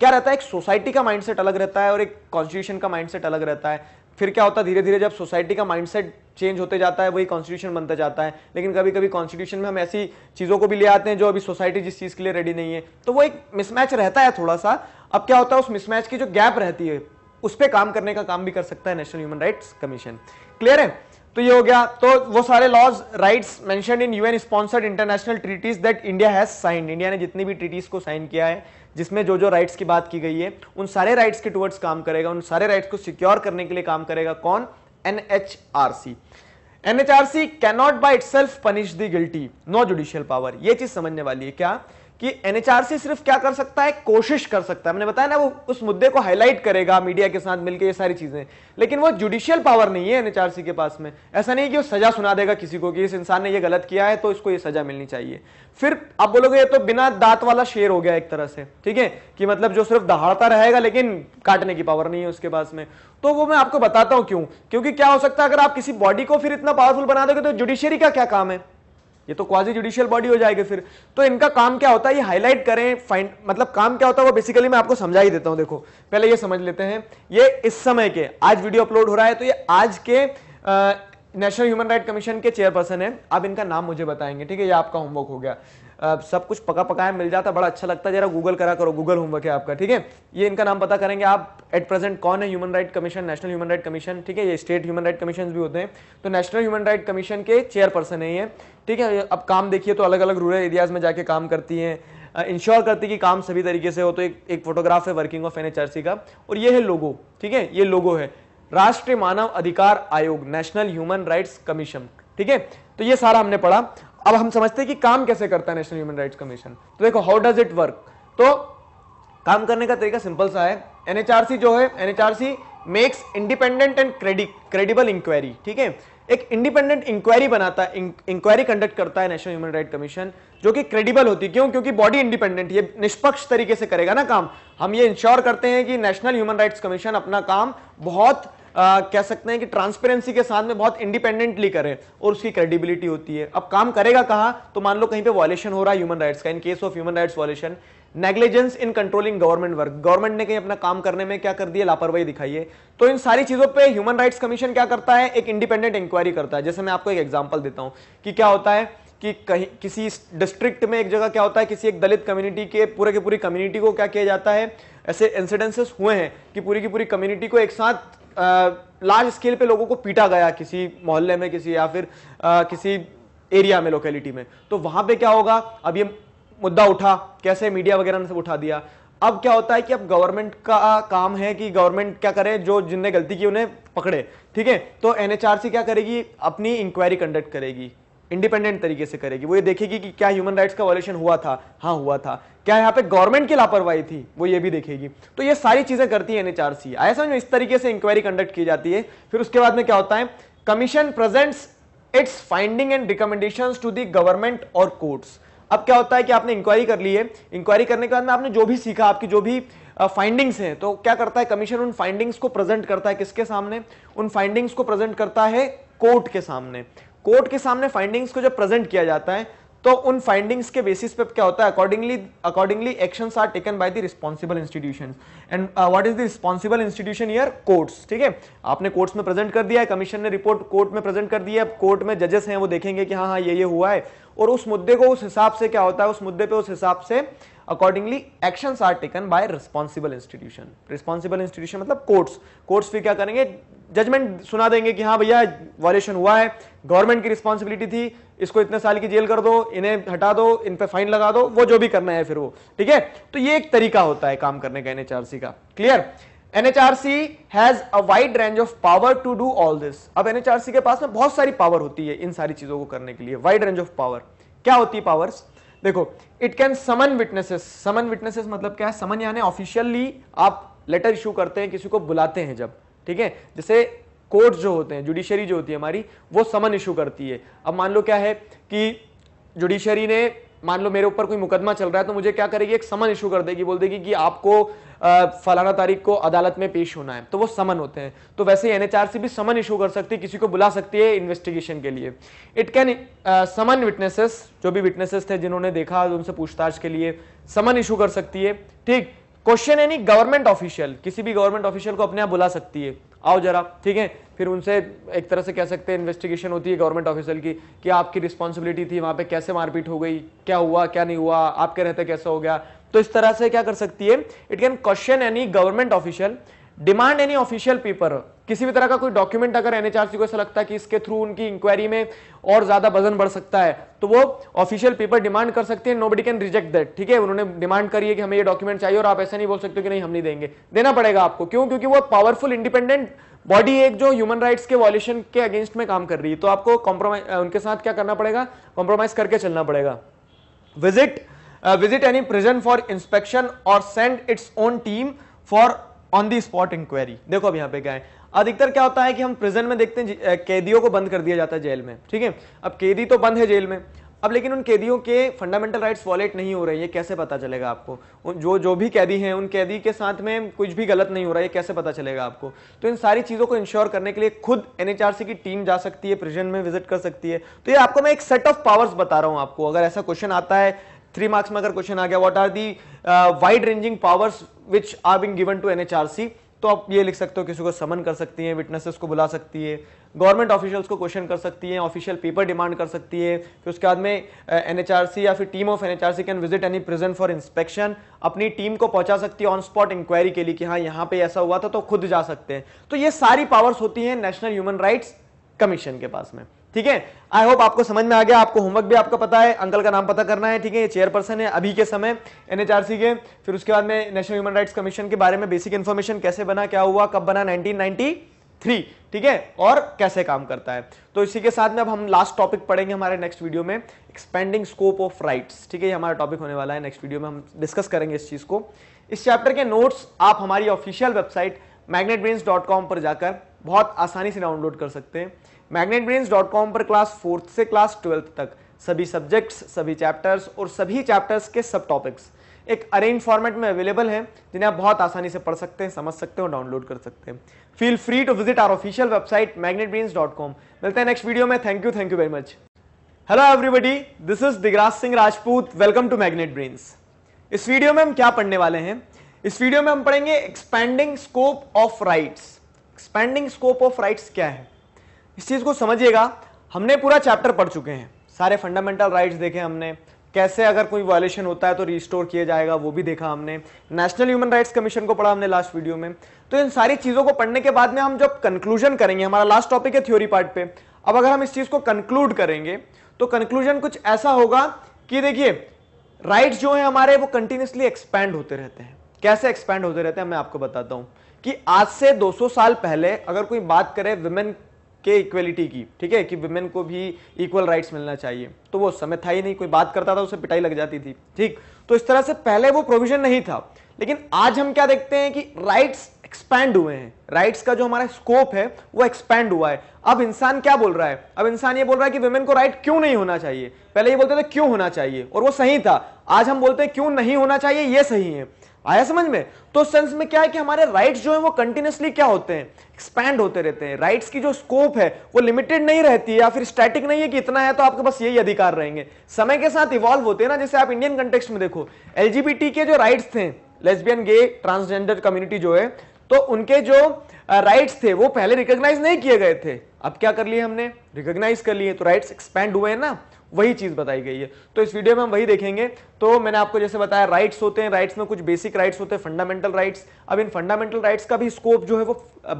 Speaker 1: क्या रहता है एक सोसाइटी का माइंडसेट अलग रहता है और एक कॉन्स्टिट्यूशन का माइंडसेट अलग रहता है फिर क्या होता है धीरे धीरे जब सोसाइटी का माइंडसेट चेंज होते जाता है वही कॉन्स्टिट्यूशन बनता जाता है लेकिन कभी कभी कॉन्स्टिट्यूशन में हम ऐसी चीज़ों को भी ले आते हैं जो अभी सोसाइटी जिस चीज़ के लिए रेडी नहीं है तो वो एक मिसमैच रहता है थोड़ा सा अब क्या होता है उस मिसमैच की जो गैप रहती है उस पर काम करने का काम भी कर सकता है national human rights commission clear है तो ये हो गया तो वो सारे laws rights mention in UN sponsored international treaties that India has signed India ने जितनी भी ट्रीटीज को साइन किया है जिसमें जो जो राइट्स की बात की गई है उन सारे राइट्स के टुवर्ड्स काम करेगा उन सारे राइट्स को सिक्योर करने के लिए काम करेगा कौन N H R C NHRC cannot by itself punish the guilty no judicial power ये चीज समझने वाली है क्या कि एनएचआरसी सिर्फ क्या कर सकता है कोशिश कर सकता है मैंने बताया ना वो उस मुद्दे को हाईलाइट करेगा मीडिया के साथ मिलकर ये सारी चीजें लेकिन वो जुडिशियल पावर नहीं है एनएचआरसी के पास में ऐसा नहीं कि वो सजा सुना देगा किसी को कि इस इंसान ने ये गलत किया है तो इसको ये सजा मिलनी चाहिए फिर आप बोलोगे ये तो बिना दांत वाला शेर हो गया एक तरह से ठीक है कि मतलब जो सिर्फ दहाड़ता रहेगा लेकिन काटने की पावर नहीं है उसके पास में तो वो मैं आपको बताता हूं क्यों क्योंकि क्या हो सकता है अगर आप किसी बॉडी को फिर इतना पावरफुल बना दोगे तो जुडिशियरी का क्या काम है ये तो क्वाजी जुडिशियल बॉडी हो जाएगी फिर तो इनका काम क्या होता है ये हाईलाइट करें फाइंड मतलब काम क्या होता है वो बेसिकली मैं आपको समझा ही देता हूं देखो पहले ये समझ लेते हैं ये इस समय के आज वीडियो अपलोड हो रहा है तो ये आज के नेशनल ह्यूमन राइट कमीशन के चेयरपर्सन है आप इनका नाम मुझे बताएंगे ठीक है ये आपका होमवर्क हो गया सब कुछ पका पकाया मिल जाता बड़ा अच्छा लगता है जरा गूगल करा करो गूगल होमवर्क है आपका ठीक है ये इनका नाम पता करेंगे आप एट प्रेजेंट कौन है human right commission national human right commission ठीक है ये स्टेट ह्यूमन राइट कमीशन भी होते हैं तो नेशनल ह्यूमन राइट कमीशन के चेयरपर्सन है ये ठीक है अब काम देखिए तो अलग अलग रूरल एरियाज में जाके काम करती है इंश्योर करती है कि काम सभी तरीके से हो तो एक एक फोटोग्राफ है वर्किंग ऑफ एच का और ये है लोगो ठीक है ये लोगो है राष्ट्रीय मानव अधिकार आयोग नेशनल ह्यूमन राइट्स कमीशन ठीक है तो ये सारा हमने पढ़ा अब हम समझते हैं कि काम कैसे करता है नेशनल ह्यूमन राइट्स कमीशन तो देखो हाउ डज इट वर्क तो काम करने का तरीका सिंपल सा है एनएचआरसी जो है NHRC makes independent and credible inquiry ठीक है एक इंडिपेंडेंट इंक्वायरी बनाता है इंक्वायरी कंडक्ट करता है नेशनल ह्यूमन राइट कमीशन जो कि क्रेडिबल होती है क्यों क्योंकि बॉडी इंडिपेंडेंट ये निष्पक्ष तरीके से करेगा ना काम हम ये इंश्योर करते हैं कि नेशनल ह्यूमन राइट्स कमीशन अपना काम बहुत आ, कह सकते हैं कि ट्रांसपेरेंसी के साथ में बहुत इंडिपेंडेंटली करे और उसकी क्रेडिबिलिटी होती है अब काम करेगा कहा तो मान लो कहीं पे वॉलेशन हो रहा है ह्यूमन राइट्स का in case of human rights violation negligence in controlling government work government ने कहीं अपना काम करने में क्या कर दिया लापरवाही दिखाई है तो इन सारी चीजों पर ह्यूमन राइट्स कमीशन क्या करता है एक इंडिपेंडेंट इंक्वायरी करता है जैसे मैं आपको एक एग्जाम्पल देता हूं कि क्या होता है कि कहीं किसी डिस्ट्रिक्ट में एक जगह क्या होता है किसी एक दलित कम्युनिटी के पूरे के पूरी कम्युनिटी को क्या किया जाता है ऐसे इंसिडेंसेस हुए हैं कि पूरी की पूरी कम्युनिटी को एक साथ लार्ज स्केल पे लोगों को पीटा गया किसी मोहल्ले में किसी या फिर आ, किसी एरिया में लोकेलिटी में तो वहां पे क्या होगा अब ये मुद्दा उठा कैसे मीडिया वगैरह ने सब उठा दिया अब क्या होता है कि अब गवर्नमेंट का काम है कि गवर्नमेंट क्या करे जो जिनने गलती की उन्हें पकड़े ठीक है तो एनएचआरसी क्या करेगी अपनी इंक्वायरी कंडक्ट करेगी इंडिपेंडेंट तरीके से करेगी वो ये देखेगी कि क्या ह्यूमन राइट्स का वॉलेशन हुआ था हाँ हुआ था क्या यहाँ पे गवर्नमेंट की लापरवाही थी वो ये भी देखेगी तो ये सारी चीजें करती है एनएचआरसी एच आर आया समझ इस तरीके से इंक्वायरी कंडक्ट की जाती है फिर उसके बाद में क्या होता है commission presents its finding and recommendation to the government और कोर्ट्स अब क्या होता है कि आपने इंक्वायरी कर ली है इंक्वायरी करने के बाद में आपने जो भी सीखा आपकी जो भी फाइंडिंग्स हैं तो क्या करता है कमीशन उन फाइंडिंग्स को प्रेजेंट करता है किसके सामने उन फाइंडिंग्स को प्रेजेंट करता है कोर्ट के सामने कोर्ट के सामने फाइंडिंग्स को जब प्रेजेंट किया जाता है तो उन फाइंडिंग्स के बेसिस पे क्या होता है accordingly accordingly action are taken by the responsible institution and what is the responsible institution here courts ठीक है आपने कोर्ट्स में प्रेजेंट कर दिया है कमीशन ने रिपोर्ट कोर्ट में प्रेजेंट कर दिया है कोर्ट में जजेस हैं वो देखेंगे कि हाँ हाँ ये ये हुआ है और उस मुद्दे को उस हिसाब से क्या होता है उस मुद्दे पर उस हिसाब से accordingly action are taken by responsible institution responsible institution मतलब कोर्ट्स कोर्ट्स भी क्या करेंगे जजमेंट सुना देंगे कि हाँ भैया वॉलेशन हुआ है गवर्नमेंट की रिस्पॉन्सिबिलिटी थी इसको इतने साल की जेल कर दो इन्हें हटा दो इन पर फाइन लगा दो वो जो भी करना है फिर वो ठीक है तो ये एक तरीका होता है काम करने का एनएचआरसी का clear NHRC has a wide range of power to do all this अब एनएचआरसी के पास में बहुत सारी पावर होती है इन सारी चीजों को करने के लिए वाइड रेंज ऑफ पावर क्या होती है पावर देखो it can summon witnesses summon witnesses मतलब क्या है समन यानी ऑफिशियली आप लेटर इशू करते हैं किसी को बुलाते हैं जब ठीक है जैसे कोर्ट जो होते हैं जुडिशरी जो होती है हमारी वो समन इशू करती है अब मान लो क्या है कि जुडिशरी ने मान लो मेरे ऊपर कोई मुकदमा चल रहा है तो मुझे क्या करेगी एक समन इशू कर देगी बोल देगी कि आपको फलाना तारीख को अदालत में पेश होना है तो वो समन होते हैं तो वैसे ही एनएचआरसी भी समन इशू कर सकती है किसी को बुला सकती है इन्वेस्टिगेशन के लिए इट कैन समन विटनेसेस जो भी विटनेसेस थे जिन्होंने देखा उनसे पूछताछ के लिए समन इशू कर सकती है ठीक क्वेश्चन यानी गवर्नमेंट ऑफिशियल किसी भी गवर्नमेंट ऑफिशियल को अपने आप बुला सकती है आओ जरा ठीक है फिर उनसे एक तरह से कह सकते हैं इन्वेस्टिगेशन होती है गवर्नमेंट ऑफिसर की कि आपकी रिस्पॉन्सिबिलिटी थी वहां पे कैसे मारपीट हो गई क्या हुआ क्या नहीं हुआ आपके रहते कैसा हो गया तो इस तरह से क्या कर सकती है it can question any government official demand any official paper किसी भी तरह का कोई डॉक्यूमेंट अगर एनएचआरसी को ऐसा लगता है कि इसके थ्रू उनकी इंक्वायरी में और ज्यादा वजन बढ़ सकता है तो वो ऑफिशियल पेपर डिमांड कर सकते हैं नोबडी कैन रिजेक्ट दैट ठीक है उन्होंने डिमांड करी है कि हमें ये डॉक्यूमेंट चाहिए और आप ऐसा नहीं बोल सकते कि नहीं हम नहीं देंगे देना पड़ेगा आपको क्यों क्योंकि वो पावरफुल इंडिपेंडेंट बॉडी एक जो ह्यूमन राइट्स के वॉल्यूशन के अगेंस्ट में काम कर रही है तो आपको कॉम्प्रोमाइज उनके साथ क्या करना पड़ेगा कॉम्प्रोमाइज करके चलना पड़ेगा visit visit any prison for inspection और send its own team for on the spot inquiry देखो अब यहां पे क्या है अधिकतर क्या होता है कि हम प्रिजन में देखते हैं कैदियों को बंद कर दिया जाता है जेल में ठीक है अब कैदी तो बंद है जेल में अब लेकिन उन कैदियों के फंडामेंटल राइट्स वॉलेट नहीं हो रही ये कैसे पता चलेगा आपको जो जो भी कैदी हैं उन कैदी के साथ में कुछ भी गलत नहीं हो रहा है कैसे पता चलेगा आपको तो इन सारी चीज़ों को इंश्योर करने के लिए खुद एनएचआरसी की टीम जा सकती है प्रिजन में विजिट कर सकती है तो ये आपको मैं एक सेट ऑफ पावर्स बता रहा हूं आपको अगर ऐसा क्वेश्चन आता है थ्री मार्क्स में अगर क्वेश्चन आ गया what are the wide ranging powers which are being given to NHRC तो आप ये लिख सकते हो किसी को समन कर सकती है विटनेसेस को बुला सकती है गवर्नमेंट ऑफिशियल्स को क्वेश्चन कर सकती है ऑफिशियल पेपर डिमांड कर सकती है फिर उसके बाद में एनएचआरसी uh, या फिर team of NHRC can visit any prison for inspection अपनी टीम को पहुंचा सकती है ऑन स्पॉट इंक्वायरी के लिए कि हाँ यहाँ पे ऐसा हुआ था तो खुद जा सकते हैं तो ये सारी पावर्स होती है नेशनल ह्यूमन राइट्स कमीशन के पास में ठीक है आई होप आपको समझ में आ गया आपको होमवर्क भी आपका पता है अंकल का नाम पता करना है ठीक है ये चेयरपर्सन है अभी के समय एनएचआरसी के फिर उसके बाद में नेशनल ह्यूमन राइट्स कमीशन के बारे में बेसिक इन्फॉर्मेशन कैसे बना क्या हुआ कब बना 1993 ठीक है और कैसे काम करता है तो इसी के साथ में अब हम लास्ट टॉपिक पढ़ेंगे हमारे नेक्स्ट वीडियो में एक्सपेंडिंग स्कोप ऑफ राइट्स ठीक है ये हमारा टॉपिक होने वाला है नेक्स्ट वीडियो में हम डिस्कस करेंगे इस चीज को इस चैप्टर के नोट्स आप हमारी ऑफिशियल वेबसाइट मैग्नेट पर जाकर बहुत आसानी से डाउनलोड कर सकते हैं मैग्नेट पर क्लास फोर्थ से क्लास ट्वेल्थ तक सभी सब्जेक्ट्स सभी चैप्टर्स और सभी चैप्टर्स के सब टॉपिक्स एक अरेंज फॉर्मेट में अवेलेबल है जिन्हें आप बहुत आसानी से पढ़ सकते हैं समझ सकते हैं और डाउनलोड कर सकते हैं feel free to visit our official website com मिलते हैं नेक्स्ट वीडियो में thank you thank you very much hello everybody this is Digraj Singh Rajput welcome to Magnet Brains इस वीडियो में हम क्या पढ़ने वाले हैं इस वीडियो में हम पढ़ेंगे expanding scope of rights expanding scope of rights क्या है इस चीज़ को समझिएगा हमने पूरा चैप्टर पढ़ चुके हैं सारे फंडामेंटल राइट्स देखे हमने कैसे अगर कोई वायलेशन होता है तो रिस्टोर किया जाएगा वो भी देखा हमने नेशनल ह्यूमन राइट्स कमीशन को पढ़ा हमने लास्ट वीडियो में तो इन सारी चीज़ों को पढ़ने के बाद में हम जब कंक्लूजन करेंगे हमारा लास्ट टॉपिक है थ्योरी पार्ट पे अब अगर हम इस चीज़ को कंक्लूड करेंगे तो कंक्लूजन कुछ ऐसा होगा कि देखिए राइट्स जो है हमारे वो कंटिन्यूसली एक्सपैंड होते रहते हैं कैसे एक्सपैंड होते रहते हैं मैं आपको बताता हूँ कि आज से 200 साल पहले अगर कोई बात करे वुमेन के इक्वलिटी की ठीक है कि वुमेन को भी इक्वल राइट्स मिलना चाहिए तो वो समय था ही नहीं कोई बात करता था उसे पिटाई लग जाती थी ठीक तो इस तरह से पहले वो प्रोविजन नहीं था लेकिन आज हम क्या देखते हैं कि राइट्स एक्सपैंड हुए हैं राइट्स का जो हमारा स्कोप है वो एक्सपैंड हुआ है अब इंसान क्या बोल रहा है अब इंसान ये बोल रहा है कि वुमेन को राइट क्यों नहीं होना चाहिए पहले ये बोलते थे क्यों होना चाहिए और वो सही था आज हम बोलते हैं क्यों नहीं होना चाहिए ये सही है आया समझ में तो सेंस में क्या है कि हमारे राइट्स जो है वो कंटिन्यूसली क्या होते हैं एक्सपैंड होते रहते हैं राइट्स की जो स्कोप है वो लिमिटेड नहीं रहती है या फिर स्टैटिक नहीं है कि इतना है तो आपके पास यही अधिकार रहेंगे समय के साथ इवॉल्व होते हैं ना जैसे आप इंडियन कंटेक्स में देखो एलजीबीटी के जो राइट्स थे लेस्बियन गे ट्रांसजेंडर कम्युनिटी जो है तो उनके जो राइट्स थे वो पहले रिकॉग्नाइज नहीं किए गए थे अब क्या कर लिए हमने रिकॉग्नाइज कर लिए तो राइट्स एक्सपैंड हुए हैं ना वही चीज बताई गई है तो इस वीडियो में हम वही देखेंगे तो मैंने आपको जैसे बताया राइट्स होते हैं राइट्स में कुछ बेसिक राइट्स होते हैं फंडामेंटल राइट्स अब इन फंडामेंटल राइट्स का भी स्कोप जो है वो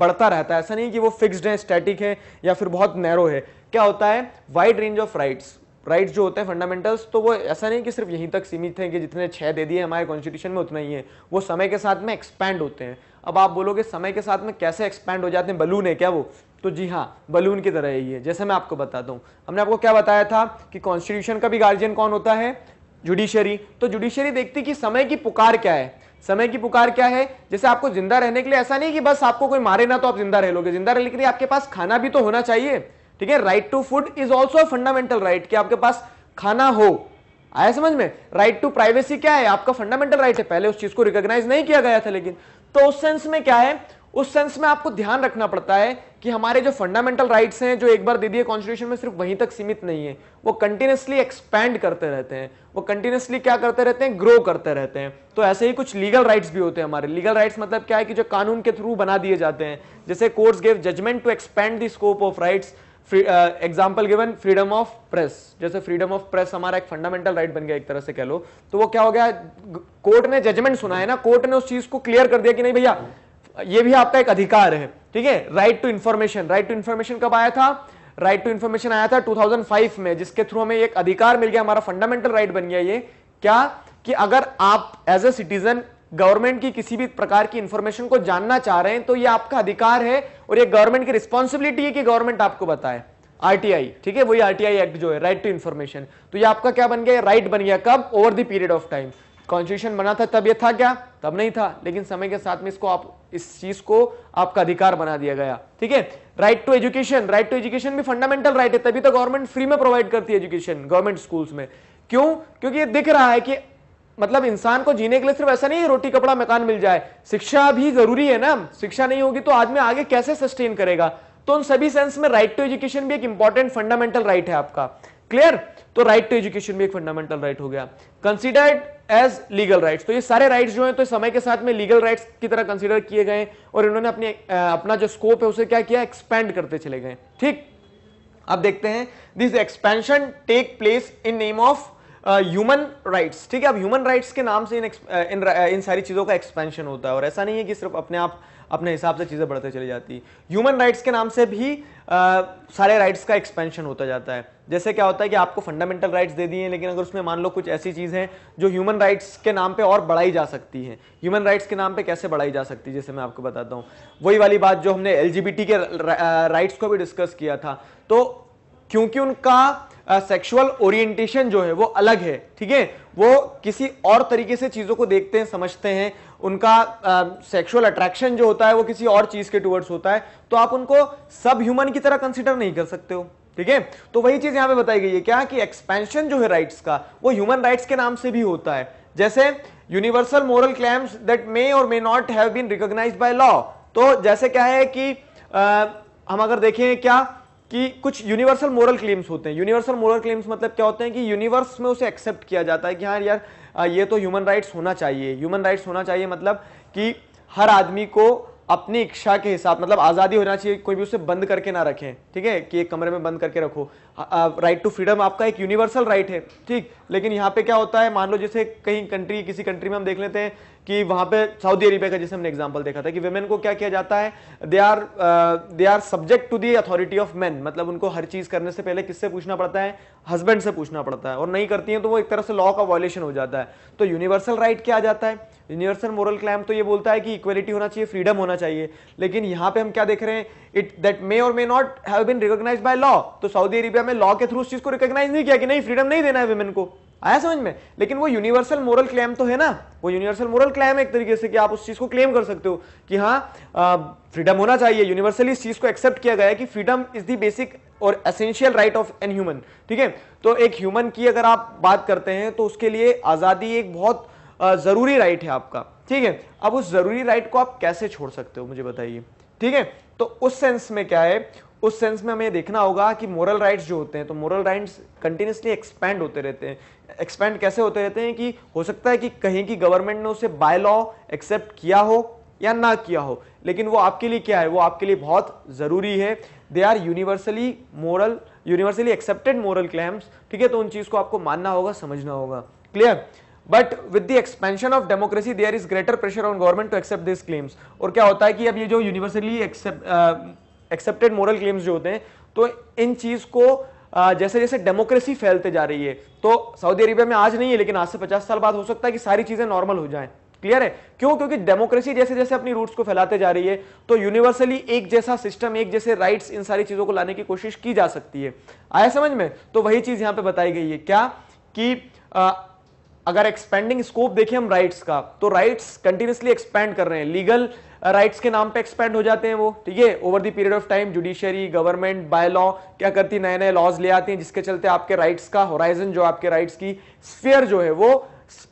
Speaker 1: बढ़ता रहता है ऐसा नहीं कि वो फिक्स्ड है स्टैटिक है या फिर बहुत नैरो है क्या होता है wide range of rights rights जो होते हैं फंडामेंटल्स तो वो ऐसा नहीं कि सिर्फ यहीं तक सीमित है कि जितने छह दे दिए हमारे कॉन्स्टिट्यूशन में उतना ही है वो समय के साथ में एक्सपैंड होते हैं अब आप बोलोगे समय के साथ में कैसे एक्सपैंड हो जाते हैं बलून है क्या वो तो जी हाँ बलून की तरह ही है जैसे मैं आपको बताता हूँ हमने आपको क्या बताया था कि कॉन्स्टिट्यूशन का भी गार्जियन कौन होता है जुडिशरी तो जुडिशरी देखती कि समय की पुकार क्या है समय की पुकार क्या है जैसे आपको जिंदा रहने के लिए ऐसा नहीं कि बस आपको कोई मारे ना तो आप जिंदा रह लोगे जिंदा रहने के लिए आपके पास खाना भी तो होना चाहिए ठीक है right to food is also fundamental right कि आपके पास खाना हो आया समझ में राइट टू प्राइवेसी क्या है आपका फंडामेंटल राइट right है पहले उस चीज को रिकॉग्नाइज नहीं किया गया था लेकिन तो उस सेंस में क्या है उस सेंस में आपको ध्यान रखना पड़ता है कि हमारे जो फंडामेंटल राइट्स हैं जो एक बार दे दिए कॉन्स्टिट्यूशन में सिर्फ वहीं तक सीमित नहीं है वो कंटिन्यूसली एक्सपेंड करते रहते हैं वो कंटिन्यूसली क्या करते रहते हैं ग्रो करते रहते हैं तो ऐसे ही कुछ लीगल राइट्स भी होते हैं हमारे लीगल राइट्स मतलब क्या है कि जो कानून के थ्रू बना दिए जाते हैं जैसे courts gave judgement to expand the scope of rights example given freedom of press जैसे फ्रीडम ऑफ प्रेस हमारा एक फंडामेंटल राइट right बन गया एक तरह से कह लो तो वो क्या हो गया कोर्ट ने जजमेंट सुना है ना कोर्ट ने उस चीज को क्लियर कर दिया कि नहीं भैया ये भी आपका एक अधिकार है ठीक है right to information right to information कब आया था राइट टू इंफॉर्मेशन आया था 2005 में जिसके थ्रू हमें एक अधिकार मिल गया हमारा फंडामेंटल राइट right बन गया ये क्या कि अगर आप एज ए सिटीजन गवर्नमेंट की किसी भी प्रकार की इंफॉर्मेशन को जानना चाह रहे हैं तो ये आपका अधिकार है और ये गवर्नमेंट की रिस्पॉन्सिबिलिटी है कि गवर्नमेंट आपको बताए आरटीआई ठीक है वही आरटीआई एक्ट जो है राइट टू इंफॉर्मेशन तो ये आपका क्या बन गया राइट right बन गया कब over the period of time constitution बना था तब ये था क्या तब नहीं था लेकिन समय के साथ में इसको आप इस चीज को आपका अधिकार बना दिया गया ठीक है right to education right to education भी फंडामेंटल राइट है तभी तो गवर्नमेंट फ्री में प्रोवाइड करती है एजुकेशन गवर्नमेंट स्कूल्स में क्यों क्योंकि ये दिख रहा है कि मतलब इंसान को जीने के लिए सिर्फ ऐसा नहीं है रोटी कपड़ा मकान मिल जाए शिक्षा भी जरूरी है ना शिक्षा नहीं होगी तो आदमी आगे कैसे सस्टेन करेगा तो उन सभी सेंस में राइट टू एजुकेशन भी एक इंपॉर्टेंट फंडामेंटल राइट है आपका क्लियर तो राइट टू एजुकेशन भी एक फंडामेंटल राइट हो गया कंसिडर्ड एज लीगल राइट्स तो ये सारे राइट्स जो हैं तो समय के साथ में लीगल राइट्स की तरह कंसीडर किए गए और इन्होंने अपने अपना जो स्कोप है उसे क्या किया एक्सपेंड करते चले गए ठीक अब देखते हैं this expansion take place in name of human rights ठीक है अब ह्यूमन राइट्स के नाम से इन इन, इन सारी चीज़ों का एक्सपेंशन होता है और ऐसा नहीं है कि सिर्फ अपने आप अपने हिसाब से चीज़ें बढ़ते चली जाती ह्यूमन राइट्स के नाम से भी uh, सारे राइट्स का एक्सपेंशन होता जाता है जैसे क्या होता है कि आपको फंडामेंटल राइट्स दे दिए हैं लेकिन अगर उसमें मान लो कुछ ऐसी चीज़ है जो ह्यूमन राइट्स के नाम पे और बढ़ाई जा सकती है ह्यूमन राइट्स के नाम पे कैसे बढ़ाई जा सकती है जैसे मैं आपको बताता हूँ वही वाली बात जो हमने एल के राइट्स को भी डिस्कस किया था तो क्योंकि उनका सेक्सुअल uh, ओरिएंटेशन जो है वो अलग है ठीक है वो किसी और तरीके से चीज़ों को देखते हैं समझते हैं उनका सेक्सुअल uh, अट्रैक्शन जो होता है वो किसी और चीज़ के टूवर्ड्स होता है तो आप उनको सब ह्यूमन की तरह कंसिडर नहीं कर सकते हो ठीक है तो वही चीज यहां पे बताई गई है क्या कि एक्सपेंशन जो है राइट्स का वो ह्यूमन राइट्स के नाम से भी होता है जैसे universal moral claims that may or may not have been recognised by law तो जैसे क्या है कि आ, हम अगर देखें क्या कि कुछ यूनिवर्सल मोरल क्लेम्स होते हैं यूनिवर्सल मोरल क्लेम्स मतलब क्या होते हैं कि यूनिवर्स में उसे एक्सेप्ट किया जाता है कि हाँ यार ये तो ह्यूमन राइट्स होना चाहिए ह्यूमन राइट्स होना चाहिए मतलब कि हर आदमी को अपनी इच्छा के हिसाब मतलब आज़ादी होना चाहिए कोई भी उसे बंद करके ना रखें ठीक है कि एक कमरे में बंद करके रखो राइट टू फ्रीडम आपका एक यूनिवर्सल राइट है ठीक लेकिन यहाँ पे क्या होता है मान लो जैसे कहीं कंट्री किसी कंट्री में हम देख लेते हैं कि वहां पे सऊदी अरेबिया का जैसे हमने एग्जांपल देखा था कि वेमेन को क्या किया जाता है they are they are subject to the authority of man मतलब उनको हर चीज करने से पहले किससे पूछना पड़ता है हस्बैंड से पूछना पड़ता है और नहीं करती है तो वो एक तरह से लॉ का वॉयलेशन हो जाता है तो यूनिवर्सल राइट right क्या आ जाता है यूनिवर्सल मोरल क्लैम तो ये बोलता है कि इक्वलिटी होना चाहिए फ्रीडम होना चाहिए लेकिन यहाँ पे हम क्या देख रहे हैं it that may or may not have been recognise by law तो सऊदी अरेबिया में लॉ के थ्रू उस चीज को रिकॉग्नाइज नहीं किया कि नहीं फ्रीडम नहीं देना है वेमेन को आया समझ में लेकिन वो यूनिवर्सल मोरल क्लेम तो है ना वो यूनिवर्सल मोरल क्लेम एक तरीके से कि आप उस चीज को क्लेम कर सकते हो कि हाँ फ्रीडम होना चाहिए यूनिवर्सली इस चीज को एक्सेप्ट किया गया है कि freedom is the basic or essential right of an human ठीक है तो एक ह्यूमन की अगर आप बात करते हैं तो उसके लिए आजादी एक बहुत जरूरी राइट right है आपका ठीक है अब उस जरूरी राइट right को आप कैसे छोड़ सकते हो मुझे बताइए ठीक है तो उस सेंस में क्या है उस सेंस में हमें देखना होगा कि मोरल राइट्स जो होते हैं तो मोरल राइट्स कंटिन्यूसली एक्सपेंड होते रहते हैं एक्सपेंड कैसे होते रहते हैं कि हो सकता है कि कहीं की गवर्नमेंट ने उसे बाय लॉ एक्सेप्ट किया हो या ना किया हो लेकिन वो आपके लिए क्या है वो आपके लिए बहुत ज़रूरी है they are universally moral universally accepted moral claims ठीक है तो उन चीज़ को आपको मानना होगा समझना होगा clear but with the expansion of democracy there is greater pressure on government to accept this claims और क्या होता है कि अब ये जो यूनिवर्सली एक्सेप्टेड मोरल क्लेम्स जो होते हैं तो इन चीज़ को जैसे जैसे डेमोक्रेसी फैलते जा रही है तो सऊदी अरेबिया में आज नहीं है लेकिन आज से पचास साल बाद हो सकता है कि सारी चीजें नॉर्मल हो जाए क्लियर है क्यों क्योंकि डेमोक्रेसी जैसे जैसे अपनी रूट्स को फैलाते जा रही है तो यूनिवर्सली एक जैसा सिस्टम एक जैसे राइट्स इन सारी चीजों को लाने की कोशिश की जा सकती है आया समझ में तो वही चीज यहां पे बताई गई है क्या कि आ, अगर एक्सपेंडिंग स्कोप देखें हम राइट्स का तो राइट्स कंटिन्यूसली एक्सपेंड कर रहे हैं लीगल राइट्स के नाम पे एक्सपेंड हो जाते हैं वो ठीक है over the period of time judiciary government by law क्या करती नए नए लॉज ले आती हैं जिसके चलते आपके राइट्स का होराइजन जो आपके राइट्स की स्फीयर जो है वो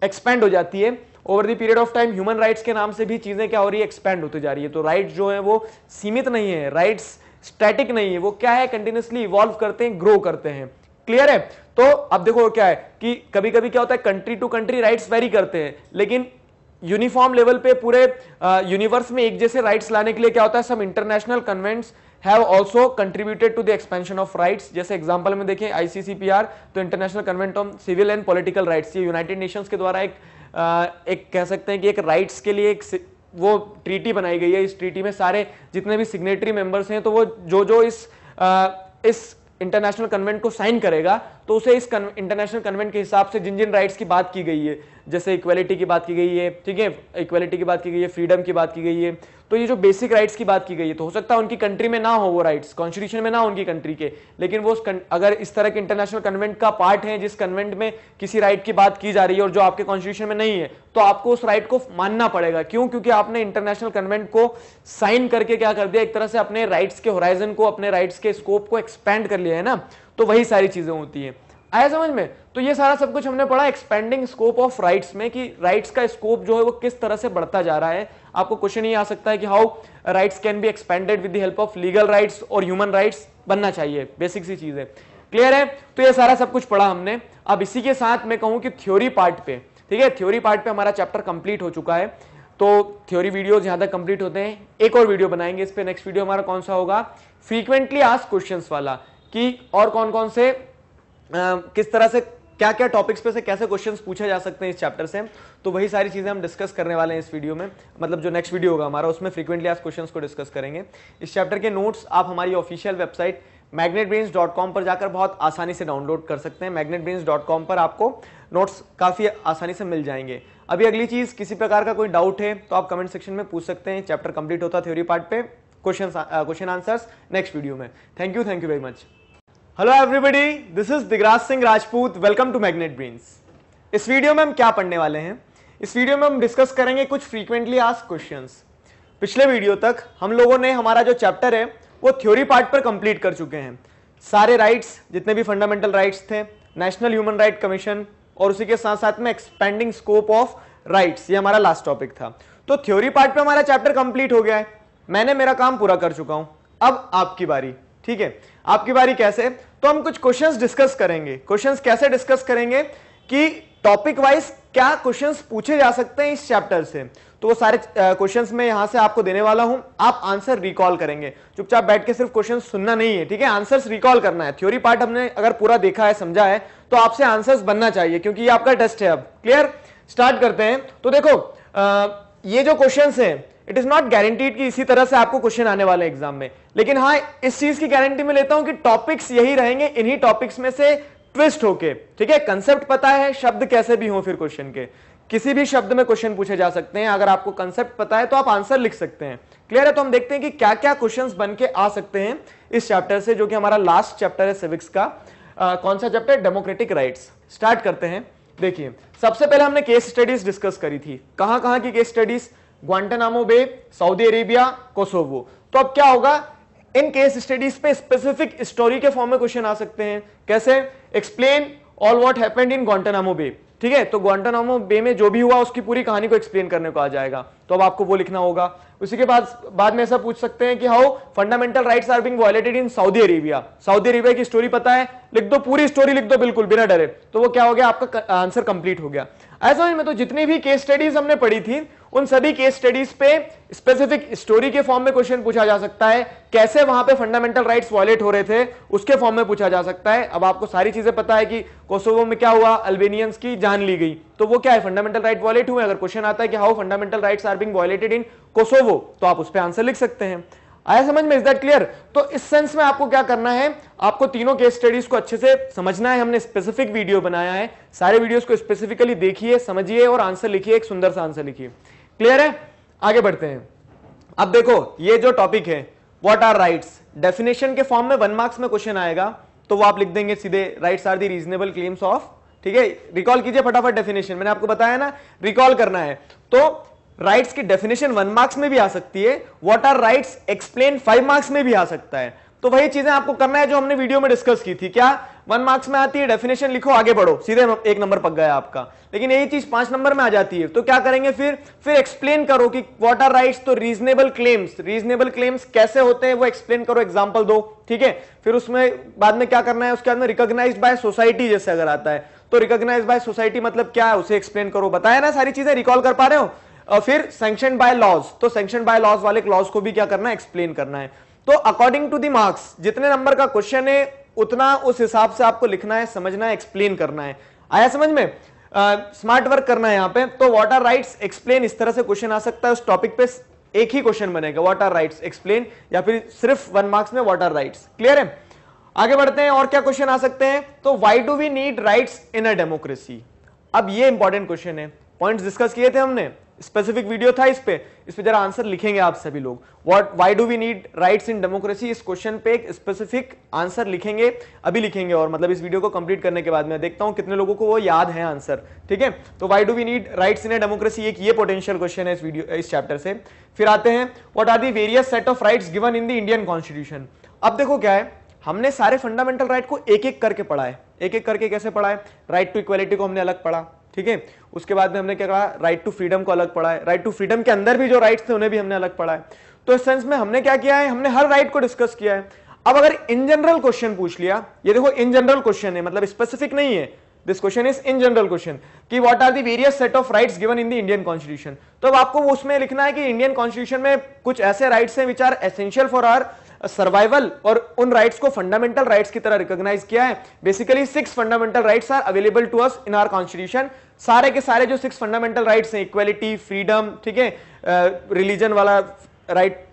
Speaker 1: एक्सपेंड हो जाती है over the period of time human rights के नाम से भी चीजें क्या हो रही है एक्सपेंड होती जा रही है तो राइट्स जो है वो सीमित नहीं है राइट्स स्टैटिक नहीं है वो क्या है कंटिन्यूसली इवॉल्व करते हैं ग्रो करते हैं क्लियर है तो अब देखो क्या है कि कभी कभी क्या होता है country to country rights vary करते हैं लेकिन यूनिफॉर्म लेवल पे पूरे यूनिवर्स में एक जैसे राइट्स लाने के लिए क्या होता है some international covenants have also contributed to the expansion of rights जैसे एग्जाम्पल में देखें आईसीसीपीआर तो international covenant on civil and political rights ये यूनाइटेड नेशंस के द्वारा एक एक कह सकते हैं कि एक राइट्स के लिए एक वो ट्रीटी बनाई गई है इस ट्रीटी में सारे जितने भी सिग्नेटरी मेंबर्स हैं तो वो जो जो इस आ, इस इंटरनेशनल कन्वेंट को साइन करेगा तो उसे इस इंटरनेशनल कन्वेंट के हिसाब से जिन जिन राइट्स की बात की गई है जैसे इक्वलिटी की बात की गई है ठीक है इक्वलिटी की बात की गई है फ्रीडम की बात की गई है तो ये जो बेसिक राइट्स की बात की गई है तो हो सकता है उनकी कंट्री में ना हो वो राइट्स कॉन्स्टिट्यूशन में ना उनकी कंट्री के लेकिन वो अगर इस तरह के इंटरनेशनल कन्वेंट का पार्ट है जिस कन्वेंट में किसी राइट की बात की जा रही है और जो आपके कॉन्स्टिट्यूशन में नहीं है तो आपको उस राइट को मानना पड़ेगा क्यों क्योंकि आपने इंटरनेशनल कन्वेंट को साइन करके क्या कर दिया एक तरह से अपने राइट्स के होराइजन को अपने राइट्स के स्कोप को एक्सपैंड कर लिया है ना तो वही सारी चीजें होती है आया समझ में तो ये सारा सब कुछ हमने पढ़ा एक्सपेंडिंग स्कोप ऑफ राइट्स में कि राइट्स का स्कोप जो है वो किस तरह से बढ़ता जा रहा है आपको क्वेश्चन ये आ सकता है कि how rights can be expanded with the help of legal rights और ह्यूमन राइट्स बनना चाहिए बेसिक सी चीज है क्लियर है तो ये सारा सब कुछ पढ़ा हमने अब इसी के साथ मैं कहूं कि थ्योरी पार्ट पे ठीक है थ्योरी पार्ट पे हमारा चैप्टर कंप्लीट हो चुका है तो थ्योरी वीडियो यहाँ तक कंप्लीट होते हैं एक और वीडियो बनाएंगे इस पर नेक्स्ट वीडियो हमारा कौन सा होगा फ्रीक्वेंटली आस्क क्वेश्चंस वाला कि और कौन कौन से किस तरह से क्या क्या टॉपिक्स पे से कैसे क्वेश्चंस पूछे जा सकते हैं इस चैप्टर से तो वही सारी चीज़ें हम डिस्कस करने वाले हैं इस वीडियो में मतलब जो नेक्स्ट वीडियो होगा हमारा उसमें फ्रीक्वेंटली आज क्वेश्चंस को डिस्कस करेंगे इस चैप्टर के नोट्स आप हमारी ऑफिशियल वेबसाइट मैग्नेट पर जाकर बहुत आसानी से डाउनलोड कर सकते हैं मैग्नेट पर आपको नोट्स काफ़ी आसानी से मिल जाएंगे अभी अगली चीज़ किसी प्रकार का कोई डाउट है तो आप कमेंट सेक्शन में पूछ सकते हैं चैप्टर कंप्लीट होता है थ्योरी पार्ट पे question question answers next video में thank you thank you very much hello everybody this is Digraj Singh Rajput welcome to Magnet Brains इस वीडियो में हम क्या पढ़ने वाले हैं इस वीडियो में हम डिस्कस करेंगे कुछ फ्रीक्वेंटली आस्क क्वेश्चंस पिछले वीडियो तक हम लोगों ने हमारा जो चैप्टर है वो थ्योरी पार्ट पर कंप्लीट कर चुके हैं सारे राइट्स जितने भी फंडामेंटल राइट्स थे नेशनल ह्यूमन राइट कमीशन और उसी के साथ साथ में एक्सपेंडिंग स्कोप ऑफ राइट्स ये हमारा लास्ट टॉपिक था तो थ्योरी पार्ट पे हमारा चैप्टर कंप्लीट हो गया है मैंने मेरा काम पूरा कर चुका हूं अब आपकी बारी ठीक है आपकी बारी कैसे तो हम कुछ क्वेश्चंस डिस्कस करेंगे क्वेश्चंस कैसे डिस्कस करेंगे कि टॉपिक वाइज क्या क्वेश्चंस पूछे जा सकते हैं इस चैप्टर से तो वो सारे क्वेश्चंस में यहां से आपको देने वाला हूं आप आंसर रिकॉल करेंगे चुपचाप बैठ के सिर्फ क्वेश्चन सुनना नहीं है ठीक है आंसर्स रिकॉल करना है थ्योरी पार्ट हमने अगर पूरा देखा है समझा है तो आपसे आंसर्स बनना चाहिए क्योंकि ये आपका टेस्ट है अब क्लियर स्टार्ट करते हैं तो देखो आ, ये जो क्वेश्चन है इट इज नॉट गारंटीड कि इसी तरह से आपको क्वेश्चन आने वाले एग्जाम में लेकिन हाँ इस चीज की गारंटी में लेता हूं कि टॉपिक्स यही रहेंगे इन्हीं टॉपिक्स में से ट्विस्ट होके ठीक है कंसेप्ट पता है शब्द कैसे भी हो फिर क्वेश्चन के किसी भी शब्द में क्वेश्चन पूछे जा सकते हैं अगर आपको कंसेप्ट पता है तो आप आंसर लिख सकते हैं क्लियर है तो हम देखते हैं कि क्या क्या क्वेश्चन बन के आ सकते हैं इस चैप्टर से जो कि हमारा लास्ट चैप्टर है सिविक्स का आ, कौन सा चैप्टर डेमोक्रेटिक राइट स्टार्ट करते हैं देखिए सबसे पहले हमने केस स्टडीज डिस्कस करी थी कहां कहां की case studies Guantanamo Bay Saudi Arabia Kosovo तो अब क्या होगा इन केस स्टडीज पे स्पेसिफिक स्टोरी के फॉर्म में क्वेश्चन आ सकते हैं कैसे explain all what happened in Guantanamo Bay ठीक है तो ग्वांटनामो बे में जो भी हुआ उसकी पूरी कहानी को एक्सप्लेन करने को आ जाएगा तो अब आपको वो लिखना होगा उसी के बाद बाद में ऐसा पूछ सकते हैं कि how fundamental rights are being violated in Saudi Arabia Saudi Arabia की स्टोरी पता है लिख दो पूरी स्टोरी लिख दो बिल्कुल बिना डरे तो वो क्या हो गया आपका आंसर कंप्लीट हो गया ऐसा में तो जितनी भी केस स्टडीज हमने पढ़ी थी उन सभी केस स्टडीज पे स्पेसिफिक स्टोरी के फॉर्म में क्वेश्चन पूछा जा सकता है कैसे वहां पे फंडामेंटल राइट्स वॉयलेट हो रहे थे उसके फॉर्म में पूछा जा सकता है अब आपको सारी चीजें पता है कि कोसोवो में क्या हुआ अल्बेनियंस की जान ली गई तो वो क्या है फंडामेंटल राइट वॉलेट हुए अगर क्वेश्चन आता है कि how fundamental rights are being violated in Kosovo तो आप उस पर आंसर लिख सकते हैं आया समझ में इज दैट क्लियर तो इस सेंस में आपको क्या करना है आपको तीनों केस स्टडीज को अच्छे से समझना है हमने स्पेसिफिक वीडियो बनाया है सारे वीडियोस को स्पेसिफिकली देखिए समझिए और आंसर लिखिए एक सुंदर सा आंसर लिखिए क्लियर है आगे बढ़ते हैं अब देखो ये जो टॉपिक है व्हाट आर राइट्स डेफिनेशन के फॉर्म में वन मार्क्स में क्वेश्चन आएगा तो वो आप लिख देंगे सीधे rights are the reasonable claims of ठीक है रिकॉल कीजिए फटाफट डेफिनेशन मैंने आपको बताया ना रिकॉल करना है तो राइट्स की डेफिनेशन वन मार्क्स में भी आ सकती है what are rights explain five marks में भी आ सकता है तो वही चीजें आपको करना है जो हमने वीडियो में डिस्कस की थी क्या वन मार्क्स में आती है डेफिनेशन लिखो आगे बढ़ो सीधे एक नंबर पक गया आपका लेकिन यही चीज पांच नंबर में आ जाती है तो क्या करेंगे फिर फिर एक्सप्लेन करो कि वॉट आर राइट्स तो रीजनेबल क्लेम्स रीजनेबल क्लेम्स कैसे होते हैं वो एक्सप्लेन करो एग्जाम्पल दो ठीक है फिर उसमें बाद में क्या करना है उसके बाद में रिकोगनाइज बाय सोसाइटी जैसे अगर आता है तो रिकोगनाइज बाय सोसाइटी मतलब क्या है उसे एक्सप्लेन करो बताया ना सारी चीजें रिकॉल कर पा रहे हो और फिर सेंक्शन बाय लॉज तो सेंक्शन बाय लॉज वाले क्लॉज को भी क्या करना है एक्सप्लेन करना है तो अकॉर्डिंग टू दी मार्क्स जितने नंबर का क्वेश्चन है उतना उस हिसाब से आपको लिखना है समझना है एक्सप्लेन करना है आया समझ में स्मार्ट uh, वर्क करना है यहां पे तो वॉट आर राइट्स एक्सप्लेन इस तरह से क्वेश्चन आ सकता है उस टॉपिक पे एक ही क्वेश्चन बनेगा वॉट आर राइट्स एक्सप्लेन या फिर सिर्फ वन मार्क्स में वॉट आर राइट्स क्लियर है आगे बढ़ते हैं और क्या क्वेश्चन आ सकते हैं तो why do we need rights in a democracy अब ये इंपॉर्टेंट क्वेश्चन है पॉइंट्स डिस्कस किए थे हमने स्पेसिफिक वीडियो था इस पे इस पे जरा आंसर लिखेंगे आप सभी लोग what why do we need rights in democracy इस क्वेश्चन पे एक स्पेसिफिक आंसर लिखेंगे अभी लिखेंगे और मतलब इस वीडियो को कंप्लीट करने के बाद मैं देखता हूं कितने लोगों को वो याद है आंसर ठीक है तो why do we need rights in a democracy एक ये पोटेंशियल क्वेश्चन है इस वीडियो इस चैप्टर से फिर आते हैं what are the various set of rights given in the Indian constitution अब देखो क्या है हमने सारे फंडामेंटल राइट को एक एक करके पढ़ा है एक एक करके कैसे पढ़ा है राइट टू इक्वालिटी को हमने अलग पढ़ा ठीक है उसके बाद में हमने क्या कहा राइट टू फ्रीडम को अलग पढ़ा है राइट टू फ्रीडम के अंदर भी जो राइट्स थे उन्हें भी हमने अलग पढ़ा है तो इस सेंस में हमने क्या किया है हमने हर राइट को डिस्कस किया है अब अगर इन जनरल क्वेश्चन पूछ लिया ये देखो इन जनरल क्वेश्चन है मतलब स्पेसिफिक नहीं है this question is in general question कि what are the various set of rights given in the Indian constitution तो अब आपको उसमें लिखना है कि इंडियन कॉन्स्टिट्यूशन में कुछ ऐसे राइट्स हैं which are essential for our survival और उन राइट्स को फंडामेंटल राइट्स की तरह रिकॉग्नाइज किया है basically six fundamental rights are available to us in our constitution सारे के सारे जो सिक्स फंडामेंटल राइट्स हैं इक्वेलिटी फ्रीडम ठीक है रिलीजन वाला राइट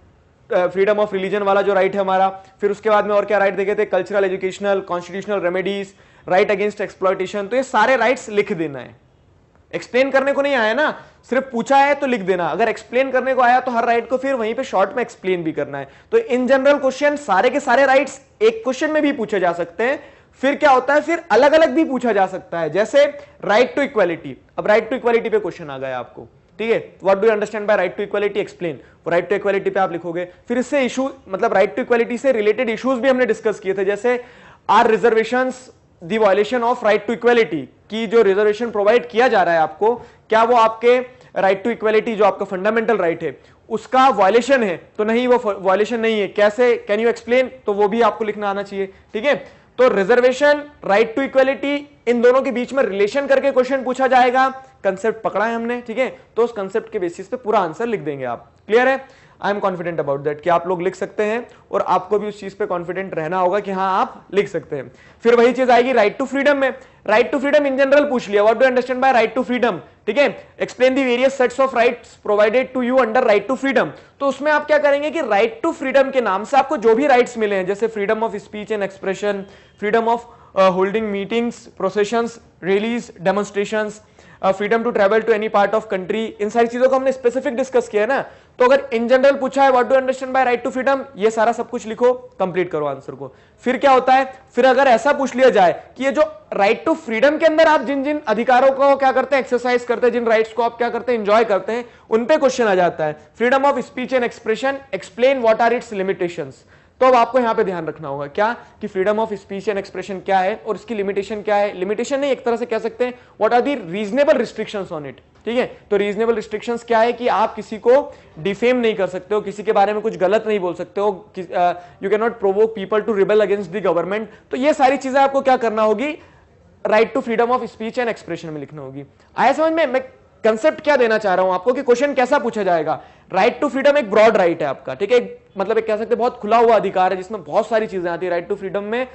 Speaker 1: फ्रीडम ऑफ रिलीजन वाला जो राइट है हमारा फिर उसके बाद में और क्या राइट देखे थे cultural educational constitutional remedies right against exploitation तो ये सारे राइट्स लिख देना है एक्सप्लेन करने को नहीं आया ना सिर्फ पूछा है तो लिख देना अगर एक्सप्लेन करने को आया तो हर राइट को फिर वहीं पे शॉर्ट में एक्सप्लेन भी करना है तो इन जनरल क्वेश्चन सारे के सारे राइट्स एक क्वेश्चन में भी पूछे जा सकते हैं फिर क्या होता है फिर अलग अलग भी पूछा जा सकता है जैसे राइट टू इक्वालिटी अब राइट टू इक्वालिटी पे क्वेश्चन आ गया आपको ठीक है what do understand by right to equality explain right to equality पे आप लिखोगे फिर इससे इशू मतलब राइट टू इक्वालिटी से रिलेटेड इशूज भी हमने डिस्कस किए थे जैसे our reservation the of right to equality की जो रिजर्वेशन प्रोवाइड किया जा रहा है आपको क्या वो आपके राइट टू इक्वेलिटी जो आपका फंडामेंटल राइट right है उसका वॉयलेशन है तो नहीं वो वॉयलेशन नहीं है कैसे कैन यू एक्सप्लेन तो वो भी आपको लिखना आना चाहिए ठीक है तो रिजर्वेशन राइट टू इक्वेलिटी इन दोनों के बीच में रिलेशन करके क्वेश्चन पूछा जाएगा कंसेप्ट पकड़ा है हमने ठीक है तो उस कंसेप्ट के बेसिस पे पूरा आंसर लिख देंगे आप क्लियर है I am confident about that कि आप लोग लिख सकते हैं और आपको भी उस चीज पे कॉन्फिडेंट रहना होगा कि हाँ आप लिख सकते हैं फिर वही चीज आएगी राइट टू फ्रीडम में right to freedom in general पूछ लिया what do understand by right to freedom ठीक है explain the various sets of right provided to you under right to freedom तो उसमें आप क्या करेंगे कि राइट टू फ्रीडम के नाम से आपको जो भी राइट्स मिले हैं जैसे freedom of speech and expression freedom of holding meetings procession release demonstration freedom to travel to any part of country इन सारी चीजों को हमने स्पेसिफिक डिस्कस किया है ना तो अगर इन जनरल पूछा है what do understand by right to freedom ये सारा सब कुछ लिखो कंप्लीट करो आंसर को फिर क्या होता है फिर अगर ऐसा पूछ लिया जाए कि ये जो राइट टू फ्रीडम के अंदर आप जिन जिन अधिकारों को क्या करते हैं एक्सरसाइज करते हैं जिन राइट्स को आप क्या करते हैं एंजॉय करते हैं उन पर क्वेश्चन आ जाता है freedom of speech and expression explain what are its limitation तो अब आपको यहां पे ध्यान रखना होगा क्या कि freedom of speech and expression क्या है और इसकी लिमिटेशन क्या है लिमिटेशन नहीं एक तरह से कह सकते हैं what are the reasonable restrictions on it ठीक है तो रीजनेबल रिस्ट्रिक्शन क्या है कि आप किसी को डिफेम नहीं कर सकते हो किसी के बारे में कुछ गलत नहीं बोल सकते हो you can not provoke people to rebel against the government तो ये सारी चीजें आपको क्या करना होगी right to freedom of speech and expression में लिखना होगी आया समझ में मैं कंसेप्ट क्या देना चाह रहा हूं आपको कि क्वेश्चन कैसा पूछा जाएगा राइट टू फ्रीडम एक ब्रॉड राइट right है आपका ठीक है मतलब एक कह सकते हैं बहुत खुला हुआ अधिकार है जिसमें बहुत सारी चीजें आती है राइट टू फ्रीडम में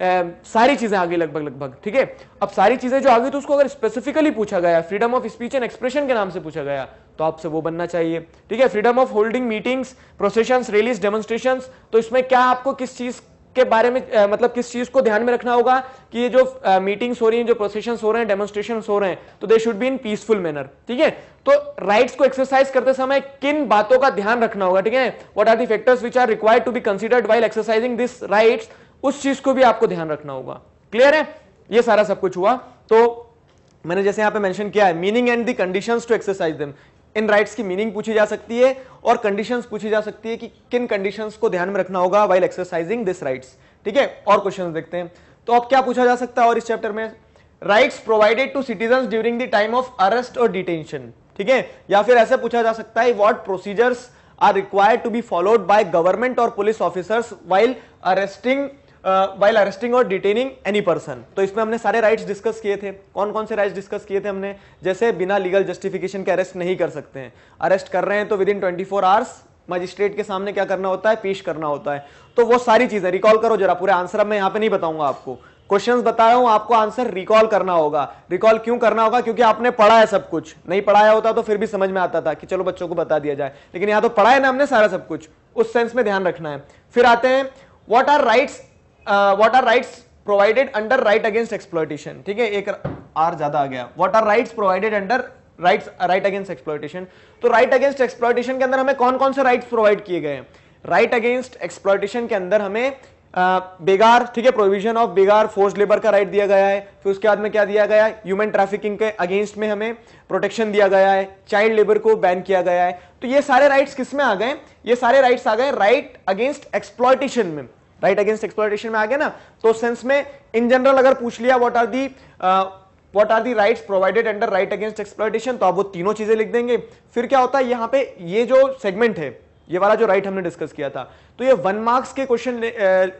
Speaker 1: सारी चीजें आ गई लगभग लगभग ठीक है अब सारी चीजें जो आ गई तो उसको अगर स्पेसिफिकली पूछा गया freedom of speech and expression के नाम से पूछा गया तो आपसे वो बनना चाहिए ठीक है freedom of holding meetings procession rallies demonstration तो इसमें क्या आपको किस चीज के बारे में आ, मतलब किस चीज को ध्यान में रखना होगा कि ये जो मीटिंग्स हो रही हैं जो प्रोसेशन हो रहे हैं डेमोन्स्ट्रेशन हो रहे हैं तो they should be in peaceful manner ठीक है तो राइट्स को एक्सरसाइज करते समय किन बातों का ध्यान रखना होगा ठीक है what are the factors which are required to be considered while exercising this rights उस चीज को भी आपको ध्यान रखना होगा क्लियर है ये सारा सब कुछ हुआ तो मैंने जैसे यहां पे मेंशन किया है meaning and the conditions to exercise them इन राइट्स की मीनिंग पूछी जा सकती है और कंडीशंस पूछी जा सकती है कि किन कंडीशंस को ध्यान में रखना होगा वाइल एक्सरसाइजिंग दिस राइट्स ठीक है और क्वेश्चंस देखते हैं तो अब क्या पूछा जा सकता है और इस चैप्टर में rights provided to citizen during the time of arrest और डिटेंशन ठीक है या फिर ऐसे पूछा जा सकता है what procedures are required to be followed by government और police officers while arresting while arresting और डिटेनिंग एनी पर्सन तो इसमें हमने सारे राइट्स डिस्कस किए थे कौन कौन से राइट्स डिस्कस किए थे हमने जैसे बिना लीगल जस्टिफिकेशन के अरेस्ट नहीं कर सकते हैं अरेस्ट कर रहे हैं तो within twenty four hours magistrate के सामने क्या करना होता है पेश करना होता है तो वो सारी चीजें रिकॉल करो जरा पूरे आंसर अब मैं यहाँ पे नहीं बताऊंगा आपको क्वेश्चंस बताया हूं आपको आंसर रिकॉल करना होगा रिकॉल क्यों करना होगा क्योंकि आपने पढ़ा है सब कुछ नहीं पढ़ाया होता तो फिर भी समझ में आता था कि चलो बच्चों को बता दिया जाए लेकिन यहां तो पढ़ा है ना हमने सारा सब कुछ उस सेंस में ध्यान रखना है फिर आते हैं what are rights what are rights provided under right against exploitation ठीक है एक आर ज्यादा आ गया what are rights provided under rights right against exploitation तो राइट अगेंस्ट एक्सप्लोइटेशन के अंदर हमें कौन कौन से राइट्स प्रोवाइड किए गए राइट अगेंस्ट एक्सप्लोइटेशन के अंदर हमें uh, बेगार ठीक है provision of begar force labour का राइट दिया गया है फिर उसके बाद में क्या दिया गया है ह्यूमन ट्रैफिकिंग के अगेंस्ट में हमें प्रोटेक्शन दिया गया है चाइल्ड लेबर को बैन किया गया है तो ये सारे राइट्स किस में आ गए ये सारे राइट्स आ गए राइट अगेंस्ट एक्सप्लॉयटेशन में राइट अगेंस्ट एक्सप्लोटेशन में आ गया ना तो सेंस में इन जनरल अगर पूछ लिया what are the what are the rights provided under right against exploitation तो आप वो तीनों चीजें लिख देंगे फिर क्या होता है यहाँ पे ये जो सेगमेंट है ये वाला जो राइट हमने डिस्कस किया था तो ये वन मार्क्स के क्वेश्चन uh,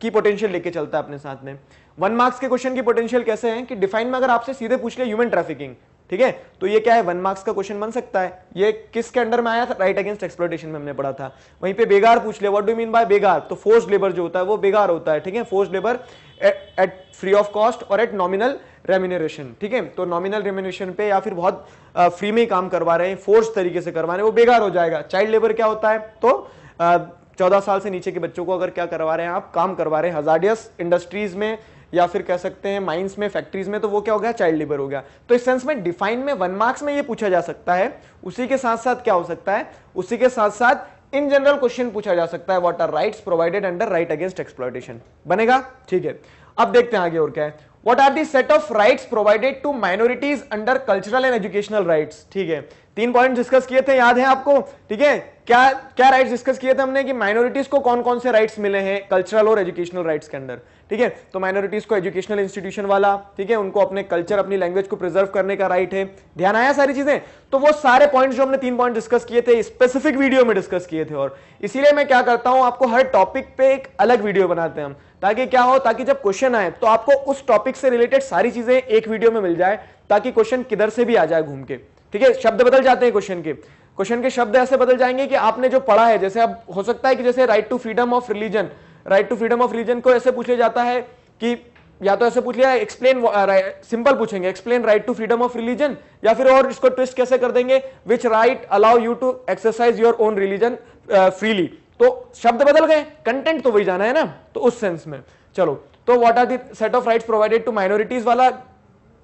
Speaker 1: की पोटेंशियल लेके चलता है अपने साथ में वन मार्क्स के क्वेश्चन की पोटेंशियल कैसे है कि डिफाइन में अगर आपसे सीधे पूछ लिया ह्यूमन ट्रैफिकिंग ठीक है तो ये क्या है वन मार्क्स का क्वेश्चन बन सकता है ये किसके अंडर में आया था राइट अगेंस्ट एक्सप्लोटेशन में हमने पढ़ा था वहीं पे बेगार पूछ लिया what do mean by begar तो फोर्स लेबर जो होता है वो बेगार होता है ठीक है force labour at free of cost और एट नॉमिनल रेम्यूनरेशन ठीक है तो नॉमिनल रेम्यूनरेशन पे या फिर बहुत फ्री में काम करवा रहे हैं फोर्स तरीके से करवा रहे हैं वो बेगार हो जाएगा चाइल्ड लेबर क्या होता है तो चौदह साल से नीचे के बच्चों को अगर क्या करवा रहे हैं आप काम करवा रहे हैं हजार्डियस इंडस्ट्रीज में या फिर कह सकते हैं माइंस में फैक्ट्रीज में तो वो क्या हो गया चाइल्ड लेबर हो गया तो इस सेंस में डिफाइन में वन मार्क्स में ये पूछा जा सकता है उसी के साथ साथ क्या हो सकता है उसी के साथ साथ इन जनरल क्वेश्चन पूछा जा सकता है what are right provided under right against exploitation बनेगा ठीक है अब देखते हैं आगे और क्या है what are the set of right provided to minorities under cultural and educational right ठीक है तीन पॉइंट डिस्कस किए थे याद है आपको ठीक है क्या क्या राइट्स डिस्कस किए थे हमने कि माइनॉरिटीज को कौन कौन से राइट्स मिले हैं कल्चरल और एजुकेशनल राइट्स के अंदर ठीक है तो माइनॉरिटीज को एजुकेशनल इंस्टीट्यूशन वाला ठीक है उनको अपने कल्चर अपनी लैंग्वेज को प्रिजर्व करने का राइट है ध्यान आया सारी चीजें तो वो सारे पॉइंट जो हमने तीन पॉइंट डिस्कस किए थे स्पेसिफिक वीडियो में डिस्कस किए थे और इसीलिए मैं क्या करता हूं आपको हर टॉपिक पे एक अलग वीडियो बनाते हैं हम ताकि क्या हो ताकि जब क्वेश्चन आए तो आपको उस टॉपिक से रिलेटेड सारी चीजें एक वीडियो में मिल जाए ताकि क्वेश्चन किधर से भी आ जाए घूम के ठीक है शब्द बदल जाते हैं क्वेश्चन के क्वेश्चन के शब्द ऐसे बदल जाएंगे कि आपने जो पढ़ा है जैसे अब हो सकता है कि जैसे right to freedom of religion right to freedom of religion को ऐसे पूछ लिया जाता है कि या तो ऐसे पूछ लिया एक्सप्लेन सिंपल uh, पूछेंगे explain right to freedom of religion या फिर और इसको ट्विस्ट कैसे कर देंगे which right allow you to exercise your own religion freely तो शब्द बदल गए कंटेंट तो वही जाना है ना तो उस सेंस में चलो तो what are the set of rights provided to minorities वाला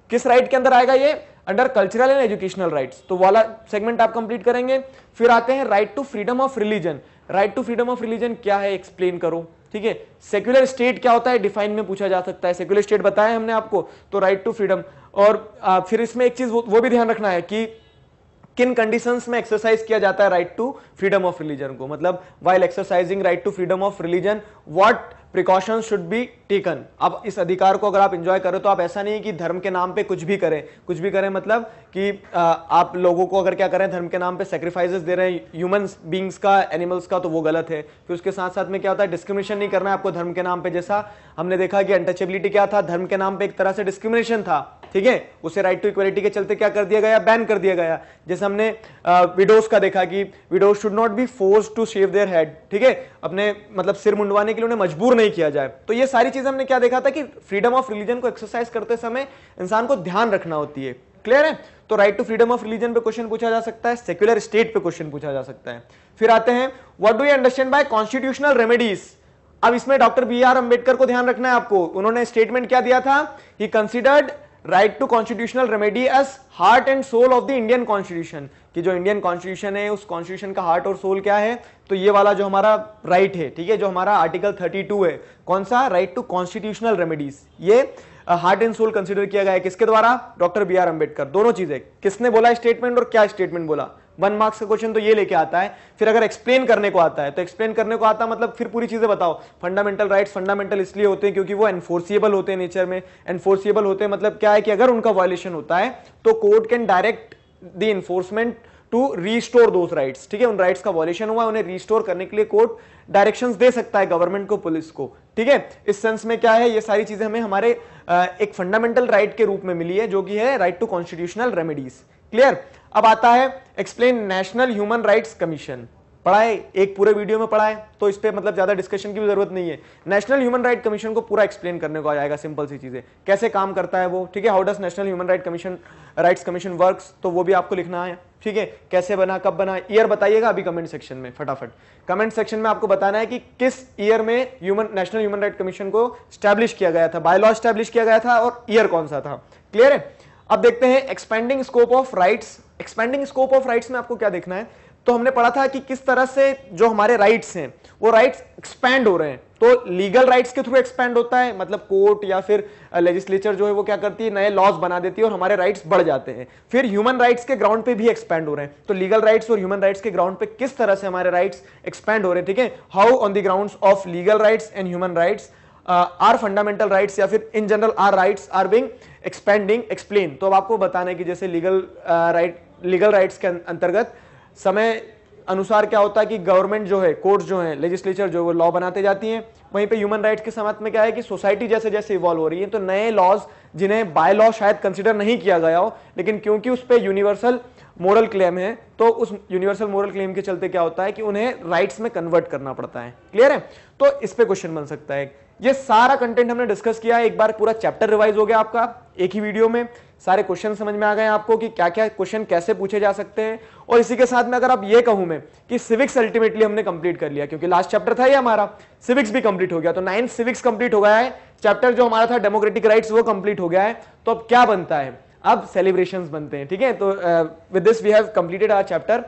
Speaker 1: किस राइट right के अंदर आएगा ये under cultural and educational rights तो वाला सेगमेंट आप कंप्लीट करेंगे फिर आते हैं right to freedom of religion right to freedom of religion क्या है एक्सप्लेन करो ठीक है सेक्युलर स्टेट क्या होता है डिफाइन में पूछा जा सकता है सेक्युलर स्टेट बताया हमने आपको तो राइट टू फ्रीडम और आ, फिर इसमें एक चीज वो, वो भी ध्यान रखना है कि किन कंडीशंस में एक्सरसाइज किया जाता है right to freedom of religion को मतलब while exercising right to freedom of religion what precaution should be taken अब इस अधिकार को अगर आप इंजॉय करो तो आप ऐसा नहीं कि धर्म के नाम पे कुछ भी करें कुछ भी करें मतलब कि आप लोगों को अगर क्या करें धर्म के नाम पे सेक्रीफाइसेस दे रहे हैं ह्यूमन बींग्स का एनिमल्स का तो वो गलत है फिर उसके साथ साथ में क्या होता है डिस्क्रिमिनेशन नहीं करना है आपको धर्म के नाम पे जैसा हमने देखा कि अनटचेबिलिटी क्या था धर्म के नाम पे एक तरह से डिस्क्रिमिनेशन था ठीक है उसे राइट टू इक्वलिटी के चलते क्या कर दिया गया बैन कर दिया गया जैसे हमने विडोज का देखा कि widows should not be force to shave their head ठीक है अपने मतलब सिर मुंडवाने के लिए उन्हें मजबूर नहीं किया जाए तो ये सारी चीज हमने क्या देखा था कि फ्रीडम ऑफ रिलीजन को एक्सरसाइज करते समय इंसान को ध्यान रखना होती है क्लियर है तो right to freedom of religion पे क्वेश्चन पूछा जा सकता है सेक्युलर स्टेट पे क्वेश्चन पूछा जा सकता है फिर आते हैं what do you understand by constitutional remedies अब इसमें डॉक्टर बी आर अंबेडकर को ध्यान रखना है आपको उन्होंने स्टेटमेंट क्या दिया था he considered right to constitutional remedy as heart and soul of the Indian constitution कि जो इंडियन कॉन्स्टिट्यूशन है उस कॉन्स्टिट्यूशन का हार्ट और सोल क्या है तो ये वाला जो हमारा राइट right है ठीक है जो हमारा आर्टिकल 32 है कौन सा राइट टू कॉन्स्टिट्यूशनल रेमेडीज ये हार्ट एंड सोल कंसिडर किया गया किसके द्वारा डॉक्टर बी आर अंबेडकर दोनों चीजें किसने बोला स्टेटमेंट और क्या स्टेटमेंट बोला वन मार्क्स का क्वेश्चन तो ये लेके आता है फिर अगर एक्सप्लेन करने को आता है तो एक्सप्लेन करने को आता है मतलब फिर पूरी चीजें बताओ फंडामेंटल राइट्स फंडामेंटल इसलिए होते हैं क्योंकि वो एनफोर्सिएबल होते हैं नेचर में एनफोर्सिएबल होते हैं मतलब क्या है कि अगर उनका वायलेशन होता है तो court can direct the enforcement to restore दो राइट्स ठीक है उन राइट्स का वॉल्यूशन हुआ उन्हें रीस्टोर करने के लिए कोर्ट डायरेक्शंस दे सकता है गवर्नमेंट को पुलिस को ठीक है इस सेंस में क्या है ये सारी चीजें हमें हमारे एक फंडामेंटल राइट right के रूप में मिली है जो कि है right to constitutional remedies clear अब आता है explain national human rights commission पढ़ाए एक पूरे वीडियो में पढ़ाए तो इस पर मतलब ज्यादा डिस्कशन की भी जरूरत नहीं है नेशनल ह्यूमन राइट कमीशन को पूरा एक्सप्लेन करने को आ जाएगा सिंपल सी चीजें कैसे काम करता है वो ठीक है how does national human right commission rights commission works तो वो भी आपको लिखना है ठीक है कैसे बना कब बना ईयर बताइएगा अभी कमेंट सेक्शन में फटाफट कमेंट सेक्शन में आपको बताना है कि किस ईयर में human national human right commission को स्टैब्लिश किया गया था बायलॉ स्टैब्लिश किया गया था और ईयर कौन सा था क्लियर है अब देखते हैं expanding scope of rights expanding scope of rights में आपको क्या देखना है तो हमने पढ़ा था कि किस तरह से जो हमारे राइट्स हैं वो राइट्स एक्सपैंड हो रहे हैं तो लीगल राइट्स के थ्रू एक्सपैंड होता है मतलब कोर्ट या फिर लेजिस्लेचर uh, जो है वो क्या करती है नए लॉज बना देती है और हमारे राइट्स बढ़ जाते हैं फिर ह्यूमन राइट्स के ग्राउंड पे भी एक्सपैंड हो रहे हैं तो लीगल राइट्स और ह्यूमन राइट्स के ग्राउंड पे किस तरह से हमारे राइट्स एक्सपैंड हो रहे हैं ठीक है how on the ground of legal rights and human rights are fundamental right या फिर in general are rights are being expanding explain तो अब आपको बताना है कि जैसे लीगल राइट लीगल राइट्स के अंतर्गत समय अनुसार क्या होता है कि गवर्नमेंट जो है कोर्ट जो है लेजिस्लेचर जो है वो लॉ बनाते जाती है वहीं पे ह्यूमन राइट्स के समाप्त में क्या है कि सोसाइटी जैसे जैसे इवॉल्व हो रही है तो नए लॉज जिन्हें बाय लॉ शायद कंसिडर नहीं किया गया हो लेकिन क्योंकि उस पर यूनिवर्सल मोरल क्लेम है तो उस यूनिवर्सल मोरल क्लेम के चलते क्या होता है कि उन्हें राइट्स में कन्वर्ट करना पड़ता है क्लियर है तो इस पर क्वेश्चन बन सकता है ये सारा कंटेंट हमने डिस्कस किया है एक बार पूरा चैप्टर रिवाइज हो गया आपका एक ही वीडियो में सारे क्वेश्चन समझ में आ गए आपको कि क्या क्या क्वेश्चन कैसे पूछे जा सकते हैं और इसी के साथ में अगर आप ये कहूं मैं कि सिविक्स अल्टीमेटली हमने कंप्लीट कर लिया क्योंकि लास्ट चैप्टर था ये हमारा सिविक्स भी कंप्लीट हो गया तो नाइन्थ सिविक्स कंप्लीट हो गया है चैप्टर जो हमारा था डेमोक्रेटिक राइट्स वो कंप्लीट हो गया है तो अब क्या बनता है अब सेलिब्रेशन बनते हैं ठीक है तो with this we have completed our chapter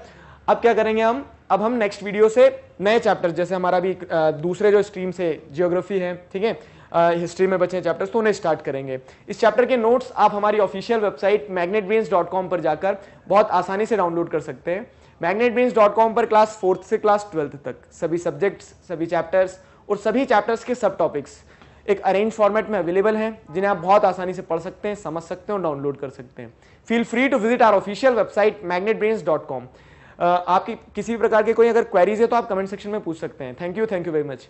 Speaker 1: अब क्या करेंगे हम अब हम नेक्स्ट वीडियो से नए चैप्टर जैसे हमारा भी uh, दूसरे जो स्ट्रीम से जियोग्राफी है ठीक है हिस्ट्री में बचे चैप्टर्स तो उन्हें स्टार्ट करेंगे इस चैप्टर के नोट्स आप हमारी ऑफिशियल वेबसाइट कॉम पर जाकर बहुत आसानी से डाउनलोड कर सकते हैं कॉम पर क्लास फोर्थ से क्लास ट्वेल्थ तक सभी सब्जेक्ट्स सभी चैप्टर्स और सभी चैप्टर्स के सब टॉपिक्स एक अरेंज फॉर्मेट में अवेलेबल हैं जिन्हें आप बहुत आसानी से पढ़ सकते हैं समझ सकते हैं और डाउनलोड कर सकते हैं feel free to visit our official website Magnet आपकी किसी भी प्रकार के कोई अगर क्वेरीज है तो आप कमेंट सेक्शन में पूछ सकते हैं thank you thank you very much